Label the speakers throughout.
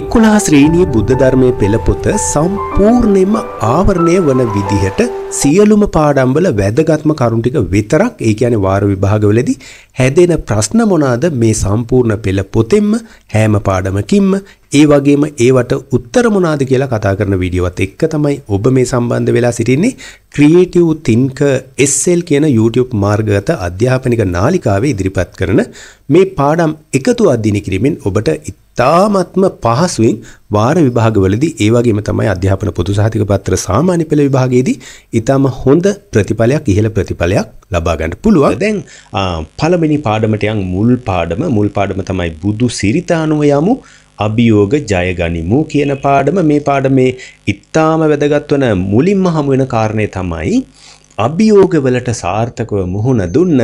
Speaker 1: එක්කුලා ශ්‍රීණී බුද්ධ ධර්මය පෙළපොත සම්පූර්ණයම ආවරණය වන විදිහට සියලුම පාඩම්බල වැදගත්ම කරුන්ටික විතරක් ඒ කියන වාර විභාගවලදි හැදෙන ප්‍රශ්න මොනාද මේ සම්පූර්ණ පෙළ පොතෙන්ම හෑම පාඩමකින්ම ඒ වගේම ඒවට උත්තර මොනාද කියලා කතා කරන වීඩියෝවත් එක්ක තමයි ඔබ මේ සම්බන්ධ වෙලා සිටින්නේ ක්‍රියේටිව් තින්ක SL කියන YouTube මාර්ගගත අධ්‍යාපනික නාලිකාවේ ඉදිරිපත් කරන මේ පාඩම් එකතු අධ්‍යයනය කිරීමෙන් ඔබට ඉතාමත්ම පහසුවෙන් වාර විභාගවලදී ඒ වගේම තමයි අධ්‍යාපන පොදු සහතික පත්‍ර සාමාන්‍ය පෙළ විභාගයේදී ඊටම හොඳ ප්‍රතිඵලයක් ඉහළ ප්‍රතිඵලයක් ලබා ගන්න පුළුවන්. දැන් පළවෙනි පාඩමට යන් මුල් පාඩම මුල් පාඩම තමයි බුදු සිරිත අනුව යමු අභියෝග ජයගනිමු කියන පාඩම මේ පාඩමේ ඊටාම වැදගත් වන මුලින්ම හමු වෙන කාරණේ තමයි අභියෝගවලට සාර්ථකව මුහුණ දුන්න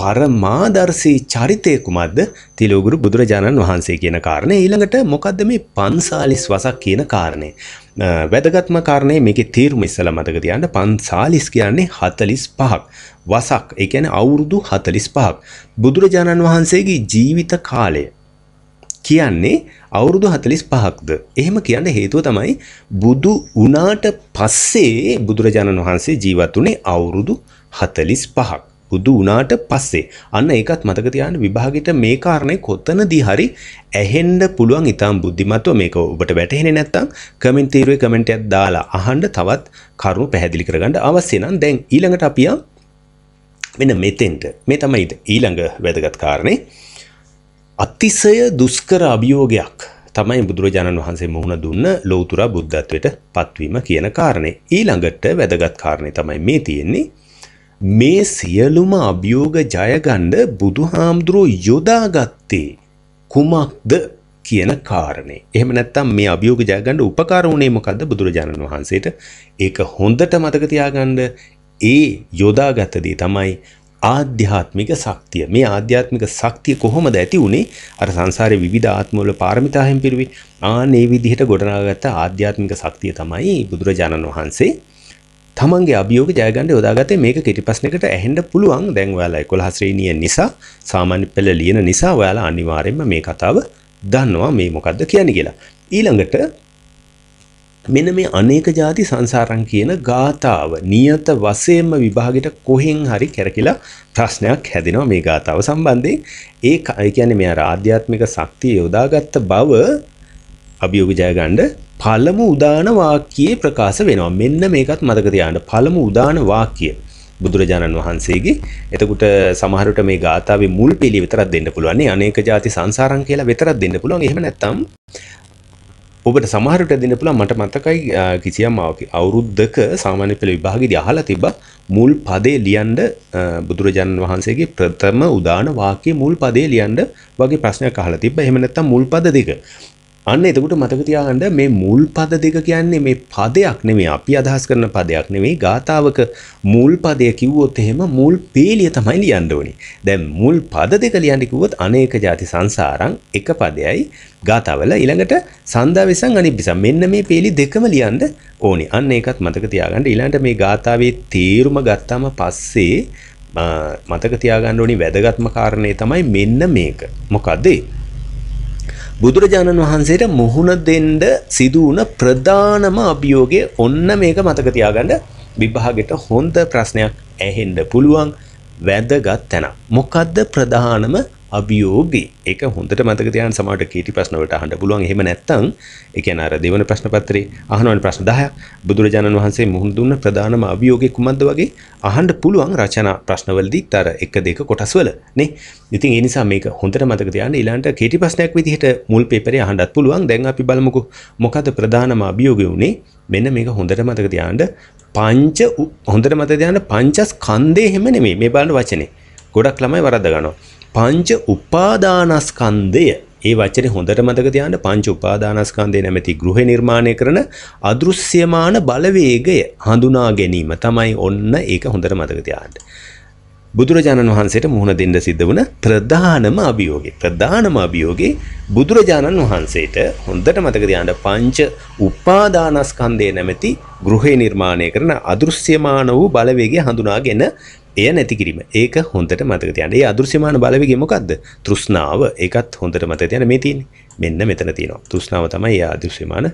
Speaker 1: පරමාදර්ශී චරිතය කුමක්ද තිලෝගුරු බුදුරජාණන් වහන්සේ කියන කාරණය ඊළඟට මොකක්ද මේ පන්සාලිස් වසක් කියන කාරණය. වැදගත්ම කාරණය මේක තීරුම ඉස්සල මතක තියන්න පන්සාලිස් කියන්නේ හතලිස් පහක් වසක් එකන අවුරුදු හතලිස් පහක් බුදුරජාණන් වහන්සේගේ ජීවිත කාලය කියන්නේ අවුරුදු 45ක්ද එහෙම කියන්න හේතුව තමයි බුදු වුණාට පස්සේ බුදුරජාණන් වහන්සේ ජීවත් වුණේ අවුරුදු 45ක් බුදු වුණාට පස්සේ අන්න ඒකත් මතක තියාගන්න විභාගෙට මේ කාරණේ කොතනදී හරි ඇහෙන්න පුළුවන් ඊටම් බුද්ධිමත්ව මේක ඔබට වැටහෙන්නේ නැත්නම් කමෙන්ට් තීරුවේ කමෙන්ට් එකක් දාලා අහන්න තවත් කරුණු පැහැදිලි කරගන්න අවශ්‍ය නම් දැන් ඊළඟට අපි මෙන්න මෙතෙන්ට මේ තමයි ඊළඟ වැදගත් කාරණේ අතිසය දුස්කර අභියෝගයක් තමයි බුදුරජාණන් වහන්සේ මුහුණ දුන්න ලෝතුරා බුද්ධත්වයට පත්වීම කියන කාරණේ ඊළඟට වැදගත් කාරණේ තමයි මේ තියෙන්නේ මේ සියලුම අභියෝග ජයගණ්ඩ බුදුහාමුදුරුව යොදාගත්තේ කුමක්ද කියන කාරණේ එහම නැත්තම් මේ අභියෝග ජයගණ්ඩ උපකාර වුණේ මොකද බුදුරජාණන් වහන්සේට ඒක හොඳට මතකතියාගණ්ඩ ඒ යොදාගත්තදී තමයි ආධ්‍යාත්මික ශක්තිය. මේ ආධ්‍යාත්මික ශක්තිය කොහොමද ඇති වුනේ? අර සංසාරේ විවිධ ආත්මවල පාරමිතායන් පිරුවි. ආන් මේ විදිහට ගොඩනගාගත්ත ආධ්‍යාත්මික ශක්තිය තමයි බුදුරජාණන් වහන්සේ තමන්ගේ අභියෝග ජයගන්න යොදාගත්තේ මේක කෙටිපස්නකට ඇහෙන්න පුළුවන්. දැන් ඔයාලා 11 ශ්‍රේණිය නිසා සාමාන්‍ය පෙළ ලියන නිසා ඔයාලා අනිවාර්යයෙන්ම මේ කතාව දන්නවා මේ මොකද්ද කියන්නේ කියලා. ඊළඟට මෙන මේ අනේක ಜಾති සංසාරම් කියන ගාතාව නියත වශයෙන්ම විභාගෙට කොහෙන් හරි කැරකිලා ප්‍රශ්නයක් හැදෙනවා මේ ගාතාව සම්බන්ධයෙන් ඒක ඒ කියන්නේ මෙයා ආධ්‍යාත්මික ශක්තිය යොදාගත්ත බව අභියෝග ජයගන්න පළමු උදාන වාක්‍යයේ ප්‍රකාශ වෙනවා මෙන්න මේකත් මතක තියාගන්න පළමු උදාන වාක්‍යය බුදුරජාණන් වහන්සේගේ එතකොට සමහරට මේ ගාථාවේ මුල් පිළි විතරක් දෙන්න පුළුවන් අනේක ಜಾති සංසාරම් කියලා විතරක් දෙන්න පුළුවන් එහෙම නැත්නම් ඔබට සමහරට දෙන්න පුළා මට මතකයි කිසියම් අවුරුද්දක සාමාන්‍ය පෙළ විභාගෙදි අහලා තිබ්බ මුල් පදේ ලියන්න බුදුරජාණන් වහන්සේගේ ප්‍රථම උදාන වාක්‍යයේ මුල් පදේ ලියන්න වගේ ප්‍රශ්නයක් අහලා තිබ්බ. එහෙම නැත්නම් මුල් පද දෙක. අන්න එතකට මතකතියාහන්න මේ මුල් පද දෙක කියන්නේ මේ පදයක් නෙමේ අපි අදහස් කරන පදයක් නෙමේ ගාථාවක මුල් පදය කිව්වොත් එහෙම මුල් පේලිය තමයි ලියන්න ඕනි දැන් මුල් පද දෙක ලියන්නකිවොත් අනේක ජාති සංසාරං එක පදයයි ගාථාවල ඊළඟට සන්දාවෙසන් අනිබිසම් මෙන්න මේ පේලි දෙකම ලියන්න ඕනි අන්න ඒකත් මතක තියාගන්න ඊළඟට මේ ගාථාවේ තේරුම ගත්තාම පස්සේ මතක තියාගන්න ඕනි වැදගත්ම කාරණේ තමයි මෙන්න මේක මොකද්ද බුදුරජාණන් වහන්සේට මුහුණ දෙන්න සිදු වුණ ප්‍රධානම අභියෝගය ඔන්න මේක මතක තියාගන්න විභාගෙට හොඳ ප්‍රශ්නයක් ඇහෙන්න පුළුවන් වැදගත් තැන. මොකද්ද ප්‍රධානම අභියෝගේ ඒක හොඳට මතක තියාගන්න සමහරට කීටි ප්‍රශ්න වලට අහන්න පුළුවන් එහෙම නැත්නම් ඒ කියන්නේ අර දෙවන ප්‍රශ්න පත්‍රයේ අහනවනේ ප්‍රශ්න 10ක් බුදුරජාණන් වහන්සේ මුහුණ දුන්න ප්‍රධානම අභියෝගේ කුමක්ද වගේ අහන්න පුළුවන් රචනා ප්‍රශ්නවලදී තර එක දෙක කොටස් වල නේ ඉතින් ඒ නිසා මේක හොඳට මතක තියාගන්න ඊළඟට කීටි ප්‍රශ්නයක් විදිහට මුල් පේපරේ අහන්නත් පුළුවන් දැන් අපි බලමුකෝ මොකද ප්‍රධානම අභියෝගය උනේ මෙන්න මේක හොඳට මතක තියාගන්න පංච හොඳට මතක තියාගන්න පංචස්කන්ධය එහෙම නෙමෙයි මේ බලන වචනේ ගොඩක් ළමයි වරද්ද ගන්නවා පංච උපාදානස්කන්ධය ඒ වචනේ හොඳට මතක තියාගන්න පංච උපාදානස්කන්ධය නැමැති ගෘහ නිර්මාණය කරන අදෘශ්‍යමාන බලවේගය හඳුනා ගැනීම තමයි ඔන්න ඒක හොඳට මතක තියාගන්න. බුදුරජාණන් වහන්සේට මුහුණ දෙන්න සිද්ධ වුණ ප්‍රධානම අභියෝගේ ප්‍රධානම අභියෝගේ බුදුරජාණන් වහන්සේට හොඳට මතක තියාගන්න පංච උපාදානස්කන්ධය නැමැති ගෘහේ නිර්මාණය කරන අදෘශ්‍යමාන වූ බලවේගය හඳුනාගෙන එය නැති කිරීම ඒක හොඳට මතක තියන්න. ඒ අදෘශ්‍යමාන බලවේගය මොකද්ද? තෘෂ්ණාව. ඒකත් හොඳට මතක තියන්න මේ තියෙන්නේ. මෙන්න මෙතන තියෙනවා. තෘෂ්ණාව තමයි ඒ අදෘශ්‍යමාන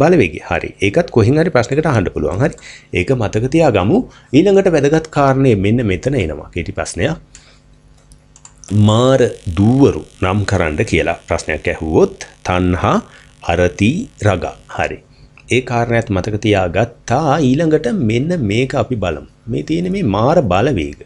Speaker 1: බලවේගය. හරි. ඒකත් කොහෙන් හරි ප්‍රශ්නකට අහන්න පුළුවන්. හරි. ඒක මතක තියාගමු. ඊළඟට වැදගත් කාරණේ මෙන්න මෙතන එනවා. කීටි ප්‍රශ්නයක්. මාර දූවරු නම් කරන්න කියලා ප්‍රශ්නයක් ඇහුවොත් තණ්හා අරති රග. හරි. ඒ කාරණයත් මතක තියාගත්තා ඊළඟට මෙන්න මේක අපි බලමු. මේ තියෙන මේ මාර බලවේග.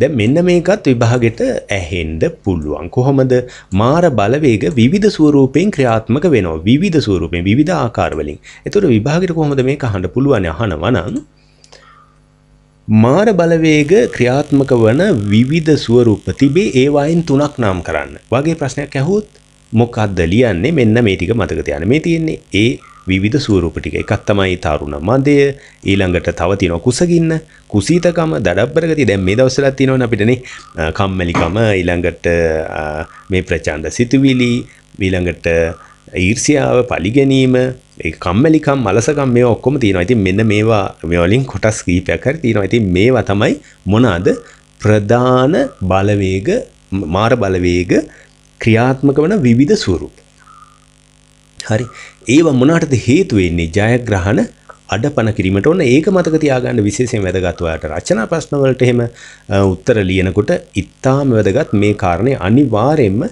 Speaker 1: දැන් මෙන්න මේකත් විභාගෙට ඇහෙන්න පුළුවන්. කොහොමද? මාර බලවේග විවිධ ස්වරූපෙන් ක්‍රියාත්මක වෙනවා. විවිධ ස්වරූපෙන් විවිධ ආකාර වලින්. ඒතර විභාගෙට කොහොමද මේක අහන්න පුළුවන් අහනවා නම් මාර බලවේග ක්‍රියාත්මක වන විවිධ ස්වරූප තිබේ ඒවායින් තුනක් නම් කරන්න. වගේ ප්‍රශ්නයක් ඇහුවොත් මොකක්ද ලියන්නේ? මෙන්න මේ ටික මතක තියාගන්න. මේ තියෙන්නේ ඒ විවිධ සූරූප ටික එකක් තමයි තරුණ මදය ඊළඟට තව තියෙනවා කුසගින්න කුසීතකම දඩබ්බරගතිය දැන් මේ දවස්වලත් තියෙනවනේ අපිටනේ කම්මැලිකම ඊළඟට මේ ප්‍රචණ්ඩ සිතුවිලි ඊළඟට ඊර්ෂ්‍යාව පරිගැනීම ඒ කම්මැලිකම් මලසකම් මේවා ඔක්කොම තියෙනවා. ඉතින් මෙන්න මේවා මේ වලින් කොටස් කීපයක් හරි තියෙනවා. ඉතින් මේවා තමයි මොනවාද ප්‍රධාන බලවේග මාර බලවේග ක්‍රියාත්මක වන විවිධ ස්වරූප. හරි ඒවා මොනටද හේතු වෙන්නේ ජයග්‍රහණ අඩපන කිරීමට ඔන්න ඒක මතක තියාගන්න විශේෂයෙන් වැදගත් ඔයාලට රචනා ප්‍රශ්න වලට එහෙම උත්තර ලියනකොට ඉතාම වැදගත් මේ කාරණේ අනිවාර්යයෙන්ම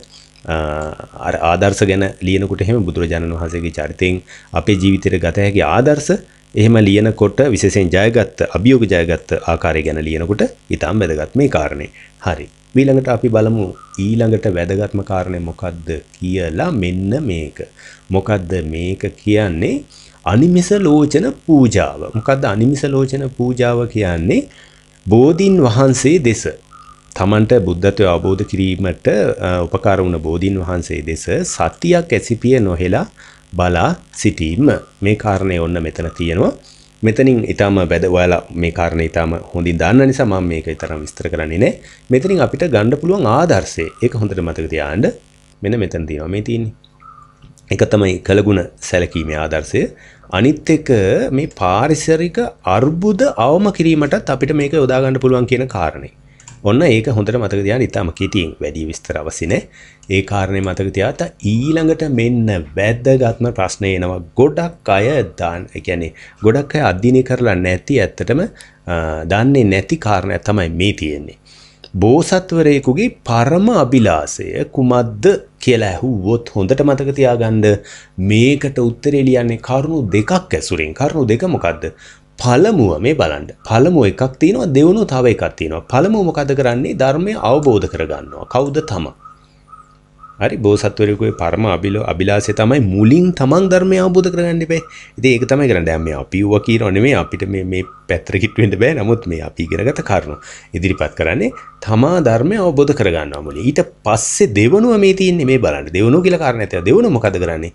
Speaker 1: අර ආදර්ශ ගැන ලියනකොට එහෙම බුදුරජාණන් වහන්සේගේ චරිතයෙන් අපේ ජීවිතයට ගත හැකි ආදර්ශ එහෙම ලියනකොට විශේෂයෙන් ජයගත් අභියෝග ජයගත් ආකාරය ගැන ලියනකොට ඉතාම වැදගත් මේ කාරණේ. හරි. ඊළඟට අපි බලමු ඊළඟට වැදගත්ම කාරණය මොකද්ද කියලා මෙන්න මේක. මොකද්ද මේක කියන්නේ අනිමිස ලෝචන පූජාව. මොකද්ද අනිමිස ලෝචන පූජාව කියන්නේ? බෝධින් වහන්සේ දෙස තමන්ට බුද්ධත්වය අවබෝධ කිරීමට උපකාර වුණ බෝධින් වහන්සේ දෙස සතියක් ඇසිපිය නොහෙලා බලා සිටීම. මේ කාරණය ඔන්න මෙතන තියෙනවා. මෙතනින් ඉතාම වැද ඔයාලා මේ කාරණේ ඉතාම හොඳින් දන්න නිසා මම මේක තරම් විස්තර කරන්නේ නැහැ. මෙතනින් අපිට ගන්න පුළුවන් ආදර්ශය. ඒක හොඳට මතක තියාගන්න. මෙන්න මෙතන තියෙනවා මේ තියෙන්නේ. ඒක තමයි කළගුණ සැලකීමේ ආදර්ශය. අනිත් එක මේ පාරිසරික අර්බුද අවම කිරීමටත් අපිට මේක යොදා ගන්න පුළුවන් කියන කාරණේ. ඔන්න ඒක හොඳට මතක තියාගන්න ඉතාලම කෙටියෙන් වැඩි විස්තර අවශ්‍ය නැහැ. ඒ කාරණේ මතක තියාගත්තා ඊළඟට මෙන්න වැදගත්ම ප්‍රශ්නේ එනවා. ගොඩක් අය දාන කියන්නේ ගොඩක් අය අධ්‍යයනය කරලා නැති ඇත්තටම දන්නේ නැති කාරණයක් තමයි මේ තියෙන්නේ. බෝසත්වරයෙකුගේ පරම අභිලාෂය කුමක්ද කියලා ඇහුවොත් හොඳට මතක තියාගන්න මේකට උත්තරේ ලියන්නේ කරුණු දෙකක් ඇසුරින් කරුණු දෙක මොකද්ද පළමුුව මේ බලන්ට පළමුුව එකක් තියෙනවා දෙවුණු තව එකක් තියෙනවා පළමුුව මොකද කරන්නේ ධර්මය අවබෝධ කරගන්නවා කවුද තම හරි බෝසත්වරකුවේ පරම අබිලෝ අභිලාසය තමයි මුලින් තමන් ධර්මය අවබෝධ කරගන්න එපේ ඉතින් ඒක තමයි කරන්නේ දැන් මේ අපි ඌව කියනවා නෙමෙයි අපිට මේ මේ පැත්තට කිට්ටු බෑ නමුත් මේ අපි ඉගෙනගත කරුණු ඉදිරිපත් කරන්නේ තමා ධර්මය අවබෝධ කරගන්නවා මුලින් ඊට පස්සේ දෙවනුව මේ තියෙන්නේ මේ බලන්න දෙවනුව කියලා කාරණා තියෙනවා දෙවනුව මොකද කරන්නේ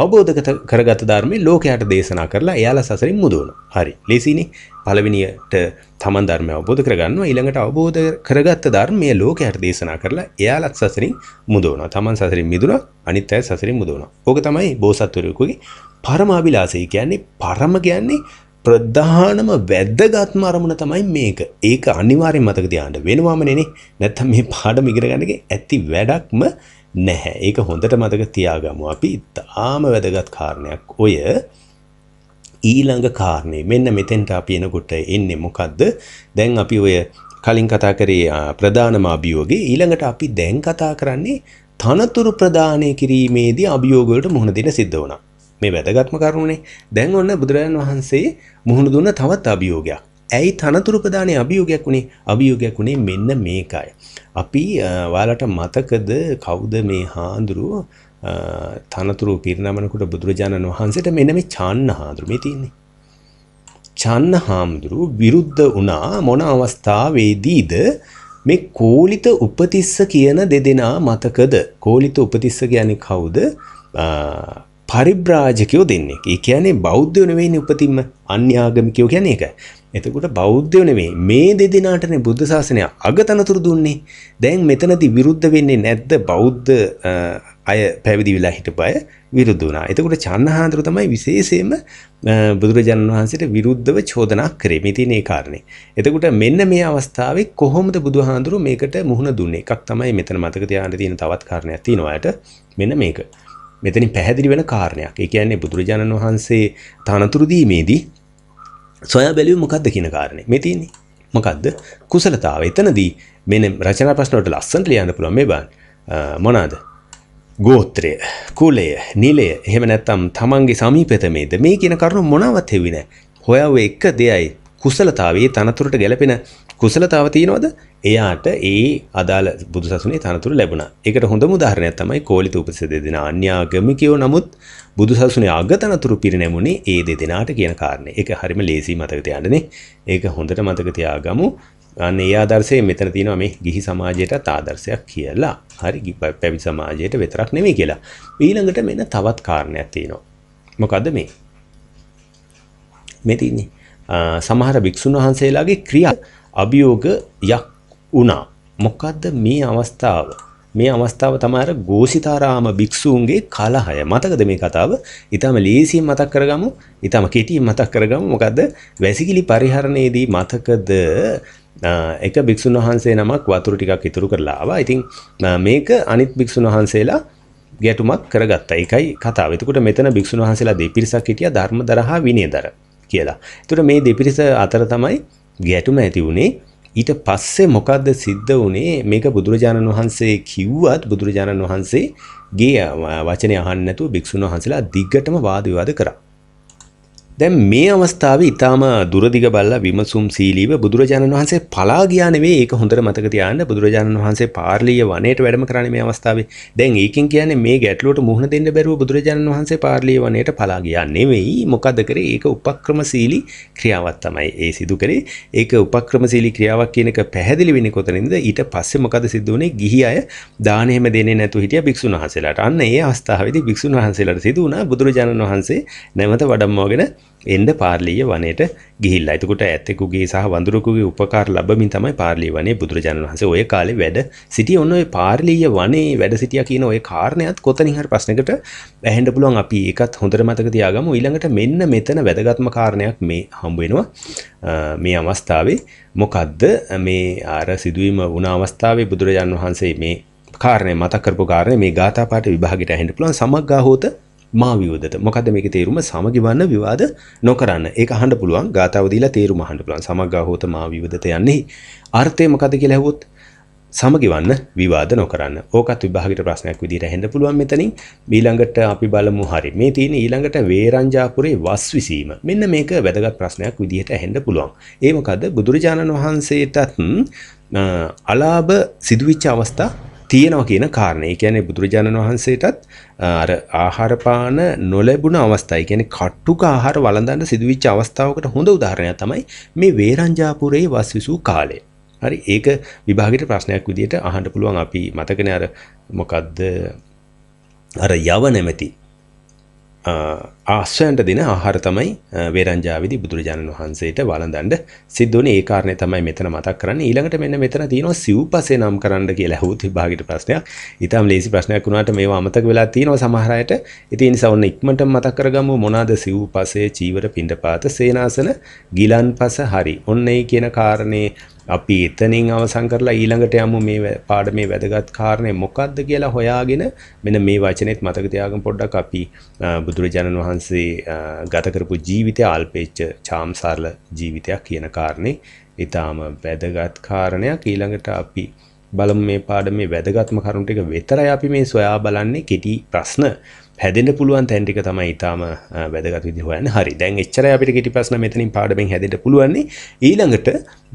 Speaker 1: අවබෝධ කරගත ධර්මයේ ලෝකයට දේශනා කරලා එයාලා සසරින් මුදවන. හරි. ලේසිනේ. පළවෙනියට තමන් ධර්මය අවබෝධ කරගන්නවා. ඊළඟට අවබෝධ කරගත්ත ධර්මය ලෝකයට දේශනා කරලා එයාලත් සසරින් මුදවනවා. තමන් සසරින් මිදුණා, අනිත් අය සසරින් මුදවනවා. ඕක තමයි බෝසත්වරයෙකුගේ පරමාභිලාෂය කියන්නේ පරම කියන්නේ ප්‍රධානම වැද්දගත්ම අරමුණ තමයි මේක. ඒක අනිවාර්යෙන් මතක තියාගන්න වෙනවම නෙනේ. නැත්තම් මේ පාඩම ඉගෙන ගන්න එකේ ඇති වැඩක්ම නැහැ. ඒක හොඳට මතක තියාගමු. අපි ඉතාම වැදගත් කාරණයක්. ඔය ඊළඟ කාරණේ මෙන්න මෙතෙන්ට අපි එනකොට එන්නේ මොකද්ද? දැන් අපි ඔය කලින් කතා කරේ ප්‍රධානම අභියෝගේ ඊළඟට අපි දැන් කතා කරන්නේ තනතුරු ප්‍රදානය කිරීමේදී අභියෝග වලට මුහුණ දෙන්න සිද්ධ වුණා. මේ වැදගත්ම කරුණනේ. දැන් ඔන්න බුදුරජාණන් වහන්සේ මුහුණ දුන්න තවත් අභියෝගයක්. ඇයි තනතුරු ප්‍රදානයේ අභියෝගයක් උනේ? අභියෝගයක් උනේ මෙන්න මේකයි. අපි ඔයාලට මතකද කවුද මේ හාමුදුරුව තනතුරු පිරිනමනකොට බුදුරජාණන් වහන්සේට මෙන්න මේ චාන්න හාමුදුරුව මේ තියෙන්නේ. චාන්න හාමුදුරුව විරුද්ධ වුණා මොන අවස්ථාවේදීද මේ කෝලිත උපතිස්ස කියන දෙදෙනා මතකද කෝලිත උපතිස්ස කියන්නේ කවුද පරිබ්‍රාජකයෝ දෙන්නේ. ඒ කියන්නේ බෞද්ධයෝ නෙවෙයිනේ උපතින්ම අන්‍යාගමිකයෝ කියන්නේ ඒකයි. එතකොට බෞද්ධයෝ නෙමෙයි මේ දෙදෙනාටනේ බුද්ධ ශාසනය අගතනතුරු දුන්නේ. දැන් මෙතනදී විරුද්ධ වෙන්නේ නැද්ද බෞද්ධ අය පැවිදි වෙලා හිටපය විරුද්ධ වුණා. එතකොට චන්නහාඳුර තමයි විශේෂයෙන්ම බුදුරජාණන් වහන්සේට විරුද්ධව චෝදනා කරේ. මේ තියෙන ඒ කාරණේ. එතකොට මෙන්න මේ අවස්ථාවේ කොහොමද බුදුහාඳුරු මේකට මුහුණ දුන්නේ? එකක් තමයි මෙතන මතක තියාගන්න තියෙන තවත් කාරණයක් තියෙනවා මෙන්න මේක. මෙතනින් පැහැදිලි වෙන කාරණයක්. ඒ කියන්නේ බුදුරජාණන් වහන්සේ තනතුරු දීමේදී සොයා බැලුවේ මොකද්ද කියන කාරණේ මේ තියෙන්නේ. මොකද්ද? කුසලතාව. එතනදී මෙන්න රචනා ප්‍රශ්න වලට ලස්සනට ලියන්න පුළුවන් මේ බාන මොනවාද? ගෝත්‍රය කුලය නිලය එහෙම නැත්තම් තමන්ගේ සමීපතමේද මේ කියන කරුණු මොනවත් හෙවි නෑ හොයව එක දෙයයි කුසලතාවයේ තනතුරට ගැලපෙන කුසලතාව තියෙනවද එයාට ඒ අදාළ බුදුසසුනේ තනතුර ලැබුණා ඒකට හොඳම උදාහරණයක් තමයි කෝලිත උපසේද දෙන අන්‍යාගමිකයෝ නමුත් බුදුසසුනේ අගතනතුරු පිරිනැමුනේ ඒ දෙදෙනාට කියන කාරණේ. ඒක හරිම ලේසි මතක තියාගන්නනේ. ඒක හොඳට මතක තියාගමු. අන්න ඒ ආදර්ශය මෙතන තියෙනවා මේ ගිහි සමාජයටත් ආදර්ශයක් කියලා. හරි පැවිදි සමාජයට විතරක් නෙමෙයි කියලා. ඊළඟට මෙන්න තවත් කාරණයක් තියෙනවා. මොකද්ද මේ? මේ තියෙන්නේ සමහර භික්ෂුන් වහන්සේලාගේ ක්‍රියා අභියෝගයක් වුණා. මොකද්ද මේ අවස්ථාව? මේ අවස්ථාව තමාර ගෝසිතාරාම භික්ෂූන්ගේ කලහය මතකද මේ කතාව ඉතාම ලේසියෙන් මතක් කරගමු ඉතාම කෙටියෙන් මතක් කරගමු මොකද වැසිකිලි පරිහරණයේදී මතකද එක භික්ෂුන් වහන්සේ නමක් වතුර ටිකක් ඉතුරු කරලා ආවා. ඉතින් මේක අනිත් භික්ෂුන් වහන්සේලා ගැටුමක් කරගත්තා. ඒකයි කතාව. එතකොට මෙතන භික්ෂුන් වහන්සේලා දෙපිරිසක් හිටියා ධර්ම දරහා විනයදර කියලා. එතකොට මේ දෙපිරිස අතර තමයි ගැටුම ඇති වුණේ. ඊට පස්සේ මොකද්ද සිද්ධ වුණේ මේක බුදුරජාණන් වහන්සේ කිව්වත් බුදුරජාණන් වහන්සේගේ වචනේ අහන්න නැතුව භික්ෂුන් වහන්සේලා දිග්ගටම වාද විවාද කරා දැන් මේ අවස්ථාව ඉතාම දුරදිග බල්ලා විමසුම් සීලීව බුදුරජාණන් වහන්සේ පලා ගියා නෙවෙයි ඒක හොඳට මතක තියාගන්න බුදුරජාණන් වහන්සේ පාර්ලිය වනයේට වැඩම කරන්නේ මේ අවස්ථාවේ දැන් ඒකෙන් කියන්නේ මේ ගැටලුවට මුහුණ දෙන්න බැරුව බුදුරජාණන් වහන්සේ පාර්ලිය වනයේට පලා ගියා නෙවෙයි මොකද කරේ ඒක උපක්‍රමශීලී ක්‍රියාවක් තමයි ඒ සිදු කරේ ඒක උපක්‍රමශීලී ක්‍රියාවක් කියන එක පැහැදිලි වෙන්නේ කොතනින්ද ඊට පස්සේ මොකද සිද්ධ වුනේ ගිහි අය දාන එහෙම දෙන්නේ නැතුව හිටිය භික්ෂුන් වහන්සේලාට අන්න ඒ අවස්ථාවේදී භික්ෂුන් වහන්සේලාට සිදු වුණා බුදුරජාණන් වහන්සේ නැවත වඩම්මවගෙන එන්ඩ පාර්ලීය වනයට ගිල් අතකට ඇතෙකුගේ සහ වඳුරකුගේ උපකාර ලබමින් තමයි පාර්ලි වනේ බුදුරජාණන් වහස ඔය කාලෙ වැඩ සිටිය ඔන්න පාර්ලීය වනේ වැඩ සිටිය කියන ඔය කාරණයත් කොතනිහට ප්‍රශ්නකට ඇහන්ඩ පුළුවන් අපි එකත් හොඳර මතක තියාගම ඊළඟට මෙන්න මෙතන වැදගත්ම කාරණයක් මේ හම්බුවෙනවා මේ අමස්ථාවේ මොකදද මේ ආර සිදුවීම වුණ අවස්ථාවේ බුදුරජාණන් වහන්සේ මේ කාරණය මතකරපු කාරණය මේ ගාථපාට විභාගට ඇහෙන්ඩ පුලන් සමක් ගහෝත මා විවදත මොකද මේක තේරුම සමගිවන්න විවාද නොකරන්න ඒ අහන්ඩ පුළුවන් ගාතාවදීලා තේරුම හන්ඩ පුලන් සමගාහෝත මා විවදත යන්නේ අර්ථය මොකද කියලැහොත් සමගිවන්න විවාද නොකරන්න ඕකත් විභාගට ප්‍රශ්නයක් විදිට හැඳ පුළුවන් මෙතනින් ඊළඟට අපි බලමු හරි මේ තියෙන ඊළඟට වේරංජාපුරේ වස් විසීම මෙන්න මේක වැදගත් ප්‍රශ්නයක් විදිහට හැඳ පුළුවන් ඒමකද බුදුරජාණන් වහන්සේටත් අලාභ සිදුවිච්ච අවස්ථා තියෙනවා කියන කාරණේ. ඒ කියන්නේ බුදුරජාණන් වහන්සේටත් අර ආහාර පාන නොලැබුණ අවස්ථා. ඒ කියන්නේ කට්ටුක ආහාර වළඳන්න සිදුවිච්ච අවස්ථාවකට හොඳ උදාහරණයක් තමයි මේ වේරංජාපුරයේ වස්විසූ කාලය. හරි ඒක විභාගයට ප්‍රශ්නයක් විදිහට අහන්න පුළුවන් අපි මතකනේ අර මොකද්ද අර යව නැමැති ආශ්‍රයන්ට දෙන ආහාර තමයි වේරංජාවේදී බුදුරජාණන් වහන්සේට වළඳන්ඩ සිද්ධ වුණේ ඒ කාරණේ තමයි මෙතන මතක් කරන්නේ ඊළඟට මෙන්න මෙතන තියෙනවා සිව්පසේ නම් කරන්න කියලා ඇහුවොත් විභාගෙට ප්‍රශ්නයක්. ඊටම ලේසි ප්‍රශ්නයක් වුණාට මේවා අමතක වෙලා තියෙනවා සමහර අයට. ඉතින් ඒ නිසා ඔන්න ඉක්මනට මතක් කරගමු මොනවාද සිව්පසේ චීවර පිණ්ඩපාත සේනාසන ගිලන්පස හරි. ඔන්න ඒ කියන කාරණේ අපි එතනින් අවසන් කරලා ඊළඟට යමු මේ පාඩමේ වැදගත් කාරණේ මොකක්ද කියලා හොයාගෙන මෙන්න මේ වචනේත් මතක තියාගන්න පොඩ්ඩක් අපි බුදුරජාණන් වහන්සේ ගත කරපු ජීවිතය අල්පේච්ච චාම්සාරල ජීවිතයක් කියන කාරණේ ඊටාම වැදගත් කාරණයක් ඊළඟට අපි බලමු මේ පාඩමේ වැදගත්ම කරුණු ටික විතරයි අපි මේ සොයා බලන්නේ කෙටි ප්‍රශ්න හැදෙන්ට පුළුවන් තැන්ටික තමයි ඉතාම වැදගත් විදිහුවන්න හරි දැන් එච්චර අපිට ගෙටි පස්න මෙතනින් පාඩමෙන් හැදට පුළුවන්නේ ඊළඟට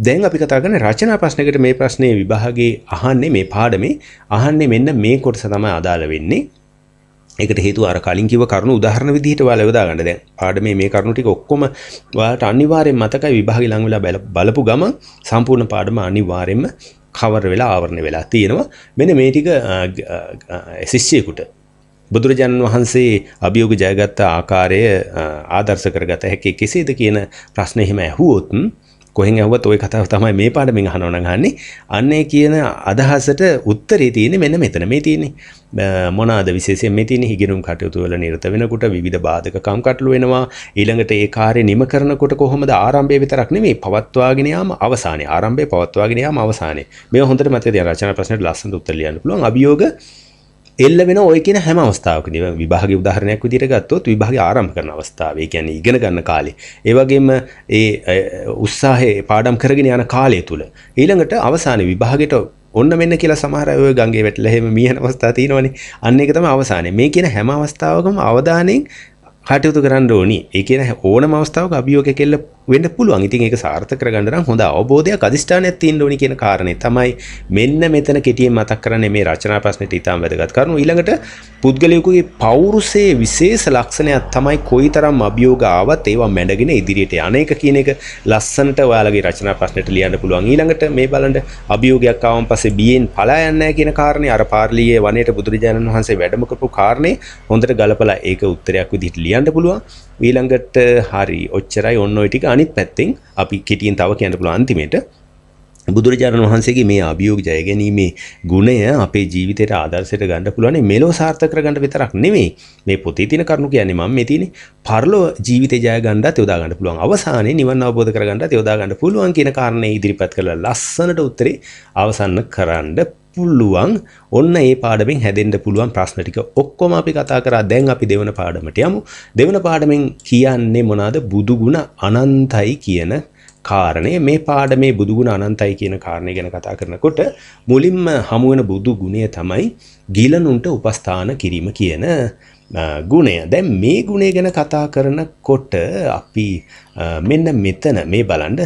Speaker 1: දැන් අපි කතාගන රචනා ප්‍රශ්නකට මේ ප්‍රශ්නය විභාගේ අහන්නේ මේ පාඩමේ අහන්නේ මෙන්න මේ කොටස තම අදාළ වෙන්නේ එකට හේතු අර කලින් කිව කරුණු උදාහරණ විදිහට ඔයාලා යොදා ගන්න දැන් පාඩමේ මේ කරුණු ටික ඔක්කොම ඔයාලට අනිවාර්යෙන් මතකයි විභාගේ ලඟ වෙලා බලපු ගමන් සම්පූර්ණ පාඩම අනිවාර්යෙන්ම කවර වෙලා ආවරණය වෙලා තියෙනවා මෙන්න මේ ටික ශිෂ්‍යයෙකුට බුදුරජාණන් වහන්සේ අභියෝග ජයගත්ත ආකාරය ආදර්ශ කරගත හැකි කෙසේද කියන ප්‍රශ්නේ එහෙම ඇහුවොත් කොහෙන් ඇහුවත් ওই කතාව තමයි මේ පාඩමෙන් අහනවා නම් අහන්නේ අන්නේ කියන අදහසට උත්තරේ තියෙන්නේ මෙන්න මෙතන මේ තියෙන්නේ මොනවාද විශේෂයෙන් මේ තියෙන්නේ හිගිනුම් කටයුතු වල නිරත වෙනකොට විවිධ බාධක කම්කටොළු වෙනවා ඊළඟට ඒ කාර්ය නිම කරනකොට කොහොමද ආරම්භය විතරක් නෙමෙයි පවත්වාගෙන යාම අවසානයේ ආරම්භය පවත්වාගෙන යාම අවසානයේ මේවා හොඳට මතක තියාගන්න රචනා ප්‍රශ්නෙට ලස්සනට උත්තර ලියන්න පුළුවන් අභියෝග එල්ල වෙන ඔය කියන හැම අවස්ථාවකදී විභාග උදාහරණයක් විදිහට ගත්තොත් විභාගය ආරම්භ කරන අවස්ථාවේ කියන්නේ ඉගෙන ගන්න කාලේ ඒ වගේම ඒ උත්සාහය පාඩම් කරගෙන යන කාලය තුල ඊළඟට අවසාන විභාගයට ඔන්න මෙන්න කියලා සමහර අය ගංගේ වැටලා එහෙම මියන අවස්ථා තියෙනවනේ අන්න ඒක තමයි අවසානයේ මේ කියන හැම අවස්ථාවකම අවධානයෙන් කටයුතු කරන්න ඕනි ඒ කියන ඕනම අවස්ථාවක අභියෝගයක් එල්ල වෙන්න පුළුවන් ඉතින් ඒක සාර්ථක කරගන්න නම් හොඳ අවබෝධයක් අදිෂ්ඨානයක් තියෙන්න ඕනි කියන කාරණේ තමයි මෙන්න මෙතන කෙටියෙන් මතක් කරන්නේ මේ රචනා ප්‍රශ්නෙට ඊටාම් වැදගත් කරුණු ඊළඟට පුද්ගලයෙකුගේ පෞරුෂයේ විශේෂ ලක්ෂණයක් තමයි කොයිතරම් අභියෝග ආවත් ඒවා මැඩගෙන ඉදිරියට යන එක කියන එක ලස්සනට ඔයාලගේ රචනා ප්‍රශ්නෙට ලියන්න පුළුවන් ඊළඟට මේ බලන්න අභියෝගයක් ආවන් පස්සේ බියෙන් පලා යන්නේ කියන කාරණේ අර පාර්ලියේ වනයේට බුදුරජාණන් වහන්සේ වැඩම කරපු කාරණේ හොඳට ගලපලා ඒක උත්තරයක් විදිහට ලියන්න පුළුවන් වීළඟට හරි ඔච්චරයි ඔන්න ටික අනිත් පැත්තෙන් අපි කෙටියෙන් තව කියන්නපුළ අන්තිමේට බුදුරජාණන් වහන්සේගේ මේ අභියෝග ජයගැනීමේ ගුණය අපේ ජීවිතයට ආදර්ශයට ගන්න පුළුවන් මෙලෝ සාර්ථක කරගන්න විතරක් නෙමෙයි මේ පොතේ තියෙන කරුණු කියන්නේ මම මේ තියෙන්නේ පරලෝ ජීවිතේ ජය ගන්නත් යොදා ගන්න පුළුවන් අවසානයේ නිවන් අවබෝධ කරගන්නත් යොදා ගන්න පුළුවන් කියන කාරණේ ඉදිරිපත් කරලා ලස්සනට උත්තරේ අවසන් කරන්න පුළුවන් ඔන්න ඒ පාඩමෙන් හැදෙන්ට පුළුවන් ප්‍රශ්න ටික ඔක්කොම අපි කතා කරා දැන් අපි දෙවන පාඩමට යමු දෙවන පාඩමෙන් කියන්නේ මොනවාද බුදුගුණ අනන්තයි කියන කාරණය මේ පාඩමේ බුදුගුණ අනන්තයි කියන කාරණය ගැන කතා කරනකොට මුලින්ම හමුවෙන බුදු ගුණය තමයි ගිලනුන්ට උපස්ථාන කිරීම කියන ගුණය දැන් මේ ගුණේ ගැන කතා කරන කොට අපි මෙන්න මෙතන මේ බලන්ඩ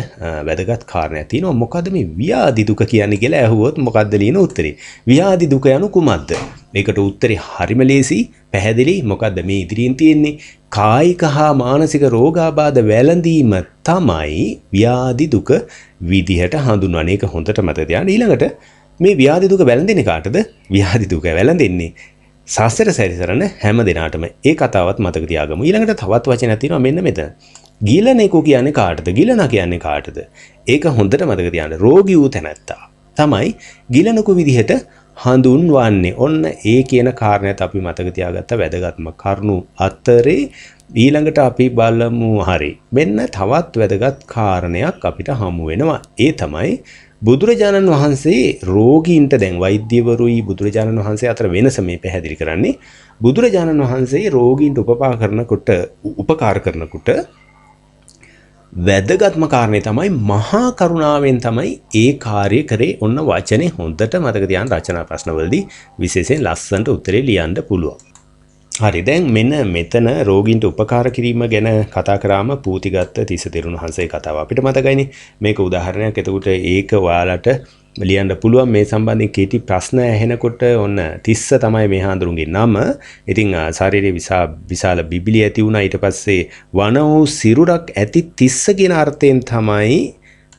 Speaker 1: වැදගත් කාරණය තියනවා මොකද මේ ව්‍යාදි දුක කියන්නේ කියලා ඇහුවොත් මොකක්ද ලියන උත්තරේ ව්‍යාදි දුක යනු කුමක්ද ඒකට උත්තරේ හරිම ලේසි පැහැදිලි මොකද්ද මේ ඉදිරියෙන් තියෙන්නේ කායික හා මානසික රෝගාබාධ වැළඳීම තමයි ව්‍යාදි දුක විදිහට හඳුන්වන්නේ ඒක හොඳට මතක තියාගන්න ඊළඟට මේ ව්‍යාධි දුක වැළඳෙන්නේ කාටද? ව්‍යාධි දුක වැළඳෙන්නේ සාස්තර සැරිසරන හැම දෙනාටම ඒ කතාවත් මතක තියාගමු. ඊළඟට තවත් වචනයක් තියෙනවා මෙන්න මෙතන. ගිලනෙකු කියන්නේ කාටද? ගිලනා කියන්නේ කාටද? ඒක හොඳට මතක තියාගන්න. රෝගී වූ තැනැත්තා තමයි ගිලනකු විදිහට හඳුන්වන්නේ. ඔන්න ඒ කියන කාරණයත් අපි මතක තියාගත්ත වැදගත්ම කරුණු අතරේ ඊළඟට අපි බලමු හරි. මෙන්න තවත් වැදගත් කාරණයක් අපිට හමු වෙනවා. ඒ තමයි බුදුරජාණන් වහන්සේ රෝගීන්ට දැන් වෛද්‍යවරුයි බුදුරජාණන් වහන්සේ අතර වෙනස මේ පැහැදිලි කරන්නේ බුදුරජාණන් වහන්සේ රෝගීන්ට උපපා කරනකොට උපකාර කරනකොට වැදගත්ම කාරණය තමයි මහා කරුණාවෙන් තමයි ඒ කාර්ය කරේ ඔන්න වචනේ හොඳට මතක තියාගන්න රචනා ප්‍රශ්නවලදී විශේෂයෙන් ලස්සනට උත්තරේ ලියන්න පුළුවන්. හරි දැන් මෙන්න මෙතන රෝගීන්ට උපකාර කිරීම ගැන කතා කරාම පූතිගත්ත තිස්ස තෙරුණ හන්සේ කතාව අපිට මතකයිනේ මේක උදාහරණයක් එතකොට ඒක ඔයාලට ලියන්න පුළුවන් මේ සම්බන්ධයෙන් කීටි ප්‍රශ්න ඇහෙනකොට ඔන්න තිස්ස තමයි මේ හාඳුරුන්ගේ නම. ඉතින් ශාරීරික විසා විශාල බිබිලි ඇති වුණා ඊට පස්සේ වන වූ සිරුරක් ඇති තිස්ස කියන අර්ථයෙන් තමයි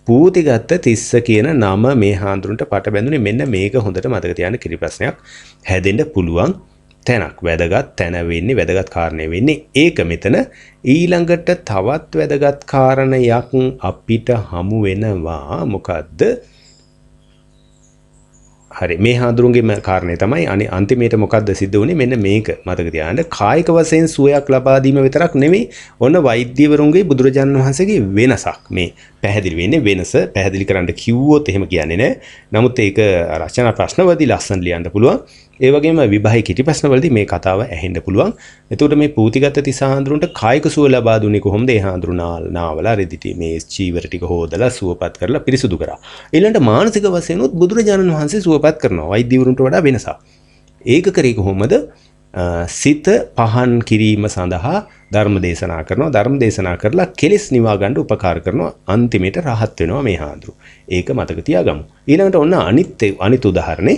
Speaker 1: පූතිගත්ත තිස්ස කියන නම මේ හාඳුරුන්ට පට බැඳුනේ. මෙන්න මේක හොඳට මතක තියාගන්න කිරි ප්‍රශ්නයක් හැදෙන්න පුළුවන්. තැනක් වැදගත් තැන වෙන්නේ වැදගත් කාරණය වෙන්නේ ඒක මෙතන ඊළඟට තවත් වැදගත් කාරණයක් අපිට හමු වෙනවා මොකද්ද හරි මේ හාඳුරුන්ගේම කාරණය තමයි අනි අන්තිමේට මොකක්ද සිද්ධ වුණේ මෙන්න මේක මතක තියාගන්න කායික වශයෙන් සුවයක් ලබා දීම විතරක් නෙමෙයි ඔන්න වෛද්‍යවරුන්ගේ බුදුරජාන් වහන්සේගේ වෙනසක් මේ පැහැදිලි වෙන්නේ වෙනස පැහැදිලි කරන්න කිව්වොත් එහෙම කියන්නේ නෑ නමුත් ඒක රචනා ප්‍රශ්නවලදී ලස්සන ලියන්න පුළුවන් ඒවගේම විභායි කිටිපස්නවලදී මේ කතාව ඇහෙන්න පුළුවන්. එතකොට මේ පූතිගත තිසහාඳුරුන්ට කායික සුව ලබා දුන්නේ කොහොමද? ඒ හාඳුරුනාවල රෙදිටි මේ චීවර ටික හොදලා සුවපත් කරලා පිරිසුදු කරා. ඊළඟට මානසික වශයෙන් උත් බුදුරජාණන් වහන්සේ සුවපත් කරනවා. වෛද්‍යවරුන්ට වඩා වෙනසක්. ඒක කරේ කොහොමද? සිත පහන් කිරීම සඳහා ධර්ම දේශනා කරනවා ධර්ම දේශනා කරලා කෙලෙස් නිවා ගන්න උපකාර කරනවා අන්තිමේට රහත් වෙනවා මේ හාඳුරු. ඒක මතක තියාගමු. ඊළඟට ඔන්න අනිත් අනිත් උදාහරණේ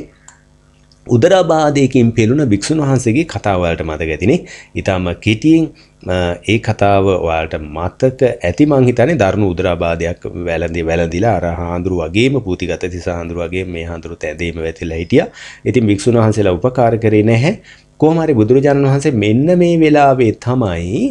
Speaker 1: උදරාබාධයකින් පෙළුණ භික්‍ෂුන් වහන්සේගේ කතාවලට මත ගැතිනේ ඉතාම කෙටියෙන් ඒ කතාව ඔයාලට මතක ඇති මංහිතන දරුණු උදරාබාධයක් වැලදි වැලදිලා අර හාන්දුරු වගේම පූතිගත තිසාහන්දුරු වගේ මේ හාන්දුරු තැදීම වැතිලා හිටිය ඉතින් භික්‍ෂුන් වහන්සේලා උපකාර කරේ නැහැ කෝමරි බුදුරජාණන් වහන්සේ මෙන්න මේ වෙලාවේ තමයි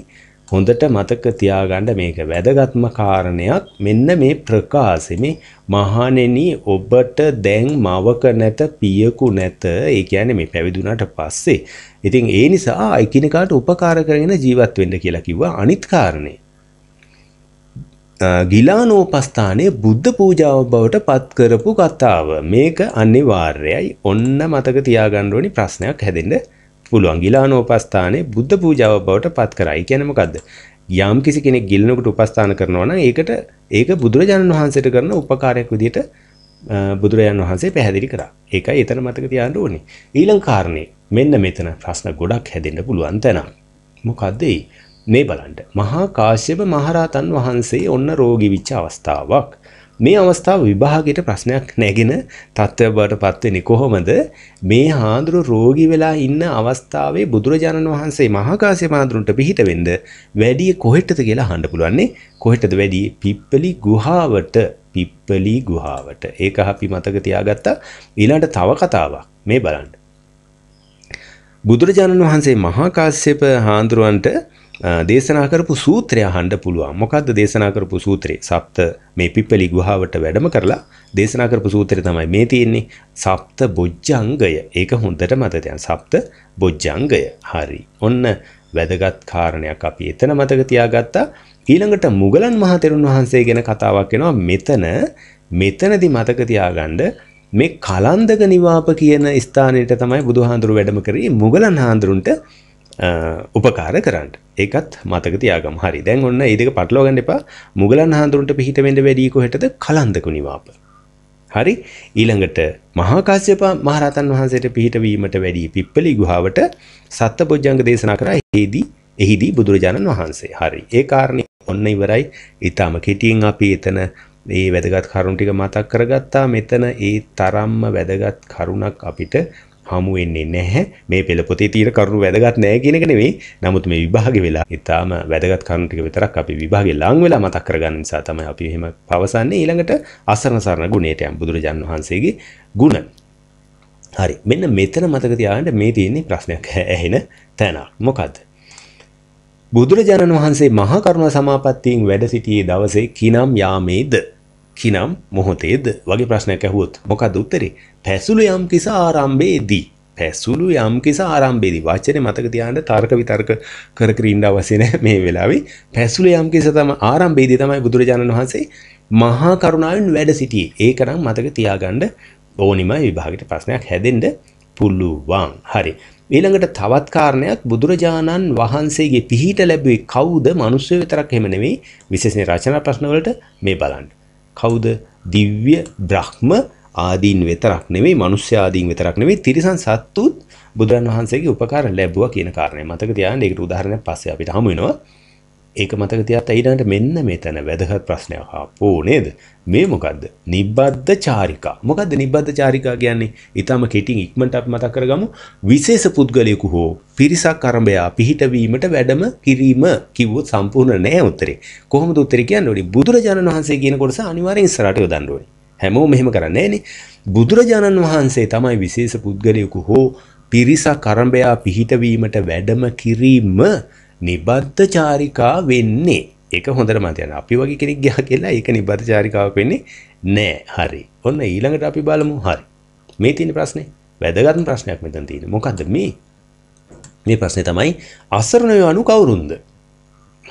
Speaker 1: හොඳට මතක තියාගන්න මේක වැදගත්ම කාරණයක් මෙන්න මේ ප්‍රකාශෙමි මහණෙනි ඔබට දැන් මවක නැත පියකු නැත ඒ කියන්නේ මේ පැවිදුණාට පස්සේ ඉතින් ඒ නිසා එකිනෙකාට උපකාර කරගෙන ජීවත් වෙන්න කියලා කිව්වා අනිත් කාරණේ ගිලානෝපස්ථානයේ බුද්ධ පූජාව බවට පත් කරපු කතාව මේක අනිවාර්යයි ඔන්න මතක තියාගන්න ඕනි ප්‍රශ්නයක් හැදෙන්න පුළුවන් ගිලානෝපස්ථානේ බුද්ධ පූජාව බවට පත් කරයි. කියන්නේ මොකද්ද? යම් කිසි කෙනෙක් ගිලනකට උපස්ථාන කරනවා නම් ඒකට ඒක බුදුරජාණන් වහන්සේට කරන උපකාරයක් විදිහට බුදුරජාණන් වහන්සේ පැහැදිලි කරා. ඒකයි එතන මතක තියාගන්න ඕනේ. ඊළඟ කාරණේ මෙන්න මෙතන ප්‍රශ්න ගොඩක් හැදෙන්න පුළුවන් තැන. මොකද්ද මේ බලන්න. මහා කාශ්‍යප මහරහතන් වහන්සේ ඔන්න රෝගී වෙච්ච අවස්ථාවක්. මේ අවස්ථාව විභාගයට ප්‍රශ්නයක් නැගෙන තත්ත්වය බවට පත්වෙනි කොහොමද මේ හාදුරු රෝගී වෙලා ඉන්න අවස්ථාවේ බුදුරජාණන් වහන්සේ මහාකාශය මාදුරුන්ට පිහිට වෙන්ද වැඩිය කොහෙටද කියලා හඬ පුළුවන්නේ කොහෙටද වැඩිය පිප්පලි ගුහාවට පිප්පලි ගුහාවට ඒක අපි මතක තියාගත්තා ඊළඟට තව කතාවක් මේ බලන්න බුදුරජාණන් වහන්සේ මහාකාශ්‍යප හාමුදුරුවන්ට දේශනා කරපු සූත්‍රය අහන්න පුළුවන්. මොකද්ද දේශනා කරපු සූත්‍රේ? සප්ත මේ පිප්පලි ගුහාවට වැඩම කරලා දේශනා කරපු සූත්‍රය තමයි මේ තියෙන්නේ. සප්ත බොජ්ජංගය. ඒක හොඳට මතක තියන්න. සප්ත බොජ්ජංගය. හරි. ඔන්න වැදගත් කාරණයක් අපි එතන මතක තියාගත්තා. ඊළඟට මුගලන් මහතෙරුන් වහන්සේ ගැන කතාවක් එනවා. මෙතන මෙතනදි මතක තියාගන්න මේ කලන්දක නිවාප කියන ස්ථානයට තමයි බුදුහාඳුරු වැඩම කරේ. මුගලන් හාඳුරුන්ට උපකාර කරන්න ඒකත් මතක තියාගම හරි දැන් ඔන්න ඒදක පටලෝගන්න එපා මුගලන් හාඳුරන්ට පිහිටවෙඩ වැඩී කොහෙටද කලන්දකු නිවාප හරි ඊළඟට මහාකාශ්‍යප මහරතන් වහන්සේට පිහිටවීමට වැඩි පිප්පලි ගුහාවට සත්ත පොජ්ජංග දේශනා කර එහිදී එහිදී බුදුරජාණන් වහන්සේ හරි ඒ කාරණය ඔන්න ඉවරයි ඉතාම කෙටියෙන් අපි එතන ඒ වැදගත් කරුණ ටික මතක් කරගත්තා මෙතන ඒ තරම්ම වැදගත් කරුණක් අපිට හමු වෙන්නේ නැහැ මේ පෙළපොතේ තියෙන කරුණු වැදගත් නැහැ කියන එක නෙවෙයි නමුත් මේ විභාගෙ වෙලා ඊටාම වැදගත් කරුණු ටික විතරක් අපි විභාගෙ ලං වෙලා මතක් කරගන්න නිසා තමයි අපි එහෙම පවසන්නේ ඊළඟට අසරණ සරණ ගුණයට යම් බුදුරජාන් වහන්සේගේ ගුණ හරි මෙන්න මෙතන මතක තියාගන්න මේ තියෙන්නේ ප්‍රශ්නයක් ඇහෙන තැනක් මොකද්ද බුදුරජාණන් වහන්සේ මහා කරුණා සමාපත්තියෙන් වැඩ සිටියේ දවසේ කිනම් යාමේද කිනම් මොහොතේද වගේ ප්‍රශ්නයක් ඇහුවොත් මොකද උත්තරේ පැසුළු යම් කිස ආරම්භයේදී පැසුළු යම් කිස ආරම්භයේදී වචනේ මතක තියාගන්න තර්ක විතර්ක කර කර ඉන්න අවශ්‍ය නැහැ මේ වෙලාවේ පැසුළු යම් කිස තම ආරම්භයේදී තමයි බුදුරජාණන් වහන්සේ මහා කරුණාවෙන් වැඩ සිටියේ ඒකනම් මතක තියාගන්න ඕනිම විභාගෙට ප්‍රශ්නයක් හැදෙන්න පුළුවන් හරි ඊළඟට තවත් කාරණයක් බුදුරජාණන් වහන්සේගේ පිහිට ලැබුවේ කවුද? මිනිස්සු විතරක් එහෙම නෙමෙයි විශේෂයෙන් රචනා ප්‍රශ්න වලට මේ බලන්න. කවුද? දිව්‍ය බ්‍රහ්ම ආදීන් විතරක් නෙමෙයි මිනිස්ය ආදීන් විතරක් නෙමෙයි තිරිසන් සත්තුත් බුදුරන් වහන්සේගේ උපකාර ලැබුවා කියන කාරණය මතක තියාගන්න. ඒකට උදාහරණයක් පස්සේ අපිට හමු වෙනවා. ඒක මතක තියාත් ඊළඟට මෙන්න මෙතන වැදගත් ප්‍රශ්නයක් ආපෝ නේද? මේ මොකද්ද? නිබ්බද්ද චාරිකා. මොකද්ද නිබ්බද්ද චාරිකා කියන්නේ? ඊටම කෙටින් ඉක්මනට අපි මතක් කරගමු. විශේෂ පුද්ගලයෙකු හෝ පිරිසක් අරඹයා පිහිටවීමට වැඩම කිරීම කිව්වොත් සම්පූර්ණ නෑ උත්තරේ. කොහොමද උත්තරේ කියන්නේ? උඩි බුදුරජාණන් වහන්සේ කියන කොටස අනිවාර්යෙන් ඉස්සරහට යොදන්න ඕනේ. හැමෝම මෙහෙම කරන්නේ නෑනේ. බුදුරජාණන් වහන්සේ තමයි විශේෂ පුද්ගලයෙකු හෝ පිරිසක් අරඹයා පිහිටවීමට වැඩම කිරීම නිබද්ධ චාරිකා වෙන්නේ ඒක හොඳට මතයන අපි වගේ කෙනෙක් ගියා කියලා ඒක නිබද්ධ චාරිකාවක් වෙන්නේ නෑ හරි ඔන්න ඊළඟට අපි බලමු හරි මේ තියෙන ප්‍රශ්නේ වැදගත් ප්‍රශ්නයක් මෙතන තියෙන මොකද්ද මේ මේ ප්‍රශ්නේ තමයි අසරණ යනු කවුරුන්ද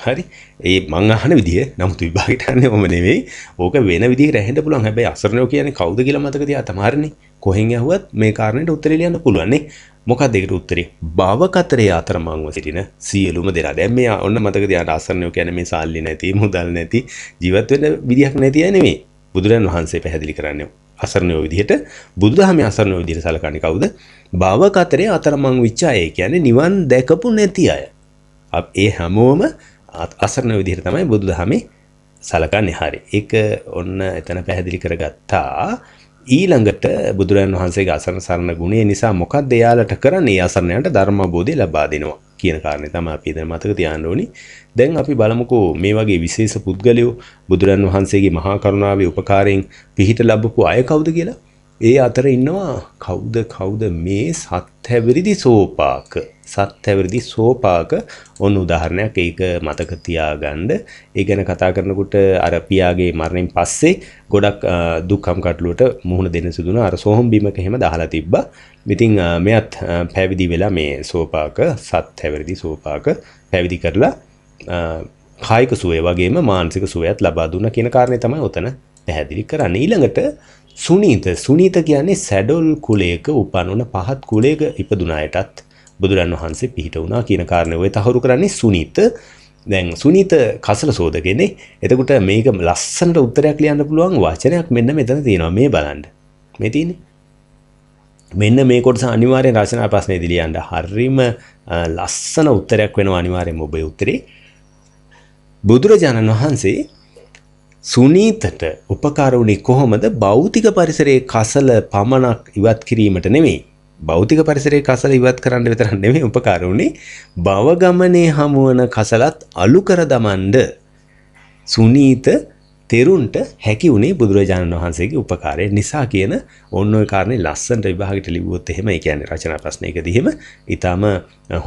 Speaker 1: හරි ඒ මං අහන විදිය නමුත් විභාගයට යන්නේ මම නෙවෙයි ඕක වෙන විදිහකට ඇහෙන්න පුළුවන් හැබැයි අසරණයෝ කියන්නේ කවුද කියලා මතක තියා තමාරනේ කොහෙන් ඇහුවත් මේ කාරණේට උත්තර ලියන්න පුළුවන් නේ මොකක්දකට උත්තරේ භවකතරේ අතරමංව සිටින සියලුම දෙලා දැන් මේ ඔන්න මතක තියාට ආසන්නෝ කියන්නේ මේ සල්ලි නැති මුදල් නැති ජීවත් වෙන්න විදියක් නැති අය නෙමෙයි බුදුරන් වහන්සේ පැහැදිලි කරන්නේ අසරණයෝ විදිහට බුදුදහමේ අසරණයෝ විදිහට සලකන්නේ කවුද භවකතරේ අතරමං විච්ච අය කියන්නේ නිවන් දැකපු නැති අය ඒ හැමෝම අසරණ විදිහට තමයි බුදුදහමේ සලකන්නේ හරි ඒක ඔන්න එතන පැහැදිලි කරගත්තා ඊළඟට බුදුරන් වහන්සේගේ අසරණ සරණ ගුණය නිසා මොකක්ද එයාලට කරන්නේ අසරණයන්ට ධර්මබෝධය ලබා දෙනවා කියන කාරණේ තමයි අපි දැන් මතක තියාගන්න ඕනි. දැන් අපි බලමුකෝ මේ වගේ විශේෂ පුද්ගලයෝ බුදුරන් වහන්සේගේ මහා කරුණාවේ උපකාරයෙන් පිහිට ලැබපු අය කවුද කියලා? ඒ අතර ඉන්නවා කවුද කවුද මේ සත්හැවිරිදි සෝපාක සත්හැවිරිදි සෝපාක ඔන්න උදාහරණයක් ඒක මතක තියාගන්න ඒ ගැන කතා කරනකොට අර පියාගේ මරණයෙන් පස්සේ ගොඩක් දුක්ඛම් කටලුවට මුහුණ දෙන්න සිදු වුණා අර සෝහම් බීමක එහෙම දාලා තිබ්බා ඉතින් මෙයත් පැවිදි වෙලා මේ සෝපාක සත්හැවිරිදි සෝපාක පැවිදි කරලා කායික සුවය වගේම මානසික සුවයත් ලබා දුන්නා කියන කාරණේ තමයි උතන පැහැදිලි කරන්න ඊළඟට සුනීත සුනීත කියන්නේ සැඩොල් කුලයක උපන්වන පහත් කුලයක ඉපදුනායටත් බුදුරන් වහන්සේ පිහිට වුණා කියන කාරණය ඔය තහවුරු කරන්නේ සුනීත දැන් සුනීත කසල සෝදගෙනේ එතකොට මේක ලස්සනට උත්තරයක් ලියන්න පුළුවන් වචනයක් මෙන්න මෙතන තියෙනවා මේ බලන්න මේ තියෙන්නේ මෙන්න මේ කොටස අනිවාර්යෙන් රචනා ප්‍රශ්නයේදී ලියන්න හරිම ලස්සන උත්තරයක් වෙනවා අනිවාර්යෙන් ඔබේ උත්තරේ බුදුරජාණන් වහන්සේ සුනීතට උපකාරවුණේ කොහොමද භෞතික පරිසරයේ කසල පමණක් ඉවත් කිරීමට නෙමෙයි. භෞතික පරිසරයේ කසල ඉවත් කරන්න විතර නෙමෙයි උපකාරවුණේ භව ගමනේ හමුවන කසලත් අලු කර දමන්න සුනීත තෙරුන්ට හැකි වුණේ බුදුරජාණන් වහන්සේගේ උපකාරය නිසා කියන ඔන්න ඔය කාරණේ ලස්සනට විභාගෙට ලිව්වොත් එහෙම ඒ කියන්නේ රචනා ප්‍රශ්නයකදී එහෙම ඊටාම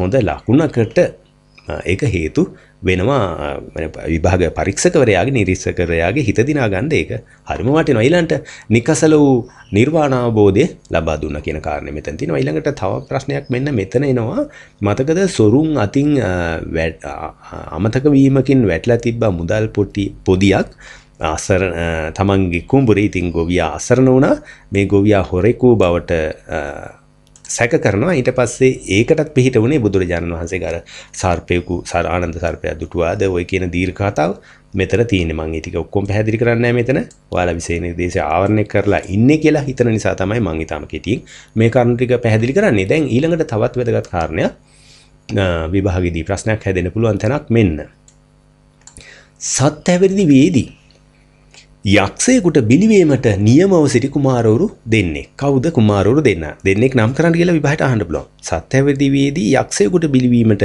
Speaker 1: හොඳ ලකුණකට ඒක හේතු වෙනවා විභාග පරීක්ෂකවරයාගේ නිරීක්ෂකවරයාගේ හිත දිනා ගන්න ඒක හරිම වටිනවා ඊළඟට නිකසල වූ නිර්වාණ අවබෝධය ලබා දුන්නා කියන කාරණේ මෙතන තියෙනවා ඊළඟට තව ප්‍රශ්නයක් මෙන්න මෙතන එනවා මතකද සොරුන් අතින් අමතක වීමකින් වැටලා තිබ්බා මුදල් පොටි පොදියක් අසර තමන්ගේ කුඹුරේ ඉතින් ගොවියා අසරණ වුණා මේ ගොවියා හොරෙකු බවට සැක කරනවා ඊට පස්සේ ඒකටත් පිහිට වුණේ බුදුරජාණන් වහන්සේ අර සර්පයෙකු සාර ආනන්ද සර්පයා දුටුවාද ඔය කියන දීර්ඝ කතාව මෙතන තියෙන්නේ මම ඒ ටික ඔක්කොම පැහැදිලි කරන්නේ මෙතන. ඔයාලා විශේෂ දේශය ආවරණය කරලා ඉන්නේ කියලා හිතන නිසා තමයි මම ඊටම කෙටියෙන් මේ කරුණු ටික පැහැදිලි කරන්නේ. දැන් ඊළඟට තවත් වැදගත් කාරණයක් විභාගයේදී ප්‍රශ්නයක් හැදෙන්න පුළුවන් තැනක් මෙන්න. සත්‍යවේදී වේදී යක්ෂයකුට බිලිවීමට නියමව සිටි කුමාරවරු දෙන්නේ කවුද කුමාරවරු දෙන්න දෙන්නෙක් නම් කරන්න කියලා විභාට අහන්න බලෝ සත්‍යවදීවේදී යක්ෂයකුට බිලිවීමට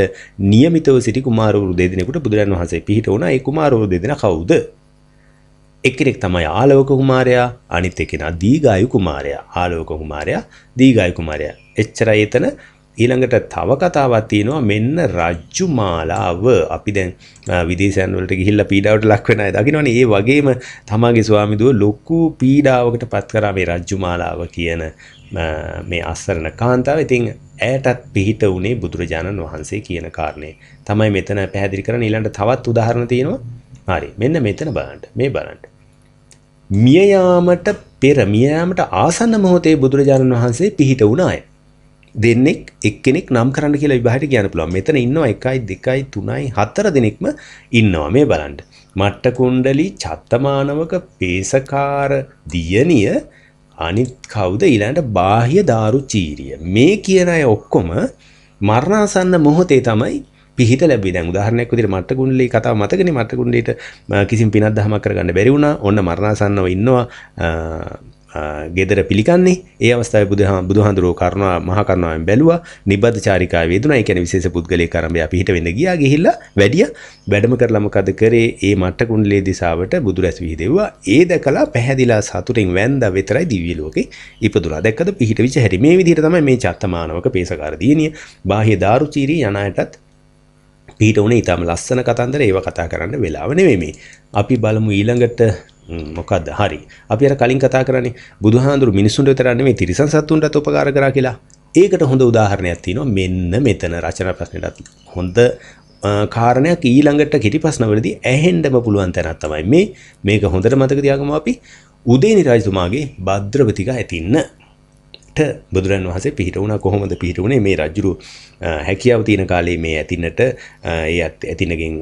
Speaker 1: නියමිතව සිටි කුමාරවරු දෙදෙනෙකුට බුදුරන් වහන්සේ පිහිට වුණා ඒ කුමාරවරු දෙදෙනා කවුද එක්කෙනෙක් තමයි ආලෝක කුමාරයා අනිත් එකෙනා දීගායු කුමාරයා ආලෝක කුමාරයා දීගායු කුමාරයා එච්චරයි එතන ඊළඟට තව කතාවක් තියෙනවා මෙන්න රජ්ජු මාලාව. අපි දැන් විදේශයන් වලට ගිහිල්ලා පීඩාවට ලක් වෙන අය දකින්නවනේ. ඒ වගේම තමාගේ ස්වාමිදුව ලොකු පීඩාවකට පත් කරා මේ රජ්ජු මාලාව කියන මේ අස්සරණ කාන්තාව. ඉතින් ඇයටත් පිහිට උනේ බුදුරජාණන් වහන්සේ කියන කාරණේ. තමයි මෙතන පැහැදිලි කරන්නේ ඊළඟට තවත් උදාහරණ තියෙනවා. හරි. මෙන්න මෙතන බලන්න. මේ බලන්න. මිය යාමට පෙර මිය යාමට ආසන්න මොහොතේ බුදුරජාණන් වහන්සේ පිහිට වුණා. දෙන්නෙක් එක්කෙනෙක් නම් කරන්න කියලා විභාගයට කියන්න පුළුවන්. මෙතන ඉන්නවා 1යි 2යි 3යි 4 දෙනෙක්ම ඉන්නවා මේ බලන්න. මට්ට කුණ්ඩලී චත්තමානවක පේසකාර දියණිය අනිත් කවුද ඊළඟට බාහ්‍ය දාරුචීරිය. මේ කියන අය ඔක්කොම මරණාසන්න මොහොතේ තමයි පිහිට ලැබේ දැන් උදාහරණයක් විදිහට මට්ටගුණ්ඩලේ කතාව මතකනේ මට්ටගුණ්ඩේට කිසිම පිනක් දහමක් කරගන්න බැරි වුණා. ඔන්න මරණාසන්නව ඉන්නවා ගෙදර පිළිකන්නේ ඒ අවස්ථාව බුදුහ බුදුහඳුරෝ කරුණා මහා කරුණාවෙන් බැලුවා නිබ්බද චාරිකාවේ වේදුනා ඒ කියන්නේ විශේෂ පුද්ගලයෙක් කරඹය පිහිට වෙන්න ගියා ගිහිල්ලා වැඩිය වැඩම කරලා මොකද කරේ ඒ මට්ට කුණ්ඩලයේ දිසාවට බුදුරැස් විහිදෙව්වා ඒ දැකලා පැහැදිලා සතුටින් වැන්දා විතරයි දිව්‍ය ලෝකේ ඉපදුනා දැක්කද පිහිට විච හැටි මේ විදිහට තමයි මේ චත්තමානවක පේසකාර දිනිය බාහ්‍ය දාරුචීරී යනායටත් පිහිට උනේ ඊටම ලස්සන කතන්දර ඒව කතා කරන්න වෙලාව නෙමෙයි අපි බලමු ඊළඟට මොකක්ද හරි අපි අර කලින් කතා කරන්නේ බුදුහාඳුරු මිනිසුන්ට විතරක් නෙමෙයි තිරිසන් සත්තුන්ටත් උපකාර කරා කියලා. ඒකට හොඳ උදාහරණයක් තියෙනවා මෙන්න මෙතන රචනා ප්‍රශ්නෙටත් හොඳ කාරණයක් ඊළඟට කිරි ප්‍රශ්නවලදී ඇහෙන්නම පුළුවන් තැනක් තමයි මේ. මේක හොඳට මතක තියාගමු අපි උදේනි රජතුමාගේ භද්‍රවතික ඇතින්න බුදුරන් වහසේ පිහිට වුණ කොහොමද පිහිට වුණේ මේ රජ්ජුරු හැකියාව තියෙන කාලේ මේ ඇතිනට ඒ ඇතිනගෙන්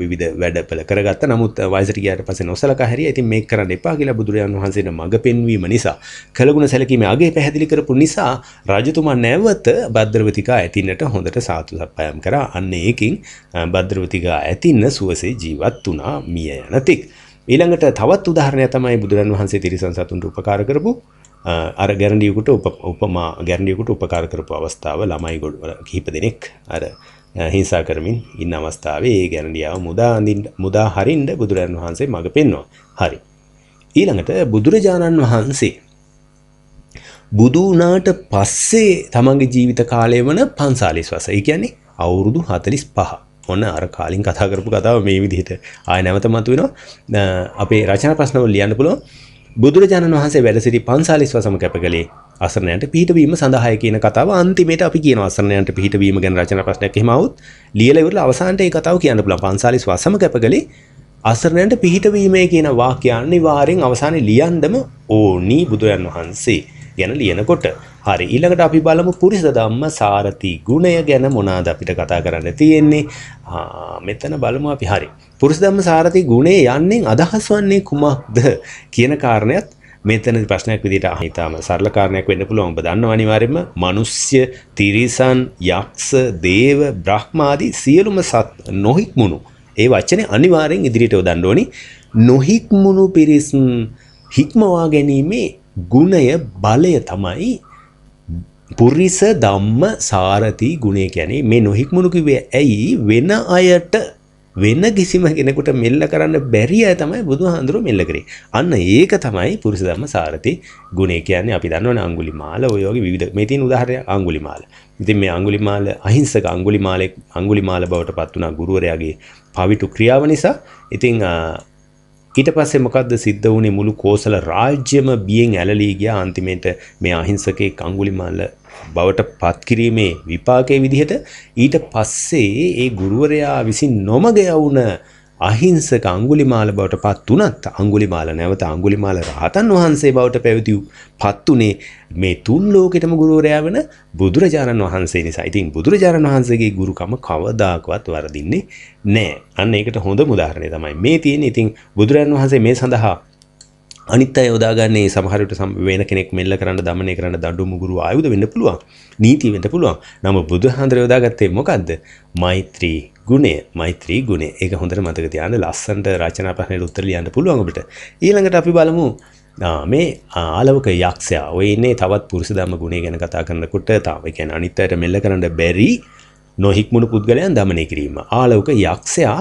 Speaker 1: විවිධ වැඩපල කරගත්ත නමුත් වයසට ගියාට පස්සේ නොසලකා හැරියා. ඉතින් මේක කරන්න එපා කියලා බුදුරජාණන් වහන්සේට මඟ පෙන්වීම නිසා කළගුණ සැලකීමේ අගය පැහැදිලි කරපු නිසා රජතුමා නැවත භද්‍රවතිකා ඇතිනට හොඳට සාතු සප්පයම් කරා. අන්න ඒකින් භද්‍රවතිකා ඇතින්න සුවසේ ජීවත් වුණා මිය යනතික්. ඊළඟට තවත් උදාහරණයක් තමයි බුදුරන් වහන්සේ තිරිසන් සතුන්ට උපකාර කරපු අර ගැරඩියකුට උප උපමා ගැරඩියකුට උපකාර කරපු අවස්ථාව ළමයි ගොඩ කහිප දෙනෙක් අර හිංසා කරමින් ඉන්න අවස්ථාවේ ඒ ගැරඩියාව මුදාඳින් මුදා හරින්ට බුදුරන් වහන්සේ මඟ පෙන්වා හරි. ඊළඟට බුදුරජාණන් වහන්සේ. බුදුනාට පස්සේ තමන්ගේ ජීවිත කාලය වන පන්සාලිස් වස ඒ කියන්නේ අවුරුදු හතලිස් පහ ඔන්න අර කාලින් කතා කරපු කතාව මේ විදිහට ආය නැවත මතුවෙනවා අපේ රචනා ප්‍රශ්නවල ලියන්න පුළුවන් බුදුරජාණන් වහන්සේ වැඩ සිටි පන්සාලිස්ව සම කැප කළේ අසරණයන්ට පිහිටවීම සඳහාය කියන කතාව අන්තිමේට අපි කියන අසරණයන්ට පිහිටවීම ගැන රචනා ප්‍රශ්නයක් එහෙම આવුත් ලියලා ඉවරලා අවසානට ඒ කතාව කියන්න පුළුවන් පන්සාලිස්ව සම කැප කළේ අසරණයන්ට පිහිටවීමේ කියන වාක්‍ය අනිවාර්යෙන් අවසානයේ ලියන්නම ඕනි බුදුරජාණන් වහන්සේ ගැන ලියනකොට හරි ඊළඟට අපි බලමු පුරිස ධම්ම සාරති ගුණය ගැන මොනවාද අපිට කතා කරන්න තියෙන්නේ මෙතන බලමු අපි හරි පුරුෂධම්ම සාරති ගුණේ යන්නෙන් අදහස් වන්නේ කුමක්ද කියන කාරණයත් මෙතන ප්‍රශ්නයක් විදිහට අහිතාම සරල කාරණයක් වෙන්න පුළුවන්. ඔබ දන්නව අනිවාර්යයෙන්ම මිනිස්ය, තිරිසන්, යක්ෂ, දේව, බ්‍රහ්ම ආදී සියලුම සත් නොහික්මුණු. ඒ වචනේ අනිවාර්යෙන් ඉදිරියට යොදන්න ඕනි. නොහික්මුණු පිරිස් හික්මවා ගැනීමේ ගුණය බලය තමයි පුරිස ධම්ම සාරති ගුණය කියන්නේ මේ නොහික්මුණු කිව්වේ ඇයි වෙන අයට වෙන කිසිම කෙනෙකුට මෙල්ල කරන්න බැරිය තමයි බුදු හඳුරු මෙල්ල කරේ අන්න ඒක තමයි පුරුස දම්ම සාරති ගුණේ කියන්නේ අපි දන්නවන අංගුලි මාල ඔයෝගේ විධ මෙතින් උදාහරය අංගුලි මාල ඉතින් මේ අංගුලි මාල අහිංසක අංගුලි මාලෙක් අංගුලි මාල බවට පත් වනා ගුරුවරයාගේ පවිටු ක්‍රියාව නිසා ඉතිං ඊට පස්සේ මොකක්ද සිද්ධ වුණේ මුළු කෝසල රාජ්‍යම බියෙන් ඇලලී ගියා අන්තිමේට මේ අහිංසකේ අංගුලිමාල බවට පත්කිරීමේ විපාකය විදිහට ඊට පස්සේ ඒ ගුරුවරයා විසින් නොමග යවුන අහිංසක අංගුලිමාල බවට පත් වුණත් අංගුලිමාල නැවත අංගුලිමාල රහතන් වහන්සේ බවට පැවිදි පත් උනේ මේ තුන් ලෝකෙටම ගුරුවරයා වෙන බුදුරජාණන් වහන්සේ නිසා. ඉතින් බුදුරජාණන් වහන්සේගේ ගුරුකම කවදාකවත් වරදින්නේ නැහැ. අන්න ඒකට හොඳ උදාහරණය තමයි මේ තියෙන්නේ. ඉතින් බුදුරජාණන් වහන්සේ මේ සඳහා අනිත් අය යොදාගන්නේ සමහරට සම් වෙන කෙනෙක් මෙල්ල කරන්න දමනය කරන්න දඩු මුගුරු ආයුධ වෙන්න පුළුවන් නීති වෙන්න පුළුවන් නම බුදුහන්දර යොදාගත්තේ මොකද්ද මෛත්‍රී ගුණේ මෛත්‍රී ගුණේ ඒක හොඳට මතක තියාගන්න ලස්සන්ට රචනා ප්‍රශ්නෙට උත්තර ලියන්න පුළුවන් ඔබට ඊළඟට අපි බලමු මේ ආලවක යක්ෂයා ඔයන්නේ තවත් පුරුෂ දම ගුණේ ගැන කතා කරනකොට තාම කියන අනිත් අයට මෙල්ල කරන්න බැරි නොහික්මුණු පුද්ගලයන් දමනය කිරීම ආලවක යක්ෂයා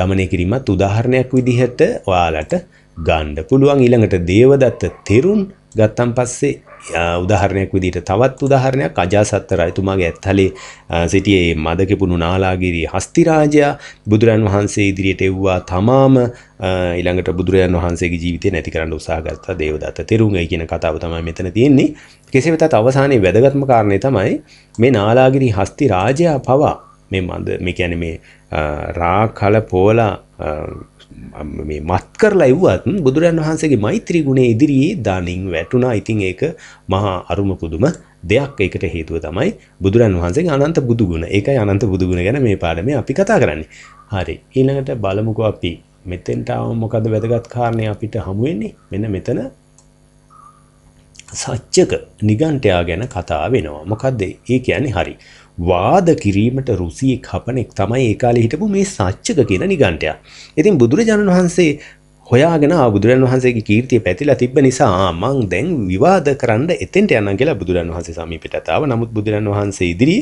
Speaker 1: දමනය කිරීමත් උදාහරණයක් විදිහට ඔයාලට ගණ්ඩ පුළුවන් ඊළඟට දේවදත්ත තෙරුන් ගත්තම් පස්සේ උදාහරණයක් විදිට තවත් උදාහරණයක් අජාසත්ත රජතුමාගේ ඇත්හලේ සිටියේ මද කිපුණු නාලාගිරී හස්තිරාජයා බුදුරන් වහන්සේ ඉදිරියට එව්වා තමාම ඊළඟට බුදුරජාන් වහන්සේගේ ජීවිතය නැති කරන්න උත්සාහ ගත්තා දේවදත්ත තෙරුන්ගේ කියන කතාව තමයි මෙතන තියෙන්නේ කෙසේ වෙතත් අවසානයේ වැදගත්ම කාරණේ තමයි මේ නාලාගිරී හස්ති රාජයා පවා මේ මද මේ කියන්නේ මේ රා කල පෝලා මේ මත් කරලා එව්වත් බුදුරන් වහන්සේගේ මෛත්‍රී ගුණේ ඉදිරියේ දානින් වැටුණා. ඉතින් ඒක මහා අරුම පුදුම දෙයක්. ඒකට හේතුව තමයි බුදුරන් වහන්සේගේ අනන්ත බුදු ගුණ. ඒකයි අනන්ත බුදු ගුණ ගැන මේ පාඩමේ අපි කතා කරන්නේ. හරි. ඊළඟට බලමුකෝ අපි මෙතෙන්ට ආව මොකද වැදගත් කාරණේ අපිට හමු වෙන්නේ? මෙන්න මෙතන සත්‍යක නිගණ්ඨයා ගැන කතා වෙනවා. මොකද්ද? ඒ කියන්නේ හරි. වාද කිරීමට රුසිය කපනෙක් තමයි ඒකාලෙ හිටපු මේ සච්චක කියන නිගන්ටය. ඉතින් බුදුරජාණන් වහන්සේ හොයාගෙන බුදුරන් වහන්සේගේ කීර්තිය පැතිලා තිබ නිසා මං දැන් විවාද කරන්න එතෙන්ට යන්න කියලා බුදුරන් වහන්සේ සමීපිටතාව නමුත් බුදුරන් වහන්සේ ඉදිරි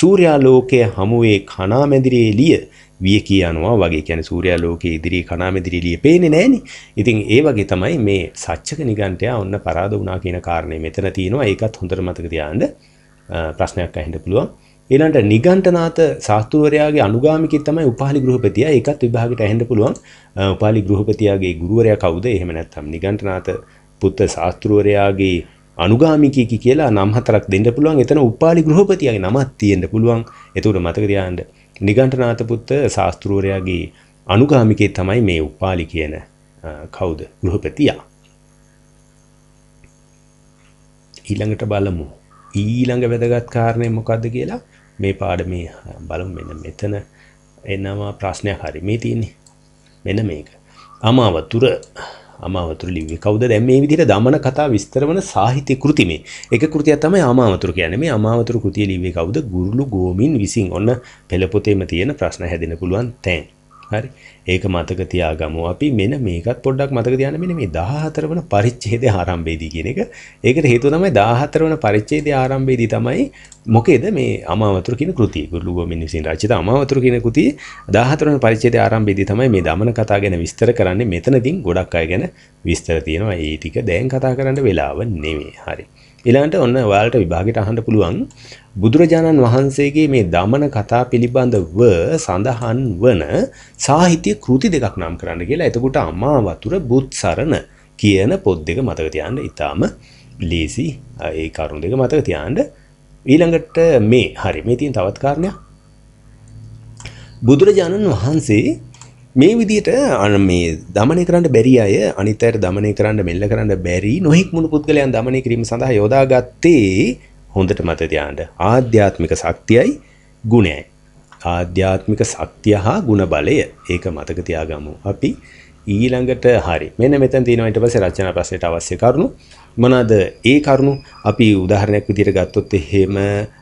Speaker 1: සූර්යාලෝකය හමුවේ කනාමැදිරේ ලිය විය කියනවා වගේ කියන සූර්යාලෝකයේ ඉදිරි කනාමැදිරේ ලිය පේන්නේ නැහෙනි. ඉතින් ඒ වගේ තමයි මේ සත්‍යක නිගන්ඨයා ඔන්න පරාද වුණා කියන කාරණේ මෙතන තියෙනවා. ඒකත් හොඳට මතක තියාගන්න ප්‍රශ්නයක් අහන්න පුළුවන්. ඊළඟට නිගණ්ඨනාත ශාස්ත්‍රවරයාගේ අනුගාමිකයෙක් තමයි උපාලි ගෘහපතියා. ඒකත් විභාගයට ඇහෙන්න පුළුවන්. උපාලි ගෘහපතියාගේ ගුරුවරයා කවුද? එහෙම නැත්නම් නිගණ්ඨනාත පුත් ශාස්ත්‍රවරයාගේ අනුගාමිකයෙක් කියලා නම් හතරක් දෙන්න පුළුවන්. එතන උපාලි ගෘහපතියාගේ නමක් තියෙන්න පුළුවන්. එතකොට මතක තියාගන්න. නිගණ්ඨනාත පුත් ශාස්ත්‍රවරයාගේ අනුගාමිකයෙක් තමයි මේ උපාලි කියන කවුද? ගෘහපතියා. ඊළඟට බලමු. ඊළඟ වැදගත් කාරණය මොකක්ද කියලා මේ පාඩමේ බලමු මෙන්න මෙතන එනවා ප්‍රශ්නයක් හරි මේ තියෙන්නේ මෙන්න මේක අමාවතුර අමාවතුර ලිව්වේ කවුද දැන් මේ විදිහට දමන කතා විස්තර වන සාහිත්‍ය කෘති මේ එක කෘතියක් තමයි අමාවතුර කියන්නේ මේ අමාවතුර කෘතිය ලිව්වේ කවුද ගුරුළු ගෝමින් විසින් ඔන්න පෙළ පොතේම තියෙන ප්‍රශ්න හැදෙන්න පුළුවන් තැන් හරි ඒක මතක තියාගමු අපි මෙන්න මේකත් පොඩ්ඩක් මතක තියාගන්න මෙන්න මේ 14 වන පරිච්ඡේදයේ ආරම්භයේදී කියන එක ඒකට හේතුව තමයි 14 වන පරිච්ඡේදයේ ආරම්භයේදී තමයි මොකේද මේ අමාවතුරු කියන කෘතිය ගුරුලුව මිනිසින් රචිත අමාවතුරු කියන කෘතිය 14 වෙනි පරිච්ඡේදයේ ආරම්භයේදී තමයි මේ දමන කතා ගැන විස්තර කරන්නේ මෙතනදී ගොඩක් අය ගැන විස්තර තියෙනවා ඒ ටික දැන් කතා කරන්න වෙලාව නෙමෙයි හරි ඊළඟට ඔන්න ඔයාලට විභාගයට අහන්න පුළුවන් බුදුරජාණන් වහන්සේගේ මේ දමන කතා පිළිබඳව සඳහන් වන සාහිත්‍ය කෘති දෙකක් නම් කරන්න කියලා. එතකොට අමා වතුර බුත් සරණ කියන පොත් දෙක මතක තියාගන්න. ඊටාම ලීසි ඒ කරුණු දෙක මතක තියාගන්න. ඊළඟට මේ හරි මේ තියෙන තවත් කාරණයක් බුදුරජාණන් වහන්සේ මේ විදිට අන මේ දමනය කරන්න බැරි අය අනිතයට දමනය කරන්න මෙල්ල කරන්න බැරි නොහික් මුණු පුද්ගලයන් දමනය කිරීම සඳහා යොදා ගත්තේ හොඳට මතතියාන්ට ආධ්‍යාත්මික ශක්තියයි ගුණයයි. ආධ්‍යාත්මික සක්තිය හා ගුණ බලය ඒක මතකතියාගමු. අපි ඊළඟට හරි මෙන මෙතැන් තිනවට පස රචන ප්‍රසයට අවශ්‍ය කරුණු මොනවාද ඒ කරුණු අපි උදාහරණයක් විදිහට ගත්තොත් එහෙම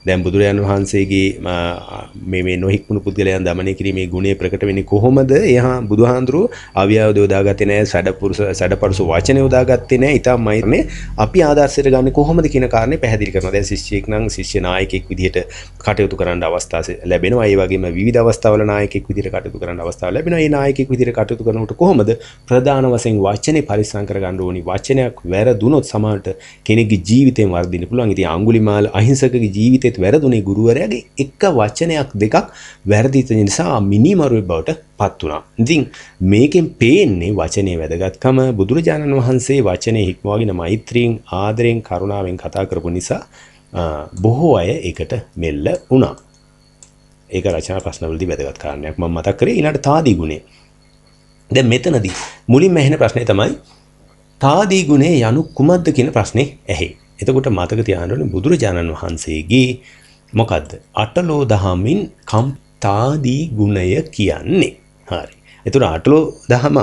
Speaker 1: දැන් බුදුරජාණන් වහන්සේගේ මේ මේ නොහික්මුණු පුද්ගලයන් দমনය කිරීමේ ගුණය ප්‍රකට වෙන්නේ කොහොමද? එහා බුදුහාඳුරු අව්‍යාවද උදාගත්තේ නැහැ, සඩපුරුෂ සඩපරුෂ වචනේ උදාගත්තේ නැහැ. ඊටම මයිනේ අපි ආදර්ශයට ගන්න කොහොමද කියන කාරණේ පැහැදිලි කරනවා. දැන් ශිෂ්‍යයෙක් නම් ශිෂ්‍ය නායකයෙක් විදිහට කටයුතු කරන්න අවස්ථා ලැබෙනවා. ඒ වගේම විවිධ අවස්ථාවල නායකයෙක් විදිහට කටයුතු කරන්න අවස්ථාව ලැබෙනවා. ඒ නායකයෙක් විදිහට කටයුතු කරනකොට කොහොමද ප්‍රධාන වශයෙන් වචනේ පරිස්සම් කරගන්න ඕනි. වචනයක් වැරදුනොත් සමාට කෙනෙක්ගේ ජීවිතයෙන් වර්ධින්න පුළුවන් ඉතින් අඟුලිමාල අහිංසකගේ ජීවිතෙත් වැරදුනේ ගුරුවරයාගේ එක වචනයක් දෙකක් වැරදිත නිසා මිනිමරුවේ බවට පත් වුණා. ඉතින් මේකෙන් පේන්නේ වචනේ වැදගත්කම බුදුරජාණන් වහන්සේ වචනේ හික්මවාගෙන මෛත්‍රියෙන් ආදරයෙන් කරුණාවෙන් කතා කරපු නිසා බොහෝ අය ඒකට මෙල්ල වුණා. ඒක රචනා ප්‍රශ්නවලදී වැදගත් කාරණයක් මම මතක් කරේ ඊළඟ තාදී ගුණේ. දැන් මෙතනදී මුලින්ම ඇහෙන ප්‍රශ්නේ තමයි තාදී ගුණේ යනු කුමක්ද කියන ප්‍රශ්නේ ඇහි. එතකොට මතක තියාගන්න බුදුරජාණන් වහන්සේගේ මොකද්ද? අටලෝ දහමින් කම් තාදී ගුණය කියන්නේ. හරි. එතන අටලෝ දහම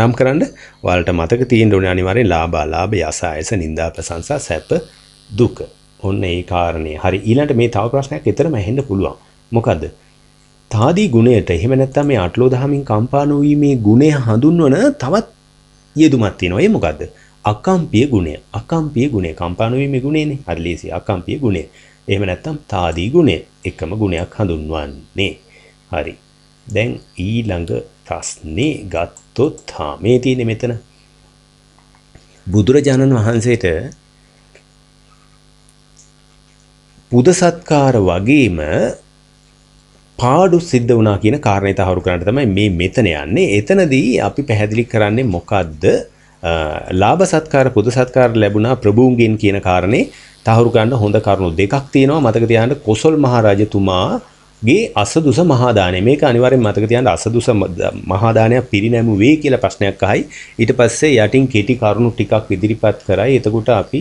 Speaker 1: නම් කරන්න ඔයාලට මතක තියෙන්න ඕනේ අනිවාර්යෙන් ලාභා ලාභ යසායස නින්දා ප්‍රශංසා සැප දුක. ඔන්න ඒ කාරණේ. හරි. ඊළඟට මේ තව ප්‍රශ්නයක් ඊතරම ඇහෙන්න පුළුවන්. මොකද්ද? තාදී ගුණයට එහෙම නැත්නම් මේ අටලෝ දහමින් කම්පාන වීමේ ගුණය හඳුන්වන තවත් යෙදුමක් තියෙනවා. ඒ මොකද්ද? අකම්පිය ගුණය. අකම්පිය ගුණය කම්පාණුවීමේ ගුණයනේ. හරි ලේසි. අකම්පිය ගුණය. එහෙම නැත්නම් තාදී ගුණය. එකම ගුණයක් හඳුන්වන්නේ. හරි. දැන් ඊළඟ ප්‍රශ්නේ ගත්තොත් හා මේ තියෙන්නේ මෙතන. බුදුරජාණන් වහන්සේට පුද සත්කාර වගේම පාඩු සිද්ධ වනා කියන කාරණය තහවුරු කරන්න තමයි මේ මෙතන යන්නේ එතනදී අපි පැහැදිලි කරන්නේ මොකක්ද ලාභ සත්කාර පුද සත්කාර ලැබුණා ප්‍රභූන්ගෙන් කියන කාරණේ තහවුරු ගන්න හොඳ කරුණු දෙකක් තියෙනවා මතක තියාගන්න කොසල් මහරජතුමාගේ අසදුස මහාදානය මේක අනිවාර්යෙන් මතක තියාගන්න අසදුස මහාදානය පිරිනැමුවේ කියලා ප්‍රශ්නයක් අහයි ඊට පස්සේ යටින් කෙටි කරුණු ටිකක් ඉදිරිපත් කරයි එතකොට අපි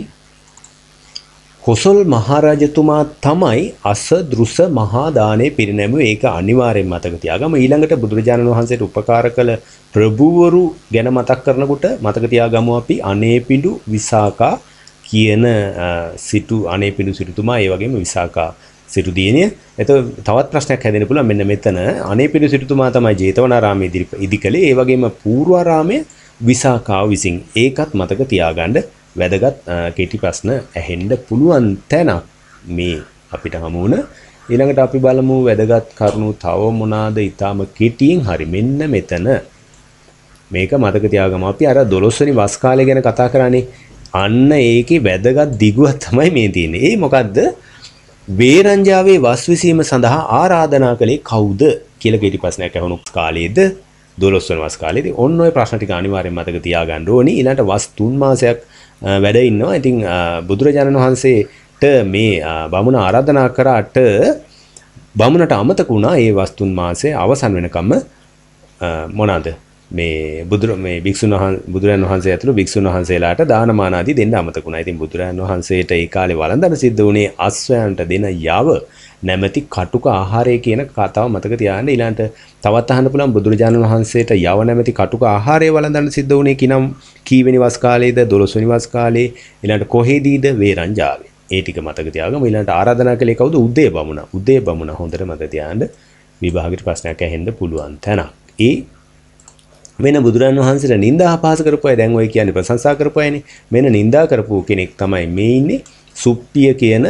Speaker 1: කොසොල් මහරජතුමා තමයි අස දෘස මහාදානය පිරිනැම ඒක අනිවාරෙන් මතක තියාගම ඊළඟට බුදුරජාණන් වහන්සේට උපකාර කළ ප්‍රභූවරු ගැන මතක් කරනකොට මතක තියාගමු අපි අනේ පිඩු විසාකා කියන සිටු අනේ පිඩු සිටුතුමා ඒ වගේම විසාකා සිටු දියණිය. එතකොට තවත් ප්‍රශ්නයක් හැදෙන්න පුළුවන් මෙන්න මෙතන අනේ පිඩු සිටුතුමා තමයි ජේතවනාරාමයේ ඉදිකලේ ඒ වගේම පූර්වාරාමයේ විසාකාව විසින් ඒකත් මතක තියාගන්න වැදගත් කෙටි ප්‍රශ්න ඇහෙන්න පුළුවන් තැනක් මේ අපිට හමුවන ඊළඟට අපි බලමු වැදගත් කරුණු තව මොනාද ඊටාම කෙටියෙන් හරි මෙන්න මෙතන මේක මතක තියාගමු අපි අර 12 වෙනි වස් කාලය ගැන කතා කරානේ අන්න ඒකේ වැදගත් දිගුව තමයි මේ තියෙන්නේ ඒ මොකද්ද වේරංජාවේ වස් විසීම සඳහා ආරාධනා කළේ කවුද කියලා කෙටි ප්‍රශ්නයක් අහුණු කාලයේද 12 වස් කාලයේදී ඔන්න ඔය ප්‍රශ්න ටික අනිවාර්යෙන් මතක තියාගන්න ඕනේ ඊළඟට වස් 3 මාසයක් වැඩ ඉන්නවා. ඉතින් බුදුරජාණන් වහන්සේට මේ බමුණ ආරාධනා කරාට බමුණට අමතක වුණා ඒ වස්තුන් මාසයේ අවසන් වෙනකම්ම මොනවාද මේ බුදුර මේ භික්ෂුන් වහන්සේ බුදුරයන් වහන්සේ ඇතුළු භික්ෂුන් වහන්සේලාට දානමාන ආදී දෙන්න අමතක වුණා. ඉතින් බුදුරයන් වහන්සේට ඒ කාලේ වළඳන සිද්ධ වුණේ අස්වැයන්ට දෙන යව නැමැති කටුක ආහාරය කියන කතාව මතක තියාගන්න ඊළඟට තවත් අහන්න පුළුවන් බුදුරජාණන් වහන්සේට යව නැමැති කටුක ආහාරය වළඳන්න සිද්ධ වුණේ කිනම් කීවෙනි වස් කාලයේද 12 වෙනි වස් කාලයේ ඊළඟට කොහේදීද වේරංජාවේ ඒ ටික මතක තියාගමු ඊළඟට ආරාධනා කළේ කවුද උදේ බමුණ උදේ බමුණ හොඳට මතක තියාගන්න විභාගෙට ප්‍රශ්නයක් ඇහෙන්න පුළුවන් තැනක් ඒ වෙන බුදුරන් වහන්සේට නිඳා අපහාස කරපු අය දැන් ඔය කියන්නේ ප්‍රශංසා කරපු අයනේ මෙන්න නිඳා කරපු කෙනෙක් තමයි මේ ඉන්නේ සුප්පිය කියන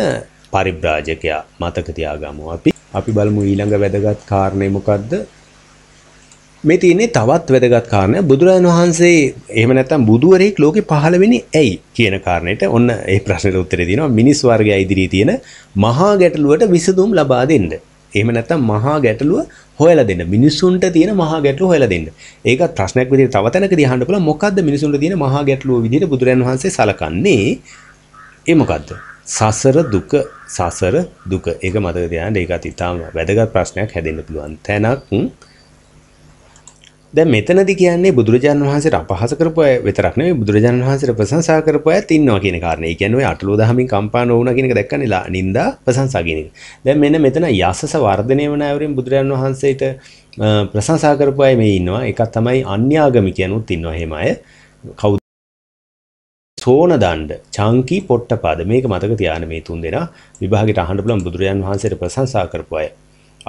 Speaker 1: පරිබ්‍රාජකයා මතක තියාගමු අපි අපි බලමු ඊළඟ වැදගත් කාරණය මොකද්ද මේ තියෙන්නේ තවත් වැදගත් කාරණය බුදුරජාණන් වහන්සේ එහෙම නැත්නම් බුදුවරයෙක් ලෝකේ පහළ වෙන්නේ ඇයි කියන කාරණයට ඔන්න ඒ ප්‍රශ්නෙට උත්තරේ දෙනවා මිනිස් වර්ගය ඉදිරියේ තියෙන මහා ගැටලුවට විසඳුම් ලබා දෙන්න එහෙම නැත්නම් මහා ගැටලුව හොයලා දෙන්න. මිනිසුන්ට තියෙන මහා ගැටලුව හොයලා දෙන්න. ඒකත් ප්‍රශ්නයක් විදිහට තව තැනකදී අහන්න පුළුවන් මොකද්ද මිනිසුන්ට තියෙන මහා ගැටලුව විදිහට බුදුරජාන් වහන්සේ සලකන්නේ? ඒ මොකද්ද? සසර දුක සසර දුක ඒක මතක තියාගන්න ඒකත් ඉතාම වැදගත් ප්‍රශ්නයක් හැදෙන්න පුළුවන් තැනක් දැන් මෙතනදී කියන්නේ බුදුරජාණන් වහන්සේට අපහාස කරපු අය විතරක් නෙවෙයි බුදුරජාණන් වහන්සේට ප්‍රශංසා කරපු අයත් ඉන්නවා කියන කාරණේ. ඒ කියන්නේ ඔය අටලෝ දහමින් කම්පා නොවුණා කියන එක දැක්කනේ නින්දා ප්‍රශංසා කියන එක. දැන් මෙන්න මෙතන යසස වර්ධනය වන අයවරින් බුදුරජාණන් වහන්සේට ප්‍රශංසා කරපු අය මේ ඉන්නවා. එකක් තමයි අන්‍යාගමිකයන්ුත් ඉන්නවා එහෙම අය. කවුද සෝනදණ්ඩ චංකි පොට්ටපාද මේක මතක තියාන මේ තුන්දෙනා විභාගෙට අහන්න පුළුවන් බුදුරජාන් වහන්සේට ප්‍රශංසා කරපු අය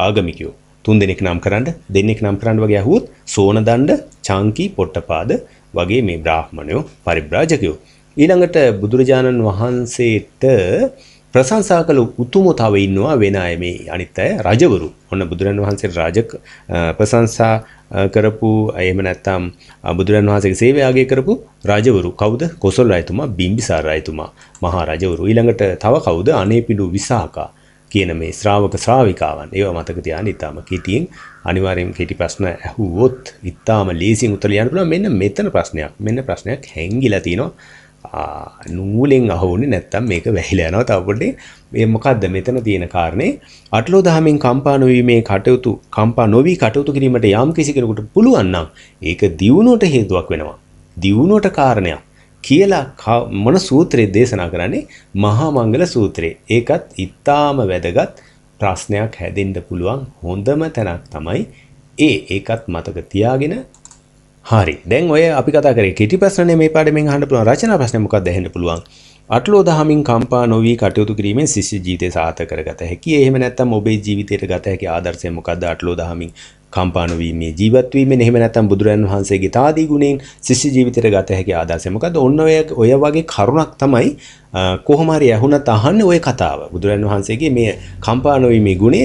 Speaker 1: ආගමිකයෝ තුන්දෙනෙක් නම් කරන්න දෙන්නෙක් නම් කරන්න වගේ අහුවොත් සෝනදණ්ඩ චංකි පොට්ටපාද වගේ මේ බ්‍රාහ්මණයෝ පරිබ්‍රාජකයෝ ඊළඟට බුදුරජාණන් වහන්සේට ප්‍රශංසා කළ උතුම තව ඉන්නවා වෙන අය මේ අනිත් අය රජවරු ඔන්න බුදුරන් වහන්සේ රාජක ප්‍රශංසා කරපු එහෙම නැත්තම් බුදුරන් වහන්සේගේ සේවයාගේ කරපු රජවරු කවුද? කොසල් රජතුමා, බිම්බිසාර රජතුමා, මහා රජවරු. ඊළඟට තව කවුද? අනේපිඬු විසාකා කියන මේ ශ්‍රාවක ශ්‍රාවිකාවන්. ඒවා මතක තියාගන්න ඉතාලම කීතියෙන් අනිවාර්යෙන් කෙටි ප්‍රශ්න ඇහුවොත් ඉතාලම ලේසියෙන් උත්තර ලියන්න පුළුවන්. මෙන්න මෙතන ප්‍රශ්නයක්. මෙන්න ප්‍රශ්නයක් හැංගිලා තිනවා. නූලෙන් අහුනේ නැත්තම් මේක වැහිලා යනවා තව පොඩි මේ මොකද්ද මෙතන තියෙන කාරණේ අටලෝ දහමෙන් කම්පා නොවීමේ කටයුතු කම්පා නොවි කටයුතු කිරීමට යම් කිසි කෙනෙකුට පුළුවන් නම් ඒක දියුණුවට හේතුවක් වෙනවා දියුණුවට කාරණයක් කියලා මොන සූත්‍රයේ දේශනා කරන්නේ මහා මංගල සූත්‍රය ඒකත් ඊටාම වැදගත් ප්‍රශ්නයක් හැදෙන්න පුළුවන් හොඳම තැනක් තමයි ඒ ඒකත් මතක තියාගෙන හරි දැන් ඔය අපි කතා කරේ කෙටි ප්‍රශ්නේ මේ පාඩේ මෙන් අහන්න පුළුවන් රචනා ප්‍රශ්නේ මොකක්ද ඇහෙන්න පුළුවන් අටලෝ දහමින් කම්පා නොවී කටයුතු කිරීමෙන් ශිෂ්‍ය ජීවිතය සාර්ථක කරගත හැකි. එහෙම නැත්නම් ඔබේ ජීවිතයට ගත හැකි ආදර්ශය මොකද්ද අටලෝ දහමින් කම්පාන වීමේ ජීවත් වීමේ එහෙම නැත්නම් බුදුරන් වහන්සේගේ තාදී ගුණෙන් ශිෂ්‍ය ජීවිතයට ගත හැකි ආදර්ශය. මොකද ඔන්න ඔය ඔය වගේ කරුණක් තමයි කොහොම හරි ඇහුණත් අහන්නේ ওই කතාව. බුදුරන් වහන්සේගේ මේ කම්පාන වීමේ ගුණය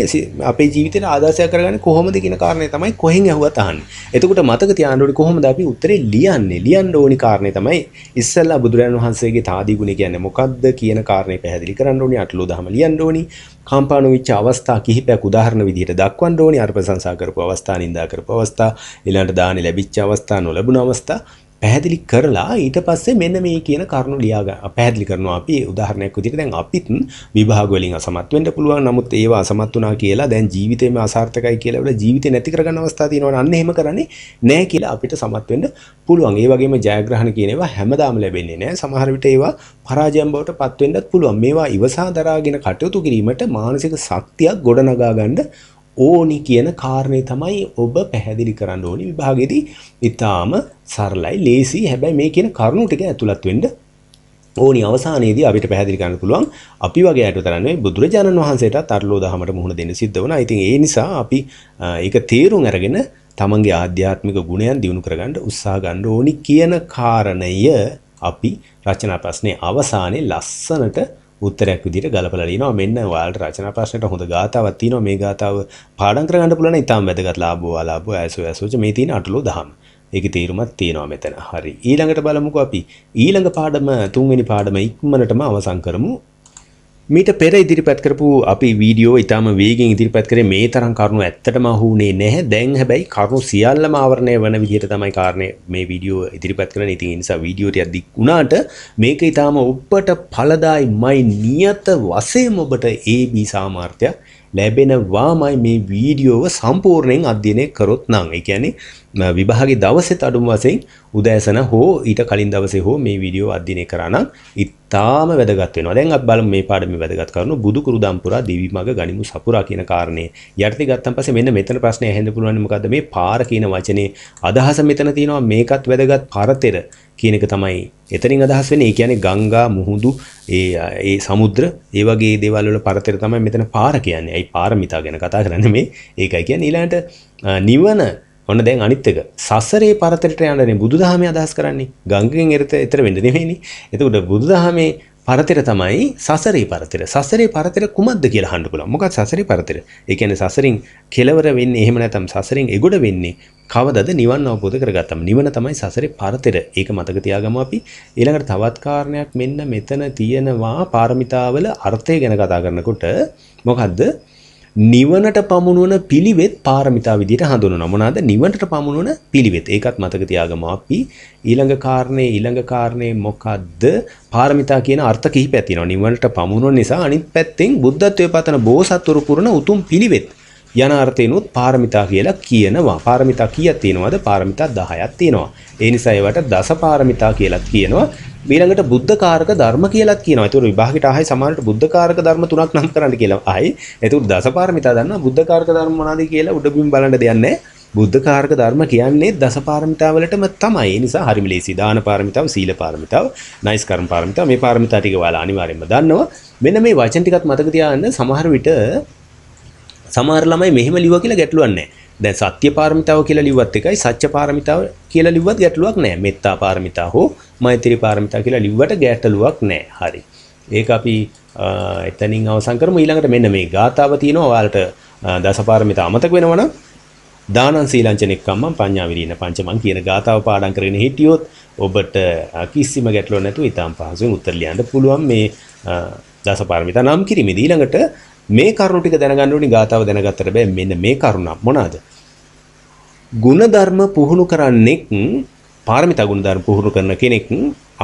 Speaker 1: අපේ ජීවිතයට ආදර්ශයක් කරගන්නේ කොහොමද කියන කාරණේ තමයි කොහෙන් ඇහුවත් අහන්නේ. එතකොට මතක තියාගන්න ඕනේ කොහොමද අපි උත්තරේ ලියන්නේ? ලියන්න ඕනි කාරණේ තමයි ඉස්සෙල්ලා බුදුරන් වහන්සේගේ තාදී ගුණ කියන්නේ මොකක්ද කියන කාරණේ පැහැදිලි කරන්න ඕනි. අටලෝ දහම ලියන්න ඕනි. කම්පාණු වෙච්ච අවස්ථා කිහිපයක් උදාහරණ විදිහට දක්වන්න ඕනේ අර ප්‍රශංසා කරපු අවස්ථා නින්දා කරපු අවස්ථා ඊළඟට දානි ලැබිච්ච අවස්ථා නොලැබුණු අවස්ථා පැහැදිලි කරලා ඊට පස්සේ මෙන්න මේ කියන කරුණු ලියාගන්න පැහැදිලි කරනවා අපි උදාහරණයක් විදිහට දැන් අපිත් විභාග වලින් අසමත් වෙන්න පුළුවන් නමුත් ඒවා අසමත් වුණා කියලා දැන් ජීවිතේම අසාර්ථකයි කියලා වල ජීවිතේ නැති කරගන්න අවස්ථා තියෙනවා අන්න එහෙම කරන්නේ නැහැ කියලා අපිට සමත් වෙන්න පුළුවන් ඒ වගේම ජයග්‍රහණ කියන ඒවා හැමදාම ලැබෙන්නේ නැහැ සමහර විට ඒවා පරාජයන් බවට පත් වෙන්නත් පුළුවන් මේවා ඉවසා දරාගෙන කටයුතු කිරීමට මානසික ශක්තියක් ගොඩනගා ගන්න ඕනි කියන කාරණේ තමයි ඔබ පැහැදිලි කරන්න ඕනි විභාගෙදී. ඊටාම සරලයි, ලේසි. හැබැයි මේ කියන කරුණු ටික ඇතුළත් වෙන්න ඕනි අවසානයේදී අපිට පැහැදිලි කරන්න පුළුවන් අපි වගේ අයට තරන්නේ බුදුරජාණන් වහන්සේටත් අරලෝ දහමට මුහුණ දෙන්න සිද්ධ වුණා. ඉතින් ඒ නිසා අපි ඒක තේරුම් අරගෙන තමන්ගේ ආධ්‍යාත්මික ගුණයන් දියුණු කරගන්න උත්සාහ ගන්න ඕනි කියන කාරණය අපි රචනා ප්‍රශ්නේ අවසානයේ ලස්සනට උත්තරයක් විදිහට ගලපලා ලියනවා මෙන්න ඔයාලට රචනා ප්‍රශ්නෙට හොඳ ගාතාවක් තියෙනවා මේ ගාතාව පාඩම් කරගන්න පුළුවන් ඉතාම වැදගත් ලාභෝ ආලාභෝ ඇසෝ ඇසෝච මේ තියෙන අටලෝ දහම ඒකේ තීරුමක් තියෙනවා මෙතන හරි ඊළඟට බලමුකෝ අපි ඊළඟ පාඩම තුන්වෙනි පාඩම ඉක්මනටම අවසන් කරමු මීට පෙර ඉදිරිපත් කරපු අපි වීඩියෝ ඉතාම වේගෙන් ඉදිරිපත් කරේ මේ තරම් කරුණු ඇත්තටම අහුුනේ නැහැ දැන් හැබැයි කරුණු සියල්ලම ආවරණය වන විදිහට තමයි කාරණය මේ වීඩියෝ ඉදිරිපත් කරන ඉතින් ඒ නිසා වීඩියෝට යද්දික් වුණාට මේක ඉතාම ඔබට ඵලදායි මයි නියත වශයෙන් ඔබට AB සාමාර්ථයක් ලැබෙනවාමයි මේ වීඩියෝව සම්පූර්ණයෙන් අධ්‍යයනය කරොත් නම්. ඒ කියන්නේ විභාගේ දවසෙත් අඩුම වශයෙන් උදෑසන හෝ ඊට කලින් දවසේ හෝ මේ වීඩියෝ අධ්‍යයනය කරා නම් ඉතාම වැදගත් වෙනවා. දැන් අපි බලමු මේ පාඩමේ වැදගත් කරුණු බුදු කුරුදම් පුරා දිවි මඟ ගනිමු සපුරා කියන කාරණය. යටතේ ගත්තන් පස්සේ මෙන්න මෙතන ප්‍රශ්නේ ඇහෙන්න පුළුවන් මොකද්ද මේ පාර කියන වචනේ අදහස මෙතන තියෙනවා මේකත් වැදගත් පරතෙර කියන එක තමයි එතනින් අදහස් වෙන්නේ. ඒ කියන්නේ ගංගා, මුහුදු, ඒ ඒ සමුද්‍ර, ඒ වගේ දේවල් වල පරතර තමයි මෙතන පාර කියන්නේ. අයි පාරමිතා ගැන කතා කරන්නේ මේ. ඒකයි කියන්නේ ඊළඟට නිවන ඔන්න දැන් අනිත් එක සසරේ පරතරට යන්නනේ බුදුදහමේ අදහස් කරන්නේ. ගංගෙන් එරත එතර වෙන්න නෙමෙයිනේ. එතකොට බුදුදහමේ පරතර තමයි සසරේ පරතර. සසරේ පරතර කුමක්ද කියලා අහන්න පුළුවන්. මොකක්ද සසරේ පරතර? ඒ කියන්නේ සසරින් කෙලවර වෙන්නේ එහෙම නැත්නම් සසරින් එගොඩ වෙන්නේ කවදද නිවන් අවබෝධ කරගත්තම නිවන තමයි සසරේ පරතෙර. ඒක මතක තියාගමු අපි. ඊළඟට තවත් කාරණයක් මෙන්න මෙතන තියෙනවා පාරමිතාවල අර්ථය ගැන කතා කරනකොට මොකද්ද? නිවනට පමුණුවන පිළිවෙත් පාරමිතා විදිහට හඳුනනවා. මොනවාද? නිවනට පමුණුවන පිළිවෙත්. ඒකත් මතක තියාගමු අපි. ඊළඟ කාරණේ ඊළඟ කාරණේ මොකද්ද? පාරමිතා කියන අර්ථ කිහිපයක් තියෙනවා. නිවනට පමුණුවන නිසා අනිත් පැත්තෙන් බුද්ධත්වයට පතන බෝසත්වරු පුරන උතුම් පිළිවෙත්. යන අර්ථයනොත් පාරමිතා කියලා කියනවා. පාරමිතා කීයක් තියෙනවද? පාරමිතා 10ක් තියෙනවා. ඒ නිසා ඒවට දස පාරමිතා කියලා කියනවා. ඊළඟට බුද්ධකාරක ධර්ම කියලා කියනවා. ඒතර විභාගෙට ආයි සමානට බුද්ධකාරක ධර්ම තුනක් නම් කරන්න කියලා ආයි. ඒතර දස පාරමිතා දන්නවා. බුද්ධකාරක ධර්ම මොනවද කියලා උඩින් බලන්න දෙයක් නැහැ. බුද්ධකාරක ධර්ම කියන්නේ දස පාරමිතාවලටම තමයි. ඒ නිසා හරිම ලේසි. දාන පාරමිතාව, සීල පාරමිතාව, නයිස් කර්ම පාරමිතාව මේ පාරමිතා ටික ඔයාලා අනිවාර්යයෙන්ම දන්නවා. මෙන්න මේ වචන ටිකත් මතක තියාගන්න සමහර විට සමහර ළමයි මෙහෙම ලිව්වා කියලා ගැටලුවක් නැහැ. දැන් සත්‍ය පාරමිතාව කියලා ලිව්වත් එකයි සත්‍ය පාරමිතාව කියලා ලිව්වත් ගැටලුවක් නැහැ. මෙත්තා පාරමිතා හෝ මෛත්‍රී පාරමිතා කියලා ලිව්වට ගැටලුවක් නැහැ. හරි. ඒක අපි එතනින් අවසන් කරමු. ඊළඟට මෙන්න මේ ගාතාව තියෙනවා. ඔයාලට දසපාරමිතා අමතක වෙනවනම් දානං සීලංචනෙක්කම්ම පඤ්ඤාවිරීන පංචමං කියන ගාතාව පාඩම් කරගෙන හිටියොත් ඔබට කිසිම ගැටලුවක් නැතුව ඊටාම් පහසුවෙන් උත්තර ලියන්න පුළුවන් මේ දසපාරමිතා නම් කිරීමේදී ඊළඟට මේ කරුණු ටික දැනගන්න ඕනි ගාතාව දැනගත්තට බෑ මෙන්න මේ කරුණ මොනවාද? ಗುಣධර්ම පුහුණු කරන්නෙක් පාරමිතා ගුණධර්ම පුහුණු කරන කෙනෙක්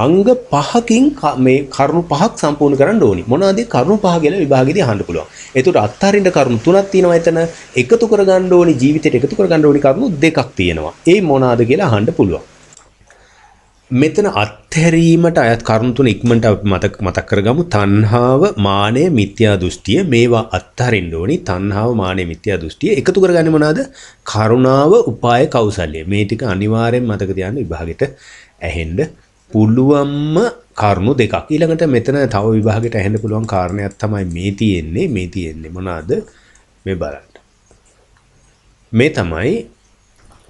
Speaker 1: අංග පහකින් මේ කරුණු පහක් සම්පූර්ණ කරන්න ඕනි. මොනවාද කරුණු පහ කියලා විභාගෙදී අහන්න පුළුවන්. එතකොට අත්හරින්න කරුණු තුනක් තියෙනවා එතන. එකතු කරගන්න ඕනි ජීවිතයට එකතු කරගන්න ඕනි කරුණු දෙකක් තියෙනවා. ඒ මොනවාද කියලා අහන්න පුළුවන්. මෙතන අත්හැරීමට අයත් කරුණු තුන ඉක්මනට අපි මතක මතක් කරගමු තණ්හාව මානය මිත්‍යා දෘෂ්ටිය මේවා අත්හරින්න ඕනි තණ්හාව මානය මිත්‍යා දෘෂ්ටිය එකතු කරගන්නේ මොනවාද කරුණාව උපාය කෞසල්‍ය මේ ටික අනිවාර්යෙන් මතක තියාගන්න විභාගෙට ඇහෙන්න පුළුවන්ම කරුණු දෙකක් ඊළඟට මෙතන තව විභාගෙට ඇහෙන්න පුළුවන් කාරණයක් තමයි මේ තියෙන්නේ මේ තියෙන්නේ මොනවාද මේ බලන්න මේ තමයි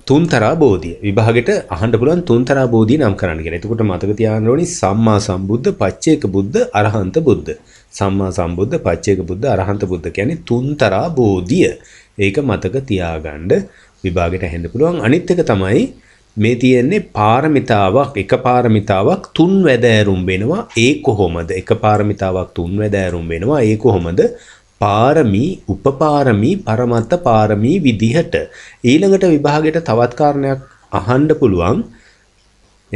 Speaker 1: තුන්තරා බෝධිය විභාගෙට අහන්න පුළුවන් තුන්තරා බෝධිය නම් කරන්න කියලා. එතකොට මතක තියාගන්න ඕනි සම්මා සම්බුද්ධ, පච්චේක බුද්ධ, අරහන්ත බුද්ධ. සම්මා සම්බුද්ධ, පච්චේක බුද්ධ, අරහන්ත බුද්ධ කියන්නේ තුන්තරා බෝධිය. ඒක මතක තියාගන්න විභාගෙට ඇහෙන්න පුළුවන්. අනිත් එක තමයි මේ තියෙන්නේ පාරමිතාවක් එක පාරමිතාවක් තුන් වැදෑරුම් වෙනවා ඒ කොහොමද එක පාරමිතාවක් තුන් වැදෑරුම් වෙනවා ඒ කොහොමද පාරමී උපපාරමී පරමත්ත පාරමී විදිහට ඊළඟට විභාගයට තවත් කාරණයක් අහන්න පුළුවන්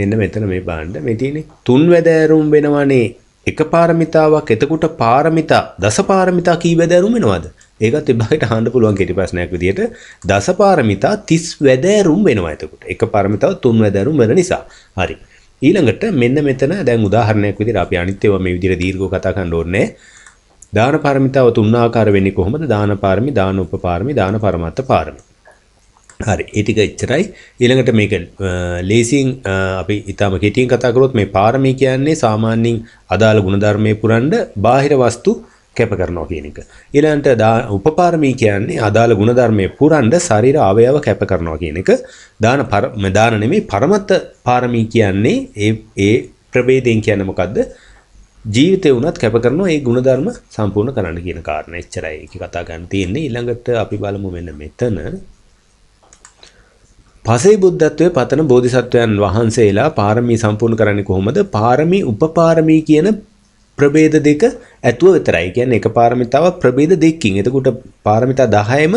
Speaker 1: එන්න මෙතන මේ බලන්න මේ තියෙන්නේ තුන් වැදෑරුම් වෙනවනේ එක පාරමිතාවක් එතකොට පාරමිතා දස පාරමිතා කී වැදෑරුම් වෙනවද ඒකත් විභාගයට අහන්න පුළුවන් කෙටි ප්‍රශ්නයක් විදිහට දස පාරමිතා 30 වැදෑරුම් වෙනවා එතකොට එක පාරමිතාව තුන් වැදෑරුම් වෙන නිසා හරි ඊළඟට මෙන්න මෙතන දැන් උදාහරණයක් විදිහට අපි අනිත් ඒවා මේ විදිහට දීර්ඝව කතා කරන්න ඕනේ නැහැ දාන පාරමිතාව තුන් ආකාර වෙන්නේ කොහොමද? දාන පාරමි, දාන උපපාරමි, දාන පරමත්ත පාරමි. හරි. ඒ ටික එච්චරයි. ඊළඟට මේක ලේසියෙන් අපි ඊටම කෙටියෙන් කතා කරොත් මේ පාරමි කියන්නේ සාමාන්‍යයෙන් අදාළ ಗುಣධර්මයේ පුරන්න බාහිර වස්තු කැප කරනවා කියන එක. ඊළඟට උපපාරමී කියන්නේ අදාළ ಗುಣධර්මයේ පුරන්න ශරීර අවයව කැප කරනවා කියන එක. දාන දාන නෙමෙයි පරමත පාරමී කියන්නේ ඒ ඒ ප්‍රවේදයෙන් කියන්නේ මොකද්ද? ජීවිතේ වුණත් කැප කරන ඒ ಗುಣධර්ම සම්පූර්ණ කරන්න කියන කාරණේ එච්චරයි ඒක කතා ගන්න තියෙන්නේ ඊළඟට අපි බලමු මෙන්න මෙතන පසේ බුද්ධත්වයේ පතන බෝධිසත්වයන් වහන්සේලා පාරමී සම්පූර්ණ කරන්නේ කොහොමද පාරමී උපපාරමී කියන ප්‍රභේද දෙක ඇතුව විතරයි කියන්නේ එක පාරමිතාවක් ප්‍රභේද දෙකකින් එතකොට පාරමිතා 10ම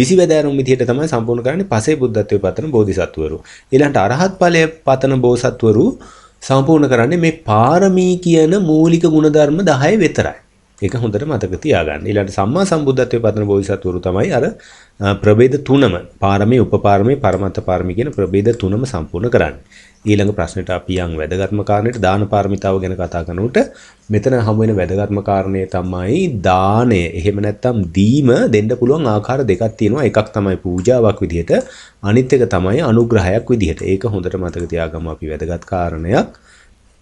Speaker 1: විසිවැදෑරුම් විදිහට තමයි සම්පූර්ණ කරන්නේ පසේ බුද්ධත්වයේ පතන බෝධිසත්වරු ඊළඟට අරහත් ඵලයේ පතන බෝසත්වරු සම්පූර්ණ කරන්නේ මේ පාරමී කියන මූලික ගුණධර්ම 10 විතරයි. ඒක හොඳට මතක තියාගන්න. ඊළඟට සම්මා සම්බුද්ධත්වයේ පතන බෝසත්වරු තමයි අර ප්‍රභේද තුනම පාරමී, උපපාරමී, පරමත්ත පාරමී කියන ප්‍රභේද තුනම සම්පූර්ණ කරන්නේ. ඊළඟ ප්‍රශ්නෙට අපි යන් වැදගත්ම කාරණේට දාන පාරමිතාව ගැන කතා කරනකොට මෙතන හම් වෙන වැදගත්ම කාරණේ තමයි දාණය. එහෙම නැත්නම් දීම දෙන්න පුළුවන් ආකාර දෙකක් තියෙනවා. එකක් තමයි පූජාවක් විදිහට, අනිත් එක තමයි අනුග්‍රහයක් විදිහට. ඒක හොඳට මතක තියාගමු අපි වැදගත් කාරණයක්.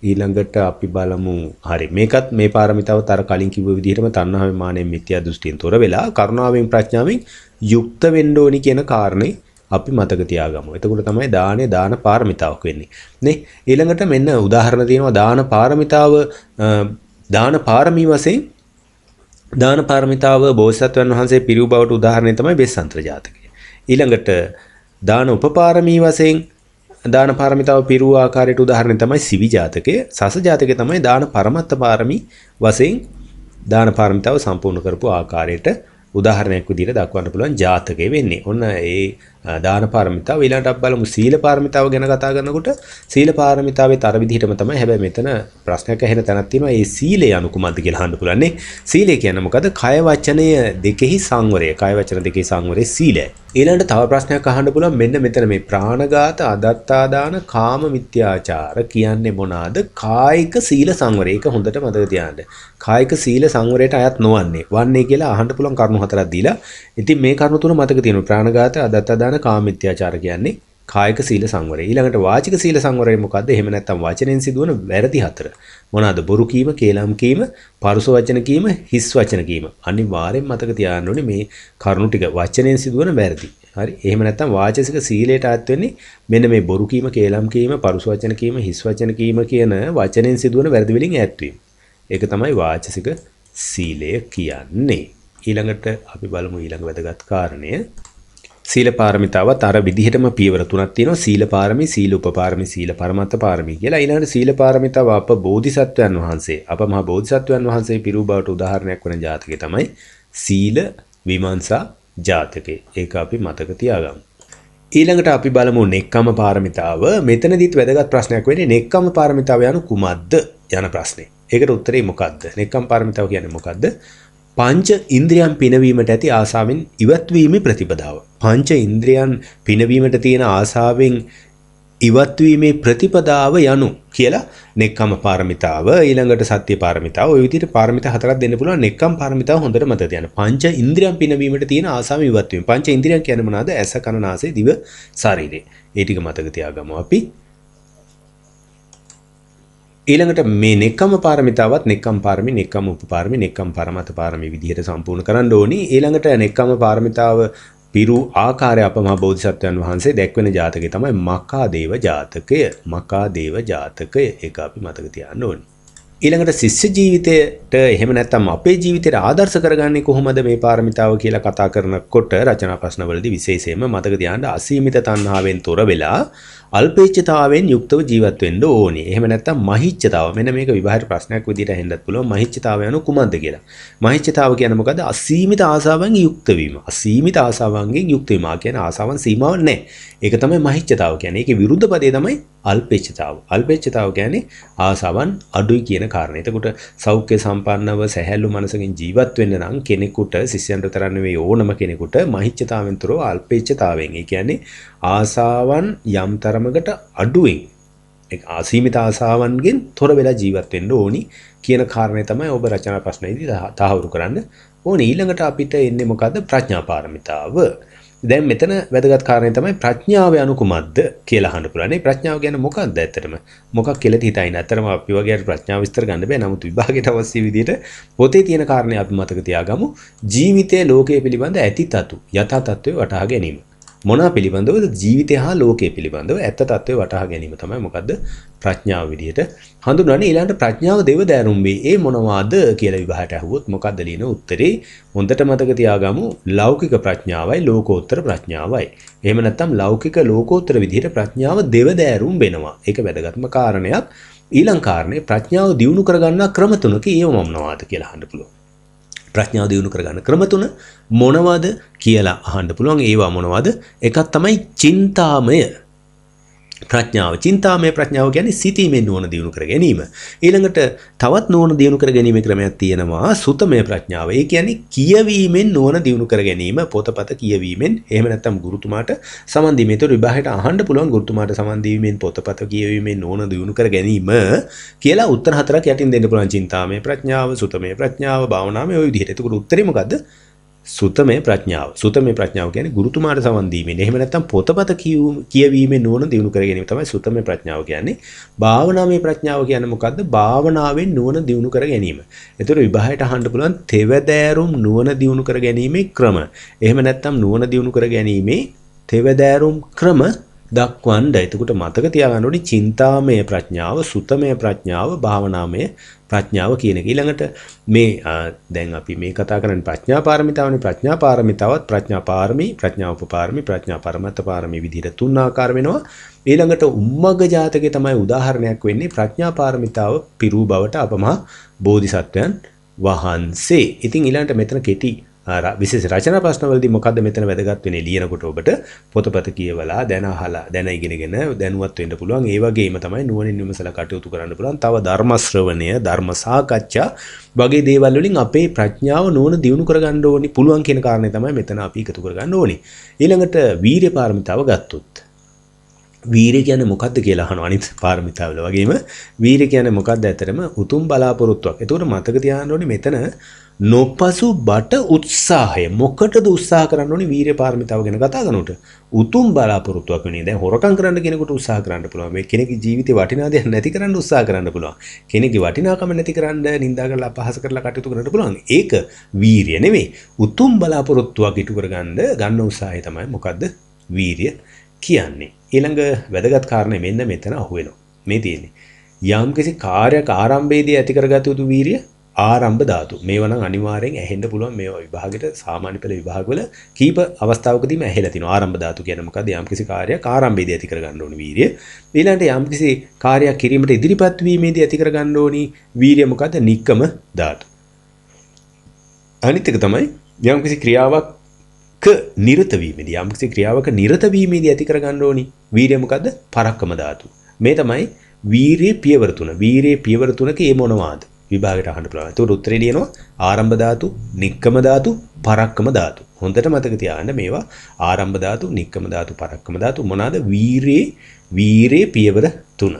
Speaker 1: ඊළඟට අපි බලමු හරි මේකත් මේ පාරමිතාව තර කලින් කිව්ව විදිහටම තණ්හාවෙන් මානෙන් මිත්‍යා දෘෂ්ටියෙන් තොර වෙලා කරුණාවෙන් ප්‍රඥාවෙන් යුක්ත වෙන්න ඕනි කියන කාරණේ අපි මතක තියාගමු. එතකොට තමයි දානේ දාන පාරමිතාවක් වෙන්නේ. නේ? ඊළඟට මෙන්න උදාහරණ තියෙනවා දාන පාරමිතාව දාන පාරමී වශයෙන් දාන පාරමිතාව බෝසත්වන් වහන්සේ පිරිව් බවට උදාහරණය තමයි බෙස්සන්ත්‍ර ජාතකය. ඊළඟට දාන උපපාරමී වශයෙන් දාන පාරමිතාව පිරුව ආකාරයට උදාහරණය තමයි සිවි ජාතකය. සස ජාතකය තමයි දාන පරමත්ත පාරමී වශයෙන් දාන පාරමිතාව සම්පූර්ණ කරපු ආකාරයට උදාහරණයක් විදිහට දක්වන්න පුළුවන් ජාතකය වෙන්නේ. ඔන්න ඒ දාන පාරමිතාව ඊළඟට අපි බලමු සීල පාරමිතාව ගැන කතා කරනකොට සීල පාරමිතාවේ තර විදිහටම තමයි හැබැයි මෙතන ප්‍රශ්නයක් ඇහෙන තැනක් තියෙනවා ඒ සීලය අනුකමද්ද කියලා අහන්න පුළුවන් නේ සීලය කියන්නේ මොකද කය වචනය දෙකෙහි සංවරය කය වචන දෙකෙහි සංවරය සීලය ඊළඟට තව ප්‍රශ්නයක් අහන්න පුළුවන් මෙන්න මෙතන මේ ප්‍රාණඝාත අදත්තාදාන කාම මිත්‍යාචාර කියන්නේ මොනවාද කායික සීල සංවරය ඒක හොඳට මතක තියාගන්න කායික සීල සංවරයට අයත් නොවන්නේ වන්නේ කියලා අහන්න පුළුවන් කරුණු හතරක් දීලා ඉතින් මේ කරුණු තුන මතක තියෙනවා ප්‍රාණඝාත අදත්තාදාන ප්‍රධාන කාමිත්‍යාචාර කියන්නේ කායික සීල සංවරය. ඊළඟට වාචික සීල සංවරය මොකද්ද? එහෙම නැත්නම් වචනෙන් සිදුවන වැරදි හතර. මොනවාද? බොරු කීම, කේලම් කීම, පරුස වචන කීම, හිස් වචන කීම. අනිවාර්යෙන් මතක තියාගන්න ඕනේ මේ කරුණු ටික වචනෙන් සිදුවන වැරදි. හරි. එහෙම නැත්නම් වාචසික සීලයට ආත් වෙන්නේ මෙන්න මේ බොරු කීම, කේලම් කීම, පරුස වචන කීම, හිස් වචන කීම කියන වචනෙන් සිදුවන වැරදි වලින් ඈත් වීම. ඒක තමයි වාචසික සීලය කියන්නේ. ඊළඟට අපි බලමු ඊළඟ වැදගත් කාරණය සීල පාරමිතාවත් අර විදිහටම පියවර තුනක් තියෙනවා සීල පාරමී සීල උපපාරමී සීල පරමත්ත පාරමී කියලා ඊළඟට සීල පාරමිතාව අප බෝධිසත්වයන් වහන්සේ අප මහා බෝධිසත්වයන් වහන්සේ පිරූ බවට උදාහරණයක් වන ජාතකය තමයි සීල විමර්ශා ජාතකේ ඒක අපි මතක තියාගමු ඊළඟට අපි බලමු නෙක්කම පාරමිතාව. මෙතනදිත් වැදගත් ප්‍රශ්නයක් වෙන්නේ නෙක්කම පාරමිතාව යනු කුමක්ද යන ප්‍රශ්නේ. ඒකට උත්තරේ මොකක්ද? නෙක්කම් පාරමිතාව කියන්නේ මොකක්ද? පංච ඉන්ද්‍රියන් පිනවීමට ඇති ආසාවෙන් ඉවත්වීමේ ප්‍රතිපදාව. පංච ඉන්ද්‍රියන් පිනවීමට තියෙන ආසාවෙන් ඉවත්වීමේ ප්‍රතිපදාව යනු කියලා නෙක්කම පාරමිතාව ඊළඟට සත්‍ය පාරමිතාව ඔය විදිහට පාරමිතා හතරක් දෙන්න පුළුවන් නෙක්කම් පාරමිතාව හොඳට මතක තියාගන්න. පංච ඉන්ද්‍රියන් පිනවීමට තියෙන ආසාව ඉවත්වීම. පංච ඉන්ද්‍රියන් කියන්නේ මොනවාද? ඇස කන නාසය දිව ශරීරය. ඒ ටික මතක තියාගමු අපි. ඊළඟට මේ නෙක්කම පාරමිතාවත් නෙක්කම් පාරමි නෙක්කම් උපපාරමි නෙක්කම් පරමත පාරමි විදිහට සම්පූර්ණ කරන්න ඕනි ඊළඟට නෙක්කම පාරමිතාව පිරු ආකාරය අපමහා බෝධිසත්වයන් වහන්සේ දැක්වෙන ජාතකය තමයි මකා දේව ජාතකය මකා දේව ජාතකය ඒක අපි මතක තියාන්න ඕනි ඊළඟට ශිෂ්‍ය ජීවිතයට එහෙම නැත්නම් අපේ ජීවිතයට ආදර්ශ කරගන්නේ කොහොමද මේ පාරමිතාව කියලා කතා කරනකොට රචනා ප්‍රශ්නවලදී විශේෂයෙන්ම මතක තියාගන්න අසීමිත තණ්හාවෙන් තොර වෙලා අල්පේච්ඡතාවයෙන් යුක්තව ජීවත් වෙන්න ඕනේ. එහෙම නැත්නම් මහිච්ඡතාව. මෙන්න මේක විභාර ප්‍රශ්නයක් විදිහට හෙන්නත් පුළුවන්. මහිච්ඡතාව යනු කුමක්ද කියලා. මහිච්ඡතාව කියන්නේ මොකද්ද? අසීමිත ආසාවෙන් යුක්ත වීම. අසීමිත ආසාවන්ගෙන් යුක්ත වීම. ආ කියන්නේ ආසාවන් සීමාවක් නැහැ. ඒක තමයි මහිච්ඡතාව කියන්නේ. ඒකේ විරුද්ධ පදේ තමයි අල්පේච්ඡතාව. අල්පේච්ඡතාව කියන්නේ ආසාවන් අඩුයි කියන කාරණේ. එතකොට සෞඛ්‍ය සම්පන්නව සැහැල්ලු මනසකින් ජීවත් වෙන්න නම් කෙනෙකුට සිස්සයන්ට තරන්න නෙවෙයි ඕනම කෙනෙකුට මහිච්ඡතාවෙන් තොරව අල්පේච්ඡතාවෙන්. ඒ කියන්නේ ආසාවන් යම් තරමකට අඩුවෙන් ඒ අසීමිත ආසාවන්ගෙන් තොර වෙලා ජීවත් වෙන්න ඕනි කියන කාරණේ තමයි ඔබ රචනා ප්‍රශ්නයේදී තහවුරු කරන්න ඕනේ. ඊළඟට අපිට එන්නේ මොකද්ද ප්‍රඥා පාරමිතාව. දැන් මෙතන වැදගත් කාරණය තමයි ප්‍රඥාව යනු කුමක්ද කියලා අහන්න පුළුවන්. මේ ප්‍රඥාව කියන්නේ මොකක්ද ඇත්තටම? මොකක් කියලා හිතයින. ඇත්තටම අපි වගේ අර ප්‍රඥාව විස්තර ගන්න බෑ. නමුත් විභාගයට අවශ්‍ය විදිහට පොතේ තියෙන කාරණේ අපි මතක තියාගමු. ජීවිතයේ ලෝකයේ පිළිබඳ ඇතිතතු යථා තත්ත්වය වටහා ගැනීම. මොනා පිළිබඳවද ජීවිතය හා ලෝකයේ පිළිබඳව ඇත්ත తත්වය වටහා ගැනීම තමයි මොකද්ද ප්‍රඥාව විදිහට හඳුන්වන්නේ ඊළඟට ප්‍රඥාව දේව දෑරුම්බේ ඒ මොනවාද කියලා විභාගයට අහුවොත් මොකද්ද ලියන උත්තරේ හොඳට මතක තියාගමු ලෞකික ප්‍රඥාවයි ලෝකෝත්තර ප්‍රඥාවයි එහෙම නැත්නම් ලෞකික ලෝකෝත්තර විදිහට ප්‍රඥාව දේව දෑරුම් වෙනවා ඒක වැදගත්ම කාරණයක් ඊළං කාරණේ ප්‍රඥාව දියුණු කරගන්නා ක්‍රම තුනක ඒව මොනවාද කියලා අහන්න පුළුවන් ප්‍රඥාව දියුණු කරගන්න ක්‍රම තුන මොනවද කියලා අහන්න පුළුවන් ඒවා මොනවද එකක් තමයි චින්තාමය ප්‍රඥාව චින්තාමය ප්‍රඥාව ගැන සිතීමෙන් නුවණ දියුණු කර ගැනීම. ඊළඟට තවත් නුවණ දියුණු කර ගැනීම ක්‍රමයක් තියෙනවා සුතමය ප්‍රඥාව. ඒ කියන්නේ කියවීමෙන් නුවණ දියුණු කර ගැනීම පොතපත කියවීමෙන් එහෙම නැත්නම් ගුරුතුමාට සමන් දීමේතර විභාගයට අහන්න පුළුවන් ගුරුතුමාට සමන් දීමෙන් පොතපත කියවීමෙන් නුවණ දියුණු කර ගැනීම කියලා උත්තර හතරක් යටින් දෙන්න පුළුවන් චින්තාමය ප්‍රඥාව, සුතමය ප්‍රඥාව, භාවනාවේ ওই විදිහට. ඒක උත්තරේ මොකද්ද? සුතමේ ප්‍රඥාව. සුතමේ ප්‍රඥාව කියන්නේ ගුරුතුමාට සමන් දීමෙන්. එහෙම නැත්නම් පොතපත කියවීමෙන් නුවණ දිනු කර ගැනීම තමයි සුතමේ ප්‍රඥාව කියන්නේ. භාවනාවේ ප්‍රඥාව කියන්නේ මොකද්ද? භාවනාවෙන් නුවණ දිනු කර ගැනීම. ඒතර විභායට අහන්න පුළුවන් තෙවදෑරුම් නුවණ දිනු කර ගැනීමේ ක්‍රම. එහෙම නැත්නම් නුවණ දිනු කර ගැනීමේ තෙවදෑරුම් ක්‍රම දක්වන්න. එතකොට මතක තියාගන්න ඕනේ චින්තාමය ප්‍රඥාව, සුතමය ප්‍රඥාව, භාවනාමය ප්‍රඥාව කියන එක. ඊළඟට මේ දැන් අපි මේ කතා කරන්නේ ප්‍රඥා පාරමිතාවනේ. ප්‍රඥා පාරමිතාවත් ප්‍රඥා පාරමී, ප්‍රඥා උපපාරමී, ප්‍රඥා පරමත්ත පාරමී විදිහට තුන් ආකාර වෙනවා. ඊළඟට උම්මග්ග ජාතකයේ තමයි උදාහරණයක් වෙන්නේ ප්‍රඥා පාරමිතාව පිරූ බවට අපමා බෝධිසත්වයන් වහන්සේ. ඉතින් ඊළඟට මෙතන කෙටි විශේෂ රචනා ප්‍රශ්නවලදී මොකද්ද මෙතන වැදගත් වෙන්නේ ලියනකොට ඔබට පොතපත කියවලා දැන අහලා දැන ඉගෙනගෙන දැනුවත් වෙන්න පුළුවන් ඒ වගේම තමයි නුවණින් විමසලා කටයුතු කරන්න පුළුවන් තව ධර්ම ශ්‍රවණය ධර්ම සාකච්ඡා වගේ දේවල් වලින් අපේ ප්‍රඥාව නුවණ දියුණු කරගන්න ඕනි පුළුවන් කියන කාරණේ තමයි මෙතන අපි එකතු කරගන්න ඕනි ඊළඟට වීර්ය පාරමිතාව ගත්තොත් වීරය කියන මොකක්ද කියලා අහන අනිත් පාරමිතාවල වගේම වීරය කියන මොකක්ද ඇතරම උතුම් බලාපොරොත්තුවක්. ඒකට මතක තියාගන්න ඕනේ මෙතන නොපසු බට උත්සාහය මොකටද උත්සාහ කරන්න ඕනේ වීරිය පාරමිතාව ගැන කතා කරනකොට උතුම් බලාපොරොත්තුවක් වෙන්නේ දැන් හොරකම් කරන්න කෙනෙකුට උත්සාහ කරන්න පුළුවන් මේ කෙනෙකුගේ ජීවිතේ වටිනා දේ නැති කරන්න උත්සාහ කරන්න පුළුවන් කෙනෙකුගේ වටිනාකම නැති කරන්න නිඳා කරලා අපහාස කරලා කටයුතු කරන්න පුළුවන් ඒක වීරිය නෙමෙයි උතුම් බලාපොරොත්තුවක් ඉටු කරගන්න ගන්න උත්සාහය තමයි මොකද්ද වීරිය කියන්නේ ඊළඟ වැදගත් කාරණේ මෙන්න මෙතන අහුවෙනවා මේ තියෙන්නේ යම්කිසි කාර්යයක් ආරම්භයේදී ඇති කරගත යුතු වීරිය ආරම්භ ධාතු. මේවා නම් අනිවාර්යෙන් ඇහෙන්න පුළුවන් මේ විභාගෙට සාමාන්‍ය පෙළ විභාගවල කීප අවස්ථාවකදීම ඇහෙලා තිනවා. ආරම්භ ධාතු කියන්නේ මොකද? යම්කිසි කාර්යයක් ආරම්භයේදී ඇති කරගන්න ඕනි වීරිය. ඊළඟට යම්කිසි කාර්යයක් කිරීමට ඉදිරිපත් වීමේදී ඇති කරගන්න ඕනි වීරිය මොකද? නික්කම ධාතු. අනිත් එක තමයි යම්කිසි ක්‍රියාවක නිරත වීමේදී යම්කිසි ක්‍රියාවක නිරත වීමේදී ඇති කරගන්න ඕනි වීරිය මොකද? පරක්කම ධාතු. මේ තමයි වීරිය පියවර තුන. වීරිය පියවර තුනක ඒ මොනවාද? විභාගයට අහන්න පුළුවන්. ඒකට උත්තරේ ලියනවා ආරම්භ ධාතු, නික්කම ධාතු, පරක්කම ධාතු. හොඳට මතක තියාගන්න මේවා ආරම්භ ධාතු, නික්කම ධාතු, පරක්කම ධාතු මොනවාද? වීරේ, වීරේ පියවර තුන.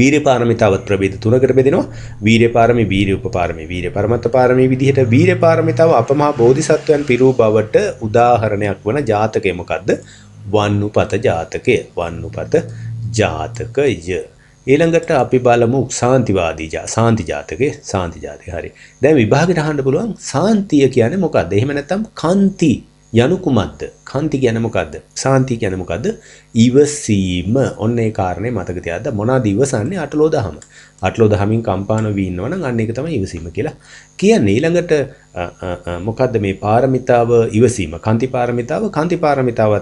Speaker 1: වීරේ පාරමිතාව ප්‍රභේද තුනකට බෙදෙනවා. වීරේ පාරමී, වීරේ උපපාරමී, වීරේ පරමත්ත පාරමී විදිහට වීරේ පාරමිතාව අපමහා බෝධිසත්වයන් පිරූ බවට උදාහරණයක් වන ජාතකය මොකද්ද? වන්නුපත ජාතකය. වන්නුපත ජාතකය. ඊළඟට අපි බලමු සාන්තිවාදී සාන්ති ජාතකේ සාන්ති ජාතකේ හරි. දැන් විභාගෙට අහන්න පුළුවන් සාන්තිය කියන්නේ මොකද්ද? එහෙම නැත්නම් කාන්ති යනු කුමක්ද? කාන්ති කියන්නේ මොකද්ද? සාන්ති කියන්නේ මොකද්ද? ඉවසීම. ඔන්න ඒ කාරණේ මතක තියාගන්න. මොනවාද ඉවසන්නේ? අටලෝ දහම. අටලෝ දහමින් කම්පාන වී ඉන්නවනම් අන්න ඒක තමයි ඉවසීම කියලා කියන්නේ. ඊළඟට මොකද්ද මේ පාරමිතාව ඉවසීම? කාන්ති පාරමිතාව, කාන්ති පාරමිතාව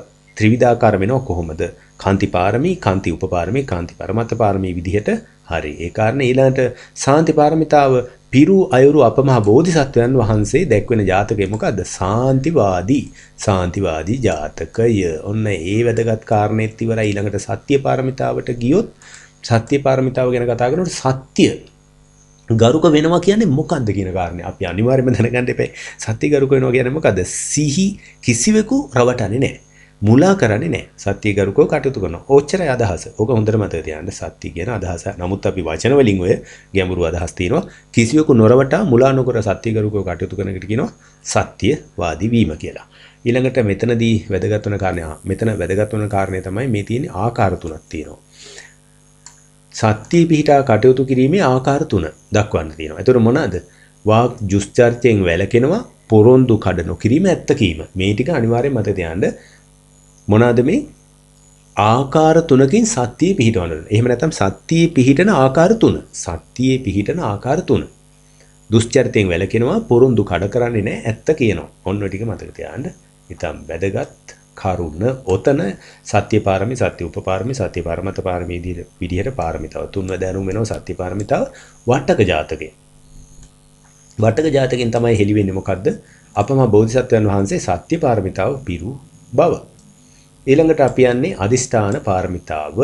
Speaker 1: ත්‍රිවිධාකාර වෙනව කොහොමද? කාන්ති පාරමී, කාන්ති උපපාරමී, කාන්ති පරමත්ත පාරමී විදිහට හරි. ඒ කාරණේ ඊළඟට සාන්ති පාරමිතාව පිරු අයුරු අපමහා බෝධිසත්වයන් වහන්සේ දැක්වෙන ජාතකය මොකද්ද? සාන්තිවාදී. සාන්තිවාදී ජාතකය. ඔන්න ඒ වැදගත් කාරණේත් ඉවරයි. ඊළඟට සත්‍ය පාරමිතාවට ගියොත් සත්‍ය පාරමිතාව ගැන කතා කරනකොට සත්‍ය ගරුක වෙනවා කියන්නේ මොකක්ද කියන කාරණේ අපි අනිවාර්යයෙන්ම දැනගන්න ඉපේ සත්‍ය ගරුක වෙනවා කියන්නේ මොකද්ද සිහි කිසිවෙකු රවටන්නේ නැහැ මුලා කරන්නේ නැහැ. සත්‍යගරුකව කටයුතු කරනවා. ඕච්චරයි අදහස. ඕක හොඳට මතක තියාගන්න සත්‍ය කියන අදහස. නමුත් අපි වචන වලින් ඔය ගැඹුරු අදහස් තියෙනවා. කිසියෙකු නොරවටා මුලා නොකර සත්‍යගරුකව කටයුතු කරන එකට කියනවා සත්‍යවාදී වීම කියලා. ඊළඟට මෙතනදී වැදගත් වෙන කාරණේ මෙතන වැදගත් වෙන කාරණේ තමයි මේ තියෙන ආකාර තුනක් තියෙනවා. සත්‍ය පිහිටා කටයුතු කිරීමේ ආකාර තුන දක්වන්න තියෙනවා. ඒතර මොනවාද? වාග් දුෂ්චර්යෙන් වැළකෙනවා, පොරොන්දු කඩ නොකිරීම ඇත්ත කීම. මේ ටික අනිවාර්යෙන් මතක තියාගන්න. මොනවාද මේ ආකාර තුනකින් සත්‍යය පිහිටවනවා. එහෙම නැත්නම් සත්‍යයේ පිහිටන ආකාර තුන. සත්‍යයේ පිහිටන ආකාර තුන. දුස්චරිතයෙන් වැළකෙනවා, පොරොන්දු කඩ කරන්නේ නැහැ, ඇත්ත කියනවා. ඔන්න ටික මතක තියාගන්න. ඊටම් වැදගත් කරුණ ඔතන සත්‍ය පාරමී, සත්‍ය උපපාරමී, සත්‍ය පරමත පාරමී විදිහට පාරමිතාව තුන්ව දැනුම් වෙනවා සත්‍ය පාරමිතාව වටක ජාතකය. වටක ජාතකයෙන් තමයි හෙළි වෙන්නේ මොකද්ද? අපම බෝධිසත්වයන් වහන්සේ සත්‍ය පාරමිතාව පිරු බව. ඊළඟට අපි යන්නේ අදිෂ්ඨාන පාරමිතාව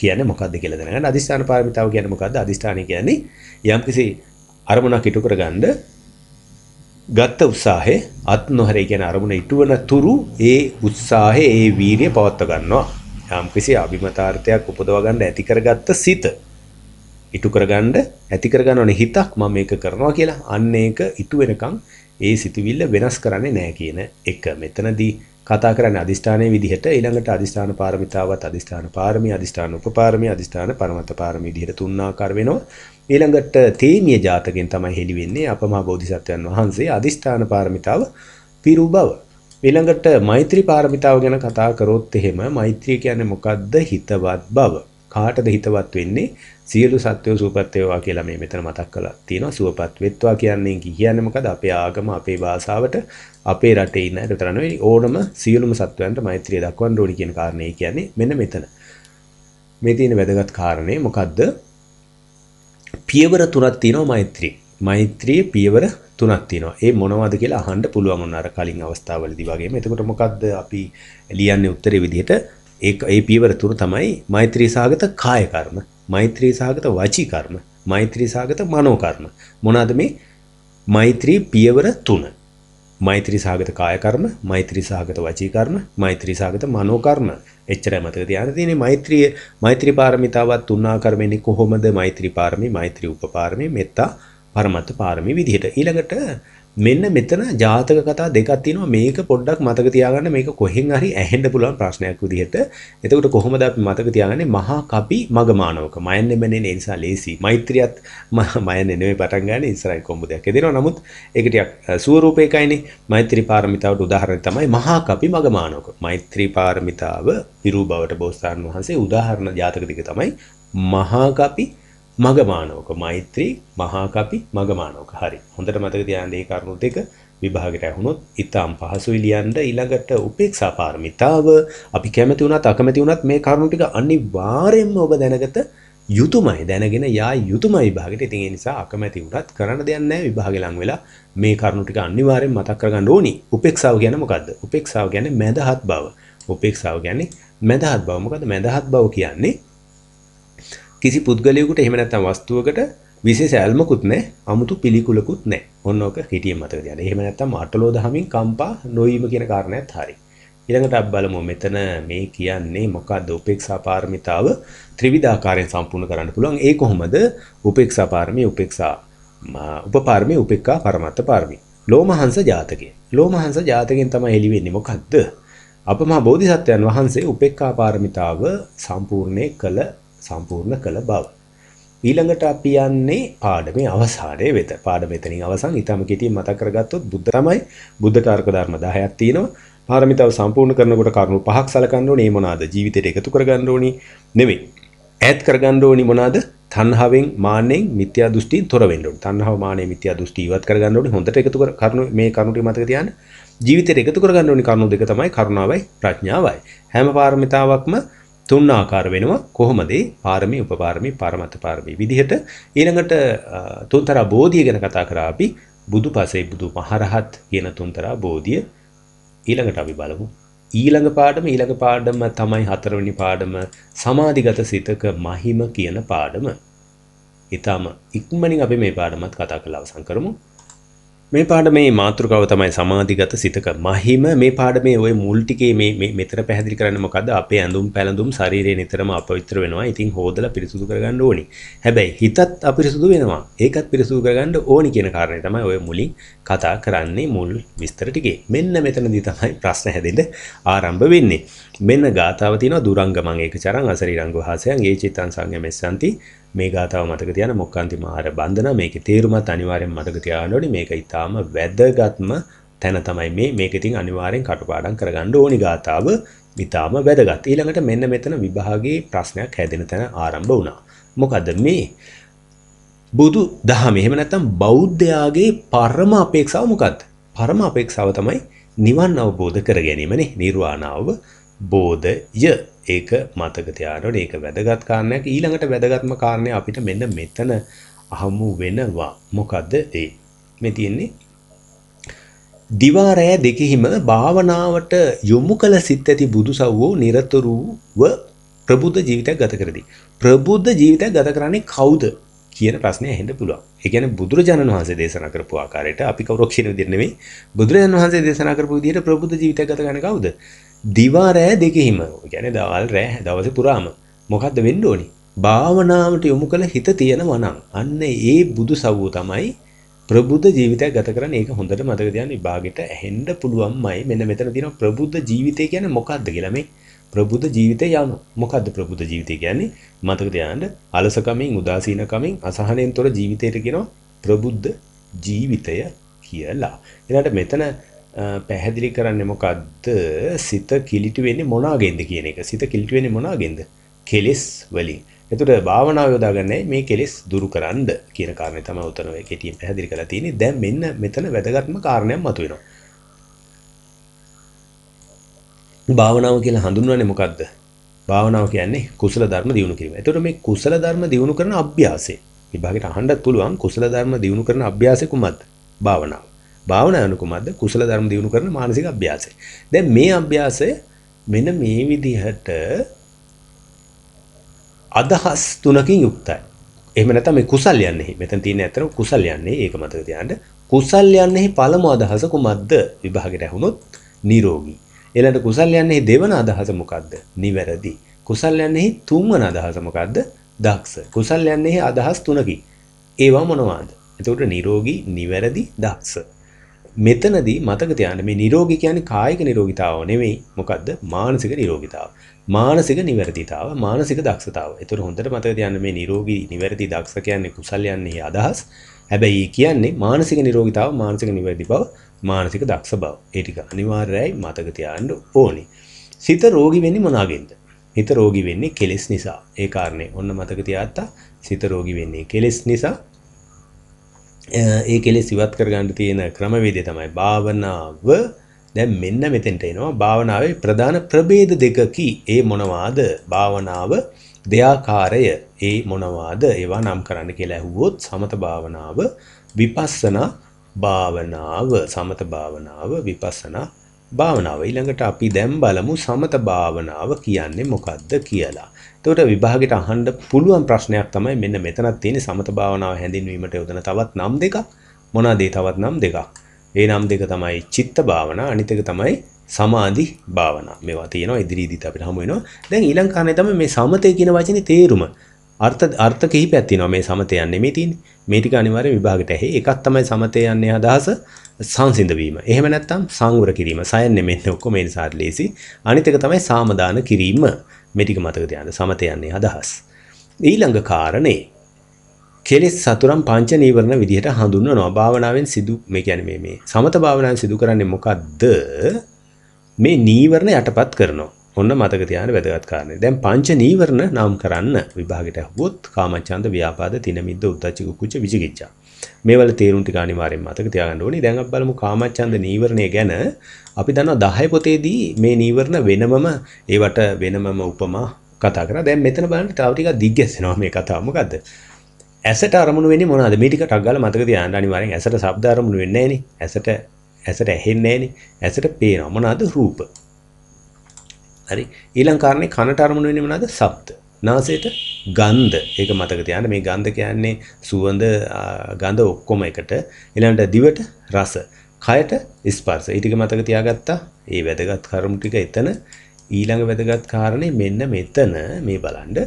Speaker 1: කියන්නේ මොකක්ද කියලා දැනගන්න. අදිෂ්ඨාන පාරමිතාව කියන්නේ මොකක්ද? අදිෂ්ඨානය කියන්නේ යම්කිසි අරමුණක් ඉටු කරගන්න ගත්ත උත්සාහය අත් නොහැරේ කියන අරමුණ ඉටුවන තුරු ඒ උත්සාහය ඒ වීරිය පවත්ව ගන්නවා. යම්කිසි අභිමතාර්ථයක් උපදවා ගන්න ඇති කරගත්ත සිත ඉටු කරගන්න ඇති කරගන්න හිතක් මම මේක කරනවා කියලා අන්න ඒක ඉටු වෙනකන් ඒ සිතුවිල්ල වෙනස් කරන්නේ නැහැ කියන එක. මෙතනදී කතා කරන්නේ අදිෂ්ඨානයේ විදිහට ඊළඟට අදිෂ්ඨාන පාරමිතාවත් අදිෂ්ඨාන පාරමී අදිෂ්ඨාන උපපාරමී අදිෂ්ඨාන පරමත පාරමී විදිහට තුන් ආකාර වෙනවා ඊළඟට තේමිය ජාතකෙන් තමයි හෙළි වෙන්නේ අපමා බෝධිසත්වයන් වහන්සේ අදිෂ්ඨාන පාරමිතාව පිරු බව ඊළඟට මෛත්‍රී පාරමිතාව ගැන කතා කරොත් එහෙම මෛත්‍රී කියන්නේ මොකද්ද හිතවත් බව කාටද හිතවත් වෙන්නේ සියලු සත්වය සූපත් වේවා කියලා මේ මෙතන මතක් කරලා තියෙනවා සුවපත් වෙත්වා කියන්නේ කියන්නේ මොකද අපේ ආගම අපේ භාෂාවට අපේ රටේ ඉන්න විතර නෙවෙයි ඕනම සියලුම සත්වයන්ට මෛත්‍රිය දක්වන්න ඕනි කියන කාරණේ කියන්නේ මෙන්න මෙතන මේ තියෙන වැදගත් කාරණේ මොකද්ද පියවර තුනක් තියෙනවා මෛත්‍රී මෛත්‍රියේ පියවර තුනක් තියෙනවා. ඒ මොනවද කියලා අහන්න පුළුවන් උන අර කලින් අවස්ථාවලදී වගේම. එතකොට මොකද්ද අපි ලියන්නේ උත්තරේ විදිහට ඒ ඒ පියවර තුන තමයි මෛත්‍රී සාගත කාය කර්ම. මෛත්‍රී සහගත වචී කර්ම, මෛත්‍රී සහගත මනෝ කර්ම. මොනවාද මේ? මෛත්‍රී පියවර තුන. මෛත්‍රී සහගත කාය කර්ම, මෛත්‍රී සහගත වචී කර්ම, මෛත්‍රී සහගත මනෝ කර්ම. එච්චරයි මතක තියාගන්න තියෙන්නේ මෛත්‍රිය මෛත්‍රී පාරමිතාවත් තුන් ආකාරයෙන්නේ කොහොමද? මෛත්‍රී පාරමී, මෛත්‍රී උපපාරමී, මෙත්තා, පරමත්ත පාරමී විදිහට. ඊළඟට මෙන්න මෙතන ජාතක කතා දෙකක් තියෙනවා මේක පොඩ්ඩක් මතක තියාගන්න මේක කොහෙන් හරි ඇහෙන්න පුළුවන් ප්‍රශ්නයක් විදිහට එතකොට කොහොමද අපි මතක තියාගන්නේ මහා කපි මගමානවක මයන්නේ මනේ ඒ නිසා ලේසි මෛත්‍රියත් මයන්නේ නෙමෙයි පටන් ගන්න ඉස්සරහින් කොම්බුදයක් එදිනවා නමුත් ඒක ටිකක් ස්වරූපයකයිනේ මෛත්‍රී පාරමිතාවට උදාහරණය තමයි මහා කපි මගමානවක මෛත්‍රී පාරමිතාව පිරූ බවට බෝසතාණන් වහන්සේ උදාහරණ ජාතක දෙක තමයි මහා කපි මගමානෝක මෛත්‍රී මහාකපි මගමානෝක හරි හොඳට මතක තියාගන්න මේ කරුණු දෙක විභාගයට ඇහුනොත් ඊටාම් පහසුයි ලියන්න ඊළඟට උපේක්ෂා පාරමිතාව අපි කැමති වුණත් අකමැති වුණත් මේ කරුණු ටික අනිවාර්යයෙන්ම ඔබ දැනගත යුතුමයි දැනගෙන යා යුතුමයි විභාගෙට. ඉතින් ඒ නිසා අකමැති වුණත් කරන්න දෙයක් නැහැ විභාගෙ ලඟ වෙලා මේ කරුණු ටික අනිවාර්යෙන් මතක් කරගන්න ඕනි. උපේක්ෂාව කියන්නේ මොකද්ද? උපේක්ෂාව කියන්නේ මැදහත් බව. උපේක්ෂාව කියන්නේ මැදහත් බව. මොකද්ද මැදහත් බව කියන්නේ? කිසි පුද්ගලයෙකුට එහෙම නැත්නම් වස්තුවකට විශේෂ ඇල්මකුත් නැහැ, 아무තු පිළිකුලකුත් නැහැ. ඔන්න ඕක හිටියෙන් මතක තියාගන්න. එහෙම නැත්නම් අටලෝ දහමින් කම්පා නොවීම කියන කාරණයක් හරි. ඊළඟට අපි බලමු මෙතන මේ කියන්නේ මොකක්ද උපේක්ෂා පාරමිතාව ත්‍රිවිධාකාරයෙන් සම්පූර්ණ කරන්න පුළුවන්. ඒ කොහොමද? උපේක්ෂා පාරමී, උපේක්ෂා උපපාරමී, උපේක්ඛා පරමත්ත පාරමී. ලෝමහංස ජාතකය. ලෝමහංස ජාතකයෙන් තමයි එළි වෙන්නේ මොකද්ද? අපමහා බෝධිසත්වයන් වහන්සේ උපේක්ඛා පාරමිතාව සම්පූර්ණේ කළ සම්පූර්ණ කළ බව. ඊළඟට අපි යන්නේ පාඩමේ අවසානයේ වෙත. පාඩම එතනින් අවසන්. ඊටම කෙටියෙන් මතක් කරගත්තොත් බුද්ධ තමයි බුද්ධට අර්ථ ධර්ම 10ක් තියෙනවා. පාරමිතාව සම්පූර්ණ කරනකොට කරුණු පහක් සලකන්න ඕනේ. ඒ මොනවාද? ජීවිතයට එකතු කරගන්න ඕනේ. නෙවෙයි. ඈත් කරගන්න ඕනි මොනවාද? තණ්හාවෙන්, මාන්නෙන්, මිත්‍යා දෘෂ්ටියෙන් තොර වෙන්න ඕනි. තණ්හාව, මානෙ, මිත්‍යා දෘෂ්ටි ඉවත් කරගන්න ඕනි. හොඳට එකතු කර කරුණු මේ කරුණු ටික මතක තියාගන්න. ජීවිතයට එකතු කරගන්න ඕනි කරුණු දෙක තමයි කරුණාවයි ප්‍රඥාවයි. හැම පාරමිතාවක්ම තුන් ආකාර වෙනවා කොහොමද පාරමී උපපාරමී පාරමත පාරමී විදිහට ඊළඟට තුන්තරා බෝධිය ගැන කතා කරා අපි බුදු පසේ බුදු මහරහත් කියන තුන්තරා බෝධිය ඊළඟට අපි බලමු ඊළඟ පාඩම ඊළඟ පාඩම තමයි හතරවෙනි පාඩම සමාධිගත සිතක මහිම කියන පාඩම. ඊටම ඉක්මනින් අපි මේ පාඩමත් කතා කරලා අවසන් කරමු. මේ පාඩමේ මාතෘකාව තමයි සමාධිගත සිතක මහිම මේ පාඩමේ ওই මුල් ටිකේ මේ මෙතන පැහැදිලි කරන්නේ මොකද්ද අපේ ඇඳුම් පැළඳුම් ශරීරය නිතරම අපවිත්‍ර වෙනවා. ඉතින් හොදලා පිරිසුදු කරගන්න ඕනි. හැබැයි හිතත් අපිරිසුදු වෙනවා. ඒකත් පිරිසුදු කරගන්න ඕනි කියන කාරණේ තමයි ওই මුලින් කතා කරන්නේ මුල් විස්තර ටිකේ. මෙන්න මෙතනදී තමයි ප්‍රශ්න හැදෙන්න ආරම්භ වෙන්නේ. මෙන්න ගාතාව තියෙනවා දුරංගමං ඒකචරං අසරිරංගෝ හාසයන් ඒ චිත්තං සංයමෙස්සන්ති මේ ගාතාව මතක තියන මොක්කාන්ති මාර බන්ධන මේක තේරුමත් අනිවාරයෙන් මතක තියානොඩි මේක ඉතාම වැදගත්ම තැන තමයි මේ මේක ඉතින් අනිවාරයෙන් කටපාඩම් කරගන්න ඕනි ගාතාව ඉතාම වැදගත් ඊළඟට මෙන්න මෙතන විභාගයේ ප්‍රශ්නයක් හැදෙන තැන ආරම්භ වුණා මොකද මේ බුදු දහම එහෙම නැත්නම් බෞද්ධයාගේ පරම අපේක්ෂාව මොකක්ද පරම අපේක්ෂාව තමයි නිවන් අවබෝධ කර ගැනීමනේ නිර්වාණාව බෝධය ඒක මතක තියාගන්න ඕනේ. ඒක වැදගත් කාරණයක්. ඊළඟට වැදගත්ම කාරණය අපිට මෙන්න මෙතන අහමු වෙනවා. මොකද ඒ මේ තියෙන්නේ දිවා රැය දෙකෙහිම භාවනාවට යොමු කළ සිත් ඇති බුදුසව්වෝ নিরතුරුව ප්‍රබුද්ධ ජීවිතයක් ගත කරදී. ප්‍රබුද්ධ ජීවිතයක් ගත කරන්නේ කවුද කියන ප්‍රශ්නේ ඇහෙන්න පුළුවන්. ඒ කියන්නේ බුදුරජාණන් වහන්සේ දේශනා කරපු ආකාරයට අපි කවුරක් කියන විදිහ නෙමෙයි බුදුරජාණන් වහන්සේ දේශනා කරපු විදිහට ප්‍රබුද්ධ ජීවිතයක් ගත කරන්නේ කවුද? දිවා රෑ දෙකෙහිම කියන්නේ දවල් රෑ දවසේ පුරාම මොකද්ද වෙන්න ඕනි? භාවනාවට යොමු කළ හිත තියෙනවා නම් අන්න ඒ බුදු සවුව තමයි ප්‍රබුද්ධ ජීවිතයක් ගත කරන්න ඒක හොඳට මතක තියාගන්න විභාගෙට ඇහෙන්න පුළුවන්මයි මෙන්න මෙතන තියෙන ප්‍රබුද්ධ ජීවිතය කියන්නේ මොකක්ද කියලා මේ ප්‍රබුද්ධ ජීවිතය යනු මොකද්ද ප්‍රබුද්ධ ජීවිතය කියන්නේ මතක තියාගන්න අලසකමින් උදාසීනකමින් අසහනයෙන් තොර ජීවිතයට කියනවා ප්‍රබුද්ධ ජීවිතය කියලා. ඊළඟට මෙතන පැහැදිලි කරන්න මොකක්ද සිත කිලිටි වෙන්නේ මොනාගෙන්ද කියන එක. සිත කිලිටි වෙන්නේ මොනාගෙන්ද? කෙලෙස් වලින්. එතකොට භාවනාව යොදාගන්නේ මේ කෙලෙස් දුරු කරන්න කියන කාරණේ තමයි උතන ඔය කෙටියෙන් පැහැදිලි කරලා තියෙන්නේ. දැන් මෙන්න මෙතන වැදගත්ම කාරණයක් මතුවෙනවා. භාවනාව කියලා හඳුන්වන්නේ මොකද්ද? භාවනාව කියන්නේ කුසල ධර්ම දියුණු කිරීම. එතකොට මේ කුසල ධර්ම දියුණු කරන අභ්‍යාසය. විභාගයට අහන්නත් පුළුවන් කුසල ධර්ම දියුණු කරන අභ්‍යාසය කුමක්ද? භාවනාව. භාවනාවන කුමක්ද? කුසල ධර්ම දියුණු කරන මානසික අභ්‍යාසය. දැන් මේ අභ්‍යාසය මෙන්න මේ විදිහට අදහස් තුනකින් යුක්තයි. එහෙම නැත්නම් මේ කුසල් යන්නේ. මෙතන තියෙන ඇතර කුසල් යන්නේ. ඒක මතක තියාගන්න. කුසල් යන්නේ පළමු අදහස කුමක්ද? විභාගයට ඇහුනොත් නිරෝගී. ඊළඟට කුසල් යන්නේ දෙවන අදහස මොකද්ද? නිවැරදි. කුසල් යන්නේ තුන්වන අදහස මොකද්ද? දක්ෂ. කුසල් යන්නේ අදහස් තුනකි. ඒවා මොනවාද? එතකොට නිරෝගී, නිවැරදි, දක්ෂ. මෙතනදී මතක තියාගන්න මේ නිරෝගී කියන්නේ කායික නිරෝගීතාව නෙවෙයි මොකද්ද මානසික නිරෝගීතාව මානසික නිවැරදිතාව මානසික දක්ෂතාව. ඒතර හොඳට මතක තියාගන්න මේ නිරෝගී නිවැරදි දක්ෂ කියන්නේ කුසලයන්හි අදහස්. හැබැයි කියන්නේ මානසික නිරෝගීතාව මානසික නිවැරදි බව මානසික දක්ෂ බව. ඒ ටික අනිවාර්යයි මතක තියාගන්න ඕනේ. සිත රෝගී වෙන්නේ මොනවාගෙන්ද? හිත රෝගී වෙන්නේ කෙලෙස් නිසා. ඒ කාරණේ ඔන්න මතක තියාගත්තා. සිත රෝගී වෙන්නේ කෙලෙස් නිසා. ඒ කෙලෙස් ඉවත් කරගන්න තියෙන ක්‍රමවේදය තමයි භාවනාව දැන් මෙන්න මෙතෙන්ට එනවා භාවනාවේ ප්‍රධාන ප්‍රභේද දෙකකි ඒ මොනවාද භාවනාව දෙයාකාරය ඒ මොනවාද ඒවා නම් කරන්න කියලා ඇහුවොත් සමත භාවනාව විපස්සනා භාවනාව සමත භාවනාව විපස්සනා භාවනාව ඊළඟට අපි දැන් බලමු සමත භාවනාව කියන්නේ මොකද්ද කියලා. එතකොට විභාගෙට අහන්න පුළුවන් ප්‍රශ්නයක් තමයි මෙන්න මෙතනක් තියෙන සමත භාවනාව හැඳින්වීමට යොදන තවත් නම් දෙකක් මොනවාද තවත් නම් දෙකක්. ඒ නම් දෙක තමයි චිත්ත භාවනා අනිත් එක තමයි සමාධි භාවනා. මේවා තියෙනවා ඉදිරියේදීත් අපිට හමු වෙනවා. දැන් ඊළඟ කාරණේ තමයි මේ සමතේ කියන වචනේ තේරුම. අර්ථ අර්ථ කිහිපයක් තියෙනවා මේ සමතය යන්නේ මේ තියෙන්නේ. මේ ටික අනිවාර්ය විභාගයට ඇහි. එකක් තමයි සමතය යන්නේ අදහස සංසිඳ වීම. එහෙම නැත්නම් සංවර කිරීම. සයන් නෙමෙන්නේ ඔක්කොම ඒ නිසා ලේසි. අනිත් එක තමයි සාමදාන කිරීම. මෙටික මතක තියන්න සමතයන්නේ අදහස්. ඊළඟ කාරණේ කෙලෙස් සතුරම් පංච නීවරණ විදිහට හඳුන්වනවා. භාවනාවෙන් සිදු මේ කියන්නේ මේ මේ සමත භාවනාවෙන් සිදු කරන්නේ මොකද්ද? මේ නීවරණ යටපත් කරනවා. ඔන්න මතක තියාගන්න වැදගත් කාරණේ. දැන් පංච නීවරණ නම් කරන්න විභාගයට අහුවොත් කාමචන්ද, ව්‍යාපාද, තිනමිද්ද, උද්ධච්ච, කුච්ච, විචිකිච්ඡා. මේවල තේරුම් ටික අනිවාර්යෙන් මතක තියාගන්න ඕනේ. දැන් අපි බලමු කාමච්ඡන්ද නීවරණය ගැන. අපි දන්නවා 10 පොතේදී මේ නීවරණ වෙනමම ඒවට වෙනමම උපමා කතා කරා. දැන් මෙතන බලන්න තව ටිකක් දිග්ගැස්සෙනවා මේ කතාව. මොකද්ද? ඇසට අරමුණු වෙන්නේ මොනවද? මේ ටික ටක් ගාලා මතක තියාගන්න අනිවාර්යෙන්. ඇසට ශබ්ද අරමුණු වෙන්නේ නැහනේ. ඇසට ඇසට ඇහෙන්නේ නැහනේ. ඇසට පේනවා. මොනවද? රූප. හරි. ඊළඟ කාරණේ කනට අරමුණු වෙන්නේ මොනවද? ශබ්ද. නාසයට ගන්ධ ඒක මතක තියාගන්න මේ ගන්ධ කියන්නේ සුවඳ ගඳ ඔක්කොම එකට ඊළඟට දිවට රස කයට ස්පර්ශ ඊටික මතක තියාගත්තා ඒ වැදගත් කරුණු ටික එතන ඊළඟ වැදගත් කාරණේ මෙන්න මෙතන මේ බලන්න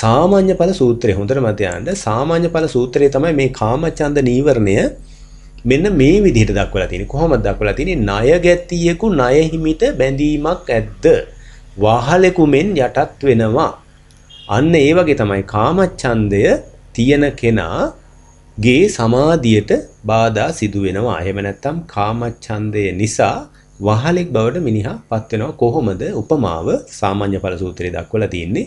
Speaker 1: සාමාන්‍ය ඵල සූත්‍රය හොඳට මතක තියාගන්න සාමාන්‍ය ඵල සූත්‍රය තමයි මේ කාමචන්ද නීවරණය මෙන්න මේ විදිහට දක්වලා තියෙන්නේ කොහොමද දක්වලා තියෙන්නේ ණය ගැතියෙකු ණය හිමිට බැඳීමක් ඇද්ද වාහලෙකු මෙන් යටත් වෙනවා අන්න ඒ වගේ තමයි කාමච්ඡන්දය තියෙන කෙනා ගේ සමාධියට බාධා සිදු වෙනවා. එහෙම නැත්නම් කාමච්ඡන්දය නිසා වහලෙක් බවට මිනිහාපත් වෙනවා කොහොමද උපමාව සාමාන්‍ය ඵල සූත්‍රයේ දක්වලා තියෙන්නේ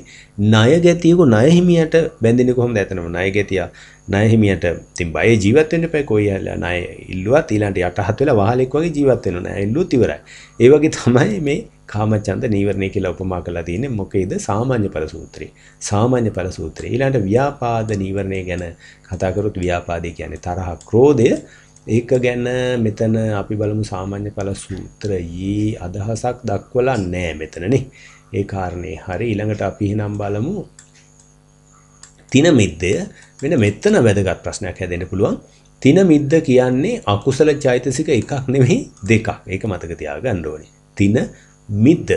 Speaker 1: ණය ගැතියකෝ ණය හිමියට බැඳෙන්නේ කොහොමද ඇතනම ණය ගැතියා ණය හිමියට ඉතින් බයේ ජීවත් වෙන්න එපා කොයි හැලලා ණය ඉල්ලුවත් ඊළඟට යටහත් වෙලා වහලෙක් වගේ ජීවත් වෙනවා ණය ඉල්ලුවත් ඉවරයි ඒ වගේ තමයි මේ කාමචන්ද නීවරණය කියලා උපමා කරලා තියෙන්නේ මොකේද සාමාන්‍ය ඵල සූත්‍රය. සාමාන්‍ය ඵල සූත්‍රය. ඊළඟට ව්‍යාපාද නීවරණය ගැන කතා කරොත් ව්‍යාපාදේ කියන්නේ තරහ, ක්‍රෝධය. ඒක ගැන මෙතන අපි බලමු සාමාන්‍ය ඵල සූත්‍රයේ අදහසක් දක්වලා නැහැ මෙතනනේ. ඒ කාරණේ හරි ඊළඟට අපි එහෙනම් බලමු තින මිද්දය මෙන්න මෙතන වැදගත් ප්‍රශ්නයක් හැදෙන්න පුළුවන්. තින මිද්ද කියන්නේ අකුසල චෛතසික එකක් නෙමෙයි දෙකක්. ඒක මතක තියාගන්න ඕනේ. තින මිද්ද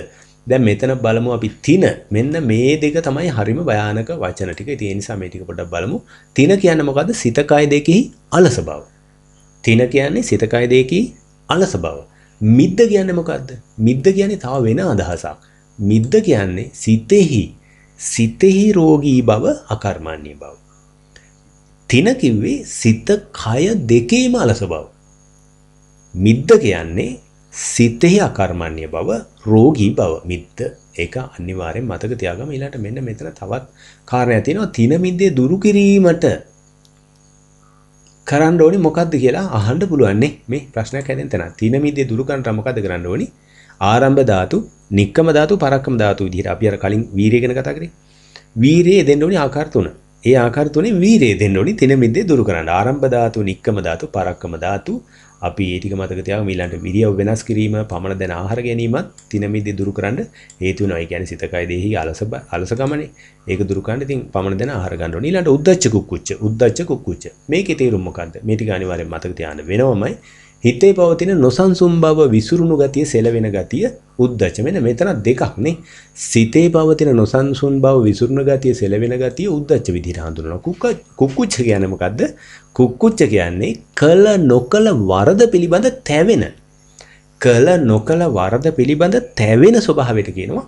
Speaker 1: දැන් මෙතන බලමු අපි තින මෙන්න මේ දෙක තමයි හරිම භයානක වචන ටික. ඉතින් ඒ නිසා මේ ටික පොඩ්ඩක් බලමු. තින කියන්නේ මොකද්ද? සිත කය දෙකෙහි අලස බව. තින කියන්නේ සිත කය දෙකෙහි අලස බව. මිද්ද කියන්නේ මොකද්ද? මිද්ද කියන්නේ තව වෙන අදහසක්. මිද්ද කියන්නේ සිතෙහි සිතෙහි රෝගී බව, අකර්මණ්‍ය බව. තින කිව්වේ සිත කය දෙකේම අලස බව. මිද්ද කියන්නේ සිතෙහි අකර්මණ්‍ය බව රෝගී බව මිද්ද ඒක අනිවාර්යෙන් මතක තියාගම ඊළඟට මෙන්න මෙතන තවත් කාරණයක් තියෙනවා තින මිද්දේ දුරු කිරීමට කරන්න ඕනි මොකද්ද කියලා අහන්න පුළුවන් මේ ප්‍රශ්නයක් හැදෙන තැන තින මිද්දේ දුරු කරන්න මොකද්ද කරන්න ඕනි ආරම්භ ධාතු නික්කම ධාතු පරක්කම ධාතු විදිහට අපි අර කලින් වීරිය ගැන කතා කරේ වීරිය දෙන්න ඕනි ආකාර තුනක් ඒ ආකාර තුනේ වීරය දෙන්න ඕනි තින මිද්දේ දුරු කරන්න. ආරම්භ ධාතු, නික්කම ධාතු, පරක්කම ධාතු අපි ඒ ටික මතක තියාගමු ඊළඟට විරියව වෙනස් කිරීම පමණ දැන ආහාර ගැනීමත් තින මිද්දේ දුරු කරන්න හේතු වෙනවා. ඒ කියන්නේ සිත කය දෙහි අලස අලසකමනේ. ඒක දුරු කරන්න ඉතින් පමණ දැන ආහාර ගන්න ඕනි. ඊළඟට උද්දච්ච කුක්කුච්ච, උද්දච්ච කුක්කුච්ච. මේකේ තේරුම මොකද්ද? මේ ටික අනිවාර්යෙන් මතක තියාගන්න වෙනවමයි. හිතේ පවතින නොසන්සුන් බව විසුරුණු ගතිය සෙලවෙන ගතිය උද්දච්ච මෙන්න මෙතන දෙකක් නේ සිතේ පවතින නොසන්සුන් බව විසුරුණු ගතිය සෙලවෙන ගතිය උද්දච්ච විදිහට හඳුන්වනවා කුක්කුච්ච කියන්නේ මොකද්ද කුක්කුච්ච කියන්නේ කළ නොකළ වරද පිළිබඳ තැවෙන කළ නොකළ වරද පිළිබඳ තැවෙන ස්වභාවයට කියනවා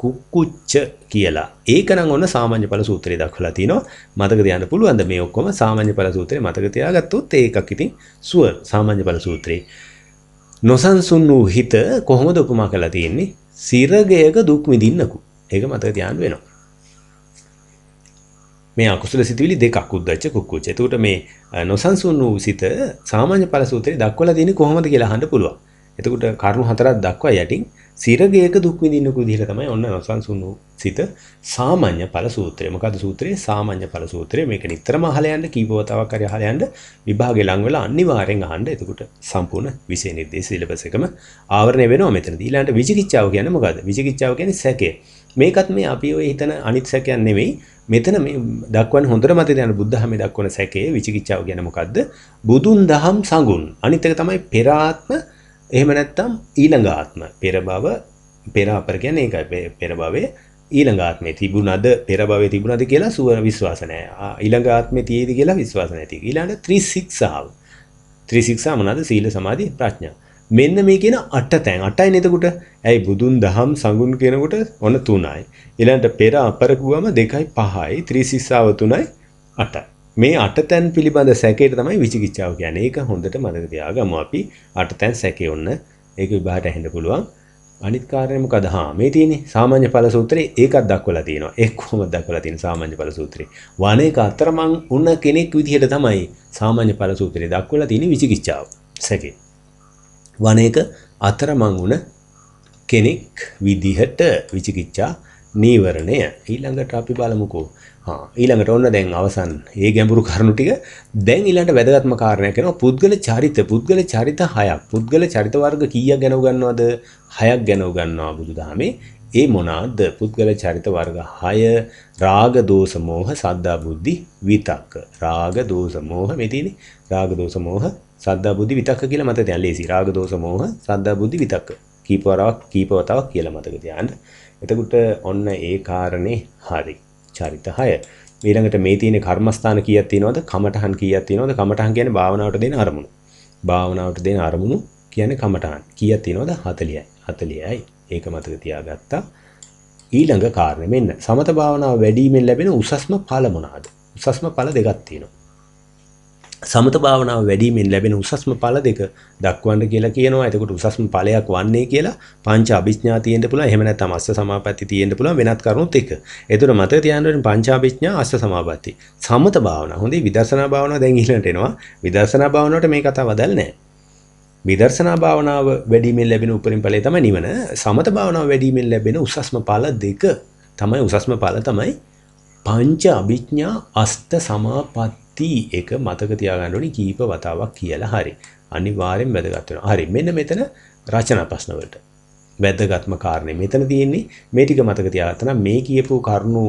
Speaker 1: කුක්කුච්ච කියලා. ඒකනම් ඔන්න සාමාන්‍ය ඵල සූත්‍රයේ දක්වලා තිනවා. මතක තියාගන්න පුළුවන්ද මේ ඔක්කොම සාමාන්‍ය ඵල සූත්‍රයේ මතක තියාගත්තොත් ඒකක් ඉතින් සුවර් සාමාන්‍ය ඵල සූත්‍රයේ. නොසන්සුන් වූ හිත කොහොමද උපමා කරලා තියෙන්නේ? සිරගයක දුක් විඳින්නකු. ඒක මතක තියාගන්න වෙනවා. මේ අකුසල සිතුවිලි දෙකක් උද්දච්ච කුක්කුච්ච. එතකොට මේ නොසන්සුන් වූ සිත සාමාන්‍ය ඵල සූත්‍රයේ දක්වලා තියෙන්නේ කොහොමද කියලා අහන්න පුළුවන්. එතකොට කරුණු හතරක් දක්වා යටින් සිරගයක දුක් විඳින්නකු විදිහට තමයි ඔන්න නොසන්සුණු සිත සාමාන්‍ය ඵල සූත්‍රය. මොකද සූත්‍රයේ සාමාන්‍ය ඵල සූත්‍රය මේක නිතරම අහලා යන්න කීපවතාවක් හරි අහලා යන්න විභාගේ ලඟ වෙලා අනිවාර්යෙන් අහන්න. එතකොට සම්පූර්ණ විෂය නිර්දේශ සිලබස් එකම ආවරණය වෙනවා මෙතනදී. ඊළඟට විචිකිච්ඡාව කියන්නේ මොකද්ද? විචිකිච්ඡාව කියන්නේ සැකය. මේකත් මේ අපි ඔය හිතන අනිත් සැකයක් නෙමෙයි. මෙතන මේ දක්වන හොඳට මතක තියන්න බුද්ධහමේ දක්වන සැකයේ විචිකිච්ඡාව කියන්නේ මොකද්ද? බුදුන් දහම් සඟුන්. අනිත් එක තමයි පෙර ආත්ම එහෙම නැත්නම් ඊළඟ ආත්ම පෙර භව පෙර අපර කියන්නේ ඒකයි පෙර භවයේ ඊළඟ ආත්මේ තිබුණද පෙර භවයේ තිබුණද කියලා සුව විශ්වාස නැහැ. ඊළඟ ආත්මේ තියෙයිද කියලා විශ්වාස නැති. ඊළඟ ත්‍රිශික්ෂාව. ත්‍රිශික්ෂා මොනවාද? සීල සමාධි ප්‍රඥා. මෙන්න මේ කියන අට තැන් අටයි නේදකොට ඇයි බුදුන් දහම් සඟුන් කියනකොට ඔන්න තුනයි ඊළඟට පෙර අපර කිව්වම දෙකයි පහයි ත්‍රිසිස්සාව තුනයි අටයි මේ අටතැන් පිළිබඳ සැකයට තමයි විචිකිච්ඡාව කියන්නේ. ඒක හොඳට මතක තියාගමු අපි. අටතැන් සැකේ ඔන්න ඒක විභාගට ඇහෙන්න පුළුවන්. අනිත් කාර්යය මොකද? හා මේ තියෙන්නේ සාමාන්‍ය ඵල සූත්‍රේ ඒකක් දක්වලා තියෙනවා. ඒ කොහොමද දක්වලා තියෙන්නේ සාමාන්‍ය ඵල සූත්‍රේ? වණේක අතරමං උන කෙනෙක් විදිහට තමයි සාමාන්‍ය ඵල සූත්‍රේ දක්වලා තියෙන විචිකිච්ඡාව. සැකේ. වණේක අතරමං උන කෙනෙක් විදිහට විචිකිච්ඡා නීවරණය. ඊළඟට අපි බලමුකෝ. ඊළඟට ඔන්න දැන් අවසන් ඒ ගැඹුරු කරුණු ටික දැන් ඊළඟට වැදගත්ම කාරණයක් වෙනවා පුද්ගල චරිත පුද්ගල චරිත හයක් පුද්ගල චරිත වර්ග කීයක් ගැන උගන්වනවද හයක් ගැන උගන්වනවා බුදුදහමේ ඒ මොනවාද පුද්ගල චරිත වර්ග 6 රාග දෝෂ මෝහ සද්දා බුද්ධි විතක්ක රාග දෝෂ මෝහ මේ තියෙන්නේ රාග දෝෂ මෝහ සද්දා බුද්ධි විතක්ක කියලා මතක තියන්න ලේසි රාග දෝෂ මෝහ සද්දා බුද්ධි විතක්ක කීපවතාවක් කීපවතාවක් කියලා මතක තියාගන්න එතකොට ඔන්න ඒ කාරණේ හරියි චරිත 6. ඊළඟට මේ තියෙන කර්මස්ථාන කීයක් තියෙනවද? කමඨහන් කීයක් තියෙනවද? කමඨහන් කියන්නේ භාවනාවට දෙන අරමුණු. භාවනාවට දෙන අරමුණු කියන්නේ කමඨහන්. කීයක් තියෙනවද? 40යි. 40යි. ඒක මතක තියාගත්තා. ඊළඟ කාරණේ මෙන්න. සමත භාවනාව වැඩිවීමෙන් ලැබෙන උසස්ම ඵල මොනවාද? උසස්ම ඵල දෙකක් තියෙනවා. සමත භාවනාව වැඩීමෙන් ලැබෙන උසස්ම ඵල දෙක දක්වන්න කියලා කියනවා. එතකොට උසස්ම ඵලයක් වන්නේ කියලා පංච අභිඥා තියෙන්න පුළුවන්. එහෙම නැත්නම් අස්ස සමාපatti තියෙන්න පුළුවන් වෙනත් කරුණුත් එක. එතකොට මතක තියාගන්න ඕනේ පංච අභිඥා අස්ස සමාපatti. සමත භාවනාව. හොඳේ විදර්ශනා භාවනාව දැන් ඊළඟට එනවා. විදර්ශනා භාවනාවට මේ කතාව වදල් නැහැ. විදර්ශනා භාවනාව වැඩිමෙන් ලැබෙන උපරිම ඵලය තමයි නිවන. සමත භාවනාව වැඩිමෙන් ලැබෙන උසස්ම ඵල දෙක තමයි උසස්ම ඵල තමයි පංච අභිඥා අස්ත සමාපatti තී එක මතක තියාගන්න ඕනි කීප වතාවක් කියලා හරි. අනිවාර්යෙන් වැදගත් වෙනවා. හරි. මෙන්න මෙතන රචනා ප්‍රශ්න වලට වැදගත්ම කාරණය මෙතන තියෙන්නේ මේ ටික මතක තියාගත්තා නම් මේ කියපු කරුණු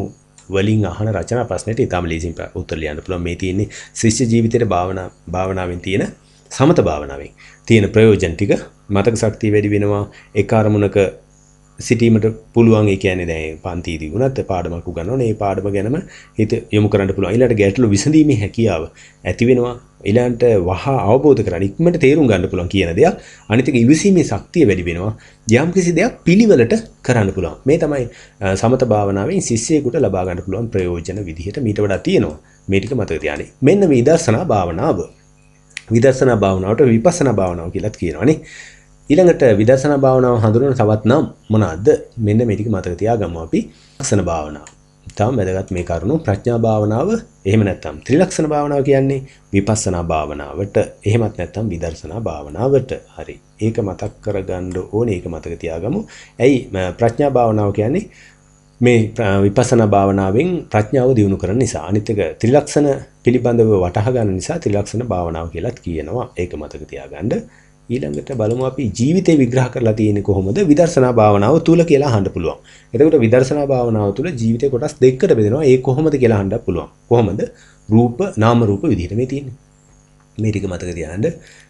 Speaker 1: වලින් අහන රචනා ප්‍රශ්නෙට ඊටම ලීසින් උත්තර ලියන්න පුළුවන්. මේ තියෙන්නේ ශිෂ්‍ය ජීවිතයේ භාවනා භාවනාවෙන් තියෙන සමත භාවනාවෙන් තියෙන ප්‍රයෝජන ටික මතක ශක්තිය වැඩි වෙනවා. ඒ කාර්මුණක සිටීමට පුළුවන් ඒ කියන්නේ දැන් පන්තිදී වුණත් පාඩමක් උගන්වනවා මේ පාඩම ගැනම හිත යොමු කරන්න පුළුවන් ඊළඟට ගැටලු විසඳීමේ හැකියාව ඇති වෙනවා ඊළඟට වහා අවබෝධ කරගන්න ඉක්මනට තේරුම් ගන්න පුළුවන් කියන දෙයක් අනිත් එක ඉවසීමේ ශක්තිය වැඩි වෙනවා යම් කිසි දෙයක් පිළිවෙලට කරන්න පුළුවන් මේ තමයි සමත භාවනාවෙන් ශිෂ්‍යයෙකුට ලබා ගන්න පුළුවන් ප්‍රයෝජන විදිහට මීට වඩා තියෙනවා මේ ටික මතක තියාගන්න මෙන්න මේ විදර්ශනා භාවනාව විදර්ශනා භාවනාවට විපස්සනා භාවනාව කියලාත් කියනවානේ ඊළඟට විදර්ශනා භාවනාව හඳුනන තවත් නම් මොනවාද? මෙන්න මේ ටික මතක තියාගමු අපි. ලක්ෂණ භාවනාව. තවම වැදගත් මේ කරුණු ප්‍රඥා භාවනාව එහෙම නැත්නම් ත්‍රිලක්ෂණ භාවනාව කියන්නේ විපස්සනා භාවනාවට එහෙමත් නැත්නම් විදර්ශනා භාවනාවට. හරි. ඒක මතක් කරගන්න ඕනේ. ඒක මතක තියාගමු. ඇයි ප්‍රඥා භාවනාව කියන්නේ මේ විපස්සනා භාවනාවෙන් ප්‍රඥාව දියුණු කරන නිසා අනිත් එක ත්‍රිලක්ෂණ පිළිබඳව වටහා ගන්න නිසා ත්‍රිලක්ෂණ භාවනාව කියලාත් කියනවා ඒක මතක තියාගන්න ඊළඟට බලමු අපි ජීවිතේ විග්‍රහ කරලා තියෙන්නේ කොහොමද විදර්ශනා භාවනාව තුල කියලා අහන්න පුළුවන්. එතකොට විදර්ශනා භාවනාව තුල ජීවිතේ කොටස් දෙකකට බෙදෙනවා. ඒ කොහොමද කියලා අහන්න පුළුවන්. කොහොමද? රූප නාම රූප විදිහට මේ තියෙන්නේ. මේ ටික මතක තියාගන්න.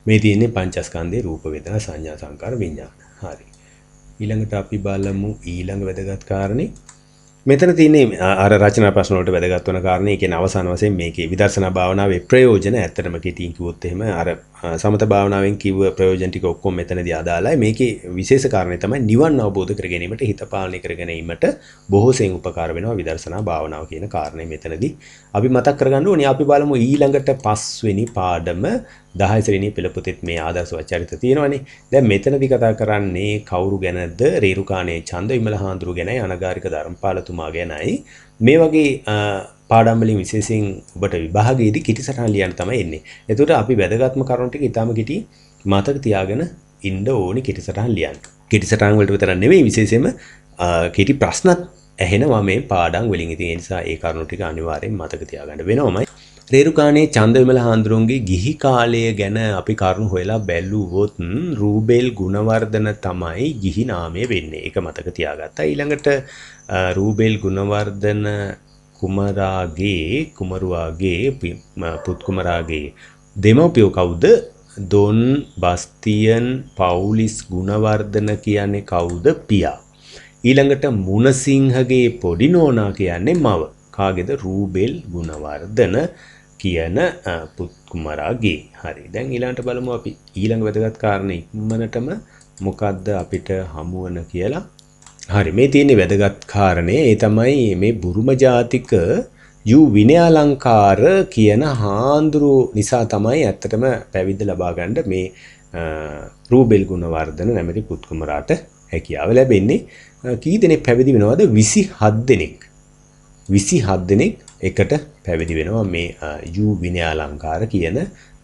Speaker 1: මේ තියෙන්නේ පංචස්කන්ධේ රූප වේදනා සංඥා සංකාර විඥාන. හරි. ඊළඟට අපි බලමු ඊළඟ වැදගත් කාරණේ මෙතන තියෙන්නේ අර රචනා ප්‍රශ්න වලට වැදගත් වෙන කාරණේ කියන්නේ අවසාන වශයෙන් මේකේ විදර්ශනා භාවනාවේ ප්‍රයෝජන ඇත්තටම කෙටියෙන් කිව්වොත් එහෙම අර සමත භාවනාවෙන් කිව ප්‍රයෝජනටික ඔක්කොම මෙතනදී අදාළයි මේකේ විශේෂ කාරණය තමයි නිවන් අවබෝධ කර ගැනීමට හිත පාලනය කර ගැනීමට බොහෝසෙන් උපකාර වෙනවා විදර්ශනා භාවනාව කියන කාරණය මෙතනදී අපි මතක් කරගන්න ඕනේ අපි බලමු ඊළඟට පස්වෙනි පාඩම 10 ශ්‍රේණියේ පෙළපොතෙත් මේ ආදර්ශ වචරිත තියෙනවානේ දැන් මෙතනදී කතා කරන්නේ කවුරු ගැනද රේරුකාණේ චන්ද විමල හාඳුරු ගැනයි අනගාരിക ධර්මපාලතුමා ගැනයි මේ වගේ පාඩම්වලින් විශේෂයෙන් ඔබට විභාගයේදී කිටි සටහන් ලියන්න තමයි එන්නේ. එතකොට අපි වැදගත්ම කරුණු ටික ඊටාම කිටි මතක තියාගෙන ඉන්න ඕනි කිටි සටහන් ලියන්න. කිටි සටහන් වලට විතරක් නෙමෙයි විශේෂයෙන්ම කිටි ප්‍රශ්නත් ඇහෙනවා මේ පාඩම් වලින්. ඉතින් ඒ නිසා ඒ කරුණු ටික අනිවාර්යෙන් මතක තියාගන්න වෙනවමයි. රේරුකානේ චන්දවිමල හාමුදුරුවන්ගේ ගිහි කාලය ගැන අපි කරුණු හොයලා බැලුවොත් රූබෙල් ගුණවර්ධන තමයි ගිහි නාමය වෙන්නේ. ඒක මතක තියාගත්තා. ඊළඟට රූබෙල් ගුණවර්ධන කුමරාගේ කුමරුවාගේ පුත්කුමරාගේ දෙමව්පියෝ කවුද දොන් බස්තියන් පවුලිස් ගුණවර්ධන කියන්නේ කවුද පියා. ඊළඟට මුණසිංහගේ පොඩි නෝනා කියන්නේ මව. කාගෙද රූබෙල් ගුණවර්ධන කියන පුත්කුමරාගේ. හරි. දැන් ඊළඟට බලමු අපි ඊළඟ වැදගත් කාරණේ ඉක්මනටම මොකද්ද අපිට හමු කියලා හරි මේ තියෙන වැදගත් කාරණය ඒ තමයි මේ බුරුම ජාතික යූ විනයාලංකාර කියන හාන්දුරු නිසා තමයි ඇත්තටම පැවිද්ද ලබා ගන්න මේ රූබෙල් ගුණවර්ධන නැමැති පුත්කුමරාට හැකියාව ලැබෙන්නේ කී දෙනෙක් පැවිදි වෙනවද 27 දෙනෙක් 27 දෙනෙක් එකට පැවිදි වෙනවා මේ යූ විනයාලංකාර කියන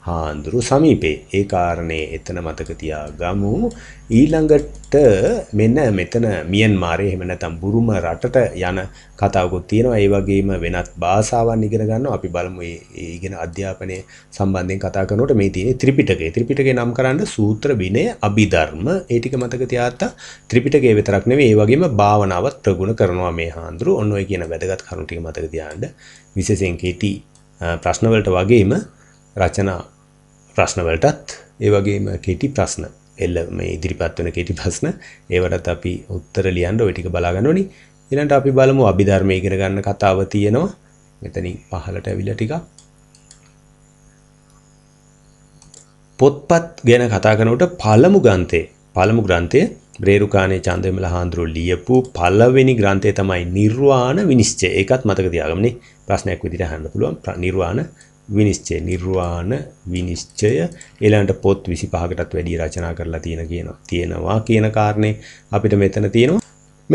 Speaker 1: හාන්දුරු සමීපේ ඒ කාරණේ එතන මතක තියා ගමු ඊළඟට මෙන්න මෙතන මියන්මාරේ එහෙම නැත්නම් බුරුම රටට යන කතාවකුත් තියෙනවා ඒ වගේම වෙනත් භාෂාවන් ඉගෙන ගන්නවා අපි බලමු මේ ඉගෙන අධ්‍යාපනයේ සම්බන්ධයෙන් කතා කරනකොට මේ තියෙන්නේ ත්‍රිපිටකය ත්‍රිපිටකේ නම් කරන්න සූත්‍ර විනය අභිධර්ම ඒ ටික මතක තියාත්තා ත්‍රිපිටකය විතරක් නෙවෙයි ඒ වගේම භාවනාවත් ප්‍රගුණ කරනවා මේ හාන්දුරු ඔන්න ඔය කියන වැදගත් කරුණු ටික මතක තියාගන්න විශේෂයෙන් කෙටි ප්‍රශ්නවලට වගේම රචනා ප්‍රශ්නවලටත් ඒවගේම කෙටි ප්‍රශ්න එල්ල මේ ඉදිරිපත් වන කෙටි ප්‍රශ්න ඒවටත් අපි උත්තර ලියන්න ඔය ටික බලාගන්නෝනි ඊළඟට අපි බලමු අභිධර්මය ඉගෙන ගන්න කතාව තියෙනවා මෙතනින් පහලට ඇවිල්ලා ටිකක් පොත්පත් ගැන කතා කරනකොට පළමු ග්‍රන්ථය පළමු ග්‍රන්ථය බ්‍රේරුකාණේ චන්දවිමල හාමුදුරුවෝ ලියපු පළවෙනි ග්‍රන්ථය තමයි නිර්වාණ විනිශ්චය. ඒකත් මතක තියාගන්න. ප්‍රශ්නයක් විදිහට අහන්න පුළුවන්. නිර්වාණ විනිශ්චය නිර්වාණ විනිශ්චය ඊළඟට පොත් 25කටත් වැඩි රචනා කරලා තියෙන කියනවා තියෙනවා කියන කාරණේ අපිට මෙතන තියෙනවා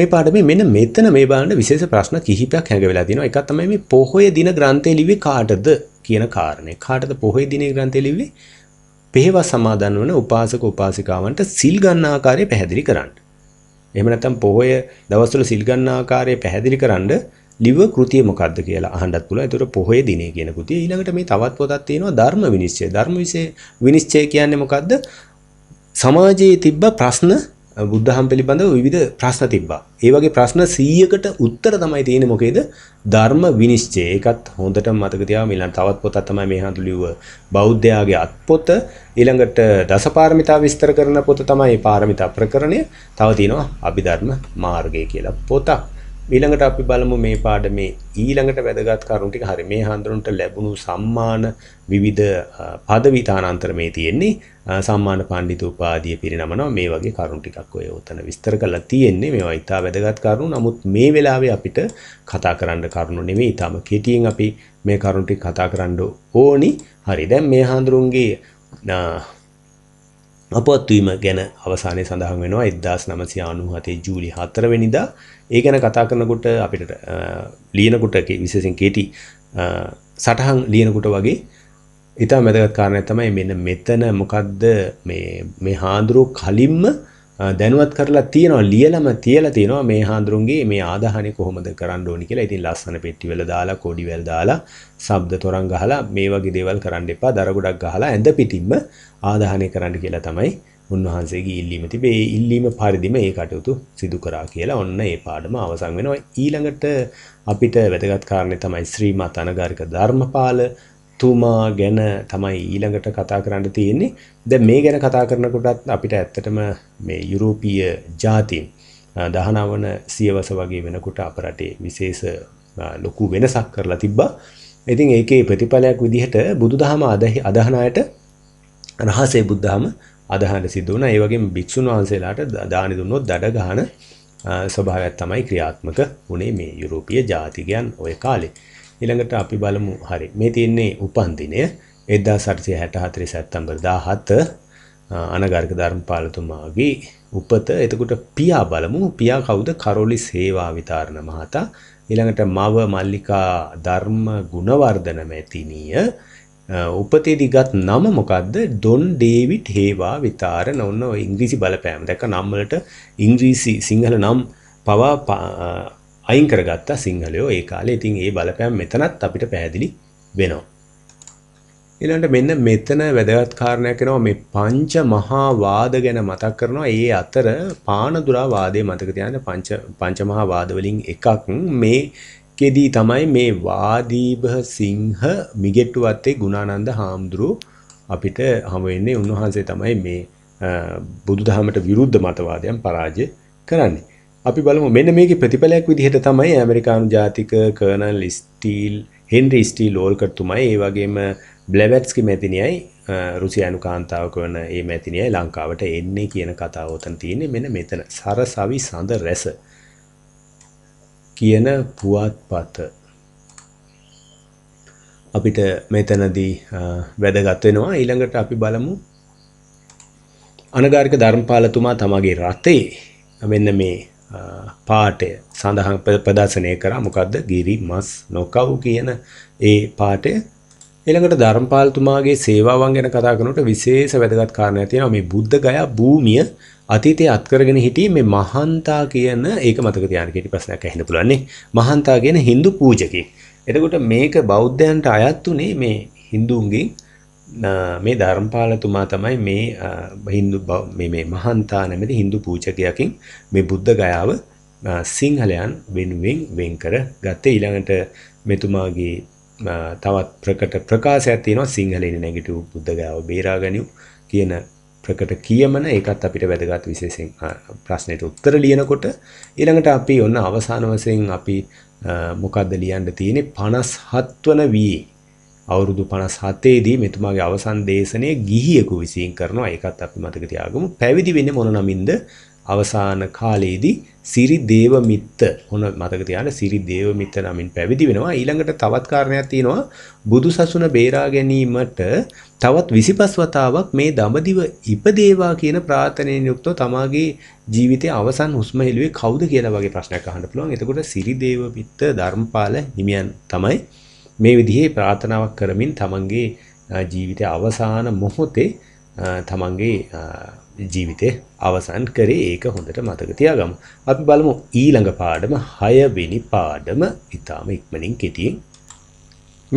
Speaker 1: මේ පාඩමේ මෙන්න මෙතන මේ බලන්න විශේෂ ප්‍රශ්න කිහිපයක් හැඟවිලා තියෙනවා එකක් තමයි මේ පොහොය දින ග්‍රන්ථය ලිව්වේ කාටද කියන කාරණේ කාටද පොහොය දිනේ ග්‍රන්ථය ලිව්වේ පෙහෙවස් සමාදන් වන උපාසක උපාසිකාවන්ට සිල් ගන්න ආකාරය පැහැදිලි කරන්න එහෙම නැත්නම් පොහොය දවස්වල සිල් ගන්න ආකාරය පැහැදිලි කරන්නේ ලිව කෘතිය මොකක්ද කියලා අහන්නත් පුළුවන්. ඒතකොට පොහොය දිනේ කියන කෘතිය. ඊළඟට මේ තවත් පොතක් තියෙනවා ධර්ම විනිශ්චය. ධර්ම විනිශ්චය කියන්නේ මොකද්ද? සමාජයේ තිබ්බ ප්‍රශ්න බුද්ධහම් පිළිබඳව විවිධ ප්‍රශ්න තිබ්බා. ඒ වගේ ප්‍රශ්න 100කට උත්තර තමයි තියෙන්නේ මොකේද? ධර්ම විනිශ්චය. ඒකත් හොඳට මතක තියාගන්න. ඊළඟ තවත් පොතක් තමයි මේ හඳු ලිව්ව බෞද්ධයාගේ අත්පොත. ඊළඟට දසපාරමිතා විස්තර කරන පොත තමයි පාරමිතා ප්‍රකරණය. තව තියෙනවා අභිධර්ම මාර්ගය කියලා පොතක්. ඊළඟට අපි බලමු මේ පාඩමේ ඊළඟට වැදගත් කරුණු ටික හරි මේ හඳුනනට ලැබුණු සම්මාන විවිධ පදවි තානාන්තර මේ තියෙන්නේ සම්මාන පඬිතු උපාධිය පිරිනමනවා මේ වගේ කරුණු ටිකක් ඔය උතන විස්තර කරලා තියෙන්නේ මේවා ඊටා වැදගත් කරුණු නමුත් මේ වෙලාවේ අපිට කතා කරන්න කරුණු නෙවෙයි ඊටම කෙටියෙන් අපි මේ කරුණු ටික කතා කරන්න ඕනි හරි දැන් මේ හඳුරුන්ගේ අපවත්වීම ගැන අවසානයේ සඳහන් වෙනවා 1997 ජූලි 4 වෙනිදා ඒ ගැන කතා කරනකොට අපිට ලියනකොට විශේෂෙන් කේටි සටහන් ලියනකොට වගේ ඉතා මැදගත් කාරණය තමයි මෙන්න මෙතන මොකක්ද මේ හාන්දුරුව කලින්ම දැනුවත් කරලා තියෙනවා ලියලම තියලා තියෙනවා මේ හාන්දුරුන්ගේ මේ ආදාහනය කොහොමද කරන්න ඕනි කියලා. ඉතින් ලස්සන පෙට්ටිවල දාලා කොඩිවල දාලා ශබ්ද තොරන් ගහලා මේ වගේ දේවල් කරන්න එපා. දර ගොඩක් ගහලා ඇඳ පිටින්ම ආදාහනය කරන්න කියලා තමයි උන්වහන්සේගේ ඉල්ලීම තිබේ ඒ ඉල්ලීම පරිදිම ඒ කටයුතු සිදු කරා කියලා ඔන්න ඒ පාඩම අවසන් වෙනවා ඊළඟට අපිට වැදගත් කාරණේ තමයි ශ්‍රීමත් අනගාരിക ධර්මපාල තුමා ගැන තමයි ඊළඟට කතා කරන්න තියෙන්නේ දැන් මේ ගැන කතා කරනකොටත් අපිට ඇත්තටම මේ යුරෝපීය ජාතීන් 19 වන සියවස වගේ වෙනකොට අප රටේ විශේෂ ලොකු වෙනසක් කරලා තිබ්බා ඉතින් ඒකේ ප්‍රතිඵලයක් විදිහට බුදුදහම අදහන අයට රහසේ බුද්ධහම අදහන සිද්ධ වුණා. ඒ වගේම භික්ෂුන් වහන්සේලාට දානි දුන්නොත් දඩ ගහන ස්වභාවයක් තමයි ක්‍රියාත්මක වුණේ මේ යුරෝපීය ජාතිකයන් ওই කාලේ. ඊළඟට අපි බලමු හරි. මේ තියෙන්නේ උපන් දිනය 1864 සැප්තැම්බර් 17 අනගාරික ධර්මපාලතුමාගේ උපත. එතකොට පියා බලමු. පියා කවුද? කරොලි සේවා විතාරණ මහතා. ඊළඟට මව මල්ලිකා ධර්ම ගුණවර්ධන මැතිණිය උපතේදී ගත් නම මොකක්ද ඩොන් ඩේවිඩ් හේවා විතාරන ඔන්න ඔය ඉංග්‍රීසි බලපෑම දැක්ක නම් වලට ඉංග්‍රීසි සිංහල නම් පවා අයින් කරගත්තා සිංහලයෝ ඒ කාලේ. ඉතින් ඒ බලපෑම මෙතනත් අපිට පැහැදිලි වෙනවා. ඊළඟට මෙන්න මෙතන වැදගත් කාරණයක් වෙනවා මේ පංච මහා වාද ගැන මතක් කරනවා. ඒ අතර පානදුරා වාදය මතක තියාගන්න පංච පංච මහා වාද වලින් එකක් මේ එකේදී තමයි මේ වාදීභ සිංහ මිගෙට්ටුවත්තේ ගුණානන්ද හාමුදුරු අපිට හම වෙන්නේ උන්වහන්සේ තමයි මේ බුදුදහමට විරුද්ධ මතවාදයන් පරාජය කරන්නේ. අපි බලමු මෙන්න මේකේ ප්‍රතිඵලයක් විදිහට තමයි ඇමරිකානු ජාතික කර්නල් ස්ටීල් හෙන්රි ස්ටීල් ඕල්කර්තුමයි ඒ වගේම බ්ලැබැට්ස්කි මැතිනියයි රුසියානු කාන්තාවක වන ඒ මැතිනියයි ලංකාවට එන්නේ කියන කතාව ඔතන තියෙන්නේ මෙන්න මෙතන සරසවි සඳ රැස කියන පුවත්පත. අපිට මෙතනදී වැදගත් වෙනවා ඊළඟට අපි බලමු අනගාරික ධර්මපාලතුමා තමගේ රතේ මෙන්න මේ පාඨය සඳහන් ප්‍රදර්ශනය කරා මොකද්ද ගිරි මස් නොකව් කියන ඒ පාඨය ඊළඟට ධර්මපාලතුමාගේ සේවාවන් ගැන කතා කරනකොට විශේෂ වැදගත් කාරණයක් තියෙනවා මේ බුද්ධ ගයා භූමිය අතීතයේ අත්කරගෙන හිටියේ මේ මහන්තා කියන ඒක මතක තියාගන්න කීටි ප්‍රශ්නයක් ඇහෙන්න පුළුවන් නේ මහන්තා කියන Hindu පූජකෙක් එතකොට මේක බෞද්ධයන්ට අයත් උනේ මේ Hinduන්ගෙන් මේ ධර්මපාලතුමා තමයි මේ Hindu මේ මේ මහන්තා නැමැති Hindu පූජකයකින් මේ බුද්ධ ගයාව සිංහලයන් වෙනුවෙන් වෙන් කර ගත්තේ ඊළඟට මෙතුමාගේ තවත් ප්‍රකට ප්‍රකාශයක් තියෙනවා සිංහලෙන් නැගිටූ බුද්ධගයාව බේරා ගැනීම කියන ප්‍රකට කියමන ඒකත් අපිට වැදගත් විශේෂයෙන් ප්‍රශ්නෙට උත්තර ලියනකොට ඊළඟට අපි ඔන්න අවසාන වශයෙන් අපි මොකද්ද ලියන්න තියෙන්නේ 57 වන වී අවුරුදු 57 දී මෙතුමාගේ අවසන් දේශනය ගිහියෙකු විසින් කරනවා ඒකත් අපි මතක තියාගමු පැවිදි වෙන්නේ මොන නමින්ද අවසාන කාලයේදී සිරි දේවමිත්ත හොන මතක තියාගන්න සිරි දේවමිත්ත නමින් පැවිදි වෙනවා ඊළඟට තවත් කාරණයක් තියෙනවා බුදුසසුන බේරා ගැනීමට තවත් 25 වතාවක් මේ දඹදිව ඉපදේවා කියන ප්‍රාර්ථනාවෙන් යුක්තව තමාගේ ජීවිතයේ අවසන් හුස්ම හෙළුවේ කවුද කියලා වගේ ප්‍රශ්නයක් අහන්න පුළුවන් එතකොට සිරි දේවමිත්ත ධර්මපාල හිමියන් තමයි මේ විදිහේ ප්‍රාර්ථනාවක් කරමින් තමන්ගේ ජීවිතය අවසාන මොහොතේ තමන්ගේ ජීවිතේ අවසන් කරේ ඒක හොඳට මතක තියාගමු. අපි බලමු ඊළඟ පාඩම 6 වෙනි පාඩම ඊටාම ඉක්මනින් කෙටියෙන්.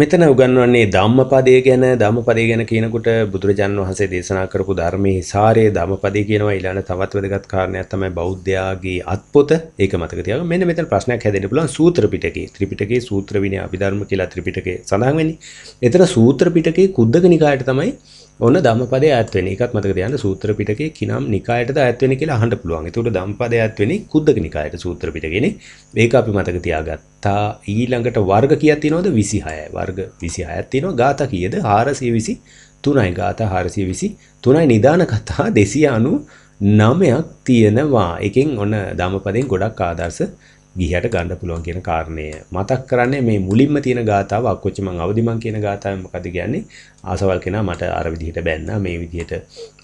Speaker 1: මෙතන උගන්වන්නේ ධම්මපදය ගැන ධම්මපදය ගැන කියනකොට බුදුරජාන් වහන්සේ දේශනා කරපු ධර්මයේ සාරය ධම්මපදය කියනවා ඊළඟ තවත් වැදගත් කාරණයක් තමයි බෞද්ධයාගේ අත්පොත. ඒක මතක තියාගන්න. මෙන්න මෙතන ප්‍රශ්නයක් හැදෙන්න පුළුවන් සූත්‍ර පිටකේ. ත්‍රිපිටකේ සූත්‍ර විනය අභිධර්ම කියලා ත්‍රිපිටකේ සඳහන් වෙන්නේ. එතන සූත්‍ර පිටකේ කුද්දක නිකායට තමයි ඔන්න ධම්පදය ඇත්වෙන එකත් මතක තියන්න සූත්‍ර පිටකේ කිනම් නිකායටද ඇත්වෙන කියලා අහන්න පුළුවන්. ඒකට ධම්පදය ඇත්වෙන්නේ කුද්දක නිකායට සූත්‍ර පිටකේනේ. මේක අපි මතක තියාගත්තා. ඊළඟට වර්ග කීයක් තියෙනවද? 26. වර්ග 26ක් තියෙනවා. ગાථා කීයද? 423යි. ગાථා 423යි. නිදාන කතා 299ක් තියෙනවා. එකෙන් ඔන්න ධම්පදයෙන් ගොඩක් ආදර්ශ ගිහට ගන්න පුළුවන් කියන කාරණය මතක් කරන්නේ මේ මුලින්ම තියෙන ගාතාව අක්කොච්චි මං අවදි මං කියන ගාතාව මොකද කියන්නේ ආසවල් කෙනා මට අර විදිහට බැන්නා මේ විදිහට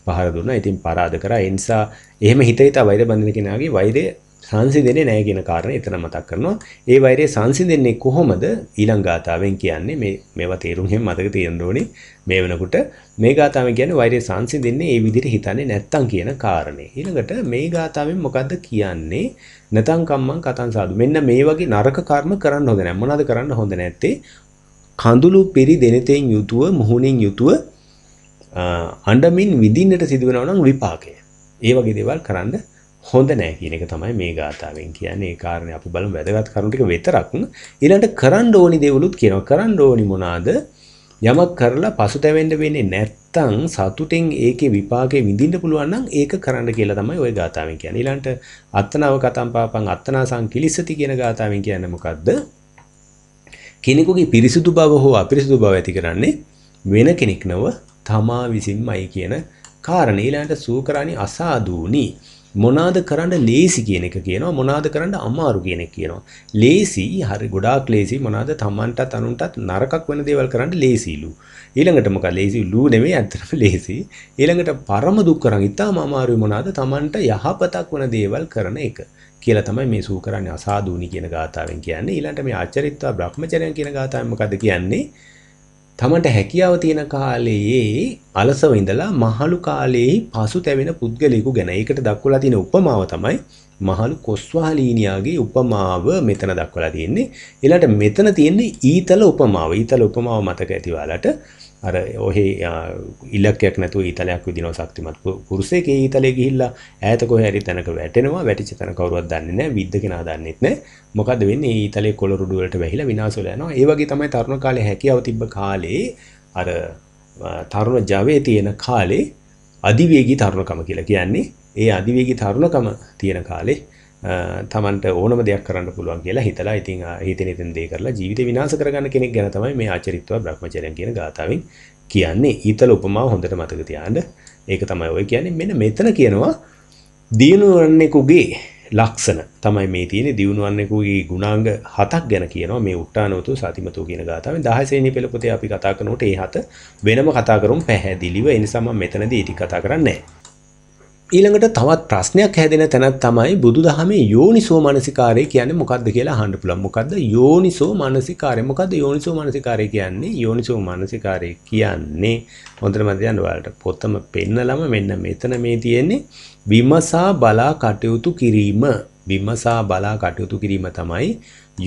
Speaker 1: පහර දුන්නා ඉතින් පරාද කරා ඒ නිසා එහෙම හිත හිතා වෛර බඳින කෙනාගේ වෛරය සංසිඳෙන්නේ නැහැ කියන කාරණය එතන මතක් කරනවා ඒ වෛරය සංසිඳෙන්නේ කොහොමද ඊළඟ ගාතාවෙන් කියන්නේ මේ මේවා තේරුම් හැම මතක තියෙන්න ඕනේ මේ වෙනකොට මේ ගාතාවෙන් කියන්නේ වෛරය සංසිඳෙන්නේ ඒ විදිහට හිතන්නේ නැත්තම් කියන කාරණේ ඊළඟට මේ ගාතාවෙන් මොකද්ද කියන්නේ නැතන් කම්මං කතං සාදු. මෙන්න මේ වගේ නරක කර්ම කරන්න හොඳ නැහැ. මොනවද කරන්න හොඳ නැත්තේ? කඳුළු පිරි දෙනිතෙන් යුතුව මුහුණින් යුතුව අඬමින් විඳින්නට සිදුවෙනවා නම් විපාකය. ඒ වගේ දේවල් කරන්න හොඳ නැහැ කියන එක තමයි මේ ගාථාවෙන් කියන්නේ. ඒ කාරණේ අපි බලමු වැදගත් කරුණු ටික විතරක්. ඊළඟට කරන්න ඕනි දේවලුත් කියනවා. කරන්න ඕනි මොනවාද? යමක් කරලා පසුතැවෙන්න වෙන්නේ නැත්තම් සතුටෙන් ඒකේ විපාකේ විඳින්න පුළුවන් නම් ඒක කරන්න කියලා තමයි ওই ගාතාවෙන් කියන්නේ. ඊළඟට අත්තනව කතම් පාපං අත්තනාසං කිලිසති කියන ගාතාවෙන් කියන්නේ මොකද්ද? කෙනෙකුගේ පිරිසුදු බව හෝ අපිරිසුදු බව ඇති කරන්නේ වෙන කෙනෙක් නොව තමා විසින්මයි කියන කාරණේ ඊළඟට සූකරානි අසාදූනි මොනාද කරන්න ලේසි කියන එක කියනවා මොනාද කරන්න අමාරු කියන එක කියනවා. ලේසි හරි ගොඩාක් ලේසි මොනාද තමන්ටත් අනුන්ටත් නරකක් වෙන දේවල් කරන්න ලේසිලු. ඊළඟට මොකක්ද ලේසි ලූ නෙමෙයි අත්‍තරම ලේසි. ඊළඟට පරම දුක් කරන් ඉතාම අමාරුයි මොනාද තමන්ට යහපතක් වෙන දේවල් කරන එක. කියලා තමයි මේ සූ කරන්නේ අසාදූනි කියන ගාතාවෙන් කියන්නේ. ඊළඟට මේ ආචරිත්වා බ්‍රහ්මචර්යයන් කියන ගාතාවෙන් මොකද්ද කියන්නේ? තමට හැකියාව තියෙන කාලයේ අලසව ඉඳලා මහලු කාලයේ පසු තැවෙන පුද්ගලයෙකු ගැන ඒකට දක්වලා තියෙන උපමාව තමයි මහලු කොස්වාලීනියාගේ උපමාව මෙතන දක්වලා තියෙන්නේ. ඊළඟට මෙතන තියෙන්නේ ඊතල උපමාව. ඊතල උපමාව මතක ඇති ඔයාලට. අර ඔහි ඉලක්කයක් නැතුව ඊතලයක් විදිනවා ශක්තිමත් පුරුෂයෙක් ඒ ඊතලේ ගිහිල්ලා ඈත කොහේ හරි තැනක වැටෙනවා වැටිච්ච තැන කවුරුවත් දන්නේ නැහැ විද්ද කෙනා දන්නෙත් නැහැ මොකද වෙන්නේ ඒ ඊතලේ කොළරුඩු වලට වැහිලා විනාශ වෙලා යනවා ඒ වගේ තමයි තරුණ කාලේ හැකියාව තිබ්බ කාලේ අර තරුණ ජවයේ තියෙන කාලේ අධිවේගී තරුණකම කියලා කියන්නේ ඒ අධිවේගී තරුණකම තියෙන කාලේ තමන්ට ඕනම දෙයක් කරන්න පුළුවන් කියලා හිතලා ඉතින් හිතෙන ඉතින් දේ කරලා ජීවිතේ විනාශ කරගන්න කෙනෙක් ගැන තමයි මේ ආචරිත්ව බ්‍රහ්මචර්යයන් කියන ගාථාවෙන් කියන්නේ. ඊතල උපමාව හොඳට මතක තියාගන්න. ඒක තමයි ඔය කියන්නේ. මෙන්න මෙතන කියනවා දියුණුවන්නෙකුගේ ලක්ෂණ තමයි මේ තියෙන්නේ දියුණුවන්නෙකුගේ ගුණාංග හතක් ගැන කියනවා මේ උට්ටානවතු සතිමතෝ කියන ගාථාවෙන් 10 ශ්‍රේණිය පෙළ පොතේ අපි කතා කරනකොට ඒ හත වෙනම කතා කරුම් පැහැදිලිව ඒ නිසා මම මෙතනදී ඊටි කතා කරන්නේ නැහැ. ඊළඟට තවත් ප්‍රශ්නයක් හැදෙන තැනක් තමයි බුදු දහමේ යෝනිසෝ මනසිකාරය කියන්නේ මොකක්ද කියලා අහන්න පුළුවන්. මොකක්ද යෝනිසෝ මනසිකාරය? මොකක්ද යෝනිසෝ මනසිකාරය කියන්නේ? යෝනිසෝ මනසිකාරය කියන්නේ හොඳට මතක තියාගන්න ඔයාලට පොතම පෙන්නලම මෙන්න මෙතන මේ තියෙන්නේ විමසා බලා කටයුතු කිරීම. විමසා බලා කටයුතු කිරීම තමයි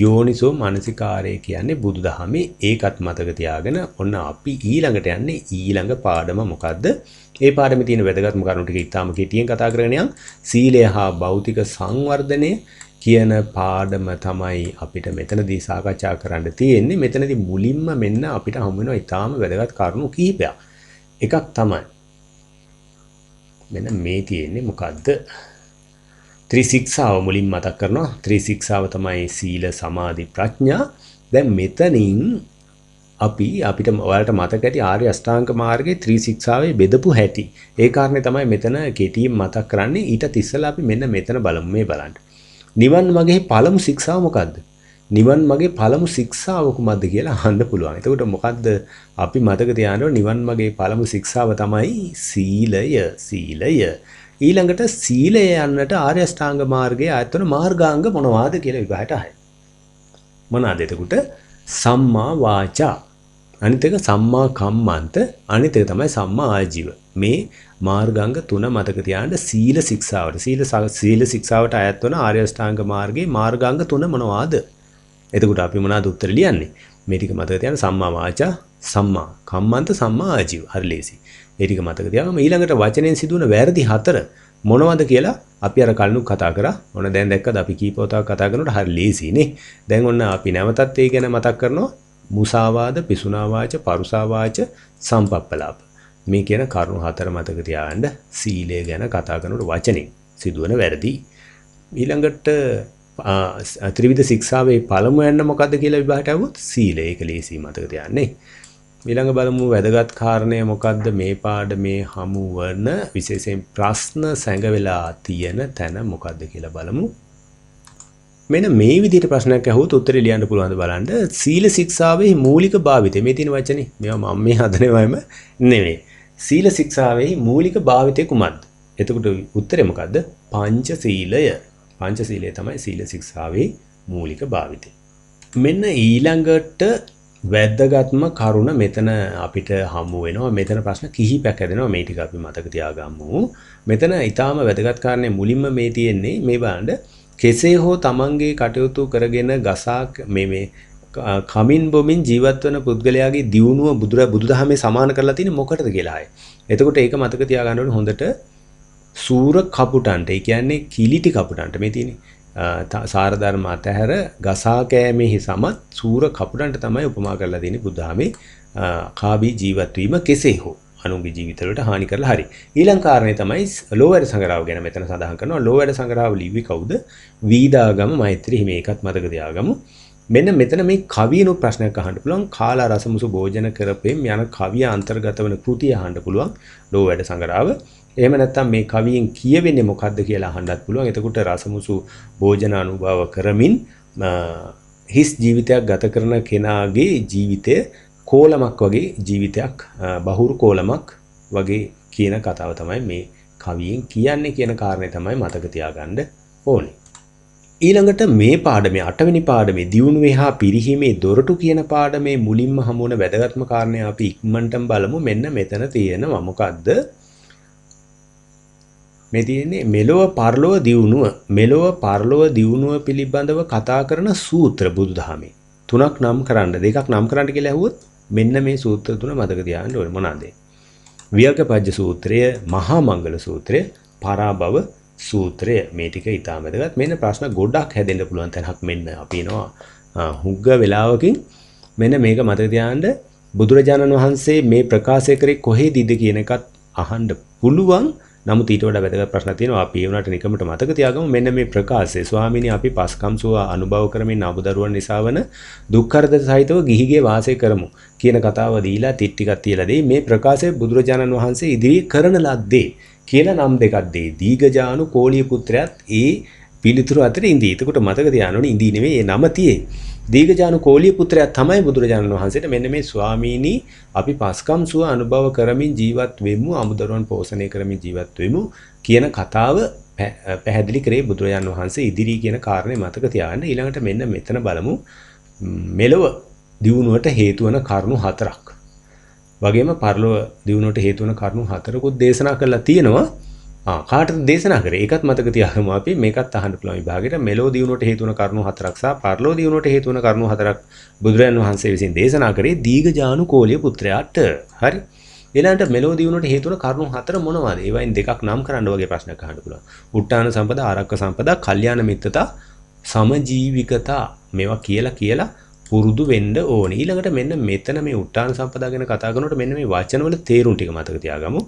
Speaker 1: යෝනිසෝ මනසිකාරය කියන්නේ බුදුදහමේ ඒකත් මතක තියාගෙන ඔන්න අපි ඊළඟට යන්නේ ඊළඟ පාඩම මොකද්ද? ඒ පාඩමේ තියෙන වැදගත්ම කරුණු ටික ඉතාම කෙටියෙන් කතා කරගෙන යන් සීලය හා භෞතික සංවර්ධනය කියන පාඩම තමයි අපිට මෙතනදී සාකච්ඡා කරන්න තියෙන්නේ. මෙතනදී මුලින්ම මෙන්න අපිට හමු වෙනවා ඉතාම වැදගත් කරුණු කිහිපයක්. එකක් තමයි මෙන්න මේ තියෙන්නේ මොකද්ද? ත්‍රිසික්ෂාව මුලින් මතක් කරනවා ත්‍රිසික්ෂාව තමයි සීල සමාධි ප්‍රඥා දැන් මෙතනින් අපි අපිට ඔයාලට මතක ඇති ආර්ය අෂ්ටාංග මාර්ගයේ ත්‍රිසික්ෂාවේ බෙදපු හැටි ඒ කාරණේ තමයි මෙතන කෙටියෙන් මතක් කරන්නේ ඊට ඉස්සෙල්ලා අපි මෙන්න මෙතන බලමු මේ බලන්න නිවන් මගේ පළමු ශික්ෂාව මොකද්ද නිවන් මගේ පළමු ශික්ෂාව කුමක්ද කියලා අහන්න පුළුවන් එතකොට මොකද්ද අපි මතක තියාගන්න නිවන් මගේ පළමු ශික්ෂාව තමයි සීලය සීලය ඊළඟට සීලය යන්නට ආර්ය අෂ්ටාංග මාර්ගයේ ආයතන මාර්ගාංග මොනවාද කියලා විභාගයට අහයි. මොනවාද එතකොට? සම්මා වාචා. අනිත් එක සම්මා කම්මන්ත, අනිත් එක තමයි සම්මා ආජීව. මේ මාර්ගාංග තුන මතක තියාගන්න සීල ශික්ෂාවට. සීල සීල ශික්ෂාවට අයත් වන ආර්ය අෂ්ටාංග මාර්ගයේ මාර්ගාංග තුන මොනවාද? එතකොට අපි මොනවාද උත්තර ලියන්නේ? මේ ටික මතක තියාගන්න සම්මා වාචා, සම්මා කම්මන්ත, සම්මා ආජීව. හරි ලේසියි. ඒටික මතක තියාගම ඊළඟට වචනයෙන් සිදුවන වැරදි හතර මොනවද කියලා අපි අර කලිනුත් කතා කරා. ඔන්න දැන් දැක්කද අපි කීප වතාවක් කතා කරනකොට හරි ලේසිනේ. දැන් ඔන්න අපි නැවතත් ඒ ගැන මතක් කරනවා. මුසාවාද, පිසුනාවාච, පරුසාවාච, සම්පප්පලාප. මේ කියන කරුණු හතර මතක තියාගන්න සීලය ගැන කතා කරනකොට වචනෙන් සිදුවන වැරදි. ඊළඟට ත්‍රිවිධ ශික්ෂාවේ පළමු යන්න මොකද්ද කියලා විභාගයට આવුත් සීලය ඒක ලේසි මතක තියාගන්නේ. ඊළඟ බලමු වැදගත් කාරණය මොකක්ද මේ පාඩමේ හමු වන විශේෂයෙන් ප්‍රශ්න සැඟවෙලා තියෙන තැන මොකක්ද කියලා බලමු. මෙන්න මේ විදිහට ප්‍රශ්නයක් අහුවොත් උත්තරේ ලියන්න පුළුවන් බලන්න. සීල ශික්ෂාවේ මූලික භාවිතය මේ තියෙන වචනේ. මේවා මම මේ හදනවම නෙමෙයි. සීල ශික්ෂාවේ මූලික භාවිතය කුමක්ද? එතකොට උත්තරේ මොකක්ද? පංචශීලය. පංචශීලය තමයි සීල ශික්ෂාවේ මූලික භාවිතය. මෙන්න ඊළඟට වැද්දගත්ම කරුණ මෙතන අපිට හමු වෙනවා මෙතන ප්‍රශ්න කිහිපයක් හැදෙනවා මේ ටික අපි මතක තියාගමු මෙතන ඊටාම වැදගත් කාරණේ මුලින්ම මේ තියෙන්නේ මේ බලන්න කෙසේ හෝ Tamange කටයුතු කරගෙන ගසාක් මේ මේ කමින් බොමින් ජීවත් වෙන පුද්ගලයාගේ දියුණුව බුදුර බුදුදහමේ සමාන කරලා තියෙන්නේ මොකටද කියලා අය. එතකොට ඒක මතක තියාගන්න ඕනේ හොඳට සූර කපුටන්ට. ඒ කියන්නේ කිලිටි කපුටන්ට මේ තියෙන්නේ. සාරධර්ම අතහැර ගසා කෑමෙහි සමත් සූර කපුටන්ට තමයි උපමා කරලා දෙන්නේ බුදුදහමේ කාබී ජීවත් වීම කෙසේ හෝ අනුන්ගේ ජීවිතවලට හානි කරලා හරි. ඊළඟ කාරණේ තමයි ලෝවැඩ සංග්‍රහව ගැන මෙතන සඳහන් කරනවා. ලෝවැඩ සංග්‍රහව ලිව්වේ කවුද? වීදාගම මෛත්‍රී හිමි ඒකත් මතක තියාගමු. මෙන්න මෙතන මේ කවියනු ප්‍රශ්නයක් අහන්න පුළුවන්. කාලා රසමුසු භෝජන කරපෙම් යන කවිය අන්තර්ගත වන කෘතිය අහන්න පුළුවන්. ලෝවැඩ සංග්‍රහව එහෙම නැත්නම් මේ කවියෙන් කියවෙන්නේ මොකද්ද කියලා අහන්නත් පුළුවන්. එතකොට රසමුසු භෝජන අනුභව කරමින් හිස් ජීවිතයක් ගත කරන කෙනාගේ ජීවිතය කෝලමක් වගේ ජීවිතයක් බහුරු කෝලමක් වගේ කියන කතාව තමයි මේ කවියෙන් කියන්නේ කියන කාරණය තමයි මතක තියාගන්න ඕනේ. ඊළඟට මේ පාඩමේ අටවෙනි පාඩමේ දියුණුවේ හා පිරිහීමේ දොරටු කියන පාඩමේ මුලින්ම හමුවන වැදගත්ම කාරණය අපි ඉක්මනටම බලමු මෙන්න මෙතන තියෙනවා මොකද්ද මේ තියෙන්නේ මෙලොව පරලොව දියුණුව මෙලොව පරලොව දියුණුව පිළිබඳව කතා කරන සූත්‍ර බුදුදහමේ තුනක් නම් කරන්න දෙකක් නම් කරන්න කියලා ඇහුවොත් මෙන්න මේ සූත්‍ර තුන මතක තියාගන්න ඕනේ මොනවාද? වියකපජ්ජ සූත්‍රය, මහා මංගල සූත්‍රය, පරාභව සූත්‍රය මේ ටික ඉතාම වැදගත්. මෙන්න ප්‍රශ්න ගොඩක් හැදෙන්න පුළුවන් තැනක් මෙන්න අපි එනවා හුග්ග වෙලාවකින් මෙන්න මේක මතක තියාගන්න බුදුරජාණන් වහන්සේ මේ ප්‍රකාශය කරේ කොහේදීද කියන එකත් අහන්න පුළුවන් නමුත් ඊට වඩා වැදගත් ප්‍රශ්න තියෙනවා අපි ඒ උනාට නිකමට මතක තියාගමු මෙන්න මේ ප්‍රකාශය ස්වාමීනි අපි පස්කම් සුව අනුභව කරමින් අබුදරුවන් නිසා වන දුක් කරදර සහිතව ගිහිගේ වාසය කරමු කියන කතාව දීලා තිත් ටිකක් තියලා දෙයි මේ ප්‍රකාශය බුදුරජාණන් වහන්සේ ඉදිරියේ කරන ලද්දේ කියලා නම් දෙකක් දෙයි දීගජානු කෝලිය පුත්‍රයාත් ඒ පිළිතුරු අතර ඉඳී. එතකොට මතක තියාගන්න ඕනේ ඉඳී නෙමෙයි ඒ නම තියෙන්නේ. දීගජානුකෝලී පුත්‍රයා තමයි බුදුරජාණන් වහන්සේට මෙන්න මේ ස්වාමීනි අපි පස්කම් සුව අනුභව කරමින් ජීවත් වෙමු අමුදරුවන් පෝෂණය කරමින් ජීවත් වෙමු කියන කතාව පැහැදිලි කරේ බුදුරජාණන් වහන්සේ ඉදිරි කියන කාරණේ මතක තියාගන්න ඊළඟට මෙන්න මෙතන බලමු මෙලොව දියුණුවට හේතු වන කරුණු හතරක්. වගේම පරලොව දියුණුවට හේතු වන කරුණු හතරකුත් දේශනා කරලා තියෙනවා. කාට දේශනා කර එකත් මතක තියාගම අපි මේකත් අහන්න පුළුවන් විභාගෙට මෙලෝ දියුණුවට හේතුන කරුණු හතරක් සහ පරලෝ දියුණුවට හේතුන කරුණු හතරක් බුදුරජාන් වහන්සේ විසින් දේශනා කරේ දීඝජානුකෝලිය පුත්‍රයාට හරි ඊළඟට මෙලෝ දියුණුවට හේතුන කරුණු හතර මොනවද? ඒවයින් දෙකක් නම් කරන්න වගේ ප්‍රශ්නයක් අහන්න පුළුවන්. උට්ටාන සම්පදා, ආරක්ක සම්පදා, කල්යාණ මිත්‍රතා, සමජීවිකතා මේවා කියලා කියලා පුරුදු වෙන්න ඕනේ. ඊළඟට මෙන්න මෙතන මේ උට්ටාන සම්පදා ගැන කතා කරනකොට මෙන්න මේ වචනවල තේරුම් ටික මතක තියාගමු.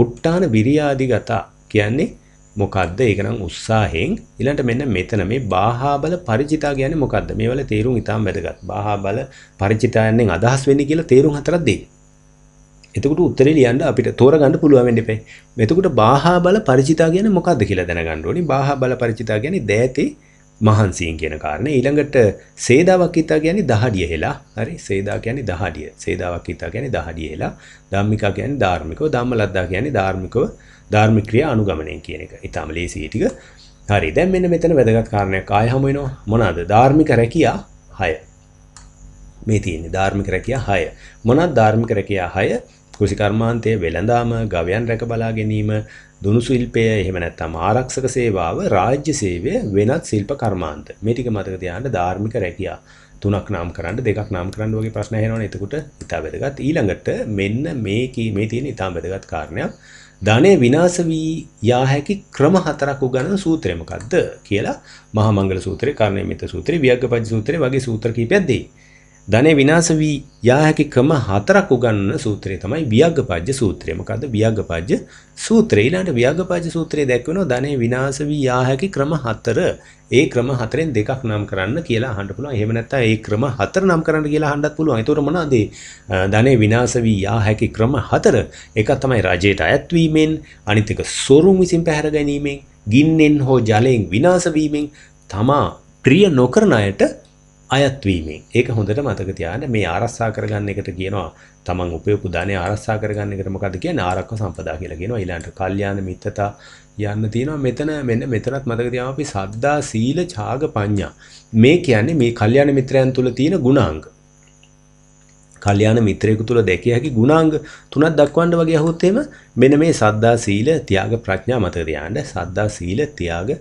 Speaker 1: උට්ටාන විරියාදිගතා කියන්නේ මොකද්ද? ඒක නම් උත්සාහයෙන් ඊළඟට මෙන්න මෙතන මේ බාහාබල ಪರಿචිතා කියන්නේ මොකද්ද? මේවල තේරුම් ඊටාම් වැදගත්. බාහාබල ಪರಿචිතායන්ෙන් අදහස් වෙන්නේ කියලා තේරුම් හතරක් දෙන්න. එතකොට උත්තරේ ලියන්න අපිට තෝරගන්න පුළුවන් වෙන්න එපේ. එතකොට බාහාබල ಪರಿචිතා කියන්නේ මොකද්ද කියලා දැනගන්න ඕනි. බාහාබල ಪರಿචිතා කියන්නේ දෑතේ මහන්සියෙන් කියන කාරණේ ඊළඟට සේදාවක් හිතා කියන්නේ දහඩිය හෙලා හරි සේදා කියන්නේ දහඩිය සේදාවක් හිතා කියන්නේ දහඩිය හෙලා ධම්මිකා කියන්නේ ධාර්මිකව ධම්මලද්දා කියන්නේ ධාර්මිකව ධාර්මික ක්‍රියා අනුගමනය කියන එක. ඊටාම ලේසි ටික. හරි දැන් මෙන්න මෙතන වැදගත් කාරණයක් ආය හමු වෙනවා මොනවාද? ධාර්මික රැකියා 6. මේ තියෙන්නේ ධාර්මික රැකියා 6. මොනවාද ධාර්මික රැකියා 6? කෘෂි කර්මාන්තයේ වෙළඳාම, ගවයන් රැක බලා ගැනීම, දුනු ශිල්පය එහෙම නැත්නම් ආරක්ෂක සේවාව රාජ්‍ය සේවය වෙනත් ශිල්ප කර්මාන්ත මේ ටික මතක තියාගන්න ධාර්මික රැකියා තුනක් නම් කරන්න දෙකක් නම් කරන්න වගේ ප්‍රශ්න ඇහෙනවනේ එතකොට ඉතාම වැදගත් ඊළඟට මෙන්න මේ මේ තියෙන ඉතාම වැදගත් කාරණයක් ධනෙ විනාශ වී යා හැකි ක්‍රම හතරක් උගන්වන සූත්‍රය මොකක්ද කියලා මහා මංගල සූත්‍රය, කර්ණීයමිත සූත්‍රය, වියග්ගපජ්ජ සූත්‍රය වගේ සූත්‍ර කිහිපයක් දෙයි. ධනෙ විනාශ වී යා හැකි ක්‍රම හතරක් උගන්වන සූත්‍රය තමයි වියග්ගපජ්ජ සූත්‍රය. මොකද්ද වියග්ගපජ්ජ සූත්‍රය? ඊළඟට වියග්ගපජ්ජ සූත්‍රයේ දැක්වෙනවා ධනෙ විනාශ වී යා හැකි ක්‍රම හතර. ඒ ක්‍රම හතරෙන් දෙකක් නම් කරන්න කියලා අහන්න පුළුවන්. එහෙම නැත්නම් ඒ ක්‍රම හතර නම් කරන්න කියලා අහන්නත් පුළුවන්. ඒතකොට මොනවද ඒ ධනෙ විනාශ වී යා හැකි ක්‍රම හතර? එකක් තමයි රජයට අයත් වීමෙන්, අනිත් එක සොරුන් විසින් පැහැර ගැනීමෙන්, ගින්නෙන් හෝ ජලයෙන් විනාශ වීමෙන් තමා ප්‍රිය නොකරන අයට අයත් වීමෙන්. ඒක හොඳට මතක තියාගන්න. මේ ආරස්සා කරගන්න එකට කියනවා තමන් උපයපු ධනෙ ආරස්සා කරගන්න එකට මොකද කියන්නේ? ආරක්ක සම්පදා කියලා කියනවා. ඊළඟට කල්යාණ මිත්‍රතා යන්න තියෙනවා. මෙතන මෙන්න මෙතනත් මතක තියාගන්න අපි සද්දා සීල ඡාග පඤ්ඤා. මේ කියන්නේ මේ කල්යාණ මිත්‍රයන් තුල තියෙන ගුණාංග. කල්යාණ මිත්‍රයෙකු තුල දැකිය හැකි ගුණාංග තුනක් දක්වන්න වගේ අහුවොත් එහෙම මෙන්න මේ සද්දා සීල ත්‍යාග ප්‍රඥා මතක තියාගන්න. සද්දා සීල ත්‍යාග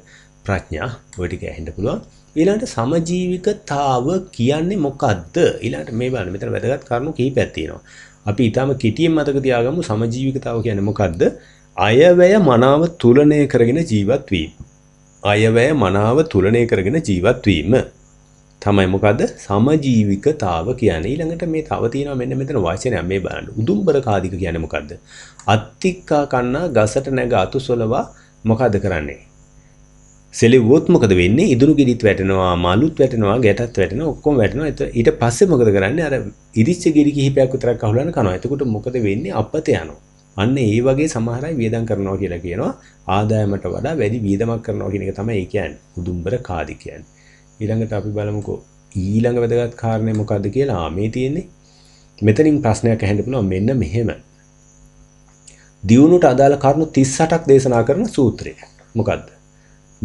Speaker 1: ප්‍රඥා ඔටික ඇහෙන්ට පුළුවන් ඊළට සමජීවිකතාව කියන්නේ මොකක්ද ඊළට මේ බන්න මෙතර වැදගත් කරනු කී පැත්තිෙනවා අපි ඉතාම කිටියෙන් මතක තියාගමු සමජීවිකතාව කියන මොකක්ද අයවැය මනාව තුලනය කරගෙන ජීවත්වීම අයවැය මනාව තුලනය කරගෙන ජීවත්වීම තමයි මොකද සමජීවිකතාව කියන්නේ ඊළඟට මේ තව තියෙනවා මෙන්න මෙතන වචනය මේ බලන්න උදුම්බර කාදික කියන්නේ මොකද්ද අත්තික්කා කන්නා ගසට නැග අතු සොලවා මොකද්ද කරන්නේ සෙලෙව්වොත් මොකද වෙන්නේ ඉදුරු ගිරිත් වැටෙනවා මලුත් වැටෙනවා ගැටත් වැටෙනවා ඔක්කොම වැටෙනවා ඊට පස්සේ මොකද කරන්නේ අර ඉරිච්ච ගිරි කිහිපයක් විතරක් අහුලන්න කනවා එතකොට මොකද වෙන්නේ අපත යනවා අන්න ඒ වගේ සමහර අය වියදම් කරනවා කියලා කියනවා ආදායමට වඩා වැඩි වියදමක් කරනවා කියන එක තමයි ඒ කියන්නේ උදුම්බර කාදි කියන්නේ ඊළඟට අපි බලමුකෝ ඊළඟ වැදගත් කාරණේ මොකද්ද කියලා මේ තියෙන්නේ මෙතනින් ප්‍රශ්නයක් ඇහෙන්න පුළුවන් මෙන්න මෙහෙම දියුණුවට අදාළ කරුණු 38ක් දේශනා කරන සූත්‍රය මොකද්ද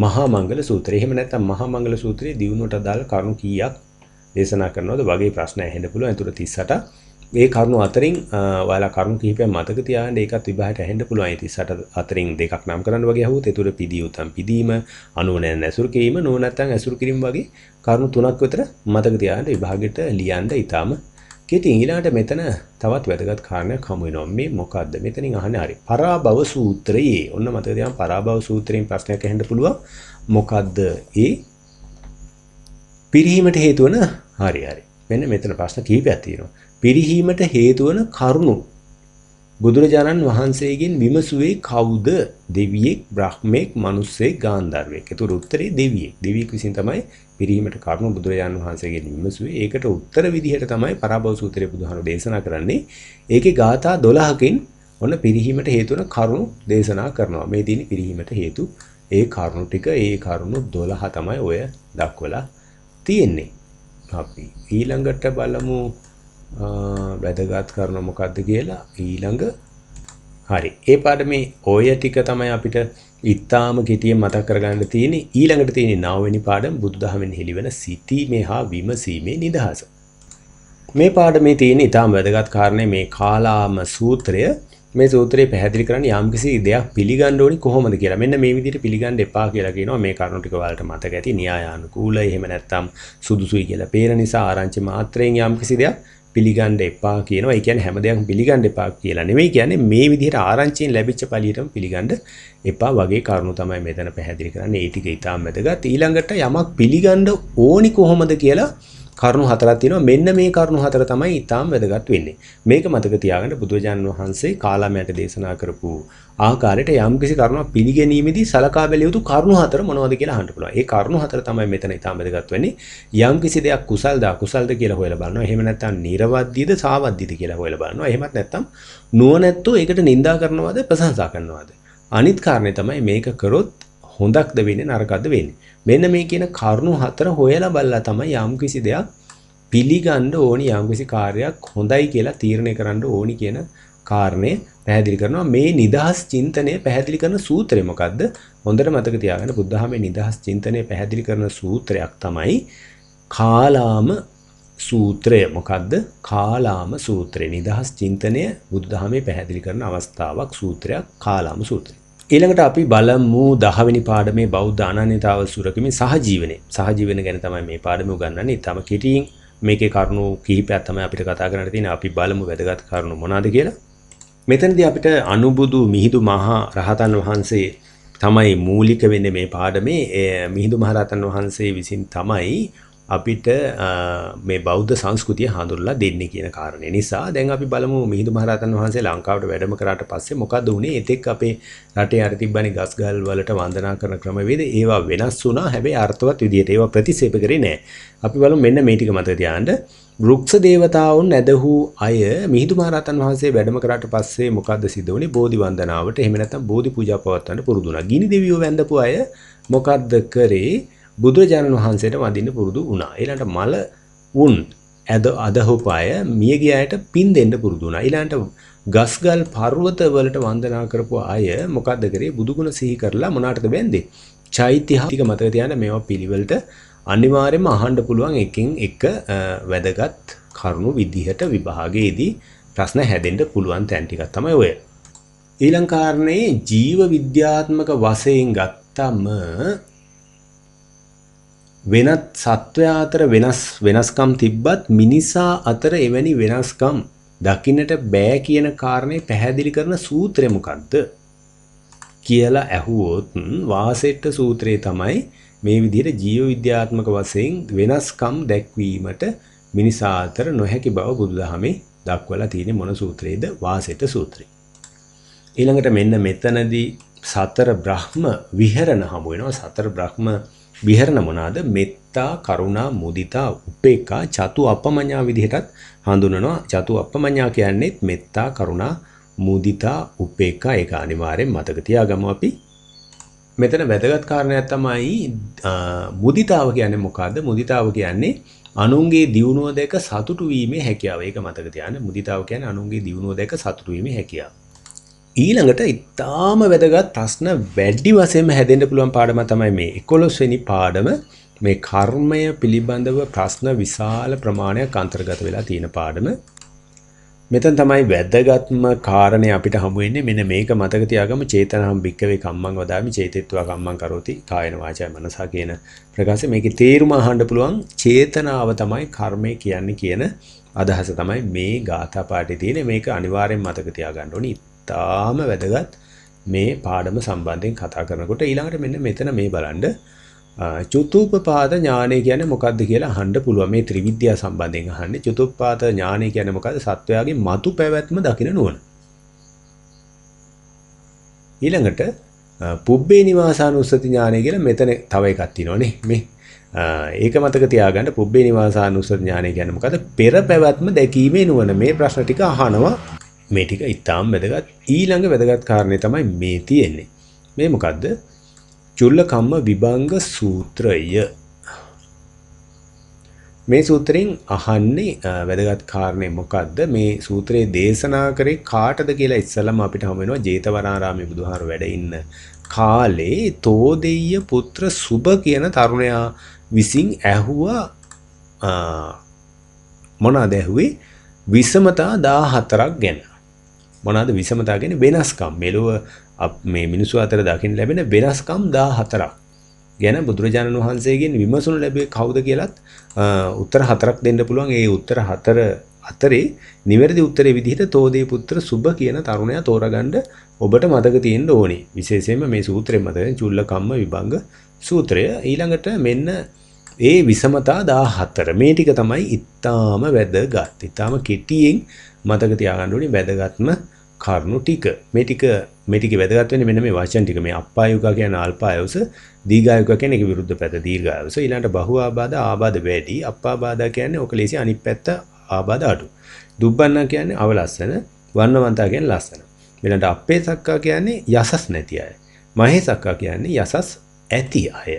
Speaker 1: මහා මංගල සූත්‍රය. එහෙම නැත්නම් මහා මංගල සූත්‍රයේ දියුණුවට අදාළ කරුණු කීයක් දේශනා කරනවද වගේ ප්‍රශ්න ඇහෙන්න පුළුවන්. ඒතර 38ක් ඒ කරුණු අතරින් ඔයාලා කරුණු කිහිපයක් මතක තියාගන්න ඒකත් විභාගයට ඇහෙන්න පුළුවන්. ඒ 38 අතරින් දෙකක් නම් කරන්න වගේ අහුවොත් ඒතර පිදී උතම් පිදීම, අනුව නැන් ඇසුරු කිරීම, නෝ නැත්නම් ඇසුරු කිරීම වගේ කරුණු තුනක් විතර මතක තියාගන්න විභාගයට ලියන්න ඊටාම ඉතින් ඊළඟට මෙතන තවත් වැදගත් කාරණයක් හමු වෙනවා. මේ මොකද්ද? මෙතනින් අහන්නේ හරි. පරාභව සූත්‍රයේ. ඔන්න මතක තියාගන්න පරාභව සූත්‍රයෙන් ප්‍රශ්නයක් ඇහෙන්න පුළුවන්. මොකද්ද ඒ? පිරිහීමට හේතු වන හරි හරි. මෙන්න මෙතන ප්‍රශ්න කිහිපයක් තියෙනවා. පිරිහීමට හේතු වන කරුණු බුදුරජාණන් වහන්සේගෙන් විමසුවේ කවුද දෙවියෙක් බ්‍රහ්මෙක් මිනිස්සෙක් ගාන්ධර්වෙක්. ඒතර උත්තරේ දෙවියෙක්. දෙවියෙක් විසින් තමයි පිරිහීමට කරුණ බුදුරජාණන් වහන්සේගෙන් විමසුවේ. ඒකට උත්තර විදිහට තමයි පරාභව සූත්‍රය බුදුහාමුදුරෝ දේශනා කරන්නේ. ඒකේ ગાථා 12කින් ඔන්න පිරිහීමට හේතු වන කරුණු දේශනා කරනවා. මේ දින පිරිහීමට හේතු ඒ කරුණු ටික ඒ කරුණු 12 තමයි ඔය දක්වලා තියෙන්නේ. අපි ඊළඟට බලමු වැදගත් කරන මොකක්ද කියලා ඊළඟ හරි ඒ පාඩමේ ඔය ටික තමයි අපිට ඉතාම කෙටියෙන් මතක් කරගන්න තියෙන්නේ ඊළඟට තියෙන නවවෙනි පාඩම බුදුදහමෙන් හෙළිවෙන සිතීමේ හා විමසීමේ නිදහස මේ පාඩමේ තියෙන ඉතාම වැදගත් කාරණේ මේ කාලාම සූත්‍රය මේ සූත්‍රයේ පැහැදිලි කරන්නේ යම්කිසි දෙයක් පිළිගන්න ඕනි කොහොමද කියලා. මෙන්න මේ විදිහට පිළිගන්න එපා කියලා කියනවා මේ කරුණු ටික වලට මතක ඇති න්‍යායානුකූල එහෙම නැත්නම් සුදුසුයි කියලා. පේන නිසා ආරංචි මාත්‍රයෙන් යම්කිසි දෙයක් පිළිගන්න එපා කියනවා. ඒ කියන්නේ හැම දෙයක්ම පිළිගන්න එපා කියලා නෙමෙයි කියන්නේ මේ විදිහට ආරංචියෙන් ලැබිච්ච ඵලියටම පිළිගන්න එපා වගේ කරුණු තමයි මෙතන පැහැදිලි කරන්නේ. ඒ ටික ඊටාම් වැදගත්. ඊළඟට යමක් පිළිගන්න ඕනි කොහොමද කියලා කරුණු හතරක් තියෙනවා. මෙන්න මේ කරුණු හතර තමයි ඊටාම් වැදගත් වෙන්නේ. මේක මතක තියාගන්න බුදුරජාණන් වහන්සේ කාලාමයට දේශනා කරපු ආකාරයට යම්කිසි කරුණක් පිළිගැනීමේදී සලකා බැලිය යුතු කරුණු හතර මොනවද කියලා අහන්න පුළුවන්. ඒ කරුණු හතර තමයි මෙතන ඊටාම් වැදගත් වෙන්නේ. යම්කිසි දෙයක් කුසල්ද අකුසල්ද කියලා හොයලා බලනවා. එහෙම නැත්නම් නිර්වද්‍යද සාවද්‍යද කියලා හොයලා බලනවා. එහෙමත් නැත්නම් නුවණැත්තෝ ඒකට නිඳා කරනවද ප්‍රශංසා කරනවද? අනිත් කාරණේ තමයි මේක කරොත් හොඳක්ද වෙන්නේ නරකක්ද වෙන්නේ. මෙන්න මේ කියන කරුණු හතර හොයලා බලලා තමයි යම්කිසි දෙයක් පිළිගන්න ඕනි යම්කිසි කාර්යයක් හොඳයි කියලා තීරණය කරන්න ඕනි කියන කාරණය පැහැදිලි කරනවා මේ නිදහස් චින්තනය පැහැදිලි කරන සූත්‍රය මොකද්ද හොඳට මතක තියාගන්න බුද්ධාමේ නිදහස් චින්තනය පැහැදිලි කරන සූත්‍රයක් තමයි කාලාම සූත්‍රය මොකද්ද කාලාම සූත්‍රය නිදහස් චින්තනය බුදුදහමේ පැහැදිලි කරන අවස්ථාවක් සූත්‍රයක් කාලාම සූත්‍රය ඊළඟට අපි බලමු දහවෙනි පාඩමේ බෞද්ධ අනන්‍යතාව සුරකිමින් සහජීවනය. සහජීවන ගැන තමයි මේ පාඩම උගන්වන්නේ. තම කෙටියෙන් මේකේ කරුණු කිහිපයක් තමයි අපිට කතා කරන්න තියෙන්නේ. අපි බලමු වැදගත් කරුණු මොනවාද කියලා. මෙතනදී අපිට අනුබුදු මිහිඳු මහා රහතන් වහන්සේ තමයි මූලික වෙන්නේ මේ පාඩමේ. මිහිඳු මහරහතන් වහන්සේ විසින් තමයි අපිට මේ බෞද්ධ සංස්කෘතිය හඳුරලා දෙන්නේ කියන කාරණේ නිසා දැන් අපි බලමු මිහිඳු මහරහතන් වහන්සේ ලංකාවට වැඩම කරාට පස්සේ මොකද වුනේ එතෙක් අපේ රටේ අර තිබ්බනේ ගස්ගල් වලට වන්දනා කරන ක්‍රමවේද ඒවා වෙනස් වුණා හැබැයි අර්ථවත් විදියට ඒවා ප්‍රතික්ෂේප කරේ නැහැ අපි බලමු මෙන්න මේ ටික මතක තියාගන්න වෘක්ෂ දේවතාවුන් ඇදහූ අය මිහිඳු මහරහතන් වහන්සේ වැඩම කරාට පස්සේ මොකද්ද සිද්ධ වුනේ බෝධි වන්දනාවට එහෙම නැත්නම් බෝධි පූජා පවත්වන්න පුරුදු වුණා ගිනි දෙවියෝ වැඳපු අය මොකද්ද කරේ බුදුරජාණන් වහන්සේට වඳින්න පුරුදු වුණා. ඊළඟට මල වුන් අද අදහොපාය මියගිය අයට පින් දෙන්න පුරුදු වුණා. ඊළඟට ගස්ගල් පර්වතවලට වන්දනා කරපු අය මොකද්ද කරේ බුදුගුණ සිහි කරලා මොනාටද බැන්දේ? චෛත්‍යහාතික මතක තියාගන්න මේවා පිළිවෙලට අනිවාර්යයෙන්ම අහන්න පුළුවන් එකකින් එක වැදගත් කරුණු විදිහට විභාගයේදී ප්‍රශ්න හැදෙන්න පුළුවන් තැන් ටිකක් තමයි ඔය. ඊළඟ කාරණේ ජීව විද්‍යාත්මක වශයෙන් ගත්තම වෙනත් සත්වයා අතර වෙනස් වෙනස්කම් තිබ්බත් මිනිසා අතර එවැනි වෙනස්කම් දකින්නට බෑ කියන කාරණේ පැහැදිලි කරන සූත්‍රය මොකක්ද කියලා ඇහුවොත් වාසෙට්ට සූත්‍රයේ තමයි මේ විදිහට ජීව විද්‍යාත්මක වශයෙන් වෙනස්කම් දැක්වීමට මිනිසා අතර නොහැකි බව බුදුදහමේ දක්වලා තියෙන මොන සූත්‍රයේද වාසෙට්ට සූත්‍රය. ඊළඟට මෙන්න මෙතනදී සතර බ්‍රහ්ම විහරණ හමු වෙනවා සතර බ්‍රහ්ම විහරණ මොනවාද? මෙත්තා, කරුණා, මුදිතා, උපේක්ඛා, චතු අපමඤ්ඤා විදිහටත් හඳුන්වනවා. චතු අපමඤ්ඤා කියන්නේ මෙත්තා, කරුණා, මුදිතා, උපේක්ඛා ඒක අනිවාර්යෙන් මතක තියාගමු අපි. මෙතන වැදගත් කාරණයක් තමයි මුදිතාව කියන්නේ මොකද්ද? මුදිතාව කියන්නේ අනුන්ගේ දියුණුව දැක සතුටු වීමේ හැකියාව. ඒක මතක තියාගන්න. මුදිතාව කියන්නේ අනුන්ගේ දියුණුව දැක සතුටු වීමේ හැකියාව. ඊළඟට ඉතාම වැදගත් ප්‍රශ්න වැඩි වශයෙන් හැදෙන්න පුළුවන් පාඩම තමයි මේ 11 වෙනි පාඩම මේ කර්මය පිළිබඳව ප්‍රශ්න විශාල ප්‍රමාණයක් අන්තර්ගත වෙලා තියෙන පාඩම. මෙතන තමයි වැදගත්ම කාරණේ අපිට හමු වෙන්නේ මෙන්න මේක මතක තියාගමු චේතනහම් භික්කවේ කම්මං වදාමි චේතෙත්වා කම්මං කරෝති කායන වාචා මනසා කියන ප්‍රකාශය මේකේ තේරුම අහන්න පුළුවන් චේතනාව තමයි කර්මය කියන්නේ කියන අදහස තමයි මේ ගාථා පාඩේ තියෙන මේක අනිවාර්යෙන් මතක තියාගන්න ඕනේ. ඉතාම වැදගත් මේ පාඩම සම්බන්ධයෙන් කතා කරනකොට ඊළඟට මෙන්න මෙතන මේ බලන්න චුතුපපාද ඥානය කියන්නේ මොකද්ද කියලා අහන්න පුළුවන් මේ ත්‍රිවිද්‍යා සම්බන්ධයෙන් අහන්නේ චුතුප්පාද ඥානය කියන්නේ මොකද්ද සත්වයාගේ මතු පැවැත්ම දකින නුවණ ඊළඟට පුබ්බේ නිවාසානුස්සති ඥානය කියලා මෙතන තව එකක් තියෙනවානේ මේ ඒක මතක තියාගන්න පුබ්බේ නිවාසානුස්සති ඥානය කියන්නේ මොකද්ද පෙර පැවැත්ම දැකීමේ නුවණ මේ ප්‍රශ්න ටික අහනවා මේ ටික ඉතාම වැදගත් ඊළඟ වැදගත් කාරණය තමයි මේ තියෙන්නේ. මේ මොකද්ද? චුල්ලකම්ම විභංග සූත්‍රය. මේ සූත්‍රයෙන් අහන්නේ වැදගත් කාරණේ මොකද්ද? මේ සූත්‍රයේ දේශනා කරේ කාටද කියලා ඉස්සෙල්ලාම අපිට හම් වෙනවා ජේතවනාරාමයේ බුදුහාර වැඩ ඉන්න කාලේ තෝදෙය්‍ය පුත්‍ර සුබ කියන තරුණයා විසින් ඇහුවා මොනවාද ඇහුවේ? විසමතා 14ක් ගැන. මොනවාද විෂමතා කියන්නේ වෙනස්කම්. මෙලොව මේ මිනිසු අතර දකින්න ලැබෙන වෙනස්කම් 14ක් ගැන බුදුරජාණන් වහන්සේගෙන් විමසනු ලැබුවේ කවුද කියලත් උත්තර හතරක් දෙන්න පුළුවන්. ඒ උත්තර හතර අතරේ නිවැරදි උත්තරේ විදිහට තෝදේ පුත්‍ර සුබ කියන තරුණයා තෝරගන්න ඔබට මතක තියෙන්න ඕනේ. විශේෂයෙන්ම මේ සූත්‍රය මතක චුල්ල කම්ම විභංග සූත්‍රය ඊළඟට මෙන්න ඒ විසමතා 14 මේ ටික තමයි ඊටාම වැදගත්. ඊටාම කෙටියෙන් මතක තියාගන්න ඕනේ වැදගත්ම කරුණු ටික මේ ටික මේ ටික වැදගත් වෙන්නේ මෙන්න මේ වචන ටික මේ අප්පායුක කියන අල්පායුස දීඝායුක කියන එක විරුද්ධ පැත්ත දීර්ඝායුස ඊළඟට බහුව ආබාධ ආබාධ වැඩි අප්පාබාධ කියන්නේ ඔක ලේසි අනිත් පැත්ත ආබාධ අඩු දුබ්බන්න කියන්නේ අවලස්සන වර්ණවන්තා කියන්නේ ලස්සන ඊළඟට අපේ සක්කා කියන්නේ යසස් නැති අය මහේ සක්කා කියන්නේ යසස් ඇති අය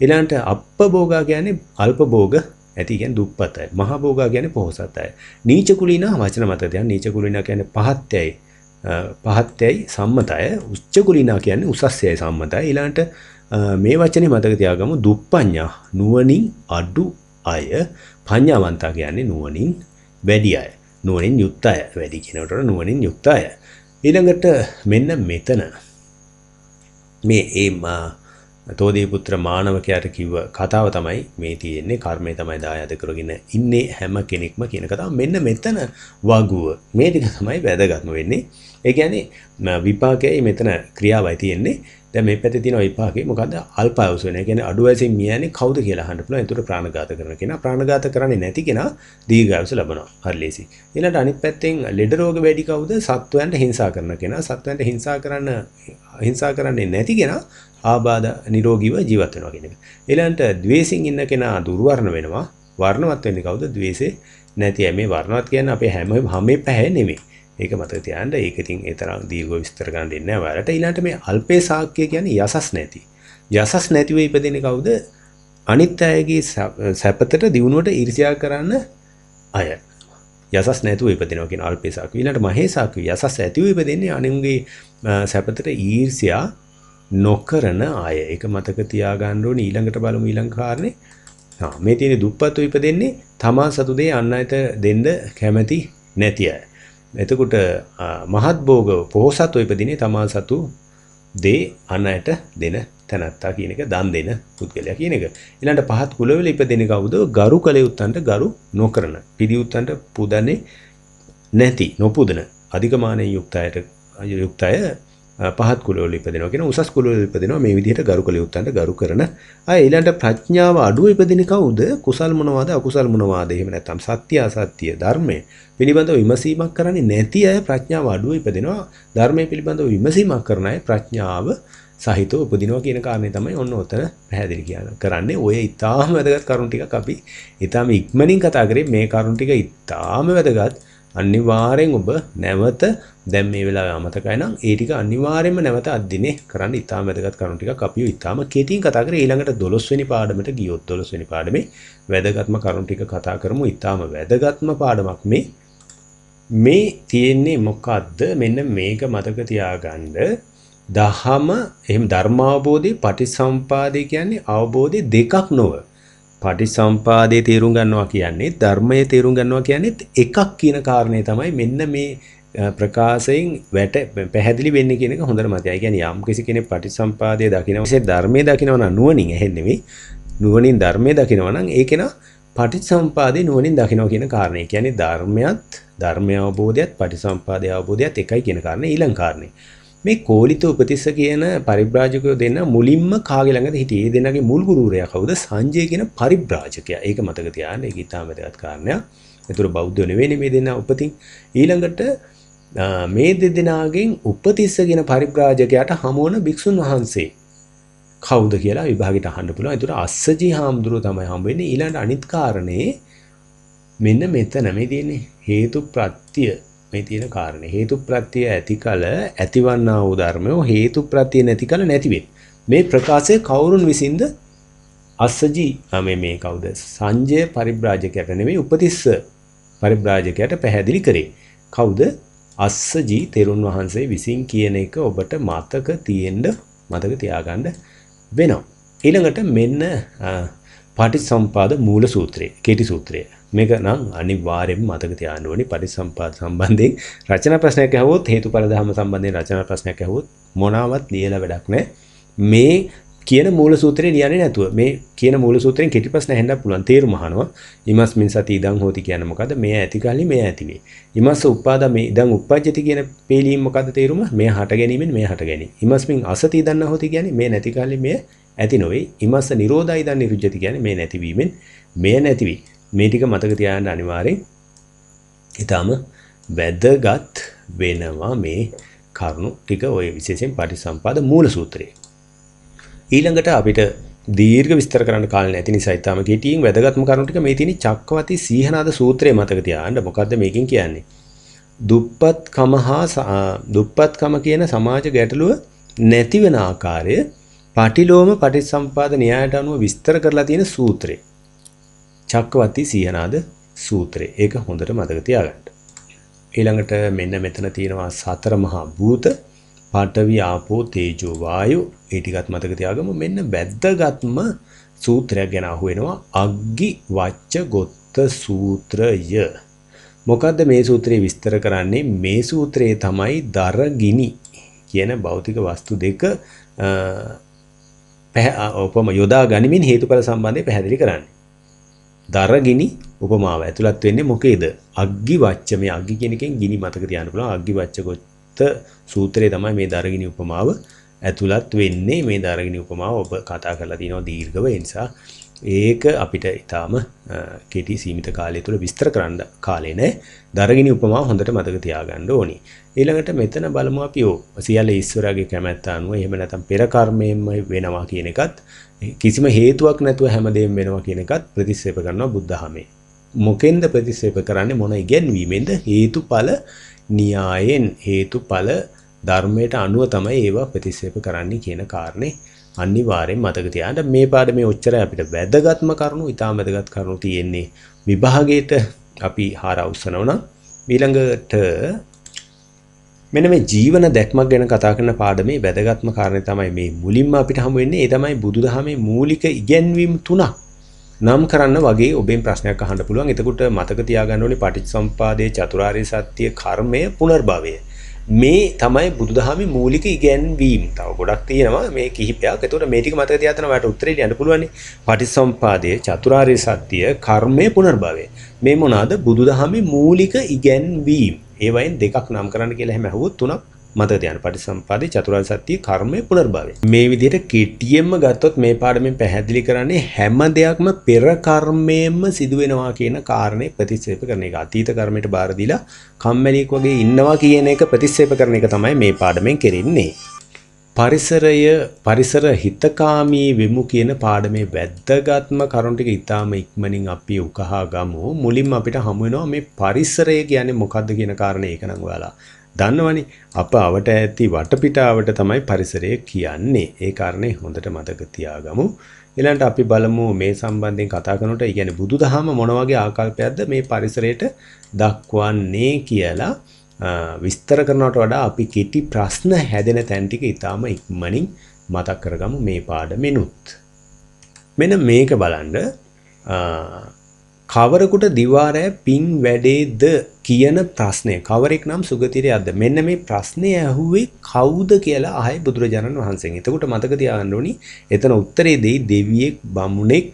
Speaker 1: ඊළඟට අප්පභෝගා කියන්නේ අල්පභෝග ඇති කියන්නේ දුප්පතයි. මහා භෝගා කියන්නේ පොහොසතයි. නීච කුලිනා වචන මත තියන් නීච කුලිනා කියන්නේ පහත්යයි. පහත්යයි සම්මතය උච්චකුලිනා කියන්නේ උසස්යයි සම්මතය ඊළඟට මේ වචනේ මතක තියාගමු දුප්පඤ්ඤා නුවණින් අඩු අය පඤ්ඤාවන්තා කියන්නේ නුවණින් වැඩි අය නුවණින් යුක්ත අය වැඩි කියනකොට නුවණින් යුක්ත අය ඊළඟට මෙන්න මෙතන මේ ඒ තෝදීපුත්‍ර මානවකයාට කිව්ව කතාව තමයි මේ තියෙන්නේ කර්මය තමයි දායාද කරගෙන ඉන්නේ හැම කෙනෙක්ම කියන කතාව මෙන්න මෙතන වගුව මේ ටික තමයි වැදගත්ම වෙන්නේ ඒ කියන්නේ විපාකයයි මෙතන ක්‍රියාවයි තියෙන්නේ දැන් මේ පැත්තේ තියෙන විපාකේ මොකද්ද අල්ප ආයුෂ වෙන. ඒ කියන්නේ අඩු වයසින් මිය යන්නේ කවුද කියලා අහන්න පුළුවන්. ඒතර ප්‍රාණඝාත කරන කෙනා ප්‍රාණඝාත කරන්නේ නැති කෙනා දීර්ඝායුෂ ලබනවා. හරි ලේසි. ඊළඟට අනිත් පැත්තෙන් ලෙඩ රෝග වැඩි කවුද? සත්වයන්ට හිංසා කරන කෙනා. සත්වයන්ට හිංසා කරන්න හිංසා කරන්නේ නැති කෙනා ආබාධ නිරෝගීව ජීවත් වෙනවා කියන එක. ඊළඟට द्वේසින් ඉන්න කෙනා දුර්වර්ණ වෙනවා. වර්ණවත් වෙන්නේ කවුද? द्वේසේ නැති අය. මේ වර්ණවත් කියන්නේ අපේ හැම හැමේ පැහැ නෙමෙයි. ඒක මතක තියාගන්න. ඒක ඉතින් ඒ තරම් දීර්ඝව විස්තර කරන්න දෙන්නේ නැහැ ඔයාලට. ඊළඟට මේ අල්පේ සාක්‍ය කියන්නේ යසස් නැති. යසස් නැතිව ඉපදෙන්නේ කවුද? අනිත් අයගේ සැපතට දිනුවට ඊර්ෂ්‍යා කරන්න අය. යසස් නැතුව ඉපදිනවා කියන අල්පේසාක. ඊළඟට මහේසාක යසස් ඇතිව ඉපදෙන්නේ අනුන්ගේ සැපතට ඊර්ෂ්‍යා නොකරන අය. ඒක මතක තියාගන්න ඕනේ ඊළඟට බලමු ඊළඟ කාරණේ. මේ තියෙන දුප්පත්ව ඉපදෙන්නේ තමා සතු දේ අන් අයට දෙන්න කැමැති නැති අය. එතකොට මහත් භෝග පොහසත්ව ඉපදින්නේ තමා සතු දේ අන් අයට දෙන තැනත්තා කියන එක දන් දෙන පුද්ගලයා කියන එක. ඊළඟට පහත් කුලවල ඉපදෙන කවුද? ගරු කලේ උත්තන්ට ගරු නොකරන. පිදි උත්තන්ට පුදන්නේ නැති, නොපුදන. අධිකමානයේ යුක්තයට යුක්තය පහත් කුලවල ඉපදෙනවා කියන උසස් කුලවල ඉපදෙනවා මේ විදිහට ගරු කළ යුත්තන්ට ගරු කරන අය ඊළඟට ප්‍රඥාව අඩුව ඉපදෙන කවුද කුසල් මොනවාද අකුසල් මොනවාද එහෙම නැත්නම් සත්‍ය අසත්‍ය ධර්මයේ පිළිබඳව විමසීමක් කරන්නේ නැති අය ප්‍රඥාව අඩුව ඉපදෙනවා ධර්මයේ පිළිබඳව විමසීමක් කරන අය ප්‍රඥාව සහිතව උපදිනවා කියන කාරණේ තමයි ඔන්න ඔතන පැහැදිලි කියන කරන්නේ ඔය ඊටාම වැදගත් කරුණු ටිකක් අපි ඊටාම ඉක්මනින් කතා කරේ මේ කරුණු ටික ඊටාම වැදගත් අනිවාර්යෙන් ඔබ නැවත දැන් මේ වෙලාවේ අමතකයි නම් ඒ ටික අනිවාර්යෙන්ම නැවත අද්දිනේ කරන්න ඉතාම වැදගත් කරුණු ටිකක් අපි ඉතාම කෙටියෙන් කතා කරේ ඊළඟට 12 වෙනි පාඩමට ගියොත් 12 වෙනි පාඩමේ වැදගත්ම කරුණු ටික කතා කරමු ඉතාම වැදගත්ම පාඩමක් මේ මේ තියෙන්නේ මොකද්ද මෙන්න මේක මතක තියාගන්න දහම එහෙම ධර්මාවබෝධය පටිසම්පාදය කියන්නේ අවබෝධය දෙකක් නොවේ පටිසම්පාදයේ තේරුම් ගන්නවා කියන්නේ ධර්මයේ තේරුම් ගන්නවා කියන්නේත් එකක් කියන කාරණේ තමයි මෙන්න මේ ප්‍රකාශයෙන් වැට පැහැදිලි වෙන්නේ කියන එක හොඳට මතකයි. ඒ කියන්නේ යම් කිසි කෙනෙක් පටිසම්පාදයේ දකිනවා විශේෂ ධර්මයේ දකිනවා නම් නුවණින් එහෙන් නෙමෙයි. නුවණින් ධර්මයේ දකිනවා නම් ඒ කෙනා පටිසම්පාදේ නුවණින් දකිනවා කියන කාරණේ. කියන්නේ ධර්මයත් ධර්මය අවබෝධයත් පටිසම්පාදේ අවබෝධයත් එකයි කියන කාරණේ ඊළඟ කාරණේ. මේ කෝලිත උපතිස්ස කියන පරිබ්‍රාජකයෝ දෙන්න මුලින්ම කාගේ ළඟද හිටියේ? ඒ දෙන්නගේ මුල් ගුරුවරයා කවුද? සංජය කියන පරිබ්‍රාජකයා. ඒක මතක තියාගන්න. ඒක ඉතාම වැදගත් කාරණයක්. ඒතර බෞද්ධ නෙවෙයි මේ දෙන්න උපතින්. ඊළඟට මේ දෙදෙනාගෙන් උපතිස්ස කියන පරිබ්‍රාජකයාට හමුවන භික්ෂුන් වහන්සේ කවුද කියලා විභාගෙට අහන්න පුළුවන්. ඒතර අස්සජී හාමුදුරුව තමයි හම්බ වෙන්නේ. ඊළඟ අනිත් කාරණේ මෙන්න මෙතන මේ තියෙන්නේ හේතු ප්‍රත්‍ය මේ තියෙන කාරණේ හේතු ප්‍රත්‍ය ඇතිකල ඇතිවන්නා වූ ධර්මය හේතු ප්‍රත්‍ය නැතිකල නැතිවෙයි. මේ ප්‍රකාශය කවුරුන් විසින්ද අස්සජි මේ මේ කවුද? සංජය පරිබ්‍රාජකයට නෙමෙයි උපතිස්ස පරිබ්‍රාජකයට පැහැදිලි කරේ. කවුද? අස්සජි තෙරුන් වහන්සේ විසින් කියන එක ඔබට මතක තියෙන්න මතක තියාගන්න වෙනවා. ඊළඟට මෙන්න පටිසම්පාද මූල සූත්‍රය කෙටි සූත්‍රය මේක නම් අනිවාර්යෙන් මතක තියාන්න ඕනි පටිසම්පාද සම්බන්ධයෙන් රචනා ප්‍රශ්නයක් ඇහුවොත් හේතුඵල ධර්ම සම්බන්ධයෙන් රචනා ප්‍රශ්නයක් ඇහුවොත් මොනවත් ලියලා වැඩක් නැහැ මේ කියන මූල සූත්‍රය ලියන්නේ නැතුව මේ කියන මූල සූත්‍රයෙන් කෙටි ප්‍රශ්න ඇහෙන්න පුළුවන් තේරුම අහනවා ඉමස්මින් සති ඉදං හෝති කියන්නේ මොකද්ද මේ ඇති කලි මේ ඇති වේ ඉමස්ස උපාදා මේ ඉදං උපජ්ජති කියන පේලීම මොකද්ද තේරුම මේ හට ගැනීමෙන් මේ හට ගැනීම ඉමස්මින් අසති ඉදං හෝති කියන්නේ මේ නැති කලි මේ ඇති නොවේ ඉමස්ස නිරෝධයි දන් නිරුජ්ජති කියන්නේ මේ නැතිවීමෙන් මෙය නැතිවි මේ ටික මතක තියාගන්න අනිවාර්යෙන් ඊටාම වැදගත් වෙනවා මේ කරුණු ටික ඔය විශේෂයෙන් පටිසම්පාද මූල සූත්‍රයේ ඊළඟට අපිට දීර්ඝ විස්තර කරන්න කාලය නැති නිසා ඊටාම කෙටියෙන් වැදගත්ම කරුණු ටික මේ තියෙන චක්කවති සීහනාද සූත්‍රය මතක තියාගන්න මොකද්ද මේකෙන් කියන්නේ දුප්පත්කම හා දුප්පත්කම කියන සමාජ ගැටලුව නැති වෙන ආකාරය පටිලෝම පටිසම්පාද න්‍යායට අනුව විස්තර කරලා තියෙන සූත්‍රය. චක්කවති සීහනාද සූත්‍රය. ඒක හොඳට මතක තියාගන්න. ඊළඟට මෙන්න මෙතන තියෙනවා සතර මහා භූත පාඨවි ආපෝ තේජෝ වායෝ ඒ ටිකත් මතක තියාගමු. මෙන්න වැද්දගත්ම සූත්‍රයක් ගැන අහුවෙනවා අග්ගි වච්ච ගොත්ත සූත්‍රය. මොකද්ද මේ සූත්‍රය විස්තර කරන්නේ? මේ සූත්‍රයේ තමයි දරගිනි කියන භෞතික වස්තු දෙක උපම යොදා ගනිමින් හේතුඵල සම්බන්ධය පැහැදිලි කරන්නේ. දරගිනි උපමාව ඇතුළත් වෙන්නේ මොකේද? අග්ගි වච්ච මේ අග්ගි කියන එකෙන් ගිනි මතක තියාගන්න පුළුවන්. අග්ගි වච්චකොත්ත සූත්‍රයේ තමයි මේ දරගිනි උපමාව ඇතුළත් වෙන්නේ. මේ දරගිනි උපමාව ඔබ කතා කරලා තිනවා දීර්ඝව. ඒ නිසා ඒක අපිට ඉතාම කෙටි සීමිත කාලය තුළ විස්තර කරන්න කාලේ නෑ දරගිනි උපමා හොඳට මතක තියාගන්න ඕනි. ඊළඟට මෙතන බලමු අපි ඕ සියල්ල ඊශ්වරයාගේ කැමැත්ත අනුව එහෙම නැත්නම් පෙර කර්මයෙන්ම වෙනවා කියන එකත් කිසිම හේතුවක් නැතුව හැමදේම වෙනවා කියන එකත් ප්‍රතික්ෂේප කරනවා බුද්ධහමේ. මොකෙන්ද ප්‍රතික්ෂේප කරන්නේ මොන ඉගැන්වීමෙන්ද හේතුඵල න්‍යායෙන් හේතුඵල ධර්මයට අනුව තමයි ඒවා ප්‍රතික්ෂේප කරන්නේ කියන කාරණේ අනිවාර්යෙන් මතක තියාගන්න මේ පාඩමේ ඔච්චරයි අපිට වැදගත්ම කරුණු ඉතාම වැදගත් කරුණු තියෙන්නේ විභාගයට අපි හාරා උස්සනවා නම් ඊළඟට මෙන්න මේ ජීවන දැක්මක් ගැන කතා කරන පාඩමේ වැදගත්ම කාරණය තමයි මේ මුලින්ම අපිට හමු වෙන්නේ ඒ තමයි බුදුදහමේ මූලික ඉගැන්වීම් තුනක් නම් කරන්න වගේ ඔබෙන් ප්‍රශ්නයක් අහන්න පුළුවන්. එතකොට මතක තියාගන්න ඕනේ පටිච්චසම්පාදයේ චතුරාර්ය සත්‍ය කර්මය පුනර්භවය. මේ තමයි බුදුදහමේ මූලික ඉගැන්වීම්. තව ගොඩක් තියෙනවා මේ කිහිපයක්. ඒතකොට මේ ටික මතක තියාගෙන ඔයාලට උත්තරේට යන්න පුළුවන්. පටිසම්පාදයේ චතුරාර්ය සත්‍ය, කර්මය, පුනර්භවය. මේ මොනවාද? බුදුදහමේ මූලික ඉගැන්වීම්. ඒවයින් දෙකක් නම් කරන්න කියලා හැම හැවුවොත් තුනක් මත තියන පටිසම්පාදේ චතුරාර්ය සත්‍ය කර්මය පුනර්භවය. මේ විදිහට කෙටියෙන්ම ගත්තොත් මේ පාඩමෙන් පැහැදිලි කරන්නේ හැම දෙයක්ම පෙර කර්මයෙන්ම සිදු වෙනවා කියන කාරණේ ප්‍රතික්ෂේප කරන එක. අතීත කර්මයට බාර දීලා කම්මැලියෙක් වගේ ඉන්නවා කියන එක ප්‍රතික්ෂේප කරන එක තමයි මේ පාඩමෙන් කෙරෙන්නේ. පරිසරය පරිසර හිතකාමී වෙමු කියන පාඩමේ වැද්දගත්ම කරුණු ටික ඊටාම ඉක්මනින් අපි උකහා ගමු. මුලින්ම අපිට හමු වෙනවා මේ පරිසරය කියන්නේ මොකද්ද කියන කාරණේ ඒක නම් ඔයාලා දන්නවනේ අප අවට ඇති වටපිටාවට තමයි පරිසරය කියන්නේ. ඒ කාරණේ හොඳට මතක තියාගමු. ඊළඟට අපි බලමු මේ සම්බන්ධයෙන් කතා කරනකොට, ඒ කියන්නේ බුදුදහම මොන වගේ ආකල්පයක්ද මේ පරිසරයට දක්වන්නේ කියලා විස්තර කරනවට වඩා අපි කෙටි ප්‍රශ්න හැදෙන තැන් ටික ඊටාම ඉක්මනින් මතක් කරගමු මේ පාඩමෙනුත්. මෙන්න මේක බලන්න කවරකුට දිවාරය පින් වැඩේද කියන ප්‍රශ්නය කවරෙක් නම් සුගතිරයක්ද මෙන්න මේ ප්‍රශ්නය ඇහුවේ කවුද කියලා ආය බුදුරජාණන් වහන්සේ එතකොට මතක තියාගන්නෝනි එතන උත්තරේ දෙයි දෙවියෙක් බමුණෙක්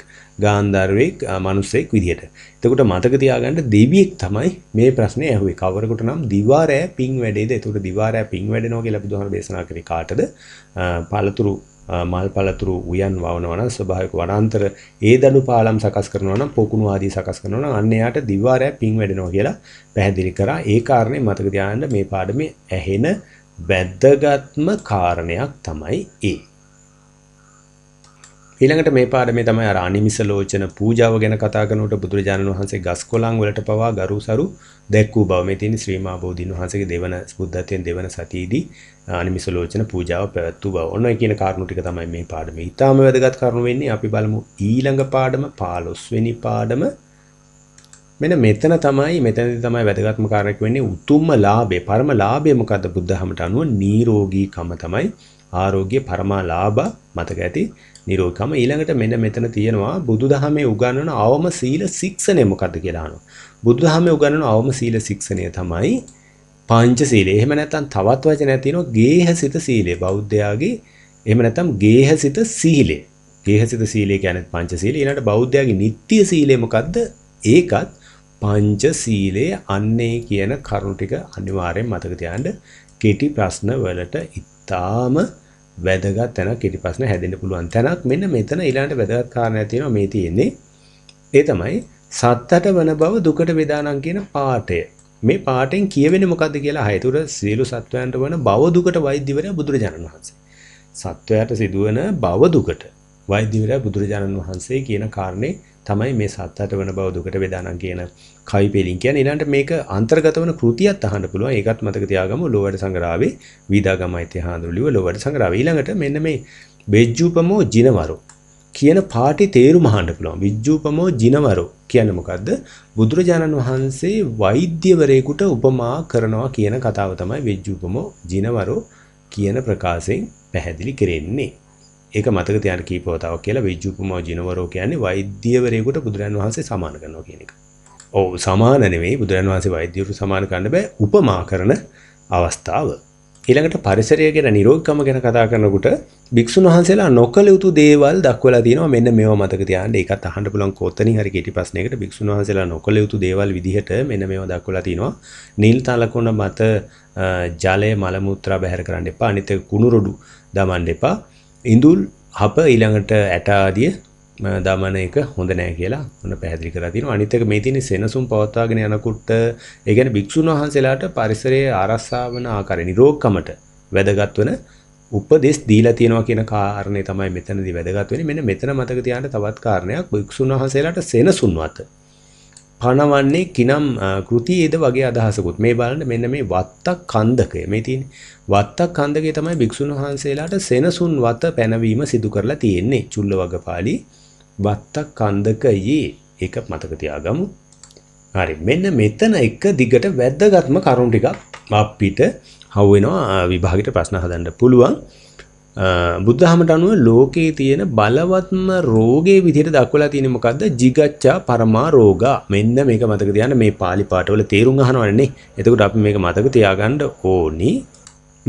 Speaker 1: ගාන්ධර්වෙක් මනුස්සෙක් විදිහට එතකොට මතක තියාගන්න දෙවියෙක් තමයි මේ ප්‍රශ්නය ඇහුවේ කවරකට නම් දිවාරය පින් වැඩේද එතකොට දිවාරය පින් වැඩෙනවා කියලා බුදුහාම දේශනා කරේ කාටද පළතුරු මල් පලතුරු උයන් වවනවන ස්වභාවික වනාන්තර ඒ දඩු පාලම් සකස් කරනවන පොකුණු ආදී සකස් කරනවන අන්නයාට දිවාරය පින් වැඩෙනෝ කියලා පැහැදිලි කරා ඒ කාරණය මතක දාන්න මේ පාඩම ඇහෙන වැද්දගත්ම කාරණයක් තමයි ඒ ඊළඟට මේ පාඩමේ තමයි අර අනිමිස ලෝචන පූජාව ගැන කතා කරනකොට බුදුරජාණන් වහන්සේ ගස්කොළන් වලට පවා ගරුසරු දැක්වූ බව මේ තියෙන ශ්‍රී මහා බෝධීන් වහන්සේගේ දෙවන බුද්ධත්වයෙන් දෙවන සතියේදී අනිමිස ලෝචන පූජාව පැවැත්වූ බව. ඔන්න ඔය කියන කාරණු ටික තමයි මේ පාඩමේ ඊටාම වැදගත් කරුණු වෙන්නේ. අපි බලමු ඊළඟ පාඩම 15 වෙනි පාඩම මෙන්න මෙතන තමයි මෙතනදී තමයි වැදගත්ම කාරණයක් වෙන්නේ උතුම්ම ලාභය පරම ලාභය මොකද්ද බුද්ධහමට අනුව නිරෝගීකම තමයි ආරෝග්‍ය පරමා ලාභ මතක ඇති නිරෝධකම ඊළඟට මෙන්න මෙතන තියෙනවා බුදුදහමේ උගන්වන අවම සීල ශික්ෂණය මොකද්ද කියලා අහනවා. බුදුදහමේ උගන්වන අවම සීල ශික්ෂණය තමයි පංච සීලය. එහෙම නැත්නම් තවත් වචනයක් තියෙනවා ගේහසිත සීලය. බෞද්ධයාගේ එහෙම නැත්නම් ගේහසිත සීලය. ගේහසිත සීලය කියන්නේ පංච සීලය. ඊළඟට බෞද්ධයාගේ නිත්‍ය සීලය මොකද්ද? ඒකත් පංච සීලයේ අන්නේ කියන කරුණු ටික අනිවාර්යෙන් මතක තියාගන්න. කෙටි ප්‍රශ්න වලට ඉතාම වැදගත් තැනක් කෙටි ප්‍රශ්න හැදෙන්න පුළුවන් තැනක් මෙන්න මෙතන ඊළඟට වැදගත් කාරණයක් තියෙනවා මේ තියෙන්නේ ඒ තමයි සත්තට වන බව දුකට වේදානම් කියන පාඩය මේ පාඩෙන් කියවෙන්නේ මොකද්ද කියලා අහයතුර සියලු සත්වයන්ට වන බව දුකට වෛද්‍යවරයා බුදුරජාණන් වහන්සේ. සත්වයාට සිදුවන බව දුකට වෛද්‍යවරයා බුදුරජාණන් වහන්සේ කියන කාරණේ තමයි මේ සත්වයාට වන බව දුකට වේදානම් කියන කවිපෙලින් කියන්නේ ඊළඟට මේක අන්තර්ගත වන කෘතියක් අහන්න පුළුවන්. ඒකත් මතක තියාගමු ලෝවැඩ සංග්‍රහාවේ විදාගමයිත්‍ය හාඳුලිව ලෝවැඩ සංග්‍රහාවේ ඊළඟට මෙන්න මේ බෙජ්ජූපමෝ ජිනවරෝ කියන පාටි තේරුම අහන්න පුළුවන්. විජ්ජූපමෝ ජිනවරෝ කියන්නේ මොකද්ද? බුදුරජාණන් වහන්සේ වෛද්‍යවරයෙකුට උපමා කරනවා කියන කතාව තමයි විජ්ජූපමෝ ජිනවරෝ කියන ප්‍රකාශයෙන් පැහැදිලි කරන්නේ. ඒක මතක තියාගන්න කීපවතාවක් කියලා විජ්ජූපමෝ ජිනවරෝ කියන්නේ වෛද්‍යවරයෙකුට බුදුරජාණන් වහන්සේ සමාන කරනවා කියන එක. ඔව් සමාන නෙවෙයි බුදුරන් වහන්සේ වෛද්‍යවරු සමාන කරන්න බෑ උපමා කරන අවස්ථාව. ඊළඟට පරිසරය ගැන නිරෝගකම ගැන කතා කරනකොට භික්ෂුන් වහන්සේලා නොකළ යුතු දේවල් දක්වලා තියෙනවා මෙන්න මේවා මතක තියාගන්න. ඒකත් අහන්න පුළුවන් කොතනින් හරි කෙටි ප්‍රශ්නයකට භික්ෂුන් වහන්සේලා නොකළ යුතු දේවල් විදිහට මෙන්න මේවා දක්වලා තිනවා. නිල් තලකොණ මත ජලය මල මුත්‍රා බැහැර කරන්න එපා. අනිත් එක කුණු රොඩු දමන්න එපා. ඉඳුල් හප ඊළඟට ඇට ආදිය දමන එක හොඳ නෑ කියලා හොඳ පැහැදිලි කරලා තියෙනවා. අනිත් එක මේ තියෙන සෙනසුන් පවත්වාගෙන යනකොට ඒ කියන්නේ භික්ෂුන් වහන්සේලාට පරිසරයේ ආරක්ෂාව වන ආකාරය නිරෝගකමට වැදගත් වෙන උපදෙස් දීලා තියෙනවා කියන කාරණේ තමයි මෙතනදී වැදගත් වෙන්නේ. මෙන්න මෙතන මතක තියාගන්න තවත් කාරණයක් භික්ෂුන් වහන්සේලාට සෙනසුන්වත් පණවන්නේ කිනම් කෘතියේද වගේ අදහසකුත් මේ බලන්න මෙන්න මේ වත්තක් කන්දකය මේ තියෙන වත්තක් කන්දකේ තමයි භික්ෂුන් වහන්සේලාට සෙනසුන් වත පැනවීම සිදු කරලා තියෙන්නේ චුල්ලවගපාලි වත්ත කන්දකයේ ඒක මතක තියාගමු. හරි මෙන්න මෙතන එක දිගට වැදගත්ම කරුණු ටිකක් අපිට හවු වෙනවා විභාගෙට ප්‍රශ්න හදන්න පුළුවන්. බුද්ධහමට අනුව ලෝකයේ තියෙන බලවත්ම රෝගයේ විදිහට දක්වලා තියෙන්නේ මොකද්ද? jigaccha parama roga. මෙන්න මේක මතක තියාගන්න මේ pāli පාඨවල තේරුම් අහනවනේ. එතකොට අපි මේක මතක තියාගන්න ඕනි.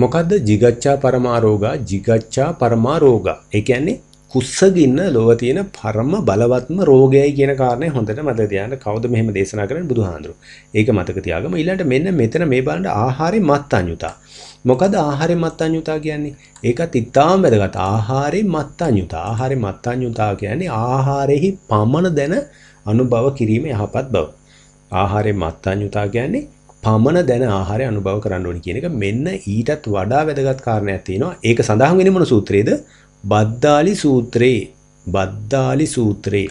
Speaker 1: මොකද්ද jigaccha parama roga? jigaccha parama roga. ඒ කියන්නේ කුස්සගින්න ලොව තියෙන පරම බලවත්ම රෝගයයි කියන කාරණය හොඳට මත තියන්න කවද මෙහම දේශනා කරන බුදුහාන්දුරු ඒක මතක තියාගම ඊළට මෙන්න මෙතන මේ බලට ආහාරි මත් අඥුතා මොකද ආහාරි මත් අඥුතා කියන්නේ ඒකත් ඉතාම වැදගත් ආහාරි මත් අඥුතා ආහාරි මත් අඥුතා කියන්නේ ආහාරෙහි පමණ දැන අනුභව කිරීම යහපත් බව ආහාරය මත් අඥුතා කියන්නේ පමණ දැන ආහාරය අනුභව කරන්න ඕනි කියන එක මෙන්න ඊටත් වඩා වැදගත් කාරණයක් තියෙනවා ඒක සඳහන් වෙන මොන සූත්‍රයේද බද්දාලි සූත්‍රේ බද්දාලි සූත්‍රේ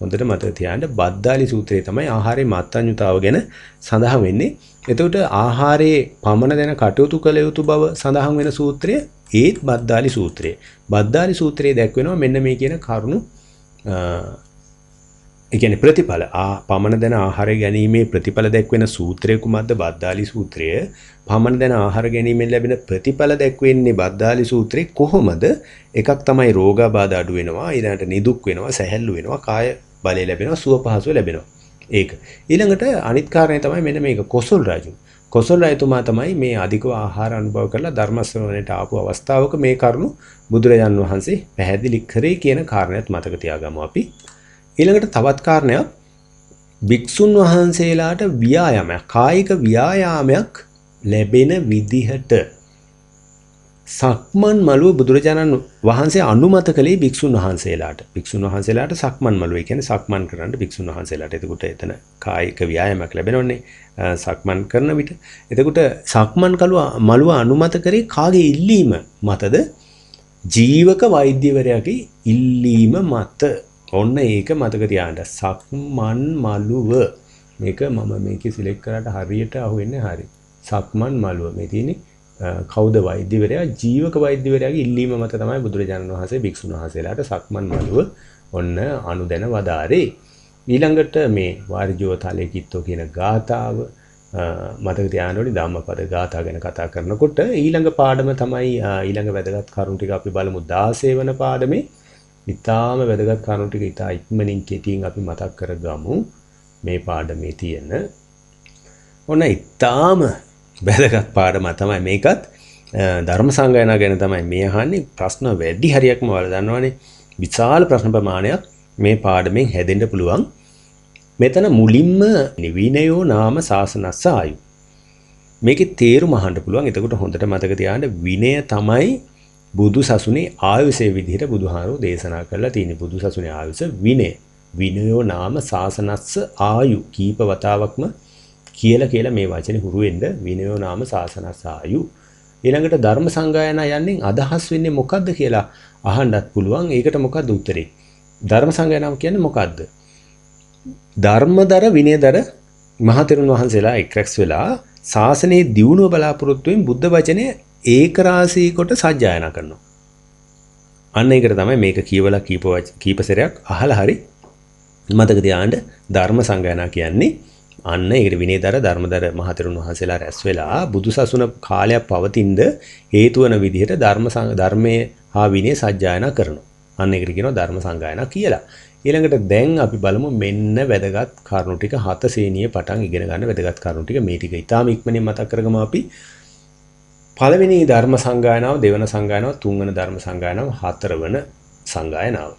Speaker 1: හොඳට මතක තියාගන්න බද්දාලි සූත්‍රයේ තමයි ආහාරයේ මත්ඤ්‍යතාව ගැන සඳහන් වෙන්නේ. එතකොට ආහාරයේ පමණ දෙන කටයුතු කළ යුතු බව සඳහන් වෙන සූත්‍රය ඒත් බද්දාලි සූත්‍රය. බද්දාලි සූත්‍රයේ දැක්වෙනවා මෙන්න මේ කියන කරුණු එකන ප්‍රතිඵල පමණ දැන ආහාර ගැනීමේ ප්‍රතිඵල දැක්වෙන සූත්‍රය කුමක්ද බද්ධාලි සූත්‍රය පමණ දැන ආහාර ගැනීමෙන් ලැබෙන ප්‍රතිඵල දැක්වෙන්නේ බද්ධාලි සූත්‍රයේ කොහොමද එකක් තමයි රෝගාබාධ අඩු වෙනවා ඊළඟට නිදුක් වෙනවා සැහැල්ලු වෙනවා කාය බලය ලැබෙනවා සුව පහසුව ලැබෙනවා ඒක ඊළඟට අනිත් කාරණේ තමයි මෙන්න මේක කොසල් රජු කොසල් රජතුමා තමයි මේ අධිකව ආහාර අනුභව කරලා ධර්ම ශ්‍රවණයට ආපු අවස්ථාවක මේ කරුණු බුදුරජාන් වහන්සේ පැහැදිලි කරේ කියන කාරණයක් මතක තියාගමු අපි ඊළඟට තවත් කාරණයක් භික්ෂුන් වහන්සේලාට ව්‍යායාමයක් කායික ව්‍යායාමයක් ලැබෙන විදිහට සක්මන් මළුව බුදුරජාණන් වහන්සේ අනුමත කළේ භික්ෂුන් වහන්සේලාට භික්ෂුන් වහන්සේලාට සක්මන් මළුව කියන්නේ සක්මන් කරන්න භික්ෂුන් වහන්සේලාට එතකොට එතන කායික ව්‍යායාමයක් ලැබෙනවන්නේ සක්මන් කරන විට එතකොට සක්මන් කළුව මළුව අනුමත කරේ කාගේ ඉල්ලීම මතද ජීවක වෛද්‍යවරයාගේ ඉල්ලීම මත ඔන්න ඒක මතක තියාගන්න. සක්මන් මළුව. මේක මම මේකේ සිලෙක්ට් කරාට හරියට අහුවෙන්නේ හරි. සක්මන් මළුව. මේ තියෙන්නේ කවුද වෛද්‍යවරයා ජීවක වෛද්‍යවරයාගේ ඉල්ලීම මත තමයි බුදුරජාණන් වහන්සේ භික්ෂුන් වහන්සේලාට සක්මන් මළුව ඔන්න අනුදැන වදාරේ. ඊළඟට මේ වාරිජෝ තලේ කිත්තෝ කියන ගාතාව මතක තියාගන්න ඕනේ ධම්මපද ගාථා ගැන කතා කරනකොට ඊළඟ පාඩම තමයි ඊළඟ වැදගත් කරුණු ටික අපි බලමු 16 වෙනි පාඩමේ ඉතාම වැදගත් කරුණු ටික ඉතා ඉක්මනින් කෙටියෙන් අපි මතක් කරගමු මේ පාඩමේ තියෙන. ඔන්න ඉතාම වැදගත් පාඩම තමයි මේකත් ධර්ම සංගායනා ගැන තමයි මේ අහන්නේ ප්‍රශ්න වැඩි හරියක්ම ඔයාලා දන්නවනේ විශාල ප්‍රශ්න ප්‍රමාණයක් මේ පාඩමෙන් හැදෙන්න පුළුවන්. මෙතන මුලින්ම නිවිනයෝ නාම සාසනස්ස ආයු මේකේ තේරුම අහන්න පුළුවන්. එතකොට හොඳට මතක තියාගන්න විනය තමයි බුදු සසුනේ ආයුෂයේ විදිහට බුදුහාරෝ දේශනා කරලා තියෙන බුදු සසුනේ ආයුෂ විනය විනයෝ නාම සාසනස්ස ආයු කීප වතාවක්ම කියලා කියලා මේ වචනේ හුරු වෙන්න විනයෝ නාම සාසනස්ස ආයු ඊළඟට ධර්ම සංගායනා යන්නේ අදහස් වෙන්නේ මොකද්ද කියලා අහන්නත් පුළුවන් ඒකට මොකද්ද උත්තරේ ධර්ම සංගායනාව කියන්නේ මොකද්ද ධර්මදර විනයදර මහතෙරුන් වහන්සේලා එක්රැක්ස් වෙලා ශාසනයේ දියුණුව බලාපොරොත්තු වෙමින් බුද්ධ වචනේ ඒක රාශී කොට සජ්ජායනා කරනවා. අන්න ඒකට තමයි මේක කියවලා කීප කීප සැරයක් අහලා හරි මතක තියාගන්න ධර්ම සංගායනා කියන්නේ අන්න ඒකට විනේදර ධර්මදර මහතෙරුන් වහන්සේලා රැස් වෙලා බුදුසසුන කාලයක් පවතිනද හේතු වන විදිහට ධර්ම ධර්මයේ හා විනය සජ්ජායනා කරනවා. අන්න ඒකට කියනවා ධර්ම සංගායනා කියලා. ඊළඟට දැන් අපි බලමු මෙන්න වැදගත් කරුණු ටික හත සීනිය පටන් ඉගෙන ගන්න වැදගත් කරුණු ටික මේ ටික ඊටාම ඉක්මනින් මතක් කරගමු අපි පළවෙනි ධර්ම සංගායනාව දෙවන සංගායනාව තුන්වන ධර්ම සංගායනාව හතරවන සංගායනාව.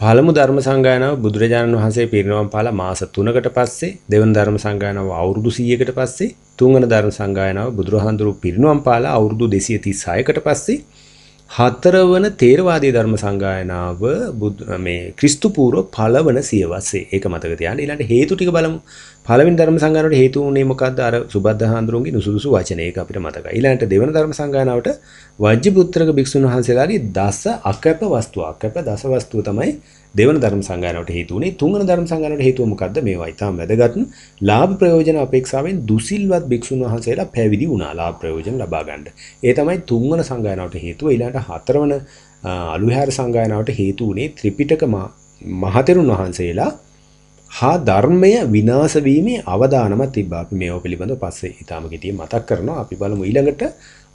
Speaker 1: පළමු ධර්ම සංගායනාව බුදුරජාණන් වහන්සේ පිරිනවම් පාලා මාස 3කට පස්සේ දෙවන ධර්ම සංගායනාව අවුරුදු 100කට පස්සේ තුන්වන ධර්ම සංගායනාව බුදුරහඳුරු පිරිනවම් පාලා අවුරුදු 236කට පස්සේ හතරවන තේරවාදී ධර්ම සංගායනාව මේ ක්‍රිස්තු පූර්ව පළවන සියවසේ. ඒක මතක තියාගන්න. ඊළඟට හේතු ටික බලමු. පළවෙනි ධර්ම සංගායනාවට හේතු වුණේ මොකද්ද? අර සුබද්ද හාමුදුරුවන්ගේ නුසුදුසු වචන ඒක අපිට මතකයි. ඊළඟට දෙවන ධර්ම සංගායනාවට වජ්ජිපුත්‍රක භික්ෂුන් වහන්සේලාගේ දස අකැප වස්තුව අකැප දස වස්තුව තමයි දෙවන ධර්ම සංගායනාවට හේතු වුණේ. තුන්වන ධර්ම සංගායනාවට හේතුව මොකද්ද? මේවා ඊටම වැදගත්. ලාභ ප්‍රයෝජන අපේක්ෂාවෙන් දුසිල්වත් භික්ෂුන් වහන්සේලා පැවිදි වුණා. ලාභ ප්‍රයෝජන ලබා ගන්න. ඒ තමයි තුන්වන සංගායනාවට හේතුව. ඊළඟට හතරවන අලුහැර සංගායනාවට හේතු වුණේ ත්‍රිපිටක මහතෙරුන් වහන්සේලා හා ධර්මය විනාශ වීමේ අවදානමක් තිබ්බා. අපි මේව පිළිබඳව පස්සේ ඊටාම ගෙටිය මතක් කරනවා. අපි බලමු ඊළඟට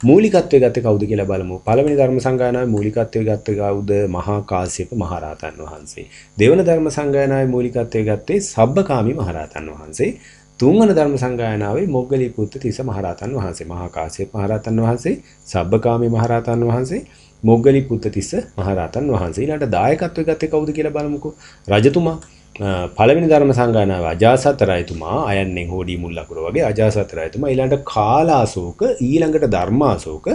Speaker 1: මූලිකත්වයේ ගත්තේ කවුද කියලා බලමු. පළවෙනි ධර්ම සංගායනාවේ මූලිකත්වයේ ගත්තේ කවුද? මහා කාශ්‍යප මහරහතන් වහන්සේ. දෙවන ධර්ම සංගායනාවේ මූලිකත්වයේ ගත්තේ සබ්බකාමී මහරහතන් වහන්සේ. තුන්වන ධර්ම සංගායනාවේ මොග්ගලී පුත්ත තිස මහරහතන් වහන්සේ මහා කාශ්‍යප මහරහතන් වහන්සේ සබ්බකාමී මහරහතන් වහන්සේ මොග්ගලී පුත්ත තිස මහරහතන් වහන්සේ ඊළඟට දායකත්වයේ ගත්තේ කවුද කියලා බලමුකෝ රජතුමා පළවෙනි ධර්ම සංගායනාව අජාසත් රායතුමා අයන්නේ හෝඩි මුල් ලකුර වගේ අජාසත් රායතුමා ඊළඟට කාලාශෝක ඊළඟට ධර්මාශෝක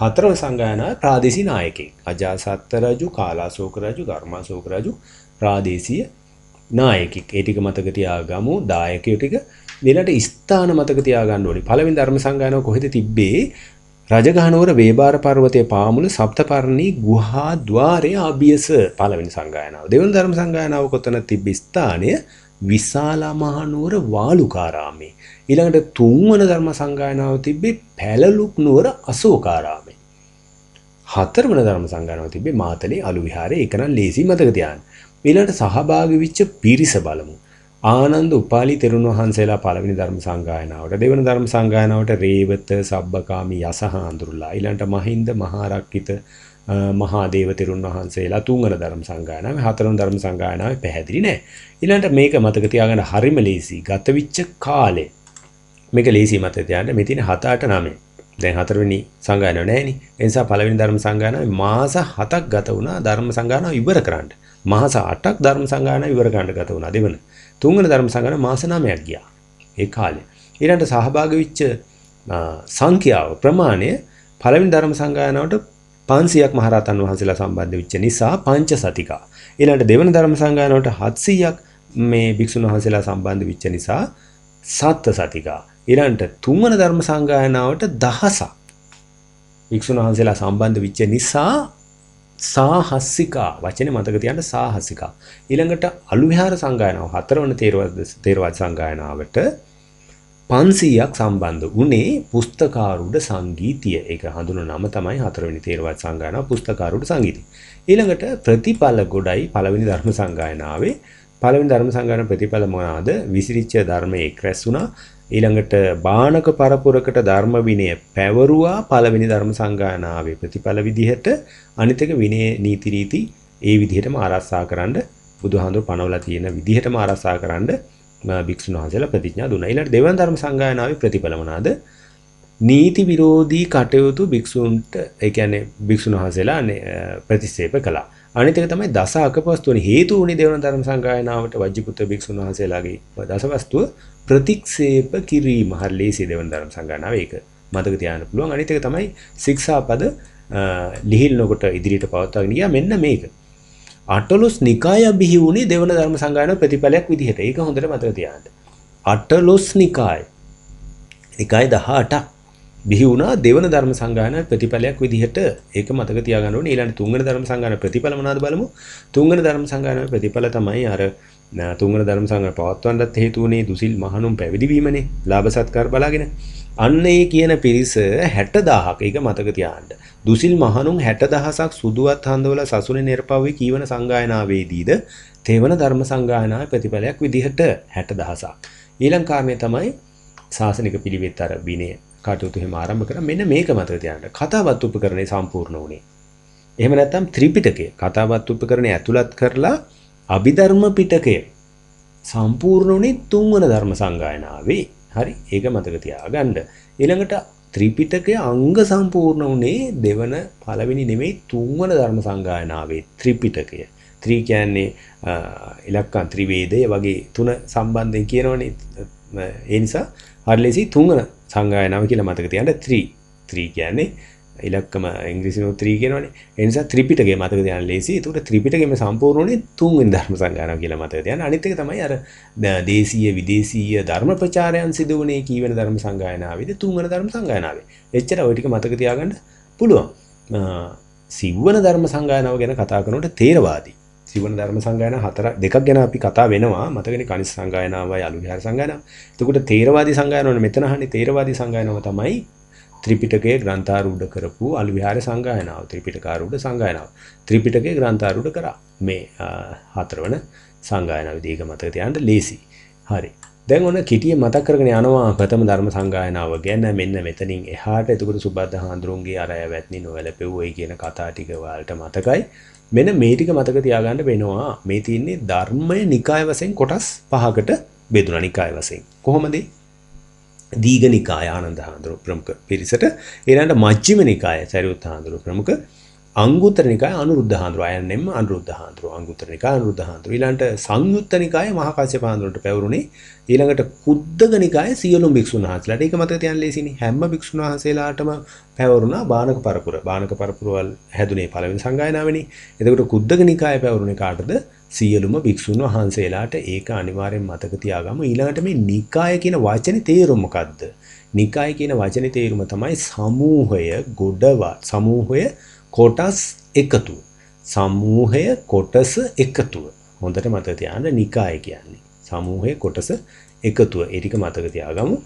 Speaker 1: හතරම සංගායනාව ප්‍රාදේශීය නායකයෙක් අජාසත් රජු කාලාශෝක රජු ධර්මාශෝක රජු ප්‍රාදේශීය නායකෙක් ඒ ටික මතක තියාගමු දායකයෝ ටික ඊළඟට ස්ථාන මතක තියාගන්න ඕනේ පළවෙනි ධර්ම සංගායනාව කොහෙද තිබ්බේ රජගහනුවර වේබාර පර්වතය පාමුල සප්තපරණී ගුහා ద్వාරය ආභියස පළවෙනි සංගායනාව. දෙවන ධර්ම සංගායනාව කොතන තිබ්බ ස්ථානය විශාලා මහනුවර වාලුකාරාමේ. ඊළඟට තුන්වන ධර්ම සංගායනාව තිබ්බේ පැලලුක් නුවර අශෝකාරාමේ. හතරවන ධර්ම සංගායනාව තිබ්බේ මාතලේ අලු විහාරයේ ඒක නම් ලේසි මතක තියාගන්න. ඊළඟට සහභාගී වෙච්ච පිරිස බලමු. ආනන්ද උපාලි තෙරුන් වහන්සේලා පළවෙනි ධර්ම සංගායනාවට දෙවන ධර්ම සංගායනාවට රේවත සබ්බකාමි යසහ අඳුරුලා ඊළඟට මහින්ද මහරක්කිත මහාදේව තෙරුන් වහන්සේලා තුන්වන ධර්ම සංගායනාවේ හතරවන ධර්ම සංගායනාවේ පැහැදිලි නෑ ඊළඟට මේක මතක තියාගන්න හරිම ලේසි ගතවිච්ච කාලේ මේක ලේසි මතක තියාගන්න මේ තියෙන 7 8 9 දැන් හතරවෙනි සංගායනාව නෑනේ ඒ නිසා පළවෙනි ධර්ම සංගායනාවේ මාස 7ක් ගත වුණා ධර්ම සංගායනාව ඉවර කරන්න මාස 8ක් ධර්ම සංගායනාව ඉවර කරන්න ගත වුණා දෙවන තුන්වන ධර්ම සංගමන මාස 9ක් ගියා. ඒ කාලේ. ඊළඟට සහභාගී වෙච්ච සංඛ්‍යාව ප්‍රමාණය පළවෙනි ධර්ම සංගායනාවට 500ක් මහරහතන් වහන්සේලා සම්බන්ධ වෙච්ච නිසා පංච සතිකා. ඊළඟට දෙවන ධර්ම සංගායනාවට 700ක් මේ භික්ෂුන් වහන්සේලා සම්බන්ධ වෙච්ච නිසා සත්ත සතිකා. ඊළඟට තුන්වන ධර්ම සංගායනාවට දහසක් භික්ෂුන් වහන්සේලා සම්බන්ධ වෙච්ච නිසා සාහස්සිකා වචනේ මතක තියන්න සාහස්සිකා. ඊළඟට අලුවිහාර සංගායනාව හතරවන තේරවාද තේරවාද සංගායනාවට 500ක් සම්බන්ධ වුණේ පුස්තකාරුඩ සංගීතය. ඒක හඳුන නම තමයි හතරවෙනි තේරවාද සංගායනාව පුස්තකාරුඩ සංගීතය. ඊළඟට ප්‍රතිඵල ගොඩයි පළවෙනි ධර්ම සංගායනාවේ පළවෙනි ධර්ම සංගායන ප්‍රතිඵල මොනවාද? විසිරිච්ච ධර්මයේ එක් රැස් වුණා. ඊළඟට බාණක පරපුරකට ධර්ම විනය පැවරුවා පළවෙනි ධර්ම සංගායනාවේ ප්‍රතිඵල විදිහට අනිතක විනය නීති රීති ඒ විදිහටම ආරක්ෂා කරන්න බුදුහාඳුර පනවලා තියෙන විදිහටම ආරක්ෂා කරන්න භික්ෂුන් වහන්සේලා ප්‍රතිඥා දුන්නා. ඊළඟට දෙවන ධර්ම සංගායනාවේ ප්‍රතිඵල මොනවාද? නීති විරෝධී කටයුතු භික්ෂූන්ට ඒ කියන්නේ භික්ෂුන් වහන්සේලා ප්‍රතික්ෂේප කළා. අනිත් එක තමයි දස අකපස්තුනි හේතු වුණේ දෙවන ධර්ම සංගායනාවට වජ්ජිපුත්‍ර භික්ෂුන් වහන්සේලාගේ දසවස්තුව ප්‍රතික්ෂේප කිරීම හරි ලේසි දෙවන ධර්ම සංගායනාව ඒක. මතක තියාගන්න පුළුවන්. අනිත් එක තමයි ශික්ෂාපද ලිහිල්නකොට ඉදිරියට පවත්වාගෙන ගියා මෙන්න මේක. අටලොස් නිකාය බිහි වුණේ දෙවන ධර්ම සංගායනාව ප්‍රතිඵලයක් විදිහට. ඒක හොඳට මතක තියාගන්න. අටලොස් නිකාය. නිකාය 18ක් බිහි වුණා දෙවන ධර්ම සංගායන ප්‍රතිඵලයක් විදිහට ඒක මතක තියාගන්න ඕනේ ඊළඟ තුන්වෙනි ධර්ම සංගායන ප්‍රතිඵල මොනවද බලමු තුන්වෙනි ධර්ම සංගායන ප්‍රතිඵල තමයි අර තුන්වන ධර්ම සංග්‍රහ පවත්වන්නත් හේතු වුණේ දුසිල් මහණුන් පැවිදි වීමනේ. ලාභ සත්කාර බලාගෙන. අන්න ඒ කියන පිරිස 60000ක එක මතක තියාගන්න. දුසිල් මහණුන් 60000ක් සුදුවත් හඳවල සසුනේ නිර්පව්වේ කීවන සංගායනාවේදීද තේවන ධර්ම සංගායනාවේ ප්‍රතිඵලයක් විදිහට 60000ක්. ඊළඟ කාරණය තමයි සාසනික පිළිවෙත් අර විනය කටයුතු හිම ආරම්භ කරා. මෙන්න මේක මතක තියාගන්න. කතාවත් උපකරණේ සම්පූර්ණ වුණේ. එහෙම නැත්නම් ත්‍රිපිටකය කතාවත් උපකරණේ ඇතුළත් කරලා අභිධර්ම පිටකය සම්පූර්ණ උනේ තුන්වන ධර්ම සංගායනාවේ. හරි. ඒක මතක තියාගන්න. ඊළඟට ත්‍රිපිටකය අංග සම්පූර්ණ උනේ දෙවන පළවෙනි නෙමෙයි තුන්වන ධර්ම සංගායනාවේ ත්‍රිපිටකය. ත්‍රි කියන්නේ ඉලක්කම් ත්‍රිවේදය වගේ තුන සම්බන්ධයෙන් කියනවනේ. ඒ නිසා හරියටම තුන්වන සංගායනාව කියලා මතක තියාගන්න ත්‍රි. ත්‍රි කියන්නේ ඉලක්කම ඉංග්‍රීසි උත්‍රී කියනවනේ. ඒ නිසා ත්‍රිපිටකය මතක තියාගන්න ලේසි. ඒකට ත්‍රිපිටකයම සම්පූර්ණුනේ තුන්වෙනි ධර්ම සංගායනාව කියලා මතක තියාගන්න. අනිත් එක තමයි අර දේශීය විදේශීය ධර්ම ප්‍රචාරයන් සිදු වුණේ කීවෙන ධර්ම සංගායනාවේද තුන්වෙනි ධර්ම සංගායනාවේ. එච්චර ওই ටික මතක තියාගන්න පුළුවන්. සිව්වන ධර්ම සංගායනාව ගැන කතා කරනකොට තේරවාදී සිවන ධර්ම සංගායන හතර දෙකක් ගැන අපි කතා වෙනවා මතකනේ කනිස් සංගායනාවයි අලුවිහාර සංගායනාව. එතකොට තේරවාදී සංගායනාවනේ මෙතන අහන්නේ තේරවාදී සංගායනාව තමයි ත්‍රිපිටකයේ ග්‍රන්ථාරූඪ කරපු අලු විහාර සංගායනාව ත්‍රිපිටකාරූඪ සංගායනාව ත්‍රිපිටකයේ ග්‍රන්ථාරූඪ කරා මේ හතරවන සංගායනාව දීක මතක තියාගන්න ලේසි හරි දැන් ඔන්න කිටිය මතක් කරගෙන යනවා ප්‍රථම ධර්ම සංගායනාව ගැන මෙන්න මෙතනින් එහාට එතකොට සුබද්ද හාඳුරුන්ගේ අරය වැත්නි නොවැළපෙව්වයි කියන කතා ටික ඔයාලට මතකයි මෙන්න මේ ටික මතක තියාගන්න වෙනවා මේ තියෙන්නේ ධර්මය නිකාය වශයෙන් කොටස් පහකට බෙදුණා නිකාය වශයෙන් කොහොමද දීග නිකාය ආනන්ද හාමුදුරුවෝ ප්‍රමුඛ පිරිසට ඊළඟට මජ්ක්‍ධිම නිකාය සරියුත් හාමුදුරුවෝ ප්‍රමුඛ අංගුත්තර නිකාය අනුරුද්ධ හාමුදුරුවෝ අයන්නෙම අනුරුද්ධ හාමුදුරුවෝ අංගුත්තර නිකාය අනුරුද්ධ හාමුදුරුවෝ ඊළඟට සංයුත්ත නිකාය මහා කාශ්‍යප හාමුදුරුවන්ට පැවරුණේ ඊළඟට කුද්දග නිකාය සියලුම භික්ෂුන් වහන්සේලාට ඒක මතක තියන්න ලේසිනේ හැම භික්ෂුන් වහන්සේලාටම පැවරුණා බානක පරපුර බානක පරපුරවල් හැදුනේ පළවෙනි සංගායනාවනේ එතකොට කුද්දග නිකාය පැවරුණේ කාටද සියලුම භික්ෂුන් වහන්සේලාට ඒක අනිවාර්යෙන් මතක තියාගම ඊළඟට මේ නිකාය කියන වචනේ තේරුම මොකද්ද? නිකාය කියන වචනේ තේරුම තමයි සමූහය ගොඩවා සමූහය කොටස් එකතු. සමූහය කොටස එකතුව. හොඳට මතක තියාගන්න නිකාය කියන්නේ සමූහයේ කොටස එකතුව. ඒ ටික මතක තියාගමු.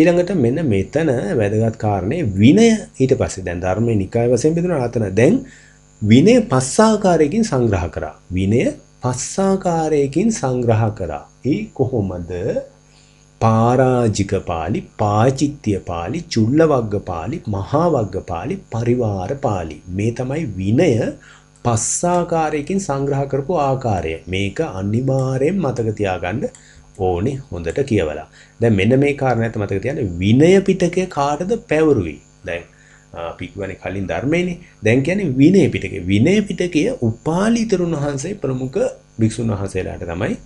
Speaker 1: ඊළඟට මෙන්න මෙතන වැදගත් කාරණේ විනය ඊට පස්සේ දැන් ධර්මයේ නිකාය වශයෙන් බෙදුණා ආතන දැන් විනය පස් ආකාරයකින් සංග්‍රහ කරා. විනය පස්සාකාරයකින් සංග්‍රහ කරා. ඒ කොහොමද? පාරාජික පාළි, පාචිත්‍ය පාළි, චුල්ල වග්ග පාළි, මහා වග්ග පාළි, පරිවාර පාළි. මේ තමයි විනය පස්සාකාරයකින් සංග්‍රහ කරපු ආකාරය. මේක අනිවාර්යෙන් මතක තියාගන්න ඕනේ හොඳට කියවලා. දැන් මෙන්න මේ කාරණාත් මතක තියාගන්න විනය පිටකය කාටද පැවරුවේ? දැන් පික්වන කලින් ධර්මයනි දැන් කියන විනය පිටක විනය පිටකය උපාලිතරුන් වහන්සේ ප්‍රමුඛ භික්‍ෂූන් වහන්සේලාට තමයි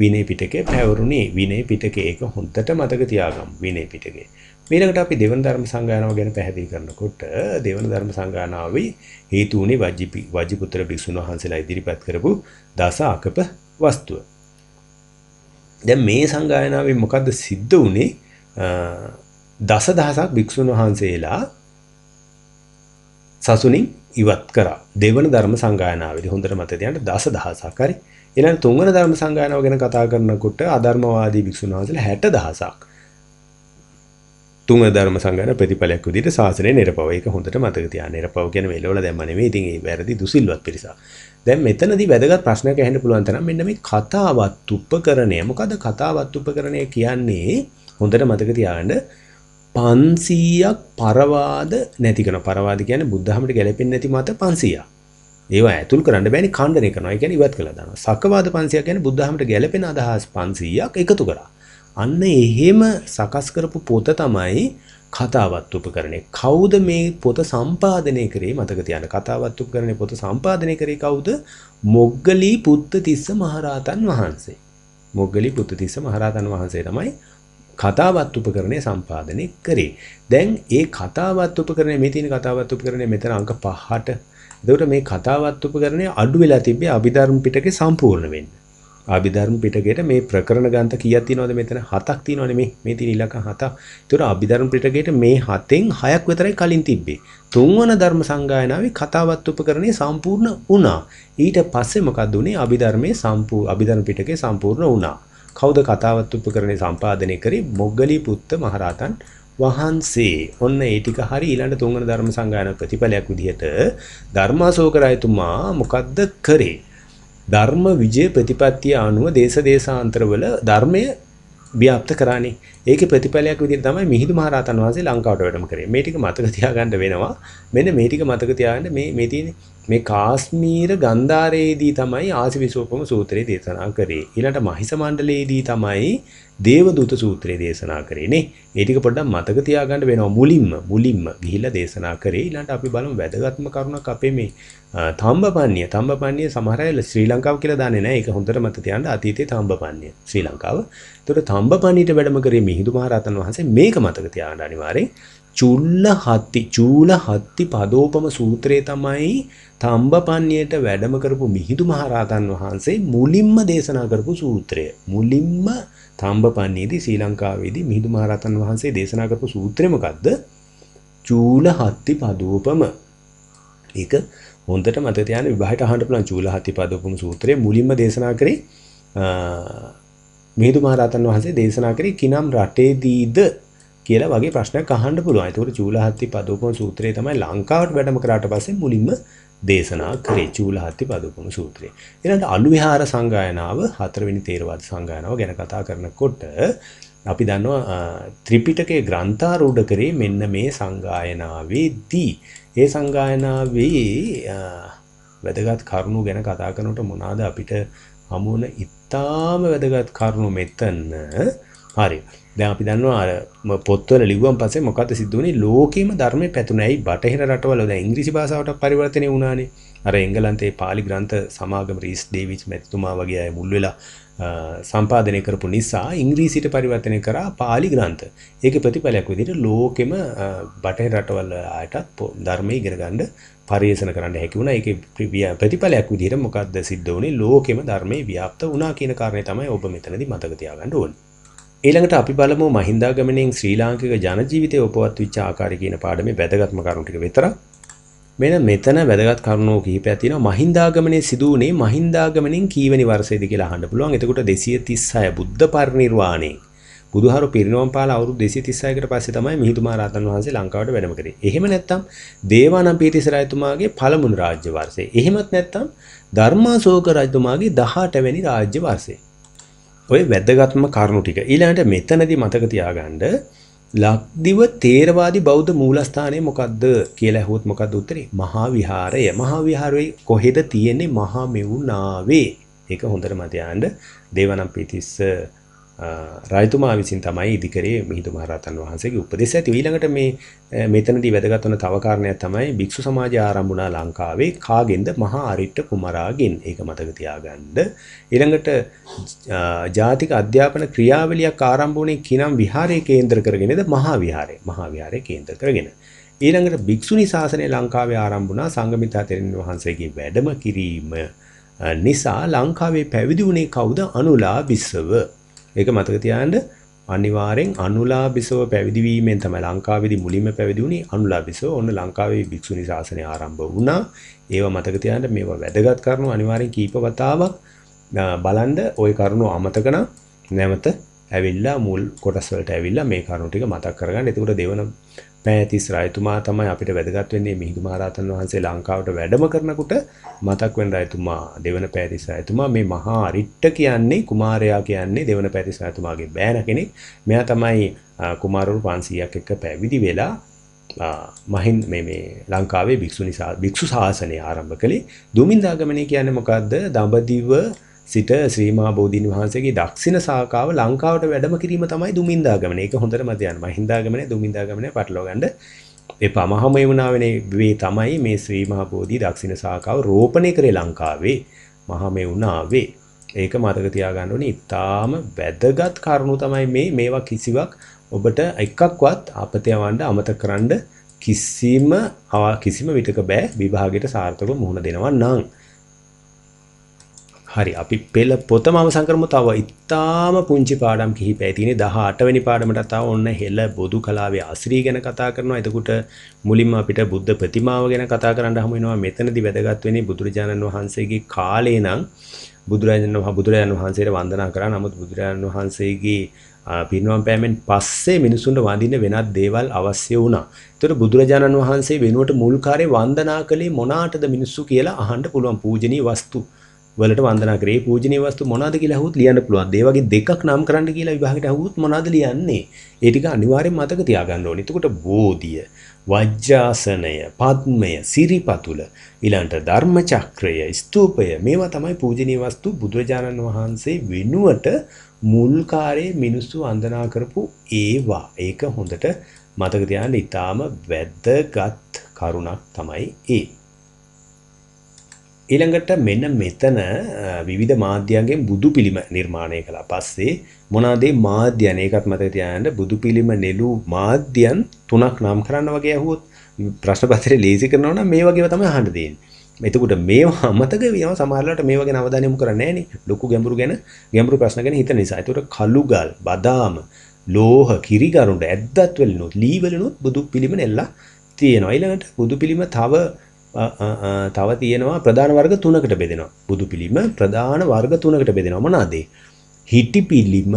Speaker 1: විනය පිටකේ පැවරුණේ විනය පිටකේ ඒක හොඳට මතක තියාගම් විනය පිටකේ මේකට අපි දෙවන ධර්ම සංගායනාව ගැන පැහැදිලි කරනකොට දෙවන ධර්ම සංගායනාවේ හේතු උනේ වජිපි වජිපුත්‍ර භික්ෂුන් වහන්සේලා ඉදිරිපත් කරපු දස අකප වස්තුව. දැන් මේ සංගායනාවේ මොකද්ද සිද්ධ උනේ? දස දහසක් භික්ෂුන් වහන්සේලා සසුනින් ඉවත් කරා. දෙවන ධර්ම සංගායනාවේදී හොඳට මතක තියාගන්න දස දහසක් හරි. ඊළඟ තුන්වන ධර්ම සංගායනාව ගැන කතා කරනකොට අධර්මවාදී භික්ෂුන් වහන්සේලා 60000ක් තුන් ධර්ම සංගායන ප්‍රතිඵලයක් විදිහට සාසනය නිරපව. ඒක හොඳට මතක තියාගන්න. නිරපව කියන වෙලවල දැම්ම නෙමෙයි. ඉතින් ඒ වැරදි දුසිල්වත් පිරිසක්. දැන් මෙතනදී වැදගත් ප්‍රශ්නයක් ඇහෙන්න පුළුවන් තරම් මෙන්න මේ කතාවත් උපකරණය. මොකද කතාවත් උපකරණය කියන්නේ හොඳට මතක තියාගන්න 500ක් පරවාද නැති කරන පරවාද කියන්නේ බුද්ධහමට ගැලපෙන්නේ නැති මත 500ක්. ඒවා ඇතුල් කරන්න බෑනේ ඛණ්ඩණය කරනවා. ඒ කියන්නේ ඉවත් කළා දානවා. සකවාද 500ක් කියන්නේ බුද්ධහමට ගැලපෙන අදහස් 500ක් එකතු කරා. අන්න එහෙම සකස් කරපු පොත තමයි කතාවත් උපකරණය. කවුද මේ පොත සම්පාදනය කරේ? මතක තියාගන්න. කතාවත් උපකරණේ පොත සම්පාදනය කරේ කවුද? මොග්ගලී පුත්ත තිස්ස මහරහතන් වහන්සේ. මොග්ගලී පුත්ත තිස්ස මහරහතන් වහන්සේ තමයි කතාවත් උපකරණය සම්පාදනය කරේ. දැන් ඒ කතාවත් උපකරණය මේ තියෙන කතාවත් උපකරණය මෙතන අංක 5ට. එතකොට මේ කතාවත් උපකරණය අඩු වෙලා තිබ්බේ අභිධර්ම පිටකේ සම්පූර්ණ වෙන්න. අභිධර්ම පිටකයට මේ ප්‍රකරණ ග්‍රන්ථ කීයක් තියෙනවද මෙතන? 7ක් තියෙනවනේ මේ. මේ තියෙන ඉලක්ක 7ක්. ඒතර අභිධර්ම පිටකයට මේ 7න් 6ක් විතරයි කලින් තිබ්බේ. තුන්වන ධර්ම සංගායනාවේ කතාවත් උපකරණය සම්පූර්ණ වුණා. ඊට පස්සේ මොකද වුනේ? අභිධර්මයේ සම්පූර්ණ අභිධර්ම පිටකේ සම්පූර්ණ වුණා. කවුද කතාවත් උපකරණේ සම්පාදනය කරේ මොග්ගලී පුත්ත මහරහතන් වහන්සේ ඔන්න ඒ ටික හරි ඊළඟ තුන්වන ධර්ම සංගායන ප්‍රතිඵලයක් විදිහට ධර්මාශෝක රජතුමා මොකද්ද කරේ ධර්ම විජය ප්‍රතිපත්තිය අනුව දේශ දේශාන්තරවල ධර්මය ව්‍යාප්ත කරානේ ඒකේ ප්‍රතිඵලයක් විදිහට තමයි මිහිඳු මහරහතන් වහන්සේ ලංකාවට වැඩම කරේ මේ ටික මතක තියාගන්න වෙනවා මෙන්න මේ ටික මතක තියාගන්න මේ මේ තියෙන්නේ මේ කාශ්මීර ගන්ධාරයේදී තමයි ආසිවිසෝපම සූත්‍රය දේශනා කරේ. ඊළඟට මහිස මණ්ඩලයේදී තමයි දේවදූත සූත්‍රය දේශනා කරේ නේ. ඒ ටික පොඩ්ඩක් මතක තියාගන්න වෙනවා මුලින්ම මුලින්ම ගිහිල්ලා දේශනා කරේ. ඊළඟට අපි බලමු වැදගත්ම කරුණක් අපේ මේ තම්බපන්නිය. තම්බපන්නිය සමහර අය ශ්‍රී ලංකාව කියලා දන්නේ නැහැ. ඒක හොඳට මතක තියාගන්න අතීතයේ තම්බපන්නිය ශ්‍රී ලංකාව. ඒතකොට තම්බපන්නියට වැඩම කරේ මිහිඳු මහ රහතන් වහන්සේ මේක මතක තියාගන්න අනිවාර්යෙන්. චුල්ල හත්ති චූල හත්ති පදෝපම සූත්‍රයේ තමයි තම්බපන්ණියට වැඩම කරපු මිහිඳු මහරහතන් වහන්සේ මුලින්ම දේශනා කරපු සූත්‍රය. මුලින්ම තම්බපන්ණියේදී ශ්‍රී ලංකාවේදී මිහිඳු මහරහතන් වහන්සේ දේශනා කරපු සූත්‍රය මොකද්ද? චූල හත්ති පදෝපම. ඒක හොඳට මතක තියාගන්න විභාගයට අහන්න පුළුවන් චූල හත්ති පදෝපම සූත්‍රය මුලින්ම දේශනා කරේ මිහිඳු මහරහතන් වහන්සේ දේශනා කරේ කිනම් රටේදීද කියලා වගේ ප්‍රශ්නයක් අහන්න පුළුවන්. ඒතකොට චූලහත්ති පදෝපම සූත්‍රය තමයි ලංකාවට වැඩම කරාට පස්සේ මුලින්ම දේශනා කරේ චූලහත්ති පදෝපම සූත්‍රය. ඊළඟට අලුවිහාර සංගායනාව හතරවෙනි තේරවාද සංගායනාව ගැන කතා කරනකොට අපි දන්නවා ත්‍රිපිටකයේ ග්‍රන්ථාරූඪ කරේ මෙන්න මේ සංගායනාවේදී ඒ සංගායනාවේ වැදගත් කරුණු ගැන කතා කරනට මොනාද අපිට හමුවන ඉතාම වැදගත් කරුණු මෙතන්න හරි දැන් අපි දන්නවා අර පොත්වල ලිව්වන් පස්සේ මොකද සිද්ධ වුනේ ලෝකෙම ධර්මයේ පැතුණයි බටහිර රටවල දැන් ඉංග්‍රීසි භාෂාවට පරිවර්තනය වුණානේ අර එංගලන්තයේ පාලි ග්‍රන්ථ සමාගම රීස් ඩේවිඩ් මැතිතුමා වගේ අය මුල් වෙලා සම්පාදනය කරපු නිසා ඉංග්‍රීසියට පරිවර්තනය කරා පාලි ග්‍රන්ථ. ඒකේ ප්‍රතිඵලයක් විදිහට ලෝකෙම බටහිර රටවල ආයතත් ධර්මයේ ඉගෙන ගන්න පරිශන කරන්න හැකි වුණා. ඒකේ ප්‍රතිඵලයක් විදිහට මොකද්ද සිද්ධ වුනේ? ලෝකෙම ධර්මයේ ව්‍යාප්ත වුණා කියන කාරණේ තමයි ඔබ මෙතනදී මතක තියාගන්න ඕනේ. ඊළඟට අපි බලමු මහින්දාගමනයෙන් ශ්‍රී ලාංකික ජනජීවිතය උපවත් විච්ච ආකාරය කියන පාඩමේ වැදගත්ම කරුණු ටික විතරක්. මෙන්න මෙතන වැදගත් කරුණු කිහිපයක් තියෙනවා. මහින්දාගමනයේ සිදු වුණේ මහින්දාගමනයෙන් කීවෙනි වර්ෂයේද කියලා අහන්න පුළුවන්. එතකොට 236 බුද්ධ පරිනිර්වාණේ. බුදුහාරු පිරිනොම් පාලා අවුරුදු 236කට පස්සේ තමයි මිහිඳු මහරහතන් වහන්සේ ලංකාවට වැඩම කරේ. එහෙම නැත්නම් දේවානම්පියතිස්ස රජතුමාගේ පළමුණු රාජ්‍ය වර්ෂය. එහෙමත් නැත්නම් ධර්මාශෝක රජතුමාගේ 18 වෙනි රාජ්‍ය වර්ෂය. ඔය වැදගත්ම කරුණු ටික. ඊළඟට මෙතනදී මතක තියාගන්න ලක්දිව තේරවාදී බෞද්ධ මූලස්ථානය මොකද්ද කියලා ඇහුවොත් මොකද්ද උත්තරේ? මහා විහාරය. මහා විහාරයේ කොහෙද තියෙන්නේ? මහා මෙවුනාවේ. ඒක හොඳට මතක තියාගන්න. දේවානම් පිටිස්ස රාජතුමා විසින් තමයි ඉදිකරේ මිහිඳු මහරහතන් වහන්සේගේ උපදෙස් ඇති. ඊළඟට මේ මෙතනදී වැදගත් වන තව කාරණයක් තමයි භික්ෂු සමාජය ආරම්භ වුණා ලංකාවේ කාගෙන්ද මහා අරිට්ඨ කුමරාගෙන්. ඒක මතක තියාගන්න. ඊළඟට ජාතික අධ්‍යාපන ක්‍රියාවලියක් ආරම්භ වුණේ කිනම් විහාරයේ කේන්ද්‍ර කරගෙනද මහා විහාරය. මහා විහාරයේ කේන්ද්‍ර කරගෙන. ඊළඟට භික්ෂුනි ශාසනය ලංකාවේ ආරම්භ වුණා සංඝමිතා තෙරණ වහන්සේගේ වැඩම කිරීම නිසා ලංකාවේ පැවිදි වුණේ කවුද? අනුලා විසව. ඒක මතක තියාගන්න අනිවාරෙන් අනුලාබිසව පැවිදිවීමෙන් තමයි ලංකාවේදී මුලින්ම පැවිදි වුණේ අනුලාබිසව. ඔන්න ලංකාවේ භික්ෂුනි ශාසනය ආරම්භ වුණා. ඒව මතක තියාගන්න මේවා වැදගත් කරුණු අනිවාරෙන් කීප වතාවක් බලන්න ওই කරුණු අමතක නැවත ඇවිල්ලා මුල් කොටස් වලට ඇවිල්ලා මේ කරුණු ටික මතක් කරගන්න. එතකොට දෙවන පෑතිස් රයිතුමා තමයි අපිට වැදගත් වෙන්නේ මිහිඳු මහරහතන් වහන්සේ ලංකාවට වැඩම කරනකොට මතක් වෙන රයිතුමා දෙවන පෑතිස් රයිතුමා මේ මහා රිට්ට කියන්නේ කුමාරයා කියන්නේ දෙවන පෑතිස් රයිතුමාගේ බෑන කෙනෙක් මෙයා තමයි කුමාරවරු 500ක් එක්ක පැවිදි වෙලා මහින් මේ මේ ලංකාවේ භික්ෂු නිසා භික්ෂු ශාසනය ආරම්භ කළේ දුමින්දාගමනය කියන්නේ මොකද්ද දඹදිව සිට ශ්‍රීමා බෝධීන් වහන්සේගේ දක්ෂින සාකාව ලංකාවට වැඩම කිරීම තමයි දුමින්දාගමන. ඒක හොඳට මතක යන්න. මහින්දාගමනේ දුමින්දාගමනේ පටලවා ගන්න එපා. මහා මෙවුනාවනේ වේ තමයි මේ ශ්‍රීමා බෝධි දක්ෂින සාකාව රෝපණය කරේ ලංකාවේ. මහා මෙවුනාවේ. ඒක මතක තියාගන්න ඕනේ. ඊටාම වැදගත් කරුණු තමයි මේ මේවා කිසිවක් ඔබට එකක්වත් අපතේ යවන්න අමතක කරන්න කිසිම කිසිම විටක බෑ විභාගයට සාර්ථකව මුහුණ දෙනවා නම් හරි අපි පෙළ පොතම අවසන් කරමු තව ඉතාම පුංචි පාඩම් කිහිපයක් තියෙන 18 වෙනි පාඩමට තව ඔන්න හෙළ බොදු කලාවේ අසිරි ගැන කතා කරනවා. එතකොට මුලින්ම අපිට බුද්ධ ප්‍රතිමාව ගැන කතා කරන්න හමු වෙනවා. මෙතනදී වැදගත් වෙන්නේ බුදුරජාණන් වහන්සේගේ කාලේ නම් බුදුරජාණන් වහන්සේ බුදුරජාණන් වහන්සේට වන්දනා කරා. නමුත් බුදුරජාණන් වහන්සේගේ පින්වම් පෑමෙන් පස්සේ මිනිසුන්ට වඳින්න වෙනත් දේවල් අවශ්‍ය වුණා. ඒතර බුදුරජාණන් වහන්සේ වෙනුවට මුල් කාර්යය වන්දනා කළේ මොනාටද මිනිස්සු කියලා අහන්න පුළුවන් පූජනීය වස්තු. වලට වන්දනා කරේ පූජනීය වස්තු මොනවද කියලා අහුවොත් ලියන්න පුළුවන්. ඒ වගේ දෙකක් නම් කරන්න කියලා විභාගෙට අහුවොත් මොනවද ලියන්නේ? ඒ ටික අනිවාර්යෙන් මතක තියාගන්න ඕනේ. එතකොට බෝධිය, වජ්ජාසනය, පද්මය, සිරිපතුල, ඊළඟට ධර්මචක්‍රය, ස්තූපය මේවා තමයි පූජනීය වස්තු බුදුරජාණන් වහන්සේ වෙනුවට මුල්කාරයේ මිනිස්සු වන්දනා කරපු ඒවා. ඒක හොඳට මතක තියාගන්න ඊටාම වැදගත් කරුණක් තමයි ඒ. ඊළඟට මෙන්න මෙතන විවිධ මාධ්‍යයන්ගෙන් බුදු පිළිම නිර්මාණය කළා. පස්සේ මොනවාදේ මාධ්‍යයන් ඒකත් මතක තියාගන්න බුදු පිළිම නෙළු මාධ්‍යයන් තුනක් නම් කරන්න වගේ අහුවොත් ප්‍රශ්න පත්‍රේ ලේසි කරනවා නම් මේ වගේව තමයි අහන්න තියෙන්නේ. එතකොට මේවා අමතක වෙනවා සමහරවිට මේවා ගැන අවධානය යොමු කරන්නේ නැහැ ලොකු ගැඹුරු ගැන ගැඹුරු ප්‍රශ්න ගැන හිතන නිසා. එතකොට කළුගල්, බදාම, ලෝහ, කිරිගරුඬ, ඇද්දත් වලිනුත්, ලී වලිනුත් බුදු පිළිම නෙල්ලා තියෙනවා. ඊළඟට බුදු පිළිම තව තව තියෙනවා ප්‍රධාන වර්ග තුනකට බෙදෙනවා. බුදු පිළිම ප්‍රධාන වර්ග තුනකට බෙදෙනවා. මොනවාද? හිටි පිළිම,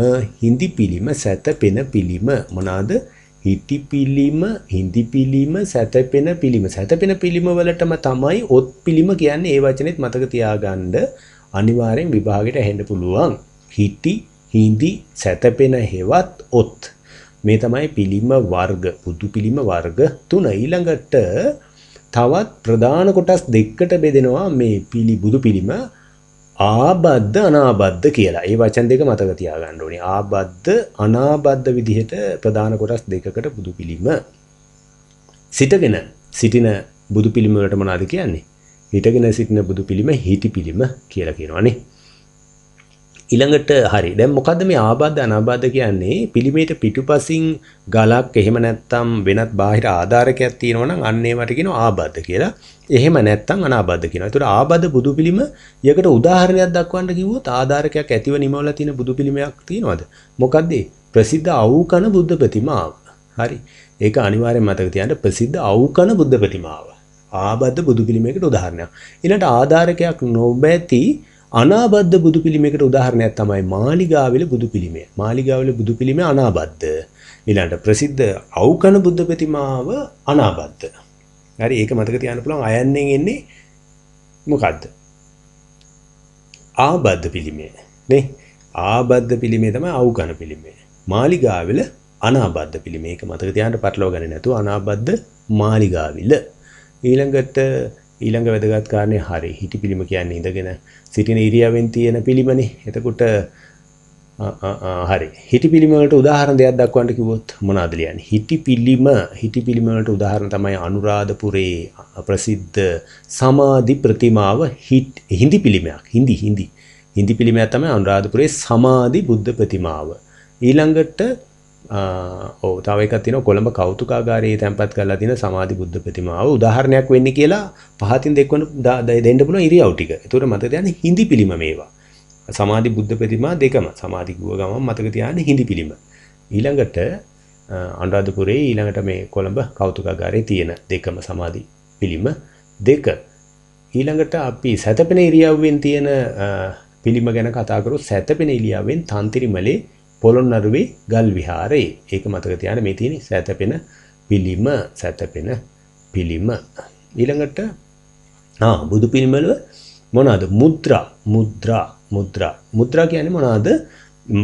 Speaker 1: හිඳි පිළිම, සැතපෙන පිළිම. මොනවාද? හිටි පිළිම, හිඳි පිළිම, සැතපෙන පිළිම. සැතපෙන පිළිම වලටම තමයි ඔත් පිළිම කියන්නේ. ඒ වචනේත් මතක තියාගන්න අනිවාර්යෙන් විභාගෙට ඇහෙන්න පුළුවන්. හිටි, හිඳි, සැතපෙන හෙවත් ඔත්. මේ තමයි පිළිම වර්ග. බුදු පිළිම වර්ග තුන. ඊළඟට තවත් ප්‍රධාන කොටස් දෙකට බෙදෙනවා මේ පිළි බුදු පිළිම ආබද්ධ අනාබද්ධ කියලා. ඒ වචන දෙක මතක තියාගන්න ඕනේ. ආබද්ධ අනාබද්ධ විදිහට ප්‍රධාන කොටස් දෙකකට බුදු පිළිම සිටගෙන සිටින බුදු පිළිම වලට මොනවද කියන්නේ? හිටගෙන සිටින බුදු පිළිම හිටි පිළිම කියලා කියනවානේ. ඊළඟට හරි දැන් මොකද්ද මේ ආබාධ අනාබාධ කියන්නේ පිළිමේට පිටුපසින් ගලක් එහෙම නැත්නම් වෙනත් බාහිර ආධාරකයක් තියෙනවා නම් අන්න ඒවට කියනවා ආබාධ කියලා. එහෙම නැත්නම් අනාබාධ කියනවා. ඒතකොට ආබාධ බුදු පිළිම යකට උදාහරණයක් දක්වන්න කිව්වොත් ආධාරකයක් ඇතිව නිමවලා තියෙන බුදු පිළිමයක් තියෙනවද? මොකද්ද? ප්‍රසිද්ධ අවුකන බුද්ධ ප්‍රතිමාව. හරි. ඒක අනිවාර්යෙන් මතක තියාගන්න ප්‍රසිද්ධ අවුකන බුද්ධ ප්‍රතිමාව. ආබාධ බුදු පිළිමයකට උදාහරණයක්. ඊළඟට ආධාරකයක් නොබැති අනාබද්ධ බුදු පිළිමයකට උදාහරණයක් තමයි මාලිගාවිල බුදු පිළිමය. මාලිගාවිල බුදු පිළිමය අනාබද්ධ. ඊළඟට ප්‍රසිද්ධ අවකන බුද්ධ ප්‍රතිමාව අනාබද්ධ. හරි ඒක මතක තියාගන්න පුළුවන් අයන්නෙන් එන්නේ මොකද්ද? ආබද්ධ පිළිමය. නේ? ආබද්ධ පිළිමය තමයි අවකන පිළිමය. මාලිගාවිල අනාබද්ධ පිළිමය. ඒක මතක තියාගන්න පටලවා ගන්න නැතුව අනාබද්ධ මාලිගාවිල. ඊළඟට ඊළඟ වැදගත් කාරණේ හරි හිටිපිලිම කියන්නේ ඉඳගෙන සිටින ඉරියවෙන් තියෙන පිළිමනේ. එතකොට හරි හිටිපිලිම වලට උදාහරණ දෙයක් දක්වන්න කිව්වොත් මොනවද ලියන්නේ? හිටිපිලිම හිටිපිලිම වලට උදාහරණ තමයි අනුරාධපුරේ ප්‍රසිද්ධ සමාධි ප්‍රතිමාව හිඳි පිළිමයක්. හිඳි හිඳි. හිඳි පිළිමයක් තමයි අනුරාධපුරේ සමාධි බුද්ධ ප්‍රතිමාව. ඊළඟට ඕ තව එක තින කොළඹ කෞතුකාගාරයේ තැන්පත් කරලා තියෙන සමාධි බුද්ධ ප්‍රතිමාව උදාහරණයක් වෙන්නේ කියලා පහතින් දෙකවන දෙන්න පුළුවන් ඉරියව් ටික. ඒතර මතක තියාගන්න හිඳි පිළිම මේවා. සමාධි බුද්ධ ප්‍රතිමා දෙකම සමාධි ගුව ගමන් මතක තියාගන්න හිඳි පිළිම. ඊළඟට අනුරාධපුරයේ ඊළඟට මේ කොළඹ කෞතුකාගාරයේ තියෙන දෙකම සමාධි පිළිම දෙක. ඊළඟට අපි සැතපෙන ඉරියව්වෙන් තියෙන පිළිම ගැන කතා කරොත් සැතපෙන ඉරියව්වෙන් තන්තිරිමලේ පොළොන්නරුවේ ගල් විහාරයේ. ඒක මතක තියාගන්න මේ තියෙන සැතපෙන පිළිම සැතපෙන පිළිම. ඊළඟට ආ බුදු පිළිමවල මොනවාද? මුද්‍රා මුද්‍රා මුද්‍රා. මුද්‍රා කියන්නේ මොනවාද?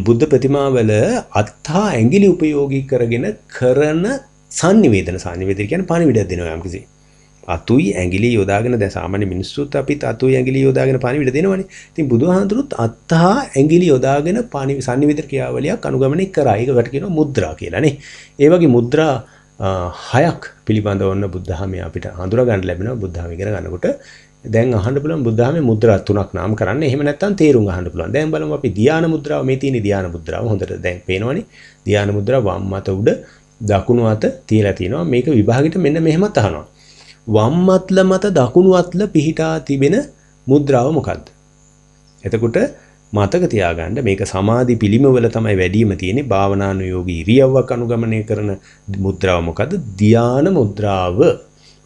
Speaker 1: බුද්ධ ප්‍රතිමාවල අත්හා ඇඟිලි උපයෝගී කරගෙන කරන sannivedana sannivedana කියන්නේ පණිවිඩයක් දෙනවා යම්කිසි අතුයි ඇඟිලි යොදාගෙන දැන් සාමාන්‍ය මිනිස්සුත් අපිත් අතුයි ඇඟිලි යොදාගෙන පානිවිඩ දෙනවනේ. ඉතින් බුදුහාඳුරුත් අත්හා ඇඟිලි යොදාගෙන පානි සංනිවේද ක්‍රියාවලියක් අනුගමනය කරා. ඒකට කියනවා මුද්‍රා කියලා නේ. ඒ වගේ මුද්‍රා හයක් පිළිබඳව ඔන්න බුද්ධාමය අපිට හඳුනා ගන්න ලැබෙනවා බුද්ධාමය ඉගෙන ගන්නකොට. දැන් අහන්න පුළුවන් බුද්ධාමයේ මුද්‍රා තුනක් නම් කරන්න. එහෙම නැත්නම් තේරුම් අහන්න පුළුවන්. දැන් බලමු අපි ධානා මුද්‍රාව මේ තියෙන ධානා මුද්‍රාව හොඳට දැන් පේනවනේ. ධානා මුද්‍රාව වම් මත උඩ දකුණු අත තියලා තිනවා. මේක විභාගෙට මෙන්න මෙහෙම අහනවා. වම් අත්ල මත දකුණු අත්ල පිහිටා තිබෙන මුද්‍රාව මොකක්ද? එතකොට මතක තියාගන්න මේක සමාධි පිළිමවල තමයි වැඩිම තියෙන්නේ භාවනානුයෝගී ඉරියව්වක් අනුගමනය කරන මුද්‍රාව මොකද්ද? ධාන මුද්‍රාව.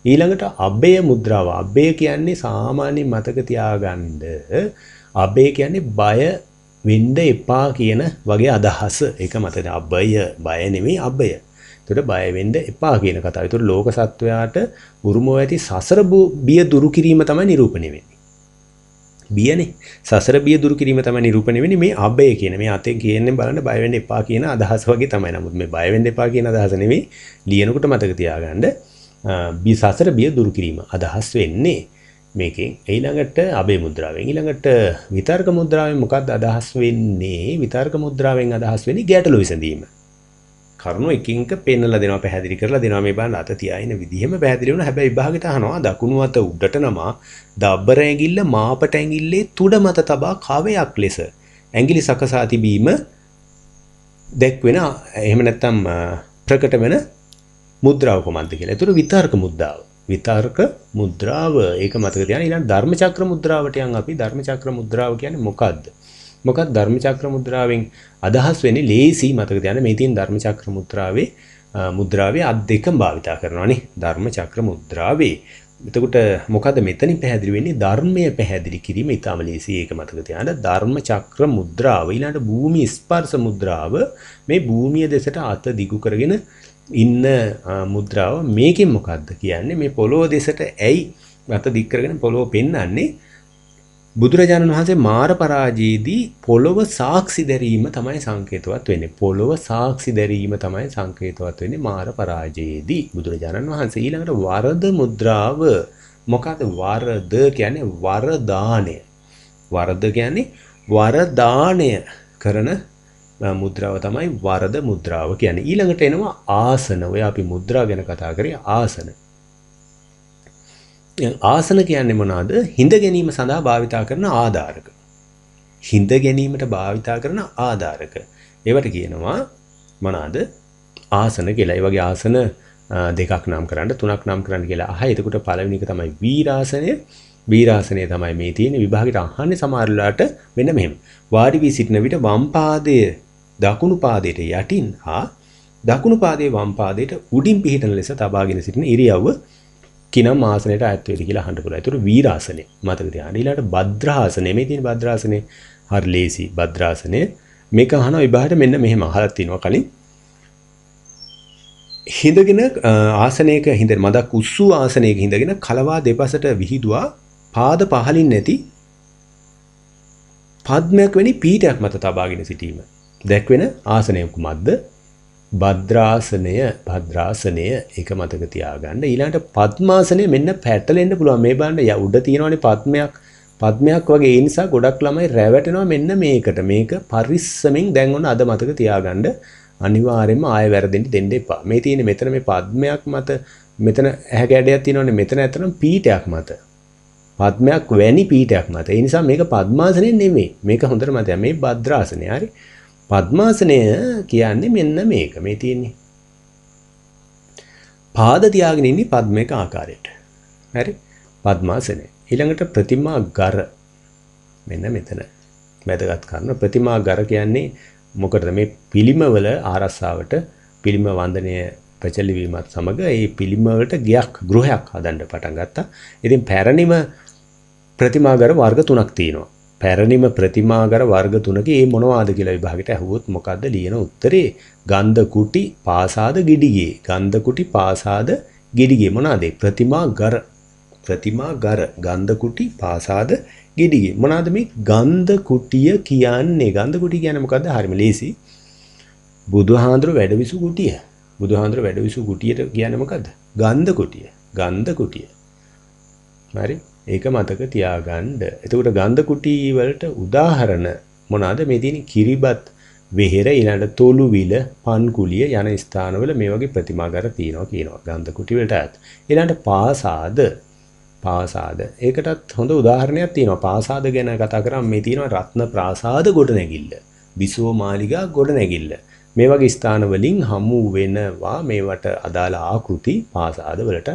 Speaker 1: ඊළඟට අබ්බේ මුද්‍රාව. අබ්බේ කියන්නේ සාමාන්‍ය මතක තියාගන්න අබ්බේ කියන්නේ බය වෙන්න එපා කියන වගේ අදහස. ඒක මතක අබ්බය බය නෙමෙයි අබ්බය. එතකොට බය වෙන්න එපා කියන කතාව. ඒතකොට ලෝක සත්වයාට උරුමව ඇති සසර බිය දුරු කිරීම තමයි නිරූපණය වෙන්නේ. බියනේ. සසර බිය දුරු කිරීම තමයි නිරූපණය වෙන්නේ මේ අබය කියන මේ අතේ කියන්නේ බලන්න බය වෙන්න එපා කියන අදහස වගේ තමයි. නමුත් මේ බය වෙන්න එපා කියන අදහස නෙවෙයි ලියනකොට මතක තියාගන්න බි සසර බිය දුරු කිරීම අදහස් වෙන්නේ. මේකෙන් ඊළඟට අබේ මුද්‍රාවෙන් ඊළඟට විතර්ක මුද්‍රාවෙන් මොකක්ද අදහස් වෙන්නේ විතර්ක මුද්‍රාවෙන් අදහස් වෙන්නේ ගැටලු විසඳීම කරුණු එකින් එක පෙන්නලා දෙනවා පැහැදිලි කරලා දෙනවා මේ බලන්න අත තියාගෙන විදිහෙම පැහැදිලි වුණා හැබැයි විභාගෙට අහනවා දකුණු අත උඩට නමා දබ්බර ඇඟිල්ල මාපට ඇඟිල්ලේ තුඩ මත තබා කවයක් ලෙස ඇඟිලි සකසා තිබීම දැක්වෙන එහෙම නැත්නම් ප්‍රකට වෙන මුද්‍රාව කොමන්ද කියලා. ඒතර විතර්ක මුද්‍රාව. විතර්ක මුද්‍රාව ඒක මතක තියාගන්න ඊළඟ ධර්ම චක්‍ර මුද්‍රාවට යන් අපි ධර්ම චක්‍ර මුද්‍රාව කියන්නේ මොකද්ද? මොකක් ධර්මචක්‍ර මුද්‍රාවෙන් අදහස් වෙන්නේ ලේසි මතක තියාගන්න මේ තියෙන ධර්මචක්‍ර මුද්‍රාවේ මුද්‍රාවේ අත් දෙකම භාවිතා කරනවානේ ධර්මචක්‍ර මුද්‍රාවේ එතකොට මොකද මෙතනින් පැහැදිලි වෙන්නේ ධර්මය පැහැදිලි කිරීම ඊටම ලේසි ඒක මතක තියාගන්න ධර්මචක්‍ර මුද්‍රාව ඊළඟට භූමි ස්පර්ශ මුද්‍රාව මේ භූමිය දෙසට අත දිගු කරගෙන ඉන්න මුද්‍රාව මේකෙන් මොකද්ද කියන්නේ මේ පොළොව දෙසට ඇයි අත දික් කරගෙන පොළොව පෙන්වන්නේ බුදුරජාණන් වහන්සේ මාර පරාජයේදී පොළොව සාක්ෂි දැරීම තමයි සංකේතවත් වෙන්නේ. පොළොව සාක්ෂි දැරීම තමයි සංකේතවත් වෙන්නේ මාර පරාජයේදී. බුදුරජාණන් වහන්සේ ඊළඟට වරද මුද්‍රාව මොකද වරද කියන්නේ වරදාණය. වරද කියන්නේ වරදාණය කරන මුද්‍රාව තමයි වරද මුද්‍රාව කියන්නේ. ඊළඟට එනවා ආසන. ඔය අපි මුද්‍රා ගැන කතා කරේ ආසන. ආසන කියන්නේ මොනවාද? හිඳ ගැනීම සඳහා භාවිතා කරන ආධාරක. හිඳ ගැනීමට භාවිතා කරන ආධාරක. ඒවට කියනවා මොනවාද? ආසන කියලා. ඒ වගේ ආසන දෙකක් නම් කරන්න, තුනක් නම් කරන්න කියලා. අහ එතකොට පළවෙනි එක තමයි වීරාසනය. වීරාසනය තමයි මේ තියෙන විභාගෙට අහන්නේ සමහරලාට වෙන මෙහෙම. වාඩි වී සිටින විට වම් පාදය දකුණු පාදයට යටින් හා දකුණු පාදයේ වම් පාදයට උඩින් පිහිටන ලෙස තබාගෙන සිටින ඉරියව්ව කිනම් ආසනයට ඇත් වෙයිද කියලා අහන්න පුළුවන්. ඒතර වීරාසනේ මතක තියාගන්න. ඊළඟට භද්‍රාසනේ මේ තියෙන භද්‍රාසනේ හරි ලේසි භද්‍රාසනේ මේක අහන විභාගයට මෙන්න මෙහෙම අහලා තිනවා කලින් හිඳගෙන ආසනයක හිඳ මදක් උස්සූ ආසනයක හිඳගෙන කලවා දෙපසට විහිදුවා පාද පහලින් නැති පද්මයක් වැනි පීටයක් මත තබාගෙන සිටීම දැක්වෙන ආසනය කුමක්ද භද්‍රාසනය භද්‍රාසනය එක මතක තියාගන්න ඊළඟට පද්මාසනය මෙන්න පැටලෙන්න පුළුවන් මේ බලන්න ය උඩ තියෙනවනේ පද්මයක් පද්මයක් වගේ ඒ නිසා ගොඩක් ළමයි රැවටෙනවා මෙන්න මේකට මේක පරිස්සමෙන් දැන් ඔන්න අද මතක තියාගන්න අනිවාර්යයෙන්ම ආය වැරදෙන්න දෙන්න එපා මේ තියෙන මෙතන මේ පද්මයක් මත මෙතන ඇහැ ගැඩයක් තියෙනවනේ මෙතන ඇතනම් පීටයක් මත පද්මයක් වැනි පීටයක් මත ඒ නිසා මේක පද්මාසනය නෙමෙයි මේක හොඳට මතක මේ භද්‍රාසනය හරි පద్මාසනය කියන්නේ මෙන්න මේක මේ තියෙන්නේ. පාද තියාගෙන ඉන්නේ පද්මයක ආකාරයට. හරි? පద్මාසනය. ඊළඟට ප්‍රතිමා ගර මෙන්න මෙතන. වැදගත් කරන ප්‍රතිමා ගර කියන්නේ මොකටද මේ පිළිමවල ආරස්සාවට පිළිම වන්දනය ප්‍රචලිත වීමත් සමග ඒ පිළිම වලට ගයක් ගෘහයක් හදන්න පටන් ගත්තා. ඉතින් පැරණිම ප්‍රතිමාගර වර්ග තුනක් තියෙනවා. පැරණිම ප්‍රතිමාගර වර්ග තුනක ඒ මොනවාද කියලා විභාගෙට ඇහුවොත් මොකද්ද ලියන උත්තරේ? ගන්ධ කුටි, පාසාද, ගිඩිගේ. ගන්ධ කුටි, පාසාද, ගිඩිගේ මොනවාද? ප්‍රතිමාගර. ප්‍රතිමාගර. ගන්ධ කුටි, පාසාද, ගිඩිගේ. මොනවාද මේ ගන්ධ කුටිය කියන්නේ? ගන්ධ කුටි කියන්නේ මොකද්ද? හරිම ලේසි. බුදුහාඳුර වැඩවිසු කුටිය. බුදුහාඳුර වැඩවිසු කුටියට කියන්නේ මොකද්ද? ගන්ධ කුටිය. ගන්ධ කුටිය. හරි. ඒක මතක තියාගන්න. එතකොට ගන්ධ කුටි වලට උදාහරණ මොනවාද මේ තියෙන කිරිබත් වෙහෙර ඊළඟ තොළු විල පන්කුලිය යන ස්ථානවල මේ වගේ ප්‍රතිමාගාර තියෙනවා කියනවා ගන්ධ කුටි වලටත්. ඊළඟට පාසාද පාසාද ඒකටත් හොඳ උදාහරණයක් තියෙනවා. පාසාද ගැන කතා කරාම මේ තියෙනවා රත්න ප්‍රාසාද ගොඩනැගිල්ල. බිසෝ මාලිගා ගොඩනැගිල්ල. මේ වගේ ස්ථානවලින් හමු වෙනවා මේවට අදාළ ආකෘති පාසාද වලට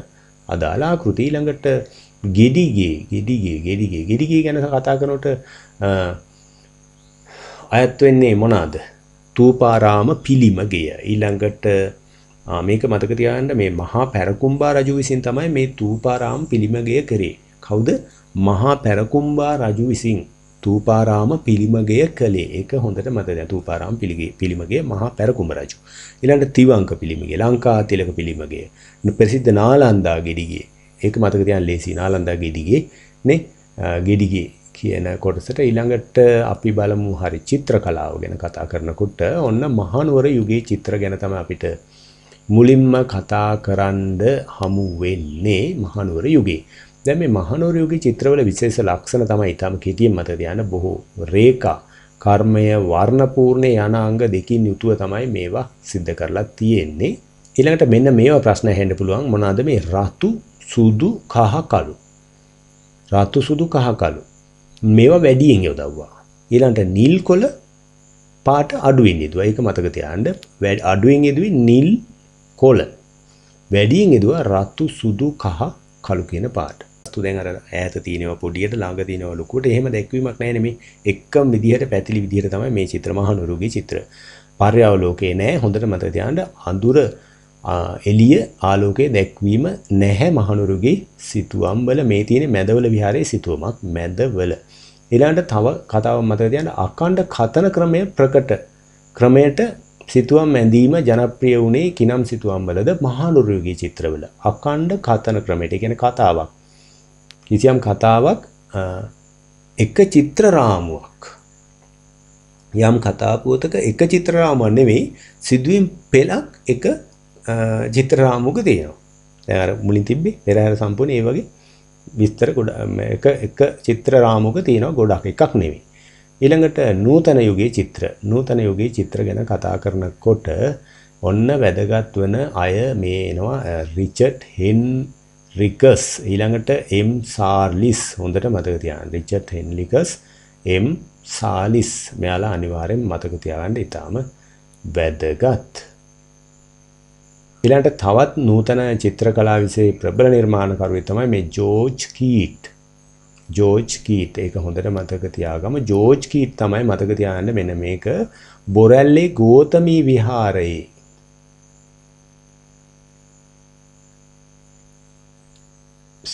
Speaker 1: අදාළ ආකෘති ළඟට ගෙඩිගේ ගෙඩිගේ ගෙඩිගේ ගෙඩිගේ ගැන කතා කරනකොට අයත් වෙන්නේ මොනවාද? තූපාරාම පිලිමගය. ඊළඟට මේක මතක තියාගන්න මේ මහා පැරකුම්බා රජු විසින් තමයි මේ තූපාරාම පිලිමගය කරේ. කවුද? මහා පැරකුම්බා රජු විසින් තූපාරාම පිළිමගය කළේ. ඒක හොඳට මතක තියාගන්න. තූපාරාම පිළිමගය මහා පැරකුඹ රජු. ඊළඟට තිවංක පිළිමගය, ලංකා තිලක පිළිමගය, ප්‍රසිද්ධ නාලන්දා ගෙඩිගේ ඒක මතක තියන් ලේසි නාලන්දා ගෙඩිගේ නේ ගෙඩිගේ කියන කොටසට ඊළඟට අපි බලමු හරි චිත්‍ර කලාව ගැන කතා කරනකොට ඔන්න මහනුවර යුගයේ චිත්‍ර ගැන තමයි අපිට මුලින්ම කතා කරන්න හමු වෙන්නේ මහනුවර යුගයේ. දැන් මේ මහනුවර යුගයේ චිත්‍රවල විශේෂ ලක්ෂණ තමයි ඊටම කෙටියෙන් මත ධාන බොහෝ රේඛා කර්මය වර්ණපූර්ණ යන අංග දෙකින් යුතුව තමයි මේවා සිද්ධ කරලා තියෙන්නේ. ඊළඟට මෙන්න මේවා ප්‍රශ්න ඇහෙන්න පුළුවන් මොනවාද මේ රතු සුදු කහ කළු. රතු සුදු කහ කළු. මේවා වැඩියෙන් යොදවුවා. ඊළඟට නිල් කොළ පාට අඩුවෙන් යෙදුවා. ඒක මතක තියාගන්න. අඩුවෙන් යෙදුවේ නිල් කොළ. වැඩියෙන් යෙදුවා රතු සුදු කහ කළු කියන පාට. තු දැන් අර ඈත තියෙනවා පොඩියට ළඟ තියෙනවා ලොකුට එහෙම දැක්වීමක් නැහැ නෙමේ. එකම විදිහට පැතිලි විදිහට තමයි මේ චිත්‍රමහනුරුගේ චිත්‍ර. පර්යාවලෝකේ නැහැ. හොඳට මතක තියාගන්න අඳුර එළිය ආලෝකය දැක්වීම නැහැ මහනුරුගේ සිතුවම්බල මේ තියෙන මැදවල විහාරයේ සිතුවමක් මැදවල. ඊළඟට තව කතාවක් මතක තියාගන්න අඛණ්ඩ කතන ක්‍රමය ප්‍රකට ක්‍රමයට සිතුවම් ඇඳීම ජනප්‍රිය වුණේ කිනම් සිතුවම්බලද මහනුරුගේ චිත්‍රවල. අඛණ්ඩ කතන ක්‍රමයට කියන්නේ කතාවක්. කිසියම් කතාවක් එක චිත්‍ර රාමුවක් යම් කතා පුවතක එක චිත්‍ර රාමුවක් නෙවෙයි සිදුවීම් පෙළක් එක චිත්‍ර රාමුක තියෙනවා. දැන් අර මුලින් තිබ්බේ පෙරහැර සම්පූර්ණ ඒ වගේ විස්තර එක එක චිත්‍ර රාමුක තියෙනවා ගොඩක් එකක් නෙවෙයි. ඊළඟට නූතන යුගයේ චිත්‍ර නූතන යුගයේ චිත්‍ර ගැන කතා කරනකොට ඔන්න වැදගත් වන අය මේ එනවා රිචඩ් හෙන් රිකස් ඊළඟට එම් සාර්ලිස් හොඳට මතක තියාගන්න රිචඩ් හෙන්ලිකස් එම් සාලිස් මෙයාලා අනිවාර්යෙන් මතක තියාගන්න ඊටාම වැදගත් ඊළඟට තවත් නූතන චිත්‍ර කලා විසේ ප්‍රබල නිර්මාණකරුවෙ තමයි මේ ජෝර්ජ් කීට්. ජෝර්ජ් කීට් ඒක හොඳට මතක තියාගම ජෝර්ජ් කීට් තමයි මතක තියාගන්න මෙන්න මේක බොරැල්ලේ ගෝතමී විහාරයේ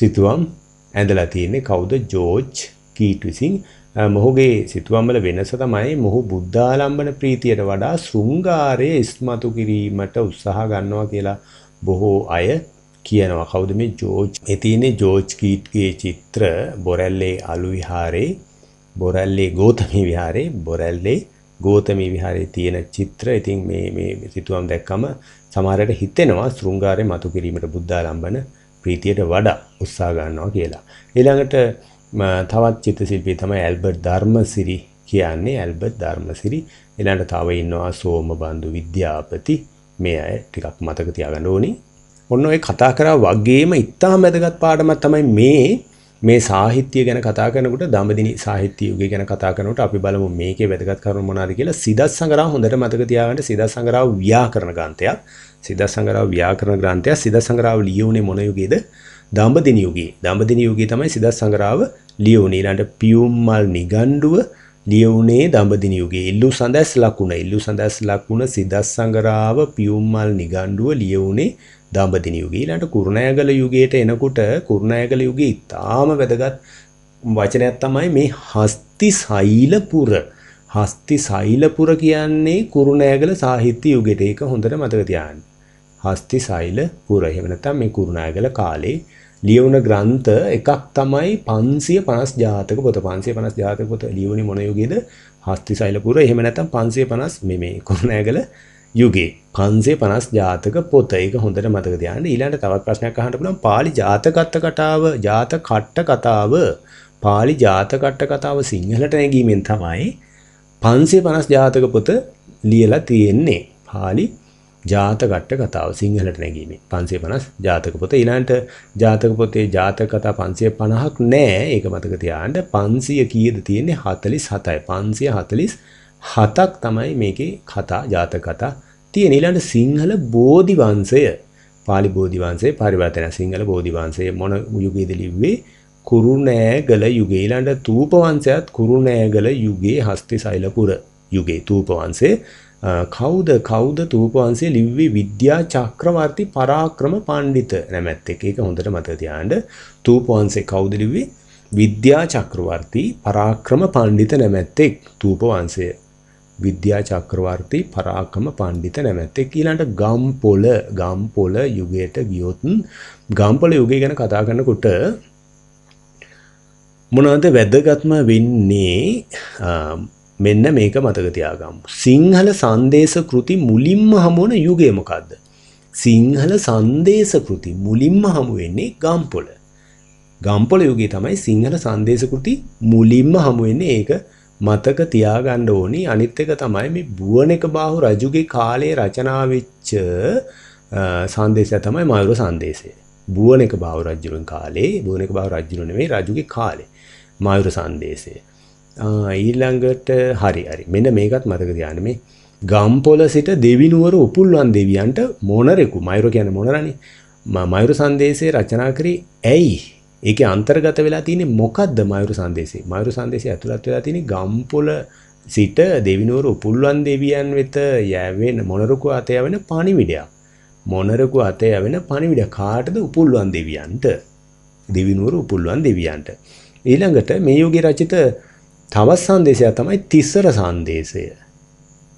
Speaker 1: සිතුවම් ඇඳලා තියෙන්නේ කවුද ජෝර්ජ් කීට් විසින් මොහුගේ සිතුවම්වල වෙනස තමයි මොහු බුද්ධාලම්බන ප්‍රීතියට වඩා ශෘංගාරයේ ඉස්මතු කිරීමට උත්සාහ ගන්නවා කියලා බොහෝ අය කියනවා කවුද මේ ජෝර්ජ් මේ තියෙන්නේ ජෝර්ජ් කීට්ගේ චිත්‍ර බොරැල්ලේ අලු විහාරේ බොරැල්ලේ ගෝතමී විහාරේ බොරැල්ලේ ගෝතමී විහාරේ තියෙන චිත්‍ර ඉතින් මේ මේ සිතුවම් දැක්කම සමහරට හිතෙනවා ශෘංගාරේ මතු කිරීමට බුද්ධාලම්බන ප්‍රීතියට වඩා උත්සාහ ගන්නවා කියලා ඊළඟට තවත් චිත්‍රශිල්පී තමයි ඇල්බර්ට් ධර්මසිරි කියන්නේ ඇල්බර්ට් ධර්මසිරි ඊළඟට තව ඉන්නවා සෝමබන්දු විද්‍යාපති මේ අය ටිකක් මතක තියාගන්න ඕනේ ඔන්න ඔය කතා කරා වගේම ඉතාම වැදගත් පාඩමක් තමයි මේ මේ සාහිත්‍ය ගැන කතා කරනකොට දඹදිනි සාහිත්‍ය යුගය ගැන කතා කරනකොට අපි බලමු මේකේ වැදගත් කරුණු මොනවාද කියලා සිදස් සංගරා හොඳට මතක තියාගන්න සිදස් සංගරා ව්‍යාකරණ ග්‍රන්ථයක් සිදස් සංගරා ව්‍යාකරණ ග්‍රන්ථයක් සිදස් සංගරා ලියුනේ මොන යුගයේද දඹදින යුගයේ දඹදින යුගයේ තමයි සිදස් සංගරාව ලියුනේ ඊළඟට පියුම් මල් නිගණ්ඩුව ලියුනේ දඹදින යුගයේ ඉල්ලු සඳස් ලකුණ ඉල්ලු සඳස් ලකුණ සිදස් සංගරාව පියුම් මල් නිගණ්ඩුව ලියුනේ දඹදින යුගයේ ඊළඟට කුරුණෑගල යුගයට එනකොට කුරුණෑගල යුගයේ ඉතාම වැදගත් වචනයක් තමයි මේ හස්ති සෛලපුර හස්ති සෛලපුර කියන්නේ කුරුණෑගල සාහිත්‍ය යුගයට ඒක හොඳට මතක තියාගන්න. හස්ති සෛලපුර එහෙම නැත්නම් මේ කුරුණෑගල කාලේ ලියවුණ ග්‍රන්ථ එකක් තමයි 550 ජාතක පොත 550 ජාතක පොත ලියවුණේ මොන යුගයේද හස්තිසෛලපුර එහෙම නැත්නම් 550 මේ මේ කොණෑගල යුගයේ 550 ජාතක පොත ඒක හොඳට මතක තියාගන්න ඊළඟට තවත් ප්‍රශ්නයක් අහන්න පුළුවන් pāli ජාතකත්ත කතාව ජාත කට්ට කතාව pāli ජාත කට්ට කතාව සිංහලට නැගීමෙන් තමයි 550 ජාතක පොත ලියලා තියෙන්නේ pāli ජාතකට්ට කතාව සිංහලට නැගීම පන්සේ පනස් ජාතක පොත ඉලාන්ට ජාතක පොතේ ජාතක කතා පන්සිය පණහක් නෑ ඒක මතක තියාන්ට පන්සිය කියද තියෙන්නේ හතලිස් හතයි පන්සිය හතලිස් හතක් තමයි මේක කතා ජාතක කතා තියෙන ඉලාට සිංහල බෝධිවන්සය පාලි බෝධිවන්සේ පරිවර්තන සිංහල බෝධිවන්සේ මොන යුගයේද ලිව්වේ කුරුණෑගල යුගයේ ඊළඟ තූපවංශයත් කුරුණෑගල යුගයේ හස්ති සෛලපුර යුගයේ තූපවංශේ කවුද කවුද තූපවංශයේ ලිව්වේ විද්‍යා චක්‍රවර්ති පරාක්‍රම පණ්ඩිත නැමැත්තෙක්. ඒක හොඳට මතක තියාගන්න. තූපවංශේ කවුද ලිව්වේ? විද්‍යා චක්‍රවර්ති පරාක්‍රම පණ්ඩිත නැමැත්තෙක්. තූපවංශය. විද්‍යා චක්‍රවර්ති පරාක්‍රම පණ්ඩිත නැමැත්තෙක්. ඊළඟට ගම්පොළ ගම්පොළ යුගයට ගියොත් ගම්පොළ යුගය ගැන කතා කරනකොට මොනවද වැදගත්ම වෙන්නේ මෙන්න මේක මතක තියාගමු. සිංහල සංදේශ කෘති මුලින්ම හමුවන යුගය මොකද්ද? සිංහල සංදේශ කෘති මුලින්ම හමු වෙන්නේ ගම්පොළ. ගම්පොළ යුගයේ තමයි සිංහල සංදේශ කෘති මුලින්ම හමු වෙන්නේ. ඒක මතක තියාගන්න ඕනි. අනිත් එක තමයි මේ බුවනක බාහු රජුගේ කාලේ රචනා වෙච්ච සංදේශය තමයි මයුර සංදේශය. බුවනක බාහු රජුගේ කාලේ බුවනක බාහු රජු නෙමෙයි රජුගේ කාලේ මයුර සංදේශය. ඊළඟට හරි හරි මෙන්න මේකත් මතක තියාන මේ ගම්පොල සිට දෙවිනුවර උපුල්වන් දෙවියන්ට මෝනරෙකු මයුර කියන මොනරණ මයුරු සන්දේශය රචනා කරී ඇයි ඒක අන්තර්ගත වෙලා තියෙන මොකක්ද මයුරු සන්දේශේ මයුරු සන්දේශය ඇතුළත් වෙලා තියෙන ගම්පොල සිට දෙවිනුවර උපුල්වන් දෙවියන් වෙත යැවෙන මොනරකු අත යවෙන පණිවිඩයක් මොනරකු අත යවෙන පණිවිඩ කාටද උපුල්වන් දෙවියන්ට දෙවිනුවර උපුල්වන් දෙවියන්ට ඊළඟට මේ යුගයේ රචිත තවත් සංදේශයක් තමයි තිස්සර සංදේශය.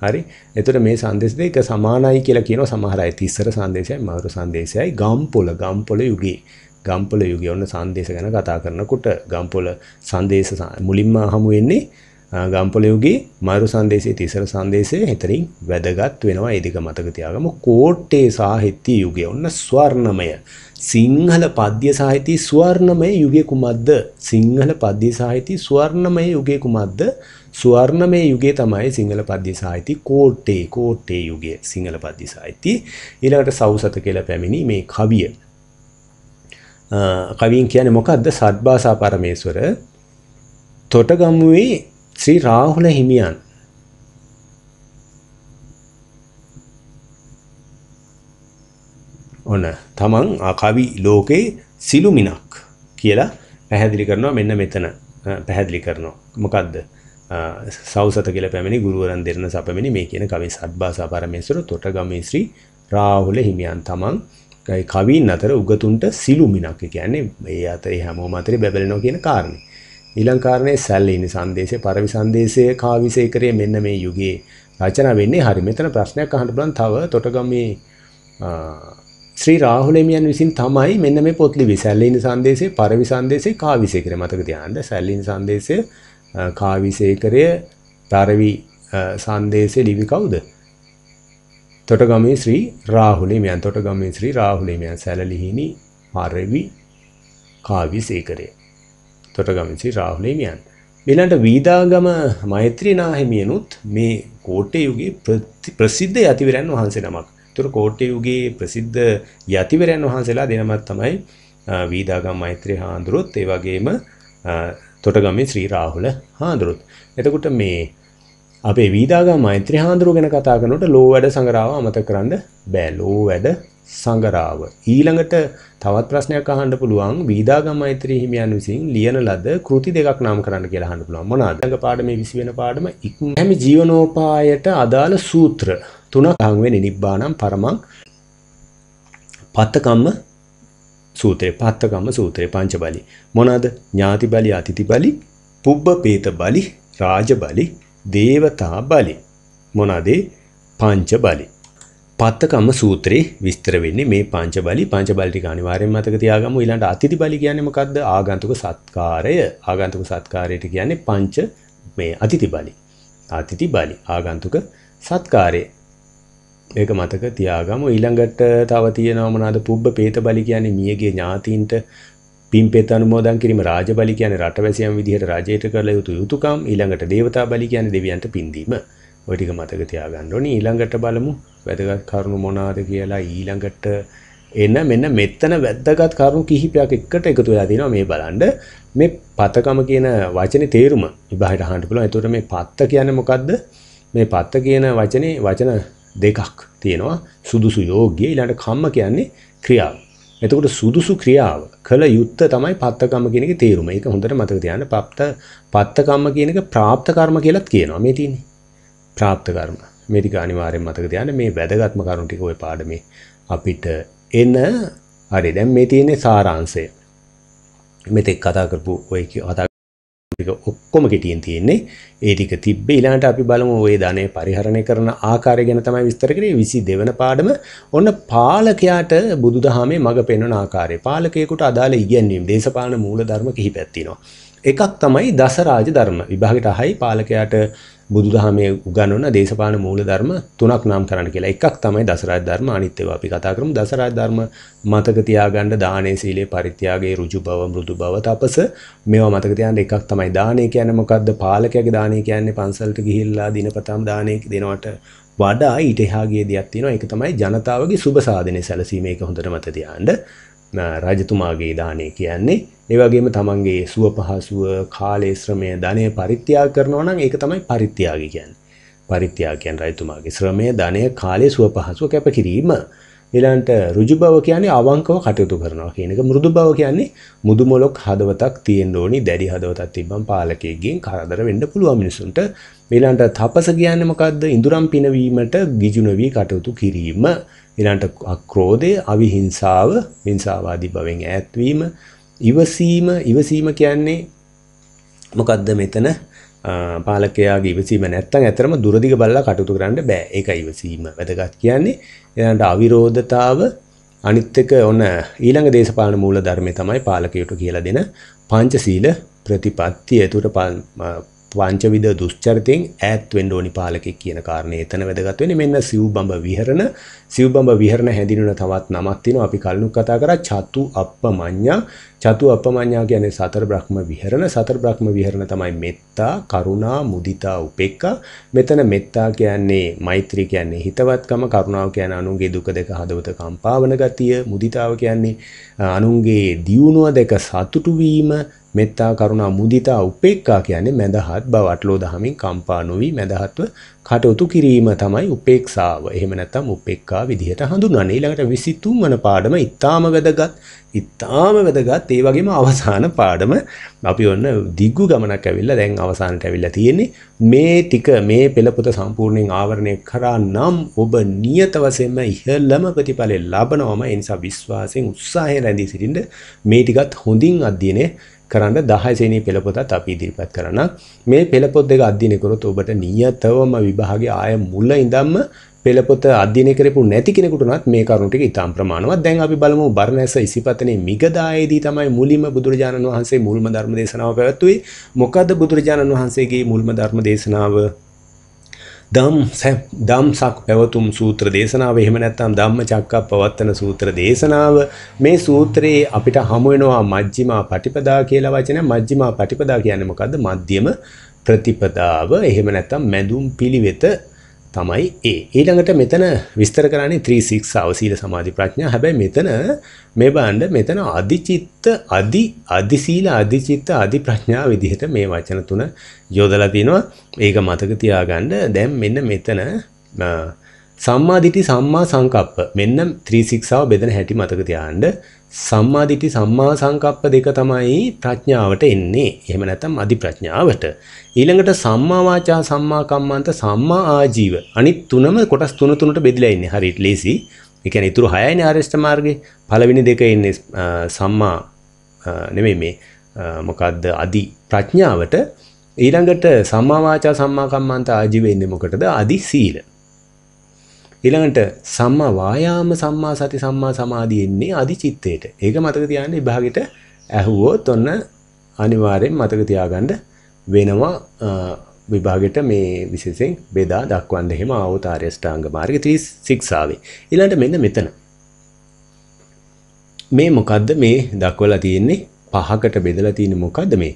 Speaker 1: හරි. එතකොට මේ සංදේශ දෙක සමානයි කියලා කියනවා සමහර අය. තිස්සර සංදේශයයි මවරු සංදේශයයි ගම්පොළ ගම්පොළ යුගයේ. ගම්පොළ යුගයේ ඔන්න සංදේශ ගැන කතා කරනකොට ගම්පොළ සංදේශ මුලින්ම හමු වෙන්නේ ගම්පොලවගේ මරු සන්දේශේ තිසර සන්දේශය හෙතරින් වැදගත් වෙනවා ඒදික මතක තියාගම කෝට්ටේ සාහිත්‍ය යුගය ඔන්න ස්වර්ණමය සිංහල පද්‍ය සාහිත්‍ය ස්වර්ණමය යුගය කුමක්ද සිංහල පද්‍ය සාහිත්‍ය ස්වර්ණමය යුගය කුමක්ද ස්වර්ණමය යුගයේ තමයි සිංහල පද්‍ය සාහිත්‍ය කෝට්ටේ කෝට්ටේ යුගය සිංහල පද්‍ය සාහිත්‍ය ඊළඟට සවුසත කියලා පැමිණි මේ කවිය කවියෙන් කියන්නේ මොකද්ද සත්භාෂා පරමේස්වර තොටගමුවේ ශ්‍රී රාහුල හිමියන් ඔන්න තමන් කවි ලෝකේ සිළුමිනක් කියලා පැහැදිලි කරනවා මෙන්න මෙතන පැහැදිලි කරනවා. මොකක්ද? සෞසත කියලා පැමිණි ගුරුවරන් දෙරණ සපමිනි මේ කියන කවි සද්භාසා පරමේශ්වර තොටගමේ ශ්‍රී රාහුල හිමියන් තමන් කවීන් අතර උගතුන්ට සිළුමිනක් කියන්නේ ඒ අතරේ හැමෝම අතරේ බැබලෙනවා කියන කාරණේ. ඊළඟ කාරණේ සැලීන සංදේශය පරවි සංදේශය කාවිසේකරයේ මෙන්න මේ යුගයේ රචනා වෙන්නේ හරි මෙතන ප්‍රශ්නයක් අහන්න බලන්න තව තොටගමේ ශ්‍රී රාහුල හිමියන් විසින් තමයි මෙන්න මේ පොත් ලිවි සැලීන සංදේශය පරවි සංදේශය කාවිසේකරය මතක තියාගන්න සැලීන සංදේශය කාවිසේකරය පරවි සංදේශය ලිවි කවුද තොටගමේ ශ්‍රී රාහුල හිමියන් තොටගමේ ශ්‍රී රාහුල හිමියන් සැලලිහිණි පරවි කාවිසේකරය තොටගමිසි රාහුලේමියන්. මෙලන්ට වීදාගම මෛත්‍රීනාහිමියනුත් මේ කෝට්ටේ යුගේ ප්‍රසිද්ධ යතිවරයන් වහන්සේ නමක්. තුර කෝට්ටේ යුගේ ප්‍රසිද්ධ යතිවරයන් වහන්සේලා දෙනමත් තමයි වීදාගම් මෛත්‍රී හාන්දුරුත් ඒ වගේම තොටගමේ ශ්‍රී රාහුල හාන්දුරුත්. එතකොට මේ අපේ වීදාගම් මෛත්‍රී හාන්දුරුව ගැන කතා කරනකොට ලෝ වැඩ සංගරාව අමතක කරන්න බෑ. ලෝ වැඩ සඟරාව. ඊළඟට තවත් ප්‍රශ්නයක් අහන්න පුළුවන් වීදාගම මෛත්‍රී හිමියන් විසින් ලියන ලද කෘති දෙකක් නම් කරන්න කියලා අහන්න පුළුවන්. මොනවාද? ඊළඟ පාඩමේ 20 වෙනි පාඩම ඉක්මැමි ජීවනෝපායට අදාළ සූත්‍ර තුනක් අහන් වෙන්නේ නිබ්බානම් පරමං පත්තකම්ම සූත්‍රේ පත්තකම්ම සූත්‍රේ පංච බලි. මොනවාද? ඥාති බලි, අතිති බලි, පුබ්බ පේත බලි, රාජ බලි, දේවතා බලි. මොනවාද? පංච බලි. පත්තකම්ම සූත්‍රයේ විස්තර වෙන්නේ මේ පංචබලි පංචබලි ටික අනිවාර්යෙන් මතක තියාගමු ඊළඟට අතිති බලි කියන්නේ මොකද්ද ආගන්තුක සත්කාරය ආගන්තුක සත්කාරයට කියන්නේ පංච මේ අතිති බලි අතිති බලි ආගන්තුක සත්කාරය ඒක මතක තියාගමු ඊළඟට තව තියෙනවා මොනවාද පුබ්බ පේත බලි කියන්නේ මියගේ ඥාතීන්ට පින්පෙත් අනුමෝදන් කිරීම රාජ බලි කියන්නේ රටවැසියන් විදිහට රජයට කළ යුතු යුතුයකම් ඊළඟට දේවතා බලි කියන්නේ දෙවියන්ට පින් දීම ඔය ටික මතක තියාගන්න ඕනේ ඊළඟට බලමු වැදගත් කරුණු මොනවාද කියලා ඊළඟට එන මෙන්න මෙතන වැදගත් කරුණු කිහිපයක් එකට එකතු වෙලා තියෙනවා මේ බලන්න මේ පතකම කියන වචනේ තේරුම ඉබහට අහන්න පුළුවන් එතකොට මේ පත්ත කියන්නේ මොකද්ද මේ පත්ත කියන වචනේ වචන දෙකක් තියෙනවා සුදුසු යෝග්‍ය ඊළඟ කම්ම කියන්නේ ක්‍රියාව එතකොට සුදුසු ක්‍රියාව කළ යුත්ත තමයි පත්තකම්ම කියන එකේ තේරුම. ඒක හොඳට මතක තියාගන්න. පත්ත පත්තකම්ම කියන එක ප්‍රාප්ත කර්ම කියලාත් කියනවා මේ තියෙන්නේ. ප්‍රාප්ත කර්ම මේක අනිවාර්යෙන් මතක තියාගන්න මේ වැදගත්ම කරුණු ටික ওই පාඩමේ අපිට එන හරි දැන් මේ තියෙන්නේ සාරාංශය මෙතෙක් කතා කරපු ওই කතා ටික ඔක්කොම කෙටියෙන් තියෙන්නේ ඒ ටික තිබ්බේ ඊළඟට අපි බලමු ওই ධනෙ පරිහරණය කරන ආකාරය ගැන තමයි විස්තර කරේ 22 වෙනි පාඩම ඔන්න පාලකයාට බුදුදහමේ මඟ පෙන්වන ආකාරය පාලකයෙකුට අදාළ ඉගැන්වීම් දේශපාලන මූලධර්ම කිහිපයක් තියෙනවා එකක් තමයි දසරාජ ධර්ම විභාගයට අහයි පාලකයාට බුදුදහමේ උගන්වන දේශපාලන මූලධර්ම තුනක් නම් කරන්න කියලා. එකක් තමයි දසරාජ ධර්ම අනිත් ඒවා අපි කතා කරමු. දසරාජ ධර්ම මතක තියාගන්න දානේ, සීලේ, පරිත්‍යාගයේ ඍජු බව, මෘදු බව, තපස මේවා මතක තියාගන්න එකක් තමයි දානේ කියන්නේ මොකද්ද? පාලකයාගේ දානේ කියන්නේ පන්සලට ගිහිල්ලා දිනපතාම දානේ දෙනවට වඩා ඊට එහා ගිය දෙයක් තියෙනවා. ඒක තමයි ජනතාවගේ සුබ සාධනේ සැලසීම. ඒක හොඳට මතක තියාගන්න. රජතුමාගේ දානය කියන්නේ ඒවගේම තමන්ගේ සුව පහසුව කාලේ ශ්‍රමය ධනය පරිත්‍යාග කරනවා නම් ඒක තමයි පරිත්‍යාග කියන්නේ. පරිත්‍යාගයන් රජතුමාගේ ශ්‍රමය ධනය කාලේ සුව පහසුව කැප කිරීම ඊළඟට ඍජු බව කියන්නේ අවංකව කටයුතු කරනවා කියන එක මෘදු බව කියන්නේ මුදු මොලොක් හදවතක් තියෙන්න ඕනි දැඩි හදවතක් තිබ්බම පාලකයෙක්ගෙන් කරදර වෙන්න පුළුවන් මිනිසුන්ට ඊළඟට තපස කියන්නේ මොකද්ද ඉඳුරම් පිනවීමට ගිජුන වී කටයුතු කිරීම ඊළඟට අක්‍රෝධය, අවිහිංසාව, විංසාවාදී භවෙන් ඈත්වීම, ඉවසීම, ඉවසීම කියන්නේ මොකද්ද මෙතන? පාලකයාගේ ඉවසීම නැත්තම් ඇතරම දුරදිග බලලා කටයුතු කරන්න බෑ. ඒක ඉවසීම වැදගත් කියන්නේ. ඊළඟට අවිරෝධතාව අනිත් එක ඔන ඊළඟ දේශපාලන මූලධර්මය තමයි පාලකයට කියලා දෙන පංචශීල ප්‍රතිපත්තිය. ඒතර වංචවිද දුෂ්චරිතෙන් ඈත් වෙන්න ඕනි පාලකෙක් කියන කාරණේ එතන වැදගත් වෙන්නේ මෙන්න සිව්බඹ විහරණ සිව්බඹ විහරණ හැඳින්වෙන තවත් නමක් තියෙනවා අපි කලින් කතා කරා චතු අප්පමඤ්ඤා චතු අප්පමඤ්ඤා කියන්නේ සතර බ්‍රහ්ම විහරණ සතර බ්‍රහ්ම විහරණ තමයි මෙත්තා කරුණා මුදිතා උපේක්ඛා මෙතන මෙත්තා කියන්නේ මෛත්‍රී කියන්නේ හිතවත්කම කරුණාව කියන්නේ අනුන්ගේ දුක දෙක හදවත කම්පාවන ගතිය මුදිතාව කියන්නේ අනුන්ගේ දියුණුව දෙක සතුටු වීම මෙත්තා කරුණා මුදිතා උපේක්ඛා කියන්නේ මඳහත් බව අටලෝ දහමින් කම්පා නොවි මඳහත්ව කටයුතු කිරීම තමයි උපේක්ෂාව. එහෙම නැත්නම් උපේක්ඛා විදිහට හඳුන්වන්නේ. ඊළඟට 23 වන පාඩම ඊටාම වැදගත්. ඊටාම වැදගත්. ඒ වගේම අවසාන පාඩම අපි ඔන්න දිග්ගු ගමනක් ඇවිල්ලා දැන් අවසානට ඇවිල්ලා තියෙන්නේ. මේ ටික මේ පෙළපොත සම්පූර්ණයෙන් ආවරණය කරා නම් ඔබ නියත වශයෙන්ම ඉහළම ප්‍රතිඵල ලබනවම ඒ නිසා විශ්වාසයෙන් උත්සාහයෙන් රැඳී සිටින්න මේ ටිකත් හොඳින් අධ්‍යයනය කරන්න 10 සෙනී පෙළපොතත් අපි ඉදිරිපත් කරනවා. මේ පෙළපොත් දෙක අධ්‍යයනය කරොත් ඔබට නියතවම විභාගයේ ආය මුල ඉඳන්ම පෙළපොත අධ්‍යයනය කරපු නැති කෙනෙකුට උනත් මේ කරුණු ටික ඉතාම ප්‍රමාණවත්. දැන් අපි බලමු බර්ණැස ඉසිපතනේ මිගදායේදී තමයි මුලින්ම බුදුරජාණන් වහන්සේ මුල්ම ධර්ම දේශනාව පැවැත්වුවේ. මොකද බුදුරජාණන් වහන්සේගේ මුල්ම ධර්ම දේශනාව දම් දම් සක් පැවතුම් සූත්‍ර දේශනාව එහෙම නැත්නම් ධම්ම චක්ක පවත්තන සූත්‍ර දේශනාව මේ සූත්‍රයේ අපිට හමු වෙනවා මජ්ක්‍ධිමා පටිපදා කියලා වචනය මජ්ක්‍ධිමා පටිපදා කියන්නේ මොකද්ද මධ්‍යම ප්‍රතිපදාව එහෙම නැත්නම් මැදුම් පිළිවෙත තමයි ඒ ඊළඟට මෙතන විස්තර කරන්නේ 36 අවසීල සමාධි ප්‍රඥා. හැබැයි මෙතන මේ බණ්ඩ මෙතන අදිචිත්ත අදි අදිශීල අදිචිත්ත අදි ප්‍රඥා විදිහට මේ වචන තුන යොදලා තිනවා. ඒක මතක තියාගන්න. දැන් මෙන්න මෙතන සම්මා දිටි සම්මා සංකප්ප. මෙන්න 36ව බෙදෙන හැටි මතක තියාගන්න. සම්මාදිටි සම්මා සංකප්ප දෙක තමයි ප්‍රඥාවට එන්නේ. එහෙම නැත්නම් අදි ප්‍රඥාවට. ඊළඟට සම්මා වාචා සම්මා කම්මන්ත සම්මා ආජීව. අනිත් තුනම කොටස් තුන තුනට බෙදලා ඉන්නේ. හරියට ලේසි. ඒ කියන්නේ ඊතුරු හයයිනේ ආරෂ්ඨ මාර්ගේ. පළවෙනි දෙක ඉන්නේ සම්මා නෙමෙයි මේ මොකද්ද අදි ප්‍රඥාවට. ඊළඟට සම්මා වාචා සම්මා කම්මන්ත ආජීව ඉන්නේ මොකටද? අදි සීල. ඊළඟට සම්මා වායාම සම්මා සති සම්මා සමාධිය එන්නේ අදිචිත්තේට. ඒක මතක තියාගන්න විභාගෙට ඇහුවොත් ඔන්න අනිවාර්යෙන් මතක තියාගන්න වෙනවා විභාගෙට මේ විශේෂයෙන් බෙදා දක්වන්න එහෙම ආවොත් ආර්ය ශ්‍රාංග මාර්ග 36 ආවේ. ඊළඟට මෙන්න මෙතන. මේ මොකද්ද මේ දක්වලා තියෙන්නේ? පහකට බෙදලා තියෙන්නේ මොකද්ද මේ?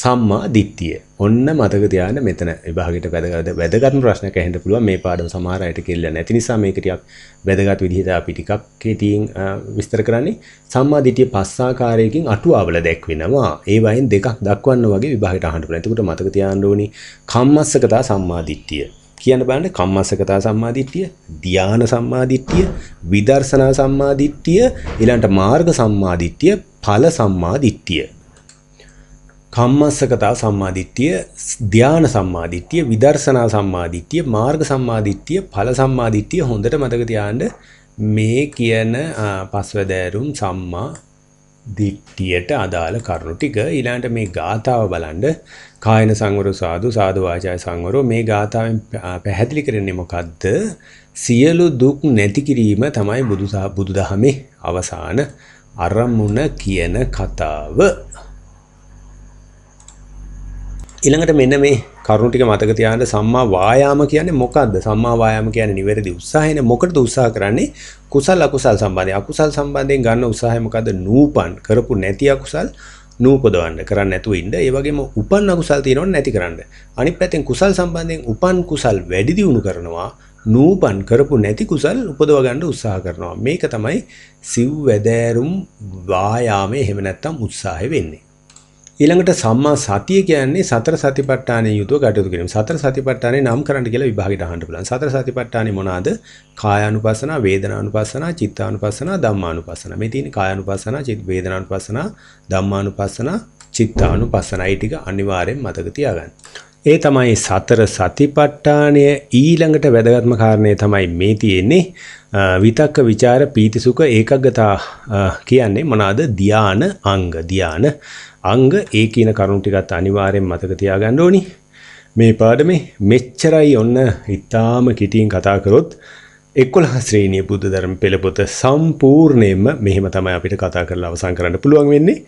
Speaker 1: සම්මා දිට්ඨිය. ඔන්න මතක තියාගන්න මෙතන විභාගයට වැදගත් වැදගත්ම ප්‍රශ්නයක් ඇහෙන්න පුළුවන් මේ පාඩම සමහර අයට කියලා නැති නිසා මේක ටිකක් වැදගත් විදිහට අපි ටිකක් කෙටියෙන් විස්තර කරන්නේ සම්මා දිට්ඨිය පස් ආකාරයකින් අටුවාවල දැක්වෙනවා. ඒ වයින් දෙකක් දක්වන්න වගේ විභාගයට අහන්න පුළුවන්. එතකොට මතක තියාගන්න ඕනි කම්මස්සකතා සම්මා දිට්ඨිය. කියන බලන්න කම්මස්සකතා සම්මාදිට්ඨිය, ධාන සම්මාදිට්ඨිය, විදර්ශනා සම්මාදිට්ඨිය, ඊළඟට මාර්ග සම්මාදිට්ඨිය, ඵල සම්මාදිට්ඨිය. කම්මස්සකතා සම්මාදිට්ඨිය ධ්‍යාන සම්මාදිට්ඨිය විදර්ශනා සම්මාදිට්ඨිය මාර්ග සම්මාදිට්ඨිය ඵල සම්මාදිට්ඨිය හොඳට මතක තියාගන්න මේ කියන පස්වදෑරුම් සම්මා දිට්ඨියට අදාළ කරුණු ටික ඊළඟට මේ ගාතාව බලන්න කායන සංවර සාදු සාදු වාචාය සංවරෝ මේ ගාතාවෙන් පැහැදිලි කරන්නේ මොකද්ද සියලු දුක් නැති කිරීම තමයි බුදුසහ බුදුදහමේ අවසාන අරමුණ කියන කතාව ඊළඟට මෙන්න මේ කරුණු ටික මතක තියාගන්න සම්මා වායාම කියන්නේ මොකද්ද? සම්මා වායාම කියන්නේ නිවැරදි උත්සාහයනේ. මොකටද උත්සාහ කරන්නේ? කුසල අකුසල් සම්බන්ධයෙන්. අකුසල් සම්බන්ධයෙන් ගන්න උත්සාහය මොකද්ද? නූපන් කරපු නැති අකුසල් නූපදවන්න කරන්න නැතුව ඉන්න. ඒ වගේම උපන් අකුසල් තියෙනවොත් නැති කරන්න. අනිත් පැත්තෙන් කුසල් සම්බන්ධයෙන් උපන් කුසල් වැඩි දියුණු කරනවා. නූපන් කරපු නැති කුසල් උපදව ගන්න උත්සාහ කරනවා. මේක තමයි සිව් වැදෑරුම් වායාමයේ එහෙම නැත්තම් උත්සාහය වෙන්නේ. ඊළඟට සම්මා සතිය කියන්නේ සතර සතිපට්ඨානයේ යුතුව කටයුතු කිරීම. සතර සතිපට්ඨානේ නම් කරන්න කියලා විභාගෙට අහන්න පුළුවන්. සතර සතිපට්ඨානේ මොනවාද? කායානුපස්සන, වේදනානුපස්සන, චිත්තානුපස්සන, ධම්මානුපස්සන. මේ තියෙන කායානුපස්සන, චිත් වේදනානුපස්සන, ධම්මානුපස්සන, චිත්තානුපස්සන. ඒ ටික අනිවාර්යෙන් මතක තියාගන්න. ඒ තමයි සතර සතිපට්ඨානය ඊළඟට වැදගත්ම කාරණය තමයි මේ තියෙන්නේ විතක්ක ਵਿਚාර පීතිසුඛ ඒකග්ගතා කියන්නේ මොනවාද ධාන අංග ධාන අංග ඒ කියන කරුණු ටිකත් අනිවාර්යෙන් මතක තියාගන්න ඕනි. මේ පාඩමේ මෙච්චරයි ඔන්න ඉතාම කිටියෙන් කතා කරොත් 11 ශ්‍රේණිය බුද්ධ ධර්ම පෙළ පොත සම්පූර්ණයෙන්ම මෙහෙම තමයි අපිට කතා කරලා අවසන් කරන්න පුළුවන් වෙන්නේ.